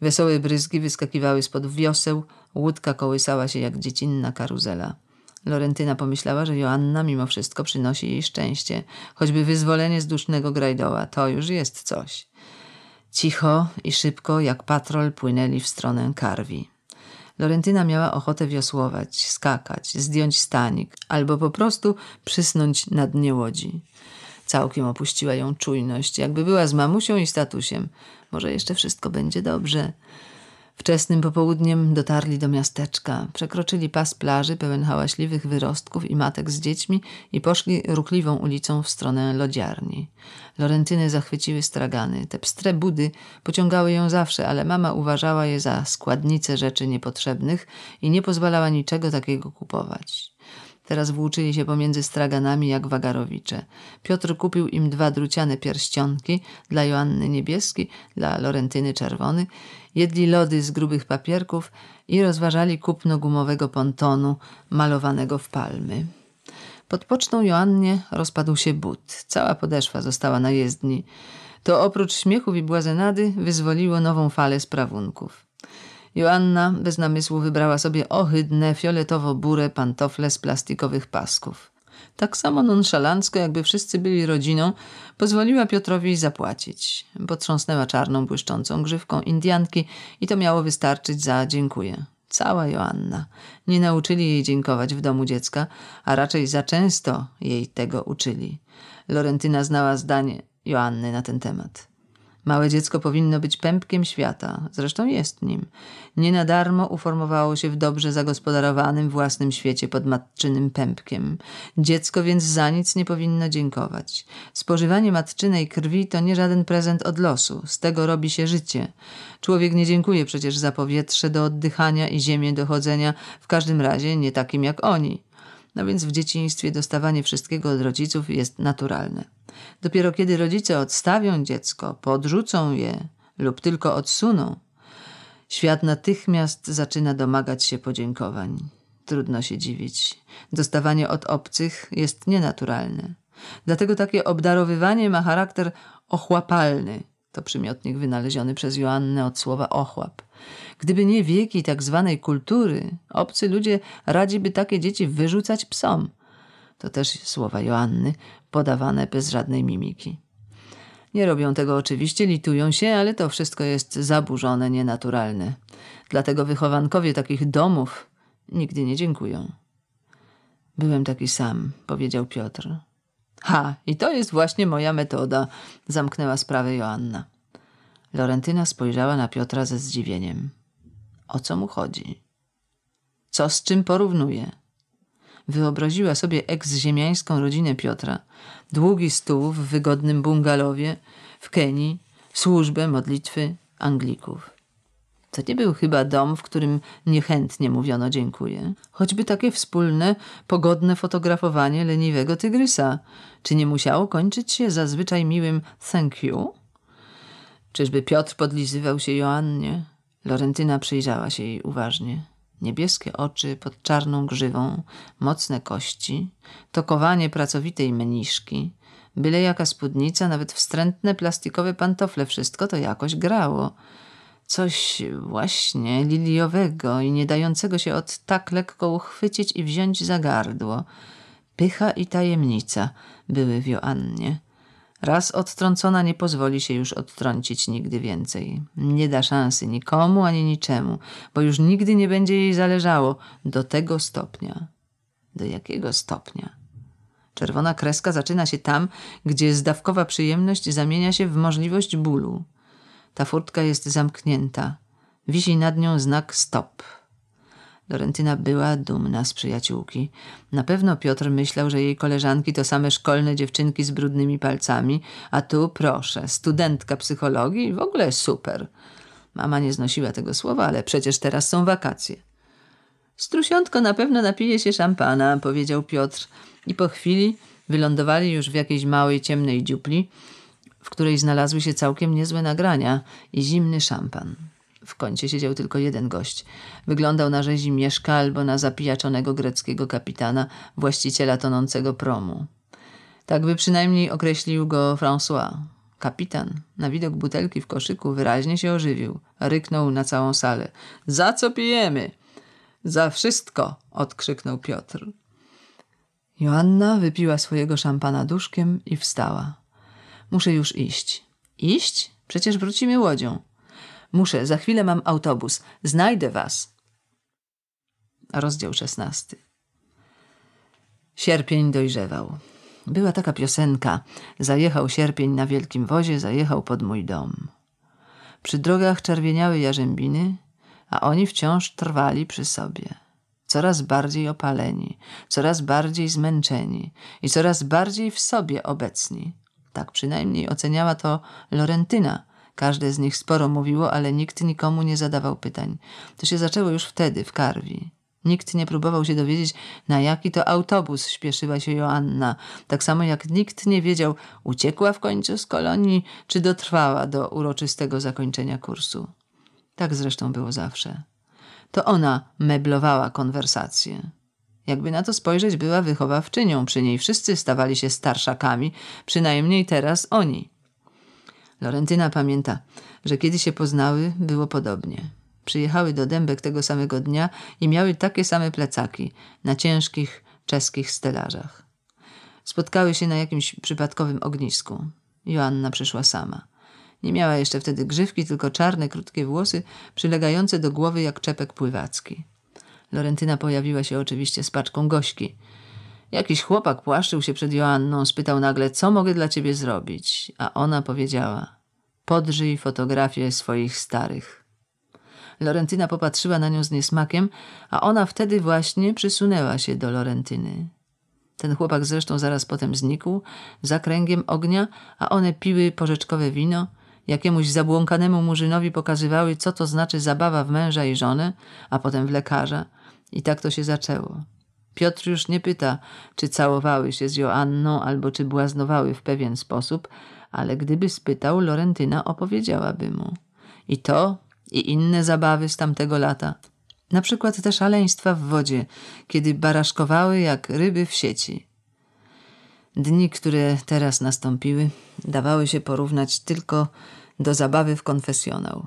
Wesołe bryzgi wyskakiwały spod wioseł, łódka kołysała się jak dziecinna karuzela. Lorentyna pomyślała, że Joanna mimo wszystko przynosi jej szczęście, choćby wyzwolenie z dusznego grajdoła, to już jest coś. Cicho i szybko, jak patrol, płynęli w stronę karwi. Lorentyna miała ochotę wiosłować, skakać, zdjąć stanik albo po prostu przysnąć na dnie łodzi. Całkiem opuściła ją czujność, jakby była z mamusią i statusiem. Może jeszcze wszystko będzie dobrze. Wczesnym popołudniem dotarli do miasteczka, przekroczyli pas plaży pełen hałaśliwych wyrostków i matek z dziećmi i poszli ruchliwą ulicą w stronę lodziarni. Lorentyny zachwyciły stragany. Te pstre budy pociągały ją zawsze, ale mama uważała je za składnice rzeczy niepotrzebnych i nie pozwalała niczego takiego kupować. Teraz włóczyli się pomiędzy straganami jak wagarowicze. Piotr kupił im dwa druciane pierścionki, dla Joanny niebieski, dla Lorentyny czerwony jedli lody z grubych papierków i rozważali kupno gumowego pontonu malowanego w palmy. Pod pocztą Joannie rozpadł się but. Cała podeszwa została na jezdni. To oprócz śmiechów i błazenady wyzwoliło nową falę sprawunków. Joanna bez namysłu wybrała sobie ohydne, fioletowo-burę pantofle z plastikowych pasków tak samo nonszalancko, jakby wszyscy byli rodziną, pozwoliła Piotrowi zapłacić. Potrząsnęła czarną, błyszczącą grzywką Indianki i to miało wystarczyć za dziękuję. Cała Joanna. Nie nauczyli jej dziękować w domu dziecka, a raczej za często jej tego uczyli. Lorentyna znała zdanie Joanny na ten temat. Małe dziecko powinno być pępkiem świata, zresztą jest nim. Nie na darmo uformowało się w dobrze zagospodarowanym własnym świecie pod matczynym pępkiem. Dziecko więc za nic nie powinno dziękować. Spożywanie matczynej krwi to nie żaden prezent od losu, z tego robi się życie. Człowiek nie dziękuje przecież za powietrze do oddychania i ziemię do chodzenia, w każdym razie nie takim jak oni. No więc w dzieciństwie dostawanie wszystkiego od rodziców jest naturalne. Dopiero kiedy rodzice odstawią dziecko, podrzucą je lub tylko odsuną, świat natychmiast zaczyna domagać się podziękowań. Trudno się dziwić. Dostawanie od obcych jest nienaturalne. Dlatego takie obdarowywanie ma charakter ochłapalny. To przymiotnik wynaleziony przez Joannę od słowa ochłap – Gdyby nie wieki tak zwanej kultury, obcy ludzie radzi by takie dzieci wyrzucać psom. To też słowa Joanny, podawane bez żadnej mimiki. Nie robią tego oczywiście, litują się, ale to wszystko jest zaburzone, nienaturalne. Dlatego wychowankowie takich domów nigdy nie dziękują. Byłem taki sam, powiedział Piotr. Ha, i to jest właśnie moja metoda, zamknęła sprawę Joanna. Lorentyna spojrzała na Piotra ze zdziwieniem. O co mu chodzi? Co z czym porównuje? Wyobraziła sobie eks rodzinę Piotra. Długi stół w wygodnym bungalowie, w Kenii, służbę modlitwy Anglików. To nie był chyba dom, w którym niechętnie mówiono dziękuję. Choćby takie wspólne, pogodne fotografowanie leniwego tygrysa. Czy nie musiało kończyć się zazwyczaj miłym thank you? Czyżby Piotr podlizywał się Joannie? Lorentyna przyjrzała się jej uważnie. Niebieskie oczy pod czarną grzywą, mocne kości, tokowanie pracowitej mniszki, byle jaka spódnica, nawet wstrętne plastikowe pantofle, wszystko to jakoś grało. Coś właśnie liliowego i nie dającego się od tak lekko uchwycić i wziąć za gardło. Pycha i tajemnica były w Joannie. Raz odtrącona nie pozwoli się już odtrącić nigdy więcej. Nie da szansy nikomu ani niczemu, bo już nigdy nie będzie jej zależało do tego stopnia. Do jakiego stopnia? Czerwona kreska zaczyna się tam, gdzie zdawkowa przyjemność zamienia się w możliwość bólu. Ta furtka jest zamknięta. Wisi nad nią znak stop. Florentyna była dumna z przyjaciółki. Na pewno Piotr myślał, że jej koleżanki to same szkolne dziewczynki z brudnymi palcami, a tu proszę, studentka psychologii, w ogóle super. Mama nie znosiła tego słowa, ale przecież teraz są wakacje. Strusiątko na pewno napije się szampana, powiedział Piotr i po chwili wylądowali już w jakiejś małej, ciemnej dziupli, w której znalazły się całkiem niezłe nagrania i zimny szampan. W kącie siedział tylko jeden gość. Wyglądał na rzezimieszka albo na zapijaczonego greckiego kapitana, właściciela tonącego promu. Tak by przynajmniej określił go François. Kapitan, na widok butelki w koszyku, wyraźnie się ożywił. Ryknął na całą salę. Za co pijemy? Za wszystko! odkrzyknął Piotr. Joanna wypiła swojego szampana duszkiem i wstała. Muszę już iść. Iść? Przecież wrócimy łodzią. Muszę, za chwilę mam autobus. Znajdę was. Rozdział szesnasty. Sierpień dojrzewał. Była taka piosenka. Zajechał sierpień na wielkim wozie, zajechał pod mój dom. Przy drogach czerwieniały jarzębiny, a oni wciąż trwali przy sobie. Coraz bardziej opaleni, coraz bardziej zmęczeni i coraz bardziej w sobie obecni. Tak przynajmniej oceniała to Lorentyna – Każde z nich sporo mówiło, ale nikt nikomu nie zadawał pytań. To się zaczęło już wtedy, w Karwi. Nikt nie próbował się dowiedzieć, na jaki to autobus śpieszyła się Joanna, tak samo jak nikt nie wiedział, uciekła w końcu z kolonii, czy dotrwała do uroczystego zakończenia kursu. Tak zresztą było zawsze. To ona meblowała konwersacje. Jakby na to spojrzeć, była wychowawczynią, przy niej wszyscy stawali się starszakami, przynajmniej teraz oni. Lorentyna pamięta, że kiedy się poznały, było podobnie. Przyjechały do Dębek tego samego dnia i miały takie same plecaki na ciężkich czeskich stelażach. Spotkały się na jakimś przypadkowym ognisku. Joanna przyszła sama. Nie miała jeszcze wtedy grzywki, tylko czarne, krótkie włosy przylegające do głowy jak czepek pływacki. Lorentyna pojawiła się oczywiście z paczką gośki, Jakiś chłopak płaszczył się przed Joanną, spytał nagle, co mogę dla ciebie zrobić, a ona powiedziała, podżyj fotografię swoich starych. Lorentyna popatrzyła na nią z niesmakiem, a ona wtedy właśnie przysunęła się do Lorentyny. Ten chłopak zresztą zaraz potem znikł, za kręgiem ognia, a one piły porzeczkowe wino, jakiemuś zabłąkanemu murzynowi pokazywały, co to znaczy zabawa w męża i żonę, a potem w lekarza. I tak to się zaczęło. Piotr już nie pyta, czy całowały się z Joanną albo czy błaznowały w pewien sposób, ale gdyby spytał, Lorentyna opowiedziałaby mu. I to, i inne zabawy z tamtego lata. Na przykład te szaleństwa w wodzie, kiedy baraszkowały jak ryby w sieci. Dni, które teraz nastąpiły, dawały się porównać tylko do zabawy w konfesjonał.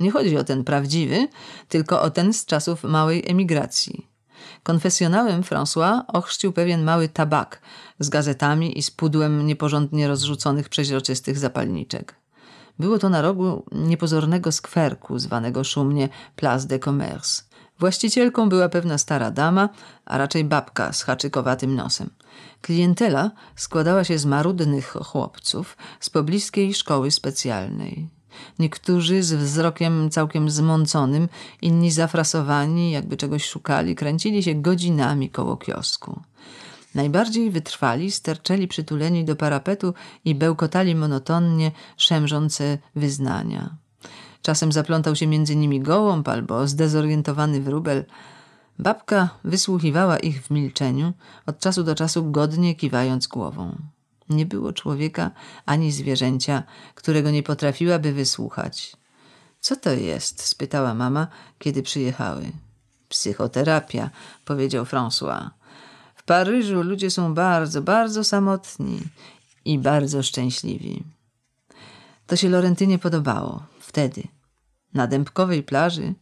Nie chodzi o ten prawdziwy, tylko o ten z czasów małej emigracji. Konfesjonałem François ochrzcił pewien mały tabak z gazetami i z pudłem nieporządnie rozrzuconych przeźroczystych zapalniczek. Było to na rogu niepozornego skwerku, zwanego szumnie Place de Commerce. Właścicielką była pewna stara dama, a raczej babka z haczykowatym nosem. Klientela składała się z marudnych chłopców z pobliskiej szkoły specjalnej. Niektórzy z wzrokiem całkiem zmąconym, inni zafrasowani, jakby czegoś szukali, kręcili się godzinami koło kiosku. Najbardziej wytrwali sterczeli przytuleni do parapetu i bełkotali monotonnie szemrzące wyznania. Czasem zaplątał się między nimi gołąb albo zdezorientowany wróbel. Babka wysłuchiwała ich w milczeniu, od czasu do czasu godnie kiwając głową. Nie było człowieka ani zwierzęcia, którego nie potrafiłaby wysłuchać. Co to jest? spytała mama, kiedy przyjechały. Psychoterapia, powiedział François. W Paryżu ludzie są bardzo, bardzo samotni i bardzo szczęśliwi. To się Lorentynie podobało wtedy. Na dębkowej plaży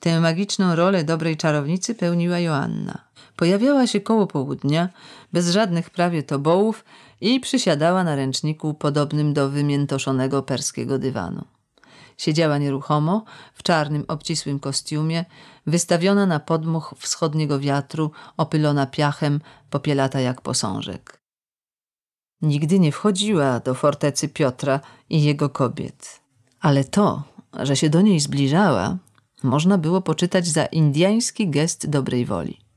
tę magiczną rolę dobrej czarownicy pełniła Joanna. Pojawiała się koło południa, bez żadnych prawie tobołów, i przysiadała na ręczniku podobnym do wymiętoszonego perskiego dywanu. Siedziała nieruchomo, w czarnym, obcisłym kostiumie, wystawiona na podmuch wschodniego wiatru, opylona piachem, popielata jak posążek. Nigdy nie wchodziła do fortecy Piotra i jego kobiet. Ale to, że się do niej zbliżała, można było poczytać za indiański gest dobrej woli.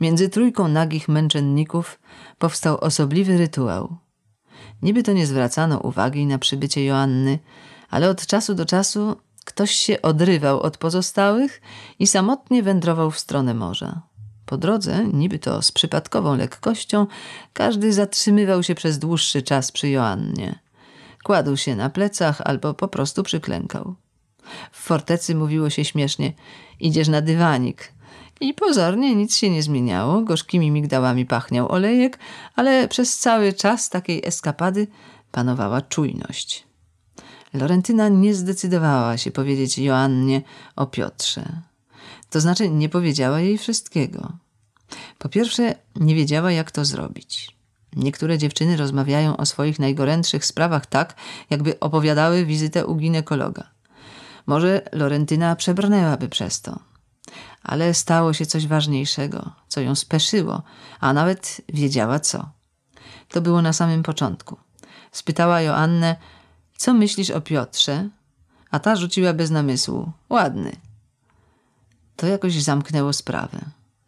Między trójką nagich męczenników powstał osobliwy rytuał. Niby to nie zwracano uwagi na przybycie Joanny, ale od czasu do czasu ktoś się odrywał od pozostałych i samotnie wędrował w stronę morza. Po drodze, niby to z przypadkową lekkością, każdy zatrzymywał się przez dłuższy czas przy Joannie. Kładł się na plecach albo po prostu przyklękał. W fortecy mówiło się śmiesznie: Idziesz na dywanik, i pozornie nic się nie zmieniało, gorzkimi migdałami pachniał olejek, ale przez cały czas takiej eskapady panowała czujność. Lorentyna nie zdecydowała się powiedzieć Joannie o Piotrze. To znaczy, nie powiedziała jej wszystkiego. Po pierwsze, nie wiedziała, jak to zrobić. Niektóre dziewczyny rozmawiają o swoich najgorętszych sprawach tak, jakby opowiadały wizytę u ginekologa. Może Lorentyna przebrnęłaby przez to, ale stało się coś ważniejszego, co ją speszyło, a nawet wiedziała co. To było na samym początku. Spytała Joannę, co myślisz o Piotrze? A ta rzuciła bez namysłu, ładny. To jakoś zamknęło sprawę.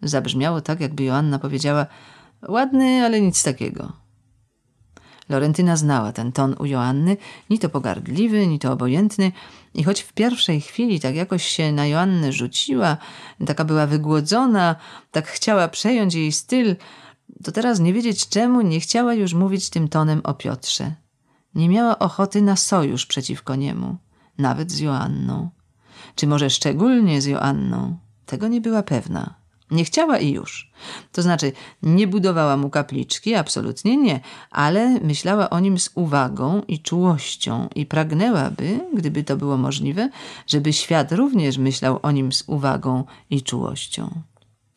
Zabrzmiało tak, jakby Joanna powiedziała, ładny, ale nic takiego. Florentyna znała ten ton u Joanny, ni to pogardliwy, ni to obojętny, i choć w pierwszej chwili tak jakoś się na Joannę rzuciła, taka była wygłodzona, tak chciała przejąć jej styl, to teraz nie wiedzieć czemu nie chciała już mówić tym tonem o Piotrze. Nie miała ochoty na sojusz przeciwko niemu, nawet z Joanną. Czy może szczególnie z Joanną? Tego nie była pewna. Nie chciała i już. To znaczy, nie budowała mu kapliczki, absolutnie nie, ale myślała o nim z uwagą i czułością i pragnęłaby, gdyby to było możliwe, żeby świat również myślał o nim z uwagą i czułością.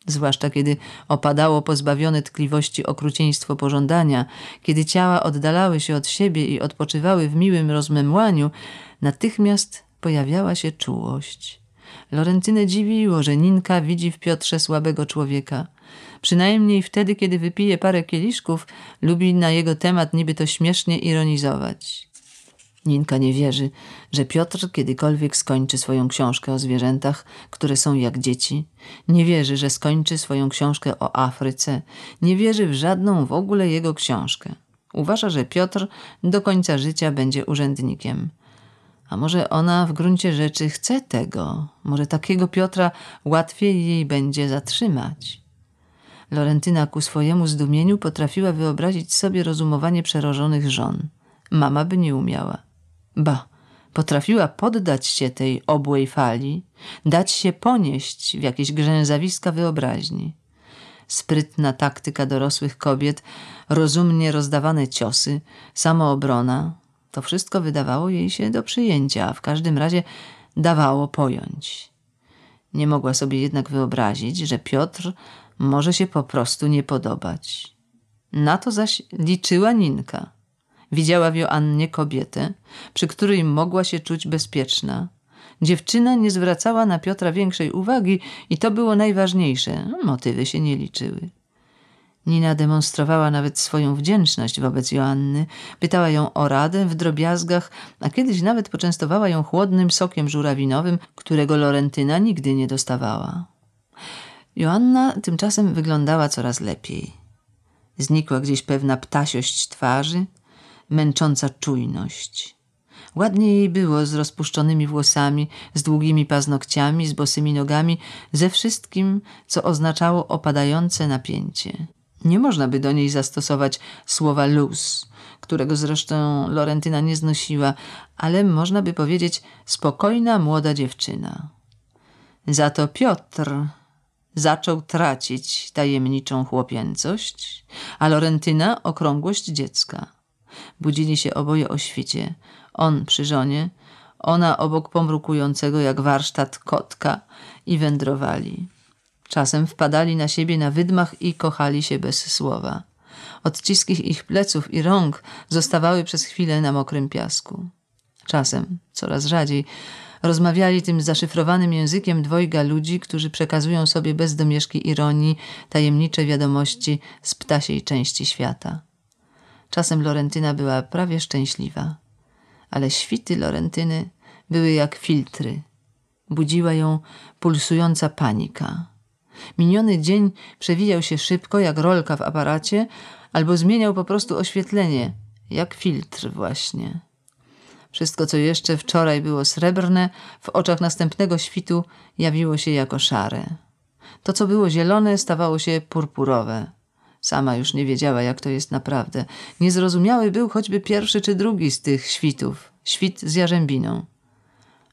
Zwłaszcza kiedy opadało pozbawione tkliwości okrucieństwo pożądania, kiedy ciała oddalały się od siebie i odpoczywały w miłym rozmemłaniu, natychmiast pojawiała się czułość Lorencynę dziwiło, że Ninka widzi w Piotrze słabego człowieka. Przynajmniej wtedy, kiedy wypije parę kieliszków, lubi na jego temat niby to śmiesznie ironizować. Ninka nie wierzy, że Piotr kiedykolwiek skończy swoją książkę o zwierzętach, które są jak dzieci. Nie wierzy, że skończy swoją książkę o Afryce. Nie wierzy w żadną w ogóle jego książkę. Uważa, że Piotr do końca życia będzie urzędnikiem. A może ona w gruncie rzeczy chce tego? Może takiego Piotra łatwiej jej będzie zatrzymać? Lorentyna ku swojemu zdumieniu potrafiła wyobrazić sobie rozumowanie przerożonych żon. Mama by nie umiała. Ba, potrafiła poddać się tej obłej fali, dać się ponieść w jakieś grzęzawiska wyobraźni. Sprytna taktyka dorosłych kobiet, rozumnie rozdawane ciosy, samoobrona, to wszystko wydawało jej się do przyjęcia, a w każdym razie dawało pojąć. Nie mogła sobie jednak wyobrazić, że Piotr może się po prostu nie podobać. Na to zaś liczyła Ninka. Widziała w Joannie kobietę, przy której mogła się czuć bezpieczna. Dziewczyna nie zwracała na Piotra większej uwagi i to było najważniejsze. Motywy się nie liczyły. Nina demonstrowała nawet swoją wdzięczność wobec Joanny, pytała ją o radę w drobiazgach, a kiedyś nawet poczęstowała ją chłodnym sokiem żurawinowym, którego Lorentyna nigdy nie dostawała. Joanna tymczasem wyglądała coraz lepiej. Znikła gdzieś pewna ptasiość twarzy, męcząca czujność. Ładnie jej było z rozpuszczonymi włosami, z długimi paznokciami, z bosymi nogami, ze wszystkim, co oznaczało opadające napięcie. Nie można by do niej zastosować słowa luz, którego zresztą Lorentyna nie znosiła, ale można by powiedzieć spokojna młoda dziewczyna. Za to Piotr zaczął tracić tajemniczą chłopięcość, a Lorentyna okrągłość dziecka. Budzili się oboje o świcie. On przy żonie, ona obok pomrukującego jak warsztat kotka i wędrowali. Czasem wpadali na siebie na wydmach i kochali się bez słowa. Odciski ich pleców i rąk zostawały przez chwilę na mokrym piasku. Czasem, coraz rzadziej, rozmawiali tym zaszyfrowanym językiem dwojga ludzi, którzy przekazują sobie bez domieszki ironii tajemnicze wiadomości z ptasiej części świata. Czasem Lorentyna była prawie szczęśliwa, ale świty Lorentyny były jak filtry. Budziła ją pulsująca panika. Miniony dzień przewijał się szybko jak rolka w aparacie, albo zmieniał po prostu oświetlenie, jak filtr właśnie. Wszystko, co jeszcze wczoraj było srebrne, w oczach następnego świtu jawiło się jako szare. To, co było zielone, stawało się purpurowe. Sama już nie wiedziała, jak to jest naprawdę. Niezrozumiały był choćby pierwszy czy drugi z tych świtów świt z jarzębiną.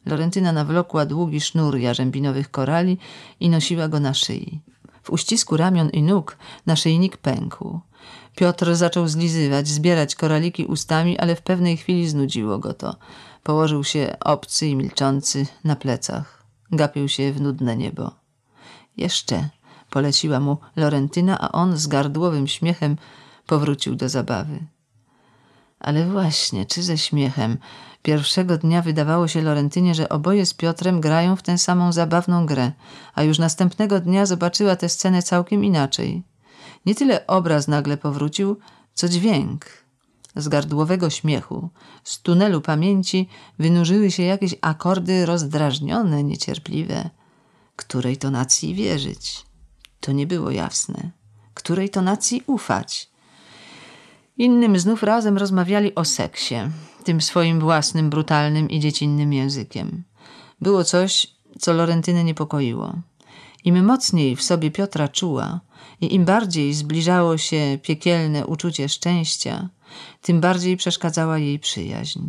Lorentyna nawlokła długi sznur jarzębinowych korali i nosiła go na szyi. W uścisku ramion i nóg naszyjnik pękł. Piotr zaczął zlizywać, zbierać koraliki ustami, ale w pewnej chwili znudziło go to. Położył się obcy i milczący na plecach. Gapił się w nudne niebo. Jeszcze, poleciła mu Lorentyna, a on z gardłowym śmiechem powrócił do zabawy. Ale właśnie, czy ze śmiechem, Pierwszego dnia wydawało się Lorentynie, że oboje z Piotrem grają w tę samą zabawną grę, a już następnego dnia zobaczyła tę scenę całkiem inaczej. Nie tyle obraz nagle powrócił, co dźwięk. Z gardłowego śmiechu, z tunelu pamięci wynurzyły się jakieś akordy rozdrażnione, niecierpliwe. Której to nacji wierzyć? To nie było jasne. Której to nacji ufać? Innym znów razem rozmawiali o seksie tym swoim własnym, brutalnym i dziecinnym językiem. Było coś, co Lorentynę niepokoiło. Im mocniej w sobie Piotra czuła i im bardziej zbliżało się piekielne uczucie szczęścia, tym bardziej przeszkadzała jej przyjaźń.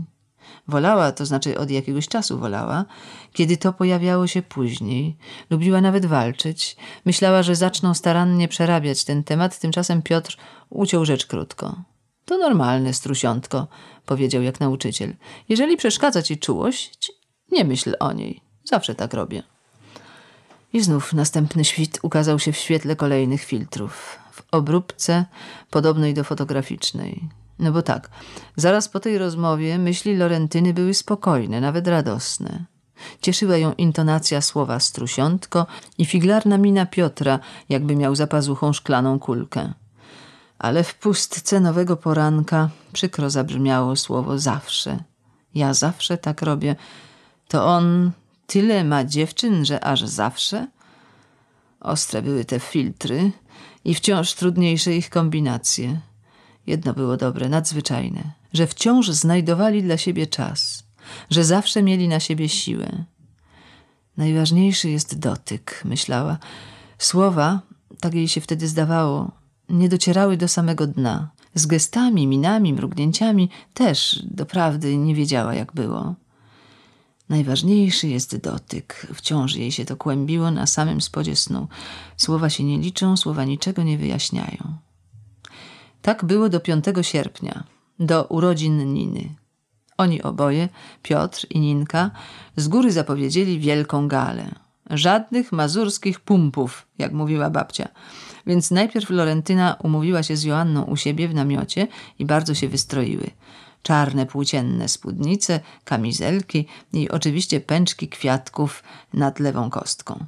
Wolała, to znaczy od jakiegoś czasu wolała, kiedy to pojawiało się później. Lubiła nawet walczyć. Myślała, że zaczną starannie przerabiać ten temat, tymczasem Piotr uciął rzecz krótko. To normalne, strusiątko, powiedział jak nauczyciel. Jeżeli przeszkadza ci czułość, nie myśl o niej. Zawsze tak robię. I znów następny świt ukazał się w świetle kolejnych filtrów, w obróbce podobnej do fotograficznej. No bo tak, zaraz po tej rozmowie myśli Lorentyny były spokojne, nawet radosne. Cieszyła ją intonacja słowa strusiątko i figlarna mina Piotra, jakby miał za pazuchą szklaną kulkę ale w pustce nowego poranka przykro zabrzmiało słowo zawsze. Ja zawsze tak robię. To on tyle ma dziewczyn, że aż zawsze? Ostre były te filtry i wciąż trudniejsze ich kombinacje. Jedno było dobre, nadzwyczajne, że wciąż znajdowali dla siebie czas, że zawsze mieli na siebie siłę. Najważniejszy jest dotyk, myślała. Słowa, tak jej się wtedy zdawało, nie docierały do samego dna. Z gestami, minami, mrugnięciami też doprawdy nie wiedziała, jak było. Najważniejszy jest dotyk. Wciąż jej się to kłębiło na samym spodzie snu. Słowa się nie liczą, słowa niczego nie wyjaśniają. Tak było do 5 sierpnia, do urodzin Niny. Oni oboje, Piotr i Ninka, z góry zapowiedzieli wielką galę. Żadnych mazurskich pumpów, jak mówiła babcia więc najpierw Florentyna umówiła się z Joanną u siebie w namiocie i bardzo się wystroiły. Czarne płócienne spódnice, kamizelki i oczywiście pęczki kwiatków nad lewą kostką.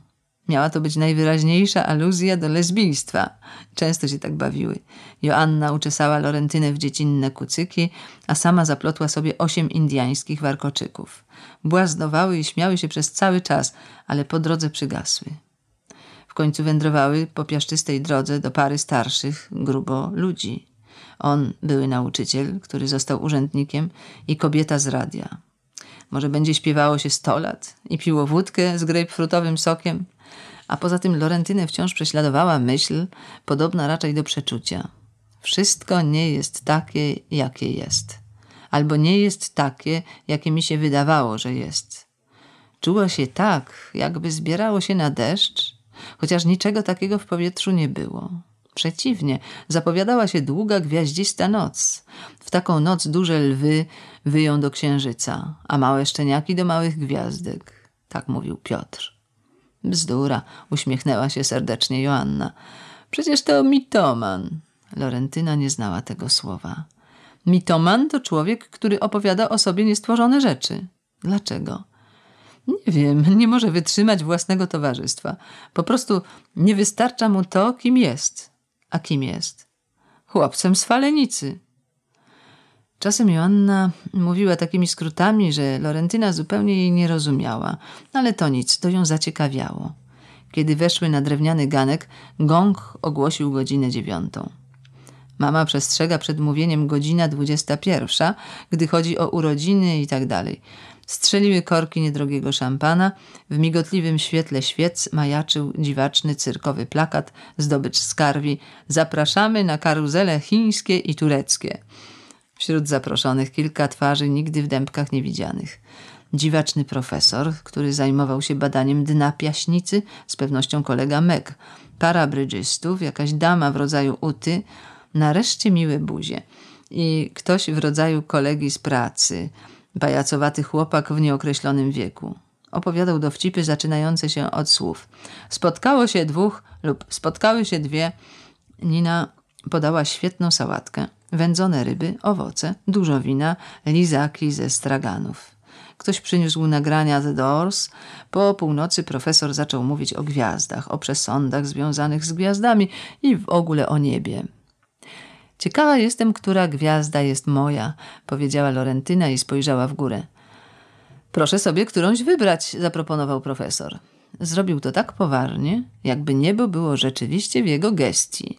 Miała to być najwyraźniejsza aluzja do lesbijstwa. Często się tak bawiły. Joanna uczesała Lorentynę w dziecinne kucyki, a sama zaplotła sobie osiem indiańskich warkoczyków. Błazdowały i śmiały się przez cały czas, ale po drodze przygasły. W końcu wędrowały po piaszczystej drodze do pary starszych, grubo ludzi. On, były nauczyciel, który został urzędnikiem, i kobieta z radia. Może będzie śpiewało się sto lat i piło wódkę z grejpfrutowym sokiem. A poza tym Lorentynę wciąż prześladowała myśl, podobna raczej do przeczucia. Wszystko nie jest takie, jakie jest. Albo nie jest takie, jakie mi się wydawało, że jest. Czuła się tak, jakby zbierało się na deszcz chociaż niczego takiego w powietrzu nie było. Przeciwnie, zapowiadała się długa, gwiaździsta noc. W taką noc duże lwy wyją do księżyca, a małe szczeniaki do małych gwiazdek. Tak mówił Piotr. Bzdura, uśmiechnęła się serdecznie Joanna. Przecież to mitoman. Lorentyna nie znała tego słowa. Mitoman to człowiek, który opowiada o sobie niestworzone rzeczy. Dlaczego? Nie wiem, nie może wytrzymać własnego towarzystwa. Po prostu nie wystarcza mu to, kim jest. A kim jest? Chłopcem z falenicy. Czasem Joanna mówiła takimi skrótami, że Lorentyna zupełnie jej nie rozumiała, no ale to nic, to ją zaciekawiało. Kiedy weszły na drewniany ganek, gong ogłosił godzinę dziewiątą. Mama przestrzega przed mówieniem godzina pierwsza, gdy chodzi o urodziny i tak dalej. Strzeliły korki niedrogiego szampana, w migotliwym świetle świec majaczył dziwaczny cyrkowy plakat zdobycz skarwi Zapraszamy na karuzele chińskie i tureckie. Wśród zaproszonych kilka twarzy nigdy w dębkach widzianych. Dziwaczny profesor, który zajmował się badaniem dna piaśnicy, z pewnością kolega Meg, para brydżystów, jakaś dama w rodzaju uty, nareszcie miłe buzie i ktoś w rodzaju kolegi z pracy – bajacowaty chłopak w nieokreślonym wieku. Opowiadał dowcipy zaczynające się od słów. Spotkało się dwóch lub spotkały się dwie. Nina podała świetną sałatkę, wędzone ryby, owoce, dużo wina, lizaki ze straganów. Ktoś przyniósł nagrania The Doors. Po północy profesor zaczął mówić o gwiazdach, o przesądach związanych z gwiazdami i w ogóle o niebie. Ciekawa jestem, która gwiazda jest moja, powiedziała Lorentyna i spojrzała w górę. Proszę sobie którąś wybrać, zaproponował profesor. Zrobił to tak poważnie, jakby niebo było rzeczywiście w jego gestii.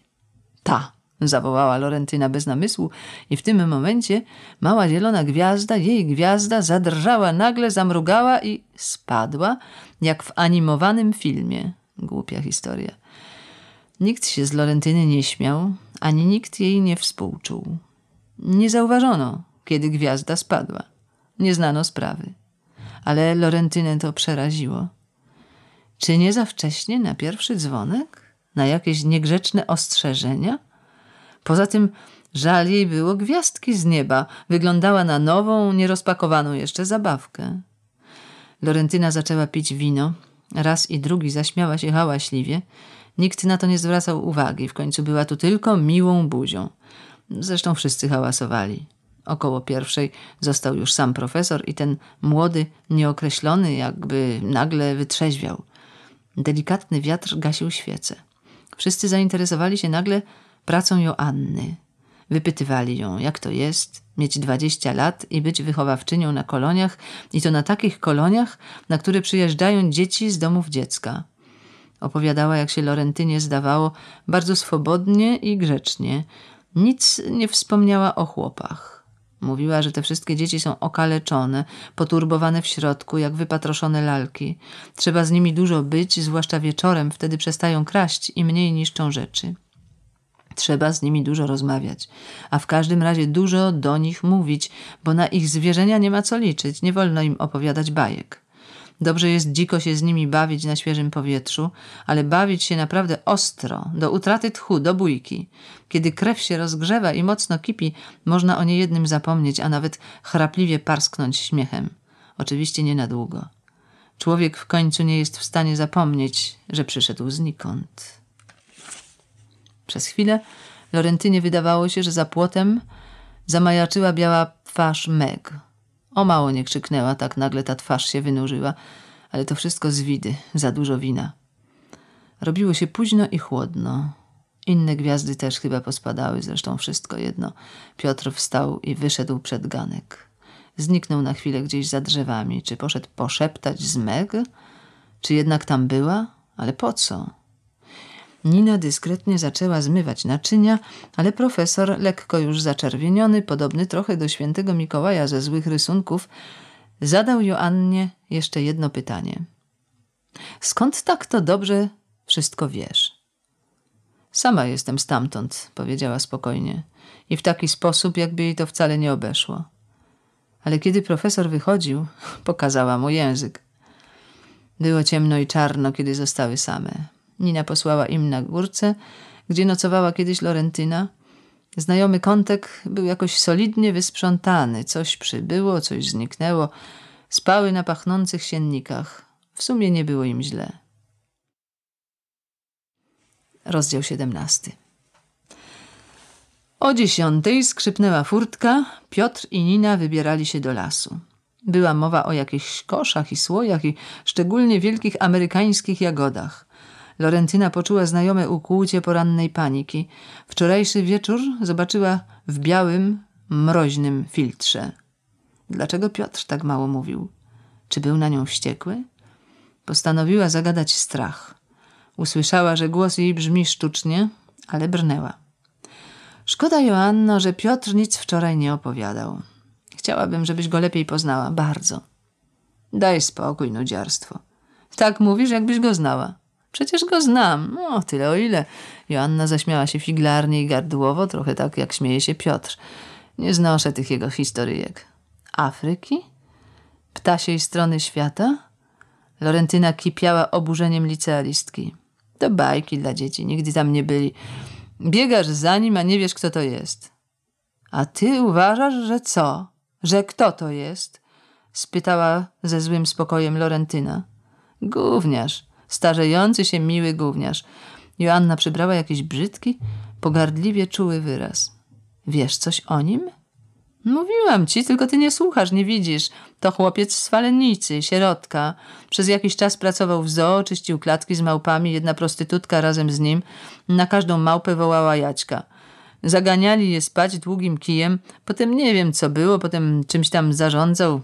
Ta, zawołała Lorentyna bez namysłu i w tym momencie mała zielona gwiazda, jej gwiazda zadrżała nagle, zamrugała i spadła, jak w animowanym filmie. Głupia historia. Nikt się z Lorentyny nie śmiał, ani nikt jej nie współczuł. Nie zauważono, kiedy gwiazda spadła. Nie znano sprawy. Ale Lorentynę to przeraziło. Czy nie za wcześnie na pierwszy dzwonek? Na jakieś niegrzeczne ostrzeżenia? Poza tym żal jej było gwiazdki z nieba. Wyglądała na nową, nierozpakowaną jeszcze zabawkę. Lorentyna zaczęła pić wino. Raz i drugi zaśmiała się hałaśliwie. Nikt na to nie zwracał uwagi, w końcu była tu tylko miłą buzią. Zresztą wszyscy hałasowali. Około pierwszej został już sam profesor i ten młody, nieokreślony, jakby nagle wytrzeźwiał. Delikatny wiatr gasił świece. Wszyscy zainteresowali się nagle pracą Joanny. Wypytywali ją, jak to jest mieć dwadzieścia lat i być wychowawczynią na koloniach, i to na takich koloniach, na które przyjeżdżają dzieci z domów dziecka. Opowiadała, jak się Lorentynie zdawało, bardzo swobodnie i grzecznie. Nic nie wspomniała o chłopach. Mówiła, że te wszystkie dzieci są okaleczone, poturbowane w środku, jak wypatroszone lalki. Trzeba z nimi dużo być, zwłaszcza wieczorem, wtedy przestają kraść i mniej niszczą rzeczy. Trzeba z nimi dużo rozmawiać, a w każdym razie dużo do nich mówić, bo na ich zwierzenia nie ma co liczyć, nie wolno im opowiadać bajek. Dobrze jest dziko się z nimi bawić na świeżym powietrzu, ale bawić się naprawdę ostro, do utraty tchu, do bójki. Kiedy krew się rozgrzewa i mocno kipi, można o niejednym zapomnieć, a nawet chrapliwie parsknąć śmiechem. Oczywiście nie na długo. Człowiek w końcu nie jest w stanie zapomnieć, że przyszedł znikąd. Przez chwilę Lorentynie wydawało się, że za płotem zamajaczyła biała twarz Meg. O mało nie krzyknęła, tak nagle ta twarz się wynurzyła, ale to wszystko z widy, za dużo wina. Robiło się późno i chłodno. Inne gwiazdy też chyba pospadały, zresztą wszystko jedno. Piotr wstał i wyszedł przed ganek. Zniknął na chwilę gdzieś za drzewami. Czy poszedł poszeptać z Meg? Czy jednak tam była? Ale po co? Nina dyskretnie zaczęła zmywać naczynia, ale profesor, lekko już zaczerwieniony, podobny trochę do świętego Mikołaja ze złych rysunków, zadał Joannie jeszcze jedno pytanie. Skąd tak to dobrze wszystko wiesz? Sama jestem stamtąd, powiedziała spokojnie i w taki sposób, jakby jej to wcale nie obeszło. Ale kiedy profesor wychodził, (laughs) pokazała mu język. Było ciemno i czarno, kiedy zostały same. Nina posłała im na górce, gdzie nocowała kiedyś Lorentyna. Znajomy kątek był jakoś solidnie wysprzątany. Coś przybyło, coś zniknęło. Spały na pachnących siennikach. W sumie nie było im źle. Rozdział 17. O dziesiątej skrzypnęła furtka. Piotr i Nina wybierali się do lasu. Była mowa o jakichś koszach i słojach i szczególnie wielkich amerykańskich jagodach. Lorentyna poczuła znajome ukłucie porannej paniki. Wczorajszy wieczór zobaczyła w białym, mroźnym filtrze. Dlaczego Piotr tak mało mówił? Czy był na nią wściekły? Postanowiła zagadać strach. Usłyszała, że głos jej brzmi sztucznie, ale brnęła. Szkoda, Joanno, że Piotr nic wczoraj nie opowiadał. Chciałabym, żebyś go lepiej poznała, bardzo. Daj spokój, nudziarstwo. Tak mówisz, jakbyś go znała. Przecież go znam. No, tyle o ile. Joanna zaśmiała się figlarnie i gardłowo, trochę tak jak śmieje się Piotr. Nie znoszę tych jego historyjek. Afryki? Ptasiej strony świata? Lorentyna kipiała oburzeniem licealistki. To bajki dla dzieci, nigdy tam nie byli. Biegasz za nim, a nie wiesz, kto to jest. A ty uważasz, że co? Że kto to jest? spytała ze złym spokojem Lorentyna. Gówniarz starzejący się miły gówniarz. Joanna przybrała jakiś brzydki, pogardliwie czuły wyraz. Wiesz coś o nim? Mówiłam ci, tylko ty nie słuchasz, nie widzisz. To chłopiec z falennicy, sierotka. Przez jakiś czas pracował w zoo, czyścił klatki z małpami, jedna prostytutka razem z nim. Na każdą małpę wołała Jaćka. Zaganiali je spać długim kijem, potem nie wiem co było, potem czymś tam zarządzał,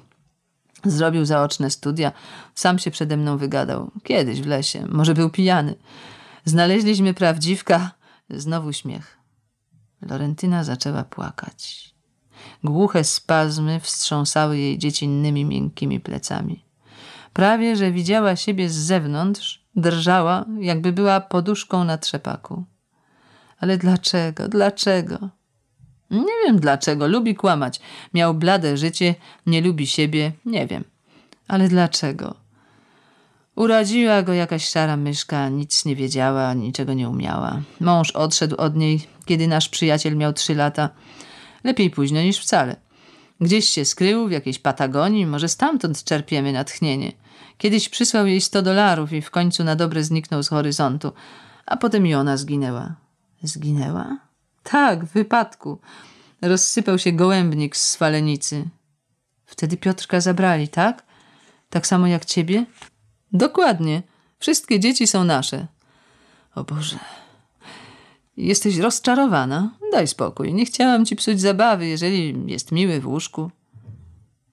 Zrobił zaoczne studia, sam się przede mną wygadał. Kiedyś w lesie, może był pijany. Znaleźliśmy prawdziwka. Znowu śmiech. Lorentyna zaczęła płakać. Głuche spazmy wstrząsały jej dziecinnymi miękkimi plecami. Prawie, że widziała siebie z zewnątrz, drżała, jakby była poduszką na trzepaku. Ale dlaczego, dlaczego? Nie wiem dlaczego, lubi kłamać. Miał blade życie, nie lubi siebie, nie wiem. Ale dlaczego? Urodziła go jakaś szara myszka, nic nie wiedziała, niczego nie umiała. Mąż odszedł od niej, kiedy nasz przyjaciel miał trzy lata. Lepiej późno niż wcale. Gdzieś się skrył, w jakiejś Patagonii, może stamtąd czerpiemy natchnienie. Kiedyś przysłał jej sto dolarów i w końcu na dobre zniknął z horyzontu, a potem i ona zginęła. Zginęła? Tak, w wypadku. Rozsypał się gołębnik z swalenicy. Wtedy Piotrka zabrali, tak? Tak samo jak ciebie? Dokładnie. Wszystkie dzieci są nasze. O Boże. Jesteś rozczarowana? Daj spokój. Nie chciałam ci psuć zabawy, jeżeli jest miły w łóżku.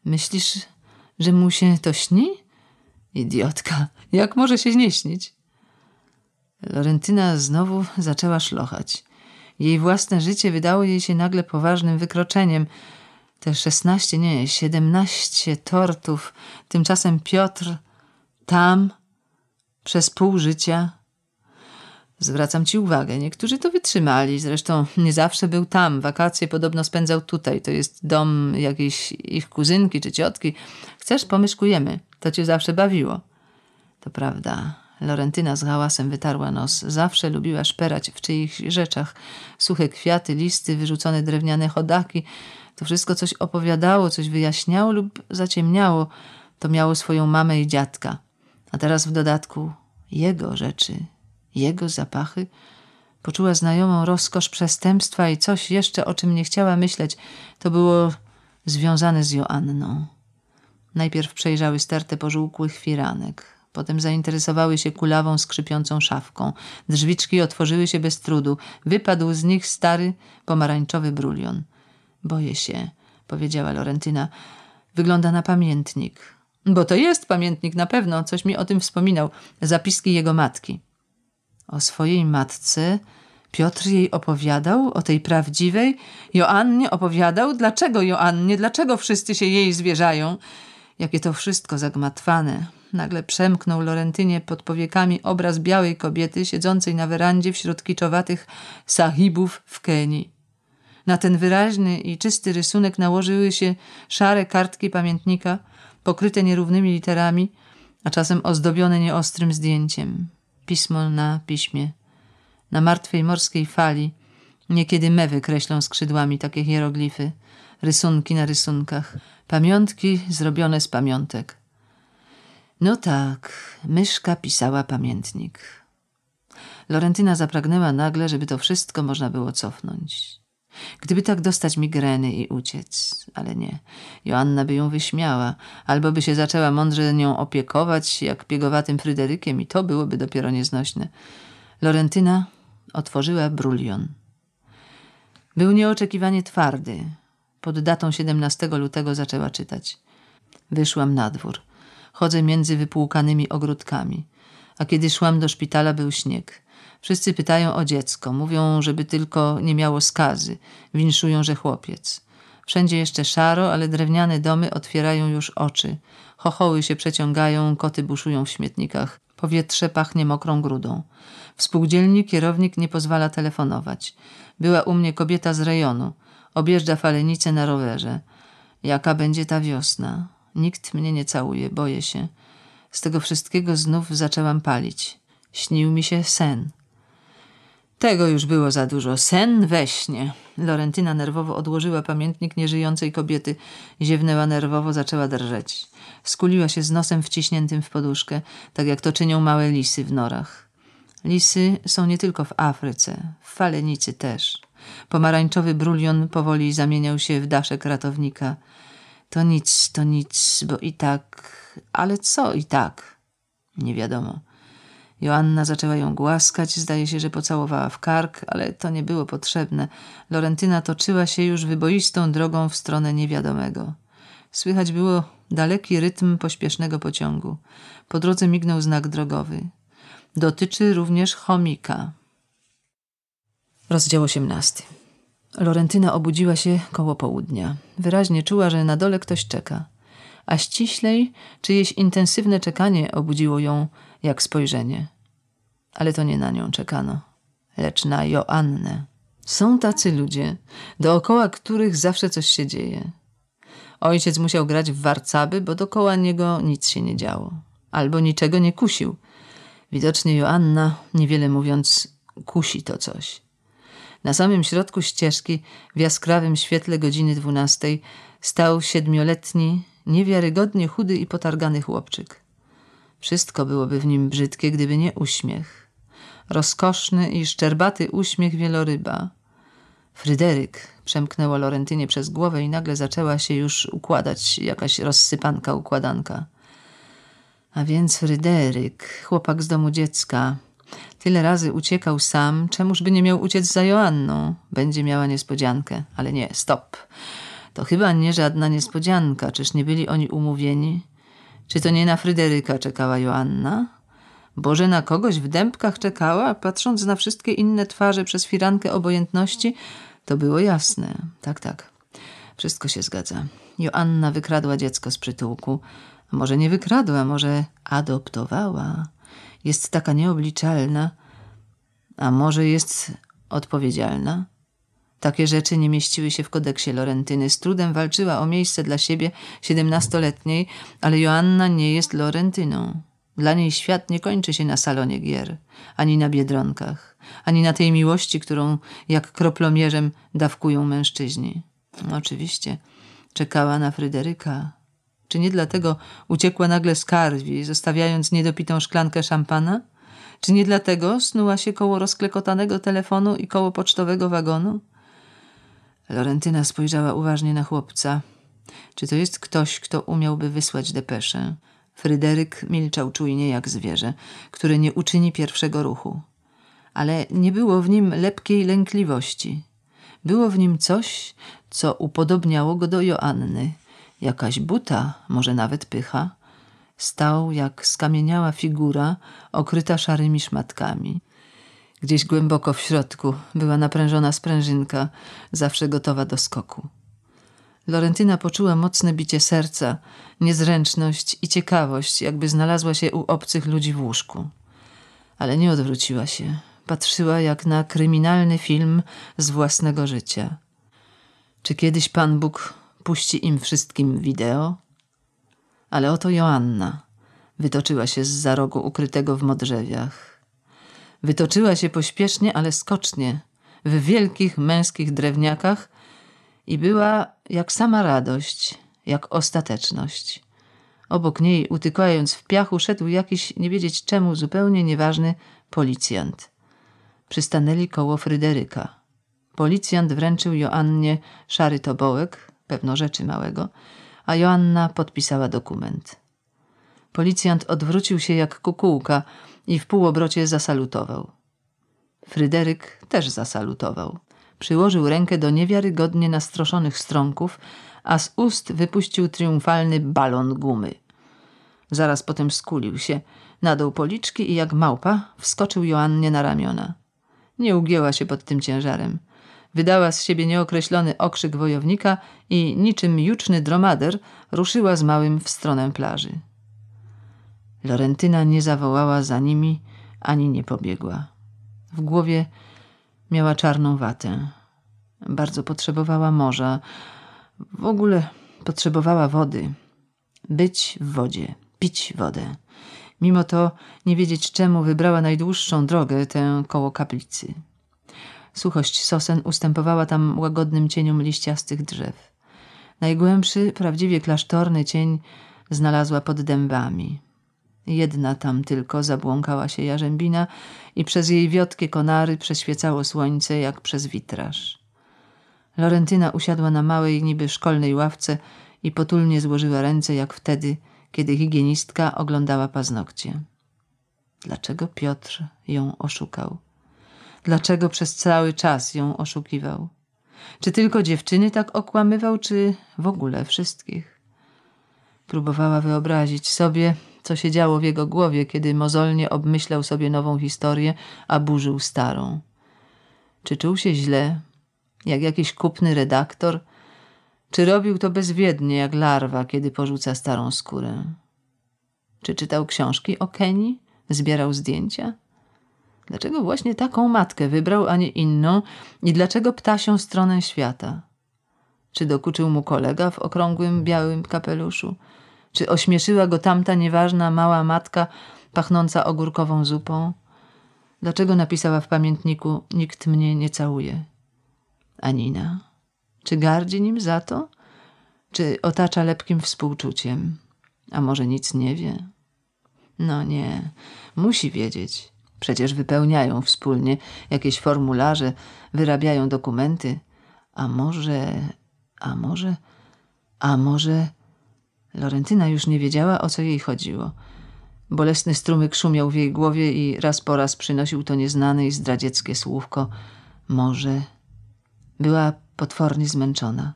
Myślisz, że mu się to śni? Idiotka. Jak może się nie śnić? Lorentyna znowu zaczęła szlochać. Jej własne życie wydało jej się nagle poważnym wykroczeniem. Te szesnaście, nie, siedemnaście tortów. Tymczasem Piotr tam przez pół życia. Zwracam ci uwagę, niektórzy to wytrzymali, zresztą nie zawsze był tam, wakacje podobno spędzał tutaj, to jest dom jakiejś ich kuzynki czy ciotki. Chcesz, pomyszkujemy, to cię zawsze bawiło. To prawda, Lorentyna z hałasem wytarła nos. Zawsze lubiła szperać w czyichś rzeczach. Suche kwiaty, listy, wyrzucone drewniane chodaki. To wszystko coś opowiadało, coś wyjaśniało lub zaciemniało. To miało swoją mamę i dziadka. A teraz w dodatku jego rzeczy, jego zapachy. Poczuła znajomą rozkosz przestępstwa i coś jeszcze, o czym nie chciała myśleć. To było związane z Joanną. Najpierw przejrzały starte pożółkłych firanek. Potem zainteresowały się kulawą, skrzypiącą szafką. Drzwiczki otworzyły się bez trudu. Wypadł z nich stary, pomarańczowy brulion. Boję się, powiedziała Lorentyna. Wygląda na pamiętnik. Bo to jest pamiętnik na pewno, coś mi o tym wspominał. Zapiski jego matki. O swojej matce Piotr jej opowiadał, o tej prawdziwej. Joannie opowiadał, dlaczego Joannie, dlaczego wszyscy się jej zwierzają. Jakie to wszystko zagmatwane, Nagle przemknął Lorentynie pod powiekami obraz białej kobiety siedzącej na werandzie wśród kiczowatych sahibów w Kenii. Na ten wyraźny i czysty rysunek nałożyły się szare kartki pamiętnika, pokryte nierównymi literami, a czasem ozdobione nieostrym zdjęciem. Pismo na piśmie. Na martwej morskiej fali niekiedy mewy kreślą skrzydłami takie hieroglify, rysunki na rysunkach, pamiątki zrobione z pamiątek. No tak, myszka pisała pamiętnik. Lorentyna zapragnęła nagle, żeby to wszystko można było cofnąć. Gdyby tak dostać migreny i uciec, ale nie. Joanna by ją wyśmiała, albo by się zaczęła mądrze nią opiekować, jak biegowatym Fryderykiem, i to byłoby dopiero nieznośne. Lorentyna otworzyła brulion. Był nieoczekiwanie twardy. Pod datą 17 lutego zaczęła czytać. Wyszłam na dwór. Chodzę między wypłukanymi ogródkami. A kiedy szłam do szpitala, był śnieg. Wszyscy pytają o dziecko, mówią, żeby tylko nie miało skazy, winszują, że chłopiec. Wszędzie jeszcze szaro, ale drewniane domy otwierają już oczy. Chochoły się przeciągają, koty buszują w śmietnikach. Powietrze pachnie mokrą grudą. W spółdzielni kierownik nie pozwala telefonować. Była u mnie kobieta z rejonu. Objeżdża falenicę na rowerze. Jaka będzie ta wiosna? Nikt mnie nie całuje, boję się. Z tego wszystkiego znów zaczęłam palić. Śnił mi się sen. Tego już było za dużo. Sen we śnie. Lorentyna nerwowo odłożyła pamiętnik nieżyjącej kobiety. Ziewnęła nerwowo, zaczęła drżeć. Skuliła się z nosem wciśniętym w poduszkę, tak jak to czynią małe lisy w norach. Lisy są nie tylko w Afryce, w falenicy też. Pomarańczowy brulion powoli zamieniał się w daszek ratownika – to nic, to nic, bo i tak. Ale co i tak? Nie wiadomo. Joanna zaczęła ją głaskać, zdaje się, że pocałowała w kark, ale to nie było potrzebne. Lorentyna toczyła się już wyboistą drogą w stronę niewiadomego. Słychać było daleki rytm pośpiesznego pociągu. Po drodze mignął znak drogowy. Dotyczy również chomika. Rozdział 18. Lorentyna obudziła się koło południa. Wyraźnie czuła, że na dole ktoś czeka. A ściślej czyjeś intensywne czekanie obudziło ją jak spojrzenie. Ale to nie na nią czekano, lecz na Joannę. Są tacy ludzie, dookoła których zawsze coś się dzieje. Ojciec musiał grać w warcaby, bo dokoła niego nic się nie działo. Albo niczego nie kusił. Widocznie Joanna, niewiele mówiąc, kusi to coś. Na samym środku ścieżki, w jaskrawym świetle godziny dwunastej, stał siedmioletni, niewiarygodnie chudy i potargany chłopczyk. Wszystko byłoby w nim brzydkie, gdyby nie uśmiech. Rozkoszny i szczerbaty uśmiech wieloryba. Fryderyk przemknęło Lorentynie przez głowę i nagle zaczęła się już układać jakaś rozsypanka układanka. A więc Fryderyk, chłopak z domu dziecka, Tyle razy uciekał sam, czemuż by nie miał uciec za Joanną? Będzie miała niespodziankę, ale nie, stop. To chyba nie żadna niespodzianka, czyż nie byli oni umówieni? Czy to nie na Fryderyka czekała Joanna? Boże, na kogoś w dębkach czekała, patrząc na wszystkie inne twarze przez firankę obojętności? To było jasne. Tak, tak. Wszystko się zgadza. Joanna wykradła dziecko z przytułku. Może nie wykradła, może adoptowała jest taka nieobliczalna, a może jest odpowiedzialna? Takie rzeczy nie mieściły się w kodeksie Lorentyny. Z trudem walczyła o miejsce dla siebie siedemnastoletniej, ale Joanna nie jest Lorentyną. Dla niej świat nie kończy się na salonie gier, ani na biedronkach, ani na tej miłości, którą jak kroplomierzem dawkują mężczyźni. Oczywiście czekała na Fryderyka, czy nie dlatego uciekła nagle z karwi, zostawiając niedopitą szklankę szampana? Czy nie dlatego snuła się koło rozklekotanego telefonu i koło pocztowego wagonu? Lorentyna spojrzała uważnie na chłopca. Czy to jest ktoś, kto umiałby wysłać depeszę? Fryderyk milczał czujnie jak zwierzę, które nie uczyni pierwszego ruchu. Ale nie było w nim lepkiej lękliwości. Było w nim coś, co upodobniało go do Joanny – jakaś buta, może nawet pycha, stał jak skamieniała figura okryta szarymi szmatkami. Gdzieś głęboko w środku była naprężona sprężynka, zawsze gotowa do skoku. Lorentyna poczuła mocne bicie serca, niezręczność i ciekawość, jakby znalazła się u obcych ludzi w łóżku. Ale nie odwróciła się. Patrzyła jak na kryminalny film z własnego życia. Czy kiedyś Pan Bóg puści im wszystkim wideo? Ale oto Joanna wytoczyła się z za rogu ukrytego w modrzewiach. Wytoczyła się pośpiesznie, ale skocznie, w wielkich męskich drewniakach i była jak sama radość, jak ostateczność. Obok niej, utykając w piachu, szedł jakiś, nie wiedzieć czemu, zupełnie nieważny policjant. Przystanęli koło Fryderyka. Policjant wręczył Joannie szary tobołek, pewno rzeczy małego, a Joanna podpisała dokument. Policjant odwrócił się jak kukułka i w półobrocie zasalutował. Fryderyk też zasalutował. Przyłożył rękę do niewiarygodnie nastroszonych strąków, a z ust wypuścił triumfalny balon gumy. Zaraz potem skulił się, nadał policzki i jak małpa wskoczył Joannie na ramiona. Nie ugięła się pod tym ciężarem wydała z siebie nieokreślony okrzyk wojownika i niczym juczny dromader ruszyła z małym w stronę plaży. Lorentyna nie zawołała za nimi, ani nie pobiegła. W głowie miała czarną watę. Bardzo potrzebowała morza. W ogóle potrzebowała wody. Być w wodzie, pić wodę. Mimo to nie wiedzieć czemu wybrała najdłuższą drogę, tę koło kaplicy. Suchość sosen ustępowała tam łagodnym cieniom liściastych drzew. Najgłębszy, prawdziwie klasztorny cień znalazła pod dębami. Jedna tam tylko zabłąkała się jarzębina i przez jej wiotkie konary przeświecało słońce jak przez witraż. Lorentyna usiadła na małej, niby szkolnej ławce i potulnie złożyła ręce jak wtedy, kiedy higienistka oglądała paznokcie. Dlaczego Piotr ją oszukał? dlaczego przez cały czas ją oszukiwał. Czy tylko dziewczyny tak okłamywał, czy w ogóle wszystkich? Próbowała wyobrazić sobie, co się działo w jego głowie, kiedy mozolnie obmyślał sobie nową historię, a burzył starą. Czy czuł się źle, jak jakiś kupny redaktor? Czy robił to bezwiednie, jak larwa, kiedy porzuca starą skórę? Czy czytał książki o Kenii? Zbierał zdjęcia? Dlaczego właśnie taką matkę wybrał, a nie inną i dlaczego ptasią stronę świata? Czy dokuczył mu kolega w okrągłym białym kapeluszu? Czy ośmieszyła go tamta nieważna mała matka pachnąca ogórkową zupą? Dlaczego napisała w pamiętniku nikt mnie nie całuje? Anina? Czy gardzi nim za to? Czy otacza lepkim współczuciem? A może nic nie wie? No nie, musi wiedzieć. Przecież wypełniają wspólnie jakieś formularze, wyrabiają dokumenty. A może, a może, a może. Lorentyna już nie wiedziała, o co jej chodziło. Bolesny strumyk szumiał w jej głowie i raz po raz przynosił to nieznane i zdradzieckie słówko może. Była potwornie zmęczona.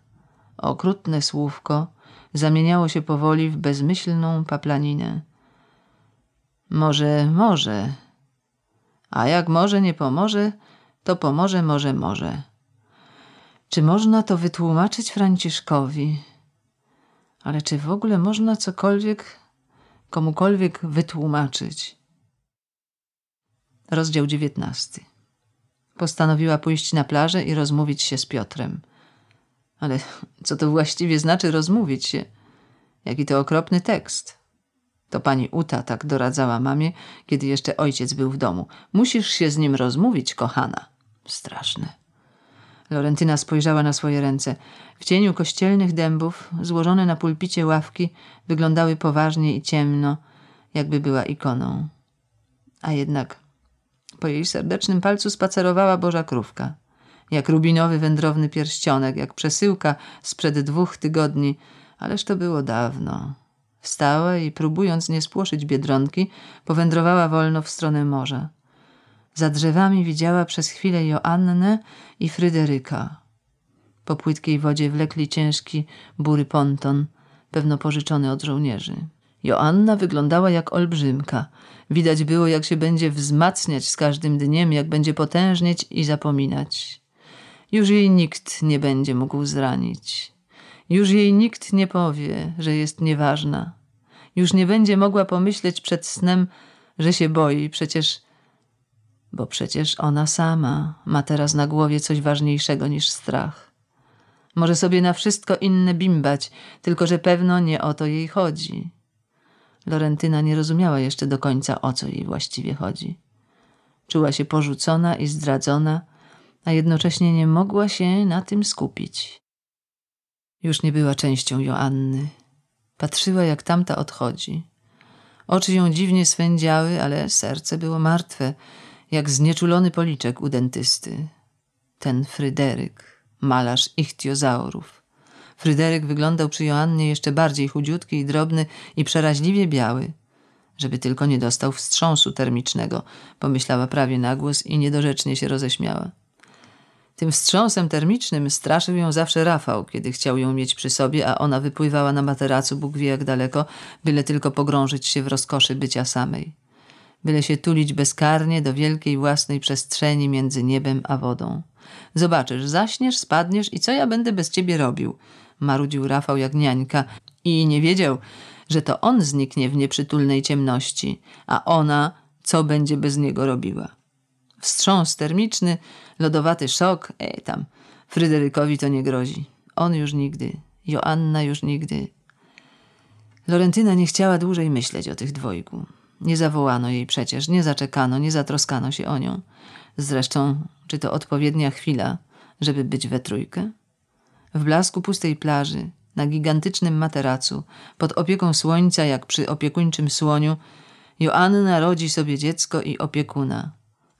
Okrutne słówko zamieniało się powoli w bezmyślną paplaninę. Może, może, a jak może nie pomoże, to pomoże, może, może. Czy można to wytłumaczyć Franciszkowi? Ale czy w ogóle można cokolwiek komukolwiek wytłumaczyć? Rozdział dziewiętnasty. Postanowiła pójść na plażę i rozmówić się z Piotrem. Ale co to właściwie znaczy rozmówić się? Jaki to okropny tekst. To pani Uta tak doradzała mamie, kiedy jeszcze ojciec był w domu. Musisz się z nim rozmówić, kochana. Straszne. Lorentyna spojrzała na swoje ręce. W cieniu kościelnych dębów, złożone na pulpicie ławki, wyglądały poważnie i ciemno, jakby była ikoną. A jednak po jej serdecznym palcu spacerowała Boża Krówka. Jak rubinowy wędrowny pierścionek, jak przesyłka sprzed dwóch tygodni, ależ to było dawno. Wstała i próbując nie spłoszyć biedronki, powędrowała wolno w stronę morza. Za drzewami widziała przez chwilę Joannę i Fryderyka. Po płytkiej wodzie wlekli ciężki, bury ponton, pewno pożyczony od żołnierzy. Joanna wyglądała jak olbrzymka. Widać było, jak się będzie wzmacniać z każdym dniem, jak będzie potężnieć i zapominać. Już jej nikt nie będzie mógł zranić. Już jej nikt nie powie, że jest nieważna. Już nie będzie mogła pomyśleć przed snem, że się boi, przecież bo przecież ona sama ma teraz na głowie coś ważniejszego niż strach. Może sobie na wszystko inne bimbać, tylko że pewno nie o to jej chodzi. Lorentyna nie rozumiała jeszcze do końca, o co jej właściwie chodzi. Czuła się porzucona i zdradzona, a jednocześnie nie mogła się na tym skupić. Już nie była częścią Joanny. Patrzyła, jak tamta odchodzi. Oczy ją dziwnie swędziały, ale serce było martwe, jak znieczulony policzek u dentysty. Ten Fryderyk, malarz ichtiozaurów. Fryderyk wyglądał przy Joannie jeszcze bardziej chudziutki i drobny i przeraźliwie biały. Żeby tylko nie dostał wstrząsu termicznego, pomyślała prawie na głos i niedorzecznie się roześmiała. Tym wstrząsem termicznym straszył ją zawsze Rafał, kiedy chciał ją mieć przy sobie, a ona wypływała na materacu, Bóg wie jak daleko, byle tylko pogrążyć się w rozkoszy bycia samej. Byle się tulić bezkarnie do wielkiej własnej przestrzeni między niebem a wodą. Zobaczysz, zaśniesz, spadniesz i co ja będę bez ciebie robił? Marudził Rafał jak niańka i nie wiedział, że to on zniknie w nieprzytulnej ciemności, a ona co będzie bez niego robiła. Wstrząs termiczny Lodowaty szok, e tam. Fryderykowi to nie grozi. On już nigdy, Joanna już nigdy. Lorentyna nie chciała dłużej myśleć o tych dwojgu. Nie zawołano jej przecież, nie zaczekano, nie zatroskano się o nią. Zresztą, czy to odpowiednia chwila, żeby być we trójkę? W blasku pustej plaży, na gigantycznym materacu, pod opieką słońca jak przy opiekuńczym słoniu, Joanna rodzi sobie dziecko i opiekuna –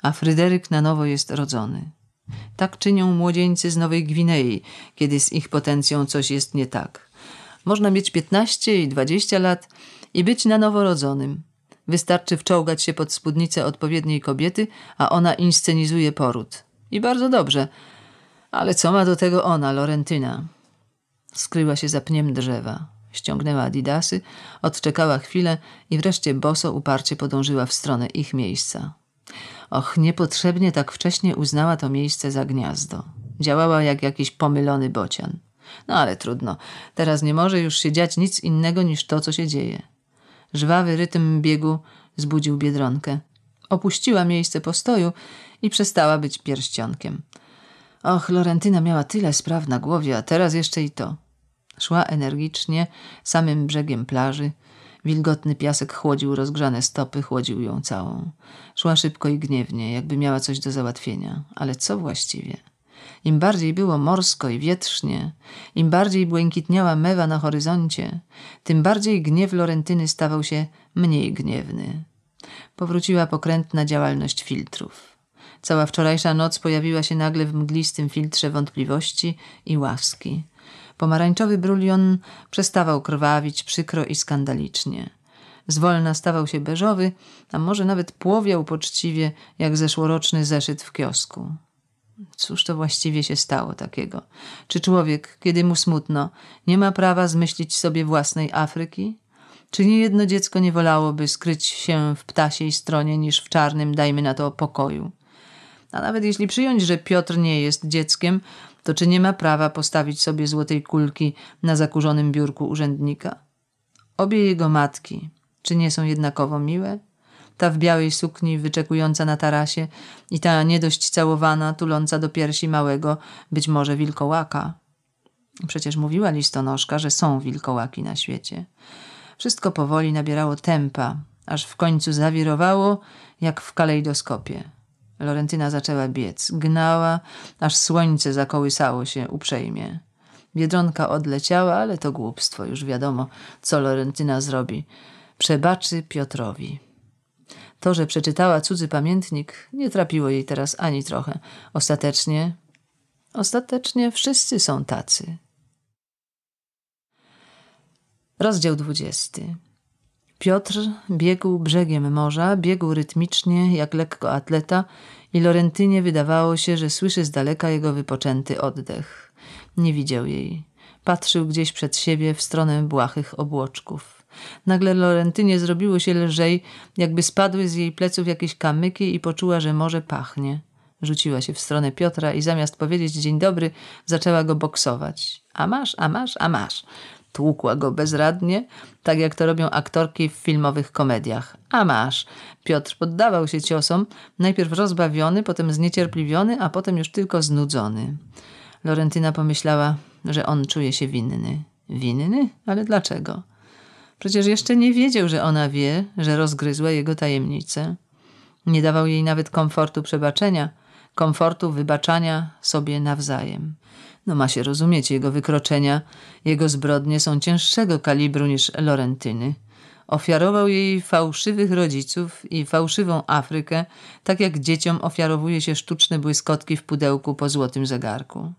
a Fryderyk na nowo jest rodzony. Tak czynią młodzieńcy z Nowej Gwinei, kiedy z ich potencją coś jest nie tak. Można mieć 15 i 20 lat i być na nowo rodzonym. Wystarczy wczołgać się pod spódnicę odpowiedniej kobiety, a ona inscenizuje poród. I bardzo dobrze. Ale co ma do tego ona, Lorentyna? Skryła się za pniem drzewa. Ściągnęła adidasy, odczekała chwilę i wreszcie boso uparcie podążyła w stronę ich miejsca. Och, niepotrzebnie tak wcześnie uznała to miejsce za gniazdo. Działała jak jakiś pomylony bocian. No ale trudno, teraz nie może już się dziać nic innego niż to, co się dzieje. Żwawy rytm biegu zbudził biedronkę. Opuściła miejsce postoju i przestała być pierścionkiem. Och, Lorentyna miała tyle spraw na głowie, a teraz jeszcze i to. Szła energicznie, samym brzegiem plaży, Wilgotny piasek chłodził rozgrzane stopy, chłodził ją całą. Szła szybko i gniewnie, jakby miała coś do załatwienia. Ale co właściwie? Im bardziej było morsko i wietrznie, im bardziej błękitniała mewa na horyzoncie, tym bardziej gniew Lorentyny stawał się mniej gniewny. Powróciła pokrętna działalność filtrów. Cała wczorajsza noc pojawiła się nagle w mglistym filtrze wątpliwości i łaski. Pomarańczowy brulion przestawał krwawić przykro i skandalicznie. Zwolna stawał się beżowy, a może nawet płowiał poczciwie, jak zeszłoroczny zeszyt w kiosku. Cóż to właściwie się stało takiego? Czy człowiek, kiedy mu smutno, nie ma prawa zmyślić sobie własnej Afryki? Czy nie jedno dziecko nie wolałoby skryć się w ptasiej stronie niż w czarnym, dajmy na to, pokoju? A nawet jeśli przyjąć, że Piotr nie jest dzieckiem, to czy nie ma prawa postawić sobie złotej kulki na zakurzonym biurku urzędnika? Obie jego matki, czy nie są jednakowo miłe? Ta w białej sukni, wyczekująca na tarasie, i ta niedość całowana, tuląca do piersi małego, być może wilkołaka. Przecież mówiła listonoszka, że są wilkołaki na świecie. Wszystko powoli nabierało tempa, aż w końcu zawirowało jak w kalejdoskopie. Lorentyna zaczęła biec. Gnała, aż słońce zakołysało się uprzejmie. Biedronka odleciała, ale to głupstwo. Już wiadomo, co Lorentyna zrobi. Przebaczy Piotrowi. To, że przeczytała cudzy pamiętnik, nie trapiło jej teraz ani trochę. Ostatecznie, ostatecznie wszyscy są tacy. Rozdział dwudziesty. Piotr biegł brzegiem morza, biegł rytmicznie, jak lekko atleta, i Lorentynie wydawało się, że słyszy z daleka jego wypoczęty oddech. Nie widział jej. Patrzył gdzieś przed siebie w stronę błahych obłoczków. Nagle Lorentynie zrobiło się lżej, jakby spadły z jej pleców jakieś kamyki i poczuła, że morze pachnie. Rzuciła się w stronę Piotra i zamiast powiedzieć dzień dobry, zaczęła go boksować. A masz, a masz, a masz tłukła go bezradnie, tak jak to robią aktorki w filmowych komediach. A masz. Piotr poddawał się ciosom, najpierw rozbawiony, potem zniecierpliwiony, a potem już tylko znudzony. Lorentyna pomyślała, że on czuje się winny. Winny? Ale dlaczego? Przecież jeszcze nie wiedział, że ona wie, że rozgryzła jego tajemnicę. Nie dawał jej nawet komfortu przebaczenia, komfortu wybaczania sobie nawzajem. No ma się rozumieć, jego wykroczenia, jego zbrodnie są cięższego kalibru niż Lorentyny. Ofiarował jej fałszywych rodziców i fałszywą Afrykę, tak jak dzieciom ofiarowuje się sztuczne błyskotki w pudełku po złotym zegarku.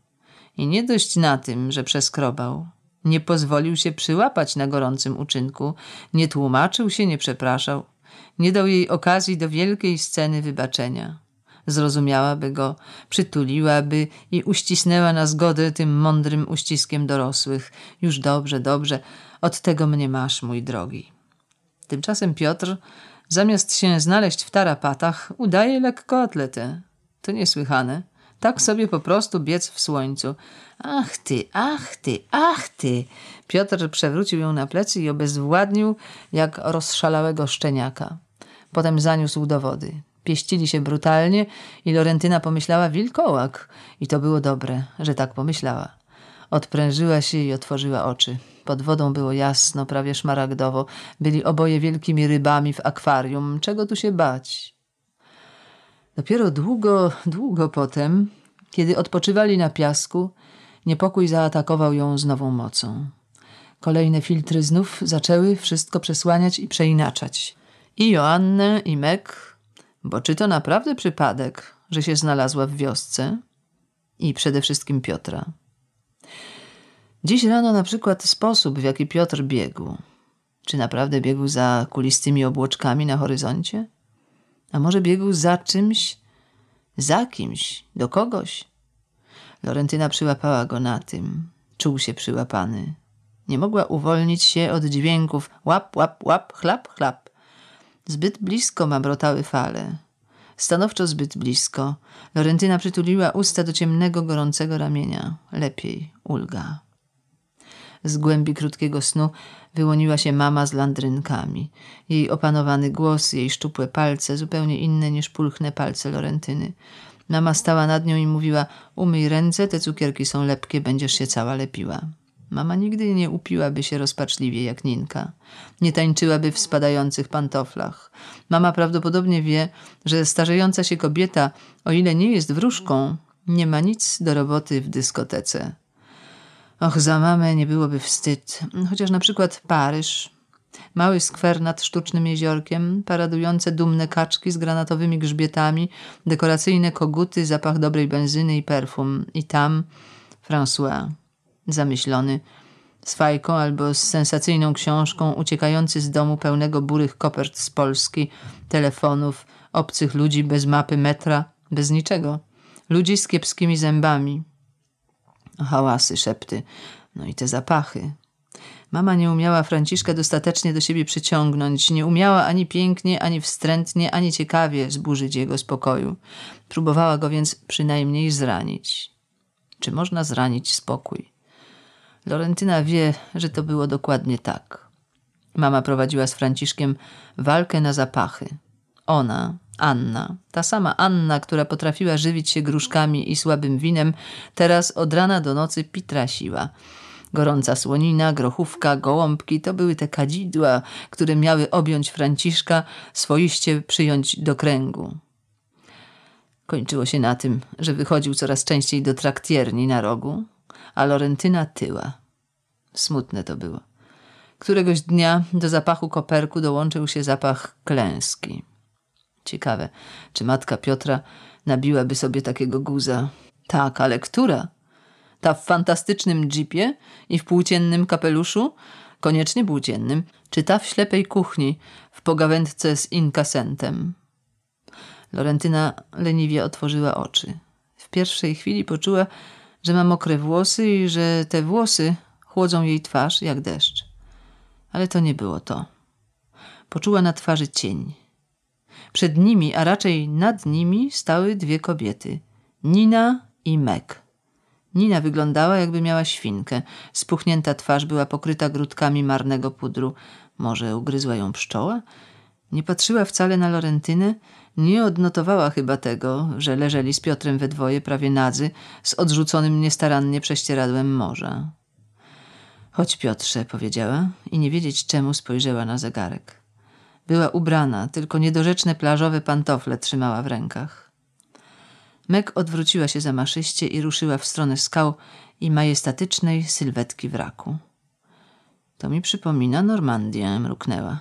I nie dość na tym, że przeskrobał. Nie pozwolił się przyłapać na gorącym uczynku, nie tłumaczył się, nie przepraszał. Nie dał jej okazji do wielkiej sceny wybaczenia zrozumiałaby go, przytuliłaby i uścisnęła na zgodę tym mądrym uściskiem dorosłych. Już dobrze, dobrze, od tego mnie masz, mój drogi. Tymczasem Piotr, zamiast się znaleźć w tarapatach, udaje lekko atletę. To niesłychane. Tak sobie po prostu biec w słońcu. Ach ty, ach ty, ach ty! Piotr przewrócił ją na plecy i obezwładnił jak rozszalałego szczeniaka. Potem zaniósł do wody pieścili się brutalnie i Lorentyna pomyślała wilkołak. I to było dobre, że tak pomyślała. Odprężyła się i otworzyła oczy. Pod wodą było jasno, prawie szmaragdowo. Byli oboje wielkimi rybami w akwarium. Czego tu się bać? Dopiero długo, długo potem, kiedy odpoczywali na piasku, niepokój zaatakował ją z nową mocą. Kolejne filtry znów zaczęły wszystko przesłaniać i przeinaczać. I Joannę, i Meg, bo czy to naprawdę przypadek, że się znalazła w wiosce? I przede wszystkim Piotra. Dziś rano na przykład sposób, w jaki Piotr biegł. Czy naprawdę biegł za kulistymi obłoczkami na horyzoncie? A może biegł za czymś, za kimś, do kogoś? Lorentyna przyłapała go na tym. Czuł się przyłapany. Nie mogła uwolnić się od dźwięków łap, łap, łap, chlap, chlap. Zbyt blisko brotały fale. Stanowczo zbyt blisko. Lorentyna przytuliła usta do ciemnego, gorącego ramienia. Lepiej, ulga. Z głębi krótkiego snu wyłoniła się mama z landrynkami. Jej opanowany głos, jej szczupłe palce, zupełnie inne niż pulchne palce Lorentyny. Mama stała nad nią i mówiła: Umyj ręce, te cukierki są lepkie, będziesz się cała lepiła. Mama nigdy nie upiłaby się rozpaczliwie jak Ninka. Nie tańczyłaby w spadających pantoflach. Mama prawdopodobnie wie, że starzejąca się kobieta, o ile nie jest wróżką, nie ma nic do roboty w dyskotece. Och, za mamę nie byłoby wstyd. Chociaż na przykład Paryż. Mały skwer nad sztucznym jeziorkiem, paradujące dumne kaczki z granatowymi grzbietami, dekoracyjne koguty, zapach dobrej benzyny i perfum. I tam François zamyślony, z fajką albo z sensacyjną książką, uciekający z domu pełnego burych kopert z Polski, telefonów, obcych ludzi bez mapy metra, bez niczego. Ludzi z kiepskimi zębami. Hałasy, szepty, no i te zapachy. Mama nie umiała Franciszka dostatecznie do siebie przyciągnąć, nie umiała ani pięknie, ani wstrętnie, ani ciekawie zburzyć jego spokoju. Próbowała go więc przynajmniej zranić. Czy można zranić spokój? Lorentyna wie, że to było dokładnie tak. Mama prowadziła z Franciszkiem walkę na zapachy. Ona, Anna, ta sama Anna, która potrafiła żywić się gruszkami i słabym winem, teraz od rana do nocy pitrasiła. Gorąca słonina, grochówka, gołąbki to były te kadzidła, które miały objąć Franciszka, swoiście przyjąć do kręgu. Kończyło się na tym, że wychodził coraz częściej do traktierni na rogu, a Lorentyna tyła. Smutne to było. Któregoś dnia do zapachu koperku dołączył się zapach klęski. Ciekawe, czy matka Piotra nabiłaby sobie takiego guza. Tak, ale która? Ta w fantastycznym dżipie i w płóciennym kapeluszu? Koniecznie płóciennym. Czy ta w ślepej kuchni, w pogawędce z inkasentem? Lorentyna leniwie otworzyła oczy. W pierwszej chwili poczuła, że ma mokre włosy i że te włosy chłodzą jej twarz jak deszcz. Ale to nie było to. Poczuła na twarzy cień. Przed nimi, a raczej nad nimi, stały dwie kobiety: Nina i Meg. Nina wyglądała, jakby miała świnkę. Spuchnięta twarz była pokryta grudkami marnego pudru. Może ugryzła ją pszczoła? Nie patrzyła wcale na Lorentynę, nie odnotowała chyba tego, że leżeli z Piotrem we dwoje prawie nadzy z odrzuconym niestarannie prześcieradłem morza. Chodź Piotrze, powiedziała i nie wiedzieć czemu spojrzała na zegarek. Była ubrana, tylko niedorzeczne plażowe pantofle trzymała w rękach. Meg odwróciła się za maszyście i ruszyła w stronę skał i majestatycznej sylwetki wraku. To mi przypomina Normandię, mruknęła.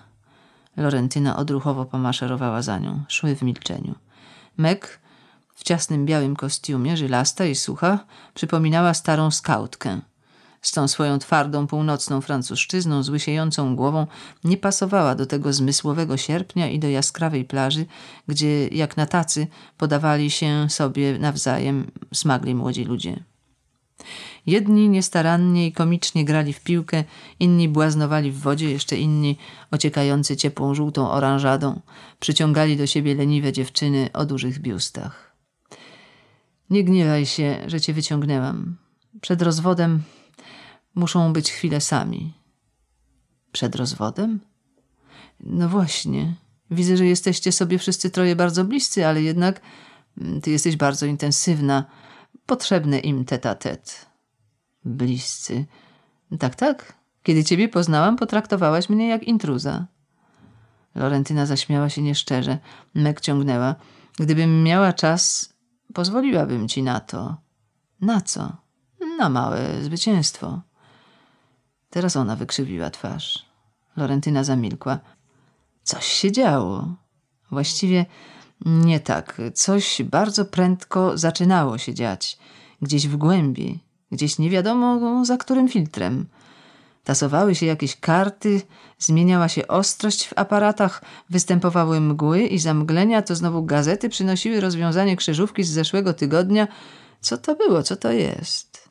Lorentyna odruchowo pomaszerowała za nią. Szły w milczeniu. Meg w ciasnym białym kostiumie, żylasta i sucha, przypominała starą skautkę. Z tą swoją twardą północną francuszczyzną z łysiejącą głową nie pasowała do tego zmysłowego sierpnia i do jaskrawej plaży, gdzie jak na tacy podawali się sobie nawzajem smagli młodzi ludzie. Jedni niestarannie i komicznie grali w piłkę, inni błaznowali w wodzie, jeszcze inni, ociekający ciepłą żółtą oranżadą, przyciągali do siebie leniwe dziewczyny o dużych biustach. Nie gniewaj się, że cię wyciągnęłam. Przed rozwodem muszą być chwilę sami. Przed rozwodem? No właśnie. Widzę, że jesteście sobie wszyscy troje bardzo bliscy, ale jednak mm, ty jesteś bardzo intensywna potrzebny im tetatet. a Bliscy. Tak, tak. Kiedy ciebie poznałam, potraktowałaś mnie jak intruza. Lorentyna zaśmiała się nieszczerze. Meg ciągnęła. Gdybym miała czas, pozwoliłabym ci na to. Na co? Na małe zwycięstwo. Teraz ona wykrzywiła twarz. Lorentyna zamilkła. Coś się działo. Właściwie nie tak, coś bardzo prędko zaczynało się dziać, gdzieś w głębi, gdzieś nie wiadomo za którym filtrem. Tasowały się jakieś karty, zmieniała się ostrość w aparatach, występowały mgły i zamglenia, to znowu gazety przynosiły rozwiązanie krzyżówki z zeszłego tygodnia. Co to było, co to jest?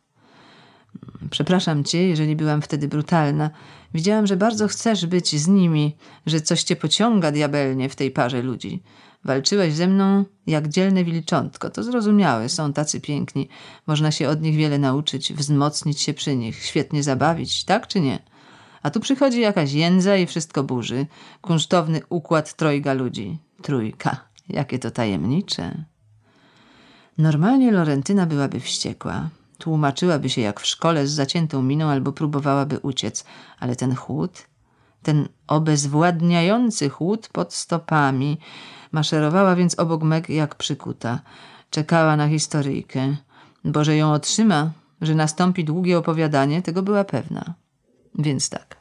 Przepraszam cię, jeżeli byłam wtedy brutalna. Widziałam, że bardzo chcesz być z nimi, że coś cię pociąga diabelnie w tej parze ludzi. Walczyłeś ze mną jak dzielne wilczątko. To zrozumiałe, są tacy piękni. Można się od nich wiele nauczyć, wzmocnić się przy nich, świetnie zabawić, tak czy nie? A tu przychodzi jakaś jędza i wszystko burzy. Kunsztowny układ trojga ludzi. Trójka. Jakie to tajemnicze. Normalnie Lorentyna byłaby wściekła. Tłumaczyłaby się jak w szkole z zaciętą miną albo próbowałaby uciec. Ale ten chłód, ten obezwładniający chłód pod stopami Maszerowała więc obok Meg jak przykuta. Czekała na historyjkę. Bo że ją otrzyma, że nastąpi długie opowiadanie, tego była pewna. Więc tak.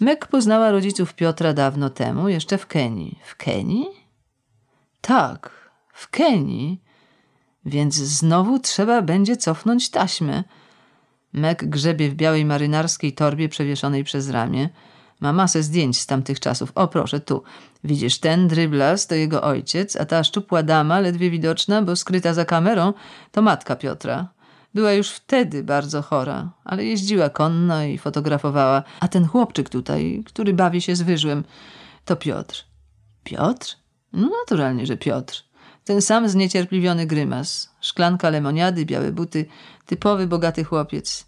Meg poznała rodziców Piotra dawno temu, jeszcze w Kenii. W Kenii? Tak, w Kenii. Więc znowu trzeba będzie cofnąć taśmę. Meg grzebie w białej marynarskiej torbie przewieszonej przez ramię. Ma masę zdjęć z tamtych czasów. O proszę, tu. Widzisz, ten dryblas to jego ojciec, a ta szczupła dama, ledwie widoczna, bo skryta za kamerą, to matka Piotra. Była już wtedy bardzo chora, ale jeździła konno i fotografowała. A ten chłopczyk tutaj, który bawi się z wyżłem, to Piotr. Piotr? No naturalnie, że Piotr. Ten sam zniecierpliwiony grymas. Szklanka lemoniady, białe buty. Typowy bogaty chłopiec.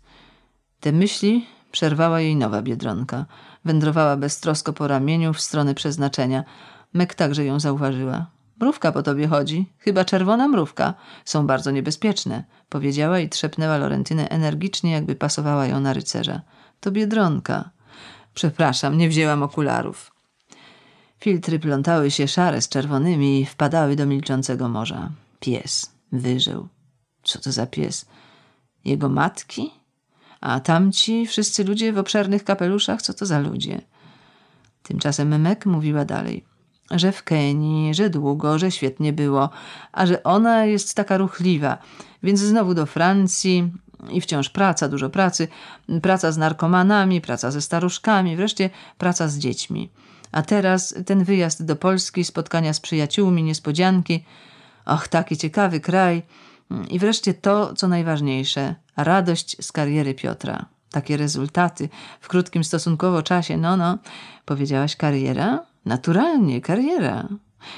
Te myśli przerwała jej nowa biedronka – Wędrowała beztrosko po ramieniu w stronę przeznaczenia. Mek także ją zauważyła. Mrówka po tobie chodzi, chyba czerwona mrówka. Są bardzo niebezpieczne, powiedziała i trzepnęła Lorentynę energicznie, jakby pasowała ją na rycerza. To biedronka. Przepraszam, nie wzięłam okularów. Filtry plątały się szare z czerwonymi i wpadały do milczącego morza. Pies wyżył. Co to za pies? Jego matki? A tamci wszyscy ludzie w obszernych kapeluszach, co to za ludzie? Tymczasem Mek mówiła dalej, że w Kenii, że długo, że świetnie było, a że ona jest taka ruchliwa, więc znowu do Francji i wciąż praca, dużo pracy, praca z narkomanami, praca ze staruszkami, wreszcie praca z dziećmi. A teraz ten wyjazd do Polski, spotkania z przyjaciółmi, niespodzianki. Och, taki ciekawy kraj. Mm, I wreszcie to, co najważniejsze, radość z kariery Piotra. Takie rezultaty w krótkim stosunkowo czasie. No, no, powiedziałaś kariera? Naturalnie, kariera.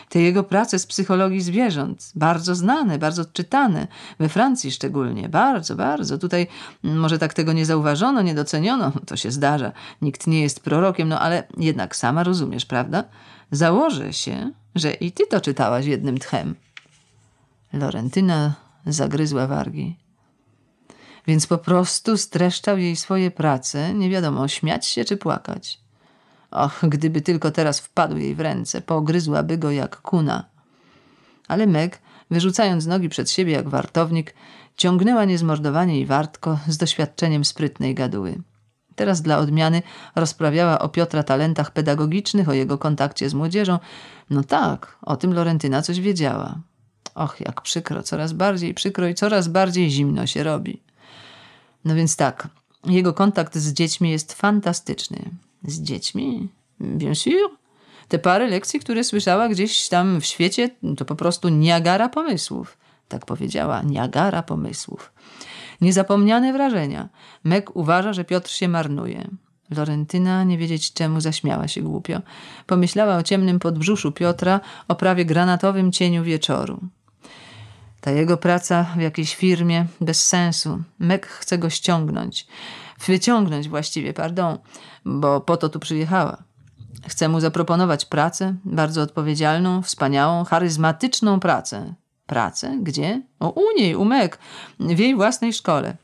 Te jego prace z psychologii zwierząt, bardzo znane, bardzo czytane, we Francji szczególnie, bardzo, bardzo. Tutaj mm, może tak tego nie zauważono, nie doceniono, (laughs) to się zdarza, nikt nie jest prorokiem, no ale jednak sama rozumiesz, prawda? Założę się, że i ty to czytałaś jednym tchem. Lorentyna zagryzła wargi. Więc po prostu streszczał jej swoje prace, nie wiadomo, śmiać się czy płakać. Och, gdyby tylko teraz wpadł jej w ręce, pogryzłaby go jak kuna. Ale Meg, wyrzucając nogi przed siebie jak wartownik, ciągnęła niezmordowanie i wartko z doświadczeniem sprytnej gaduły. Teraz dla odmiany rozprawiała o Piotra talentach pedagogicznych, o jego kontakcie z młodzieżą. No tak, o tym Lorentyna coś wiedziała. Och, jak przykro, coraz bardziej przykro i coraz bardziej zimno się robi. No więc tak, jego kontakt z dziećmi jest fantastyczny. Z dziećmi? Bien sûr. Te parę lekcji, które słyszała gdzieś tam w świecie, to po prostu Niagara pomysłów. Tak powiedziała, Niagara pomysłów. Niezapomniane wrażenia. Meg uważa, że Piotr się marnuje. Lorentyna, nie wiedzieć czemu, zaśmiała się głupio. Pomyślała o ciemnym podbrzuszu Piotra, o prawie granatowym cieniu wieczoru. Ta jego praca w jakiejś firmie bez sensu. Mek chce go ściągnąć. Wyciągnąć właściwie, pardon, bo po to tu przyjechała. Chce mu zaproponować pracę, bardzo odpowiedzialną, wspaniałą, charyzmatyczną pracę. Pracę? Gdzie? O, u niej, u Meg, w jej własnej szkole.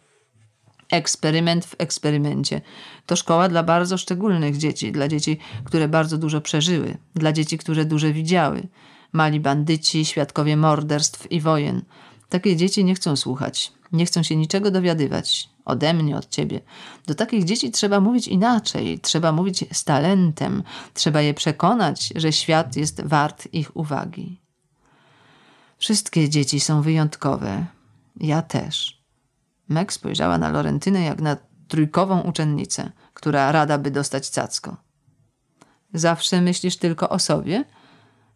Eksperyment w eksperymencie. To szkoła dla bardzo szczególnych dzieci, dla dzieci, które bardzo dużo przeżyły, dla dzieci, które dużo widziały, mali bandyci, świadkowie morderstw i wojen. Takie dzieci nie chcą słuchać, nie chcą się niczego dowiadywać. Ode mnie, od ciebie. Do takich dzieci trzeba mówić inaczej, trzeba mówić z talentem, trzeba je przekonać, że świat jest wart ich uwagi. Wszystkie dzieci są wyjątkowe. Ja też. Meg spojrzała na Lorentynę jak na trójkową uczennicę, która rada by dostać cacko. Zawsze myślisz tylko o sobie?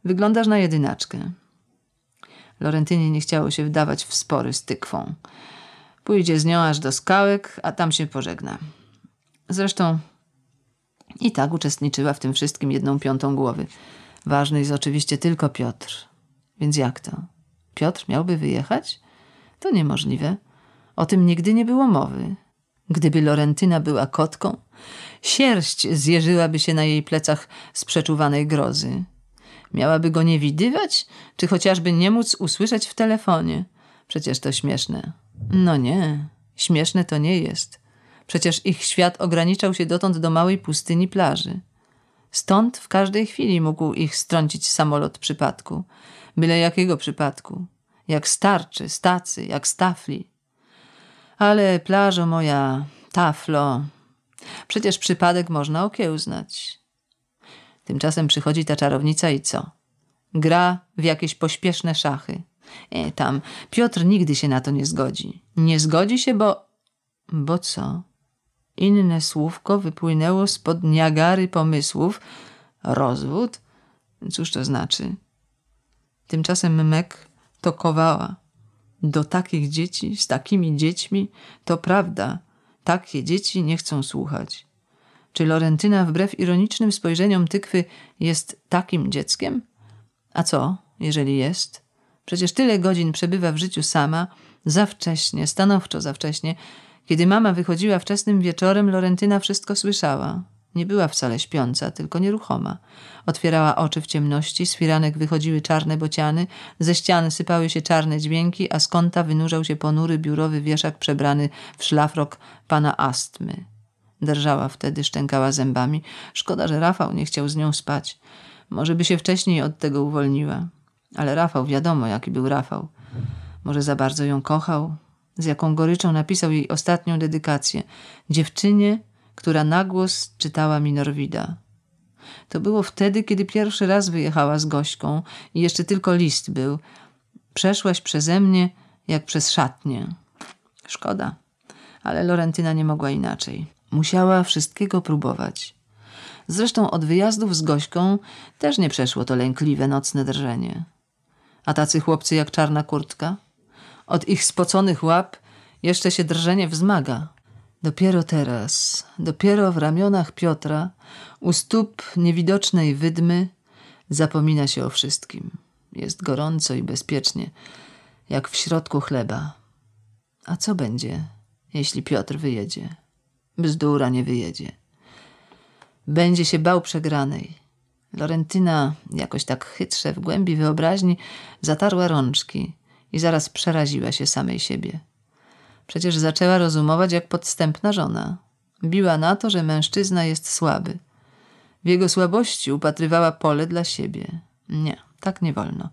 Wyglądasz na jedynaczkę. Lorentynie nie chciało się wdawać w spory z tykwą. Pójdzie z nią aż do skałek, a tam się pożegna. Zresztą i tak uczestniczyła w tym wszystkim jedną piątą głowy. Ważny jest oczywiście tylko Piotr. Więc jak to? Piotr miałby wyjechać? To niemożliwe. O tym nigdy nie było mowy. Gdyby Lorentyna była kotką, sierść zjeżyłaby się na jej plecach z przeczuwanej grozy. Miałaby go nie widywać, czy chociażby nie móc usłyszeć w telefonie. Przecież to śmieszne. No nie, śmieszne to nie jest. Przecież ich świat ograniczał się dotąd do małej pustyni plaży. Stąd w każdej chwili mógł ich strącić samolot przypadku. Byle jakiego przypadku. Jak starczy, stacy, jak stafli. Ale plażo moja, taflo. Przecież przypadek można okiełznać. Tymczasem przychodzi ta czarownica i co? Gra w jakieś pośpieszne szachy. E, tam, Piotr nigdy się na to nie zgodzi. Nie zgodzi się, bo... Bo co? Inne słówko wypłynęło spod niagary pomysłów. Rozwód? Cóż to znaczy? Tymczasem Mek kowała. Do takich dzieci, z takimi dziećmi, to prawda. Takie dzieci nie chcą słuchać. Czy Lorentyna wbrew ironicznym spojrzeniom tykwy jest takim dzieckiem? A co, jeżeli jest? Przecież tyle godzin przebywa w życiu sama, za wcześnie, stanowczo za wcześnie. Kiedy mama wychodziła wczesnym wieczorem, Lorentyna wszystko słyszała. Nie była wcale śpiąca, tylko nieruchoma. Otwierała oczy w ciemności, z firanek wychodziły czarne bociany, ze ścian sypały się czarne dźwięki, a z kąta wynurzał się ponury biurowy wieszak przebrany w szlafrok pana astmy. Drżała wtedy, szczękała zębami. Szkoda, że Rafał nie chciał z nią spać. Może by się wcześniej od tego uwolniła. Ale Rafał, wiadomo, jaki był Rafał. Może za bardzo ją kochał? Z jaką goryczą napisał jej ostatnią dedykację. Dziewczynie, która nagłos czytała mi Norwida. To było wtedy, kiedy pierwszy raz wyjechała z Gośką i jeszcze tylko list był. Przeszłaś przeze mnie jak przez szatnię. Szkoda, ale Lorentyna nie mogła inaczej. Musiała wszystkiego próbować. Zresztą od wyjazdów z Gośką też nie przeszło to lękliwe nocne drżenie. A tacy chłopcy jak czarna kurtka? Od ich spoconych łap jeszcze się drżenie wzmaga. Dopiero teraz, dopiero w ramionach Piotra, u stóp niewidocznej wydmy, zapomina się o wszystkim. Jest gorąco i bezpiecznie, jak w środku chleba. A co będzie, jeśli Piotr wyjedzie? Bzdura nie wyjedzie. Będzie się bał przegranej. Lorentyna, jakoś tak chytrze w głębi wyobraźni, zatarła rączki i zaraz przeraziła się samej siebie. Przecież zaczęła rozumować jak podstępna żona. Biła na to, że mężczyzna jest słaby. W jego słabości upatrywała pole dla siebie. Nie, tak nie wolno.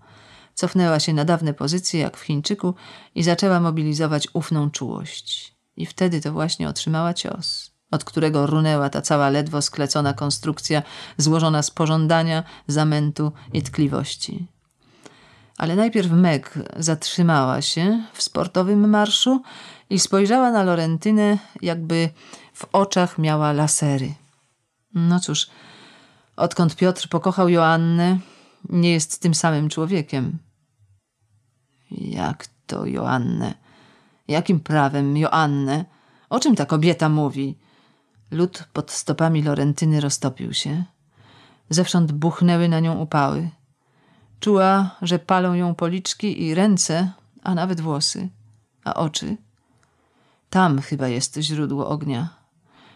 Cofnęła się na dawne pozycje, jak w Chińczyku, i zaczęła mobilizować ufną czułość. I wtedy to właśnie otrzymała cios, od którego runęła ta cała ledwo sklecona konstrukcja, złożona z pożądania, zamętu i tkliwości. Ale najpierw Meg zatrzymała się w sportowym marszu i spojrzała na Lorentynę, jakby w oczach miała lasery. No cóż, odkąd Piotr pokochał Joannę, nie jest tym samym człowiekiem. Jak to Joannę? Jakim prawem, Joannę? O czym ta kobieta mówi? Lud pod stopami Lorentyny roztopił się. Zewsząd buchnęły na nią upały. Czuła, że palą ją policzki i ręce, a nawet włosy. A oczy? Tam chyba jest źródło ognia.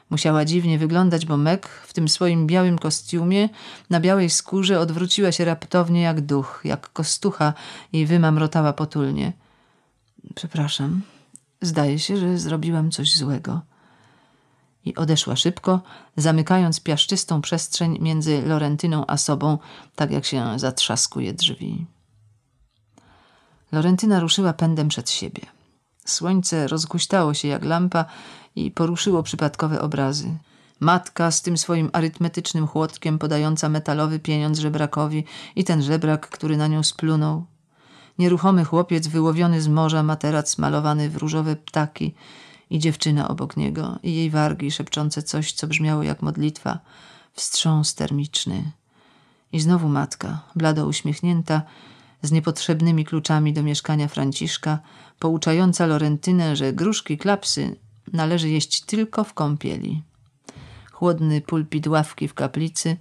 Musiała dziwnie wyglądać, bo Meg w tym swoim białym kostiumie na białej skórze odwróciła się raptownie jak duch, jak kostucha i wymamrotała potulnie. Przepraszam, Zdaje się, że zrobiłem coś złego. I odeszła szybko, zamykając piaszczystą przestrzeń między Lorentyną a sobą, tak jak się zatrzaskuje drzwi. Lorentyna ruszyła pędem przed siebie. Słońce rozguśtało się jak lampa i poruszyło przypadkowe obrazy. Matka z tym swoim arytmetycznym chłodkiem podająca metalowy pieniądz żebrakowi i ten żebrak, który na nią splunął. Nieruchomy chłopiec wyłowiony z morza materac malowany w różowe ptaki i dziewczyna obok niego i jej wargi szepczące coś, co brzmiało jak modlitwa, wstrząs termiczny. I znowu matka, blado uśmiechnięta, z niepotrzebnymi kluczami do mieszkania Franciszka, pouczająca Lorentynę, że gruszki klapsy należy jeść tylko w kąpieli. Chłodny pulpit ławki w kaplicy,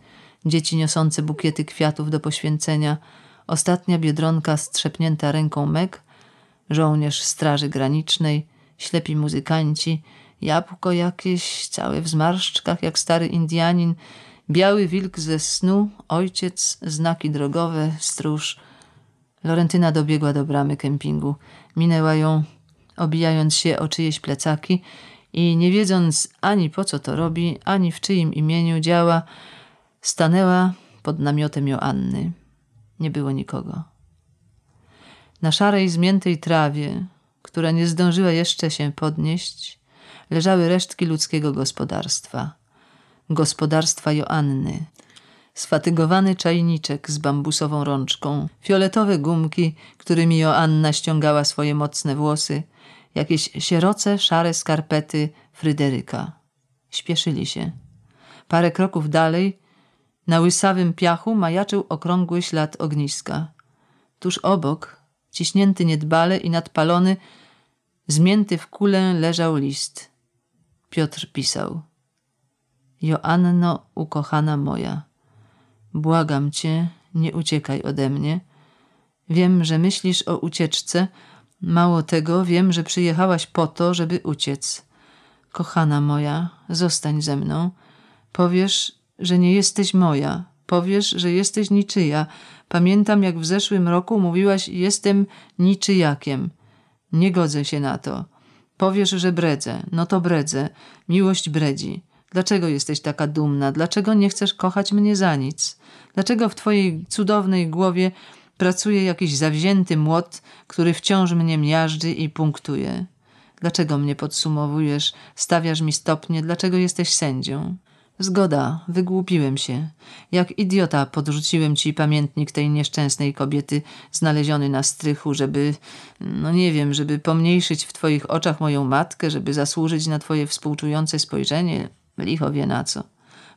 dzieci niosące bukiety kwiatów do poświęcenia – Ostatnia biedronka strzepnięta ręką Meg, żołnierz straży granicznej, ślepi muzykanci, jabłko jakieś, całe w zmarszczkach, jak stary Indianin, biały wilk ze snu, ojciec, znaki drogowe, stróż. Lorentyna dobiegła do bramy kempingu. Minęła ją, obijając się o czyjeś plecaki i nie wiedząc ani po co to robi, ani w czyim imieniu działa, stanęła pod namiotem Joanny. Nie było nikogo. Na szarej, zmiętej trawie, która nie zdążyła jeszcze się podnieść, leżały resztki ludzkiego gospodarstwa. Gospodarstwa Joanny. Sfatygowany czajniczek z bambusową rączką, fioletowe gumki, którymi Joanna ściągała swoje mocne włosy, jakieś sieroce, szare skarpety Fryderyka. Śpieszyli się. Parę kroków dalej na łysawym piachu majaczył okrągły ślad ogniska. Tuż obok, ciśnięty niedbale i nadpalony, zmięty w kulę leżał list. Piotr pisał. Joanno, ukochana moja, błagam cię, nie uciekaj ode mnie. Wiem, że myślisz o ucieczce. Mało tego, wiem, że przyjechałaś po to, żeby uciec. Kochana moja, zostań ze mną. Powiesz, że nie jesteś moja. Powiesz, że jesteś niczyja. Pamiętam, jak w zeszłym roku mówiłaś: Jestem niczyjakiem. Nie godzę się na to. Powiesz, że bredzę. No to bredzę. Miłość bredzi. Dlaczego jesteś taka dumna? Dlaczego nie chcesz kochać mnie za nic? Dlaczego w twojej cudownej głowie pracuje jakiś zawzięty młot, który wciąż mnie miażdży i punktuje? Dlaczego mnie podsumowujesz, stawiasz mi stopnie, dlaczego jesteś sędzią? Zgoda, wygłupiłem się. Jak idiota podrzuciłem ci pamiętnik tej nieszczęsnej kobiety, znaleziony na strychu, żeby, no nie wiem, żeby pomniejszyć w twoich oczach moją matkę, żeby zasłużyć na twoje współczujące spojrzenie. Licho wie na co.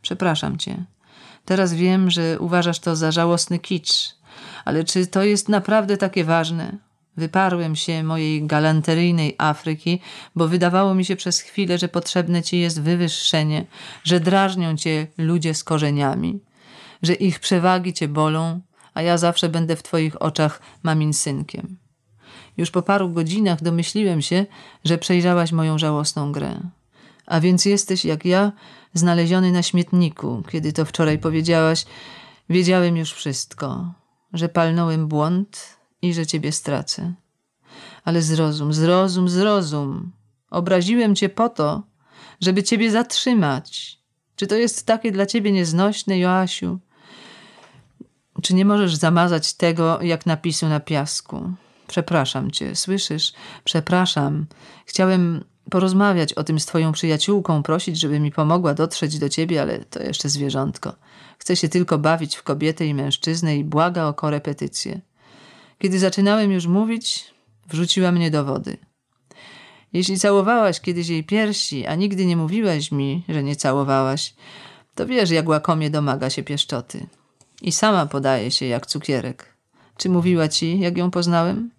Przepraszam cię. Teraz wiem, że uważasz to za żałosny kicz, ale czy to jest naprawdę takie ważne? Wyparłem się mojej galanteryjnej Afryki, bo wydawało mi się przez chwilę, że potrzebne ci jest wywyższenie, że drażnią cię ludzie z korzeniami, że ich przewagi cię bolą, a ja zawsze będę w twoich oczach mamin synkiem. Już po paru godzinach domyśliłem się, że przejrzałaś moją żałosną grę. A więc jesteś, jak ja, znaleziony na śmietniku. Kiedy to wczoraj powiedziałaś, wiedziałem już wszystko, że palnąłem błąd, i że ciebie stracę. Ale zrozum, zrozum, zrozum. Obraziłem cię po to, żeby ciebie zatrzymać. Czy to jest takie dla ciebie nieznośne, Joasiu? Czy nie możesz zamazać tego, jak napisu na piasku? Przepraszam cię, słyszysz? Przepraszam. Chciałem porozmawiać o tym z twoją przyjaciółką, prosić, żeby mi pomogła dotrzeć do ciebie, ale to jeszcze zwierzątko. Chce się tylko bawić w kobietę i mężczyznę i błaga o korepetycję. Kiedy zaczynałem już mówić, wrzuciła mnie do wody. Jeśli całowałaś kiedyś jej piersi, a nigdy nie mówiłaś mi, że nie całowałaś, to wiesz, jak łakomie domaga się pieszczoty. I sama podaje się jak cukierek. Czy mówiła ci, jak ją poznałem?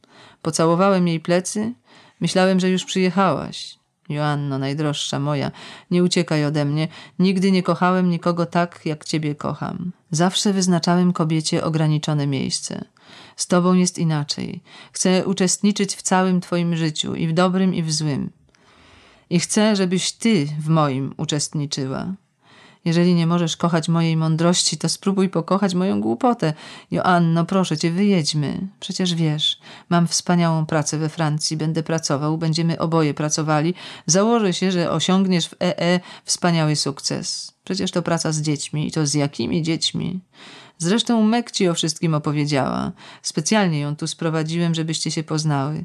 Pocałowałem jej plecy. Myślałem, że już przyjechałaś. Joanno, najdroższa moja, nie uciekaj ode mnie. Nigdy nie kochałem nikogo tak, jak ciebie kocham. Zawsze wyznaczałem kobiecie ograniczone miejsce. Z tobą jest inaczej. Chcę uczestniczyć w całym twoim życiu, i w dobrym, i w złym. I chcę, żebyś ty w moim uczestniczyła. Jeżeli nie możesz kochać mojej mądrości, to spróbuj pokochać moją głupotę. Joanno, proszę cię, wyjedźmy. Przecież wiesz, mam wspaniałą pracę we Francji, będę pracował, będziemy oboje pracowali. Założę się, że osiągniesz w EE e wspaniały sukces. Przecież to praca z dziećmi i to z jakimi dziećmi? Zresztą Mek ci o wszystkim opowiedziała. Specjalnie ją tu sprowadziłem, żebyście się poznały.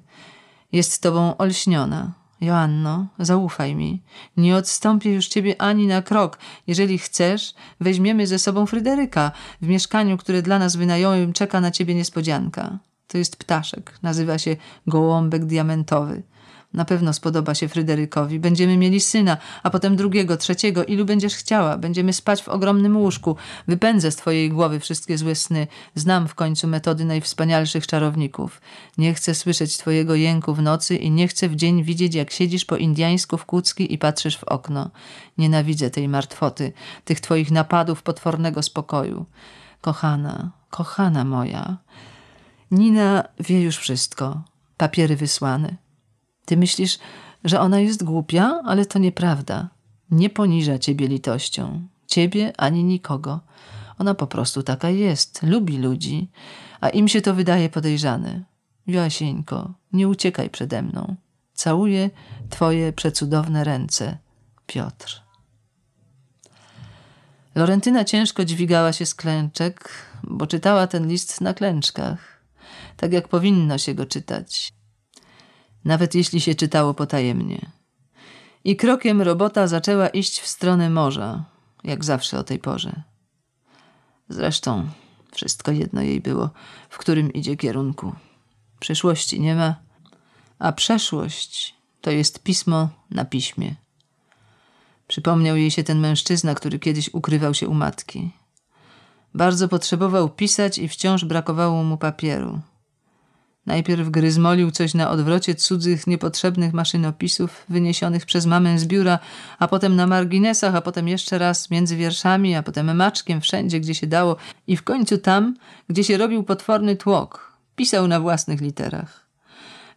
Jest tobą olśniona. Joanno, zaufaj mi. Nie odstąpię już ciebie ani na krok. Jeżeli chcesz, weźmiemy ze sobą Fryderyka. W mieszkaniu, które dla nas wynająłem, czeka na ciebie niespodzianka. To jest ptaszek. Nazywa się gołąbek diamentowy. Na pewno spodoba się Fryderykowi. Będziemy mieli syna, a potem drugiego, trzeciego, ilu będziesz chciała. Będziemy spać w ogromnym łóżku. Wypędzę z twojej głowy wszystkie złe sny. Znam w końcu metody najwspanialszych czarowników. Nie chcę słyszeć twojego jęku w nocy i nie chcę w dzień widzieć, jak siedzisz po indiańsku w kucki i patrzysz w okno. Nienawidzę tej martwoty, tych twoich napadów potwornego spokoju. Kochana, kochana moja. Nina wie już wszystko. Papiery wysłane. Ty myślisz, że ona jest głupia, ale to nieprawda. Nie poniża ciebie litością, ciebie ani nikogo. Ona po prostu taka jest, lubi ludzi, a im się to wydaje podejrzane. Joasieńko, nie uciekaj przede mną. Całuję twoje przecudowne ręce. Piotr. Lorentyna ciężko dźwigała się z klęczek, bo czytała ten list na klęczkach, tak jak powinno się go czytać nawet jeśli się czytało potajemnie. I krokiem robota zaczęła iść w stronę morza, jak zawsze o tej porze. Zresztą wszystko jedno jej było, w którym idzie kierunku. Przyszłości nie ma, a przeszłość to jest pismo na piśmie. Przypomniał jej się ten mężczyzna, który kiedyś ukrywał się u matki. Bardzo potrzebował pisać i wciąż brakowało mu papieru. Najpierw gryzmolił coś na odwrocie cudzych, niepotrzebnych maszynopisów wyniesionych przez mamę z biura, a potem na marginesach, a potem jeszcze raz między wierszami, a potem maczkiem, wszędzie, gdzie się dało i w końcu tam, gdzie się robił potworny tłok. Pisał na własnych literach.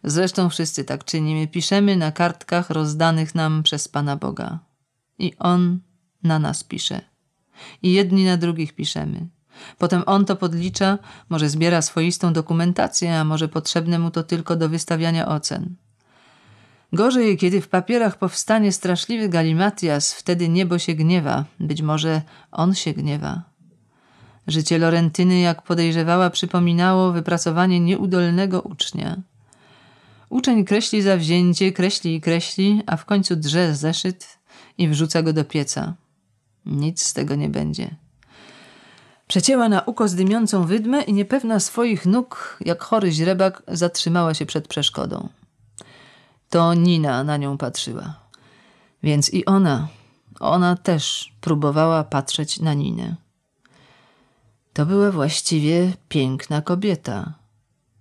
Zresztą wszyscy tak czynimy. Piszemy na kartkach rozdanych nam przez Pana Boga. I On na nas pisze. I jedni na drugich piszemy. Potem on to podlicza, może zbiera swoistą dokumentację, a może potrzebne mu to tylko do wystawiania ocen. Gorzej, kiedy w papierach powstanie straszliwy galimatias, wtedy niebo się gniewa, być może on się gniewa. Życie Lorentyny, jak podejrzewała, przypominało wypracowanie nieudolnego ucznia. Uczeń kreśli zawzięcie, kreśli i kreśli, a w końcu drze zeszyt i wrzuca go do pieca. Nic z tego nie będzie. Przecięła na uko dymiącą wydmę i niepewna swoich nóg, jak chory źrebak, zatrzymała się przed przeszkodą. To Nina na nią patrzyła. Więc i ona, ona też próbowała patrzeć na Ninę. To była właściwie piękna kobieta,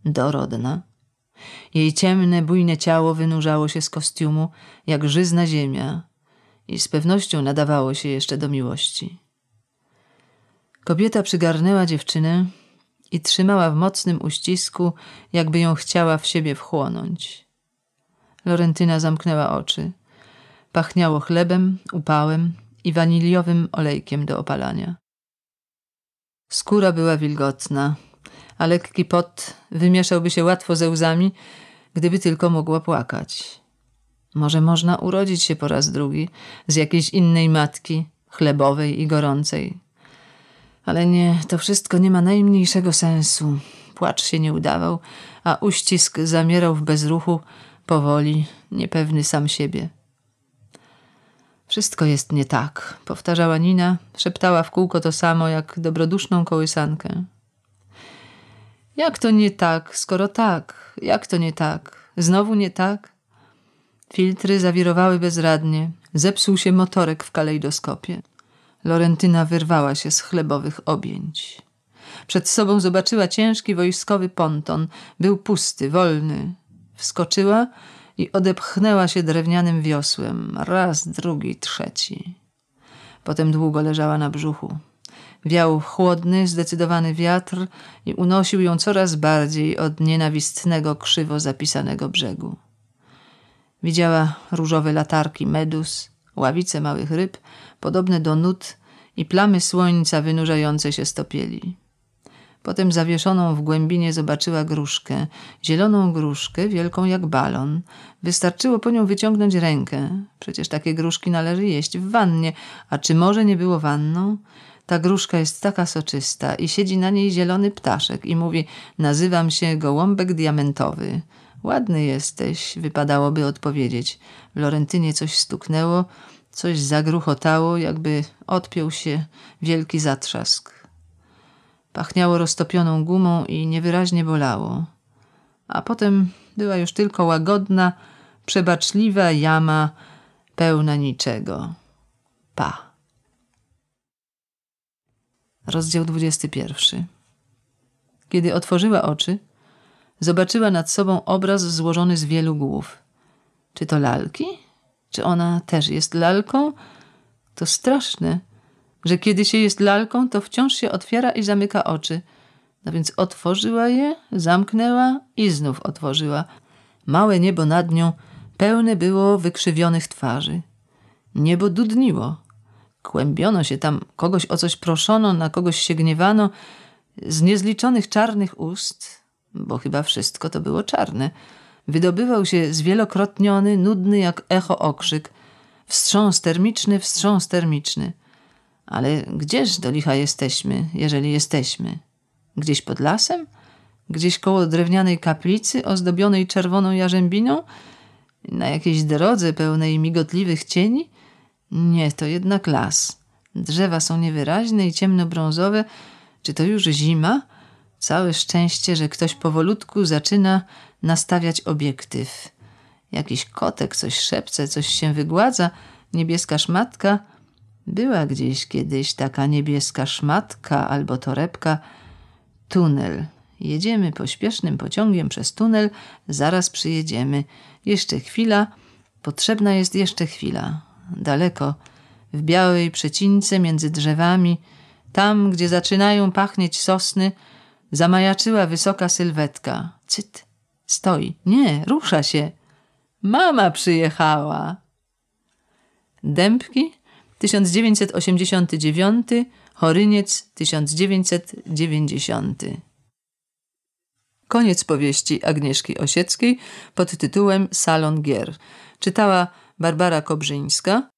dorodna. Jej ciemne, bujne ciało wynurzało się z kostiumu, jak żyzna ziemia, i z pewnością nadawało się jeszcze do miłości. Kobieta przygarnęła dziewczynę i trzymała w mocnym uścisku, jakby ją chciała w siebie wchłonąć. Lorentyna zamknęła oczy. Pachniało chlebem, upałem i waniliowym olejkiem do opalania. Skóra była wilgotna, a lekki pot wymieszałby się łatwo ze łzami, gdyby tylko mogła płakać. Może można urodzić się po raz drugi z jakiejś innej matki, chlebowej i gorącej, ale nie, to wszystko nie ma najmniejszego sensu. Płacz się nie udawał, a uścisk zamierał w bezruchu, powoli, niepewny sam siebie. Wszystko jest nie tak, powtarzała Nina, szeptała w kółko to samo, jak dobroduszną kołysankę. Jak to nie tak, skoro tak? Jak to nie tak? Znowu nie tak? Filtry zawirowały bezradnie, zepsuł się motorek w kalejdoskopie. Lorentyna wyrwała się z chlebowych objęć. Przed sobą zobaczyła ciężki wojskowy ponton. Był pusty, wolny. Wskoczyła i odepchnęła się drewnianym wiosłem. Raz, drugi, trzeci. Potem długo leżała na brzuchu. Wiał chłodny, zdecydowany wiatr i unosił ją coraz bardziej od nienawistnego, krzywo zapisanego brzegu. Widziała różowe latarki medus, ławice małych ryb, podobne do nut i plamy słońca wynurzające się z topieli. Potem zawieszoną w głębinie zobaczyła gruszkę, zieloną gruszkę, wielką jak balon. Wystarczyło po nią wyciągnąć rękę. Przecież takie gruszki należy jeść w wannie, a czy może nie było wanną? Ta gruszka jest taka soczysta i siedzi na niej zielony ptaszek i mówi: Nazywam się gołąbek diamentowy. Ładny jesteś, wypadałoby odpowiedzieć. Lorentynie coś stuknęło, Coś zagruchotało, jakby odpiął się wielki zatrzask. Pachniało roztopioną gumą i niewyraźnie bolało. A potem była już tylko łagodna, przebaczliwa jama pełna niczego. Pa. Rozdział 21. Kiedy otworzyła oczy, zobaczyła nad sobą obraz złożony z wielu głów. Czy to lalki? Czy ona też jest lalką? To straszne, że kiedy się jest lalką, to wciąż się otwiera i zamyka oczy. No więc otworzyła je, zamknęła i znów otworzyła. Małe niebo nad nią pełne było wykrzywionych twarzy. Niebo dudniło. Kłębiono się tam, kogoś o coś proszono, na kogoś się gniewano. Z niezliczonych czarnych ust, bo chyba wszystko to było czarne – wydobywał się zwielokrotniony, nudny jak echo okrzyk. Wstrząs termiczny, wstrząs termiczny. Ale gdzież do licha jesteśmy, jeżeli jesteśmy? Gdzieś pod lasem? Gdzieś koło drewnianej kaplicy ozdobionej czerwoną jarzębiną? Na jakiejś drodze pełnej migotliwych cieni? Nie, to jednak las. Drzewa są niewyraźne i ciemnobrązowe. Czy to już zima? Całe szczęście, że ktoś powolutku zaczyna nastawiać obiektyw. Jakiś kotek coś szepce, coś się wygładza, niebieska szmatka. Była gdzieś kiedyś taka niebieska szmatka albo torebka. Tunel. Jedziemy pośpiesznym pociągiem przez tunel, zaraz przyjedziemy. Jeszcze chwila, potrzebna jest jeszcze chwila. Daleko, w białej przecince między drzewami, tam, gdzie zaczynają pachnieć sosny, zamajaczyła wysoka sylwetka. Cyt Stoi. Nie, rusza się. Mama przyjechała. Dębki 1989, Choryniec 1990. Koniec powieści Agnieszki Osieckiej pod tytułem Salon Gier. Czytała Barbara Kobrzyńska.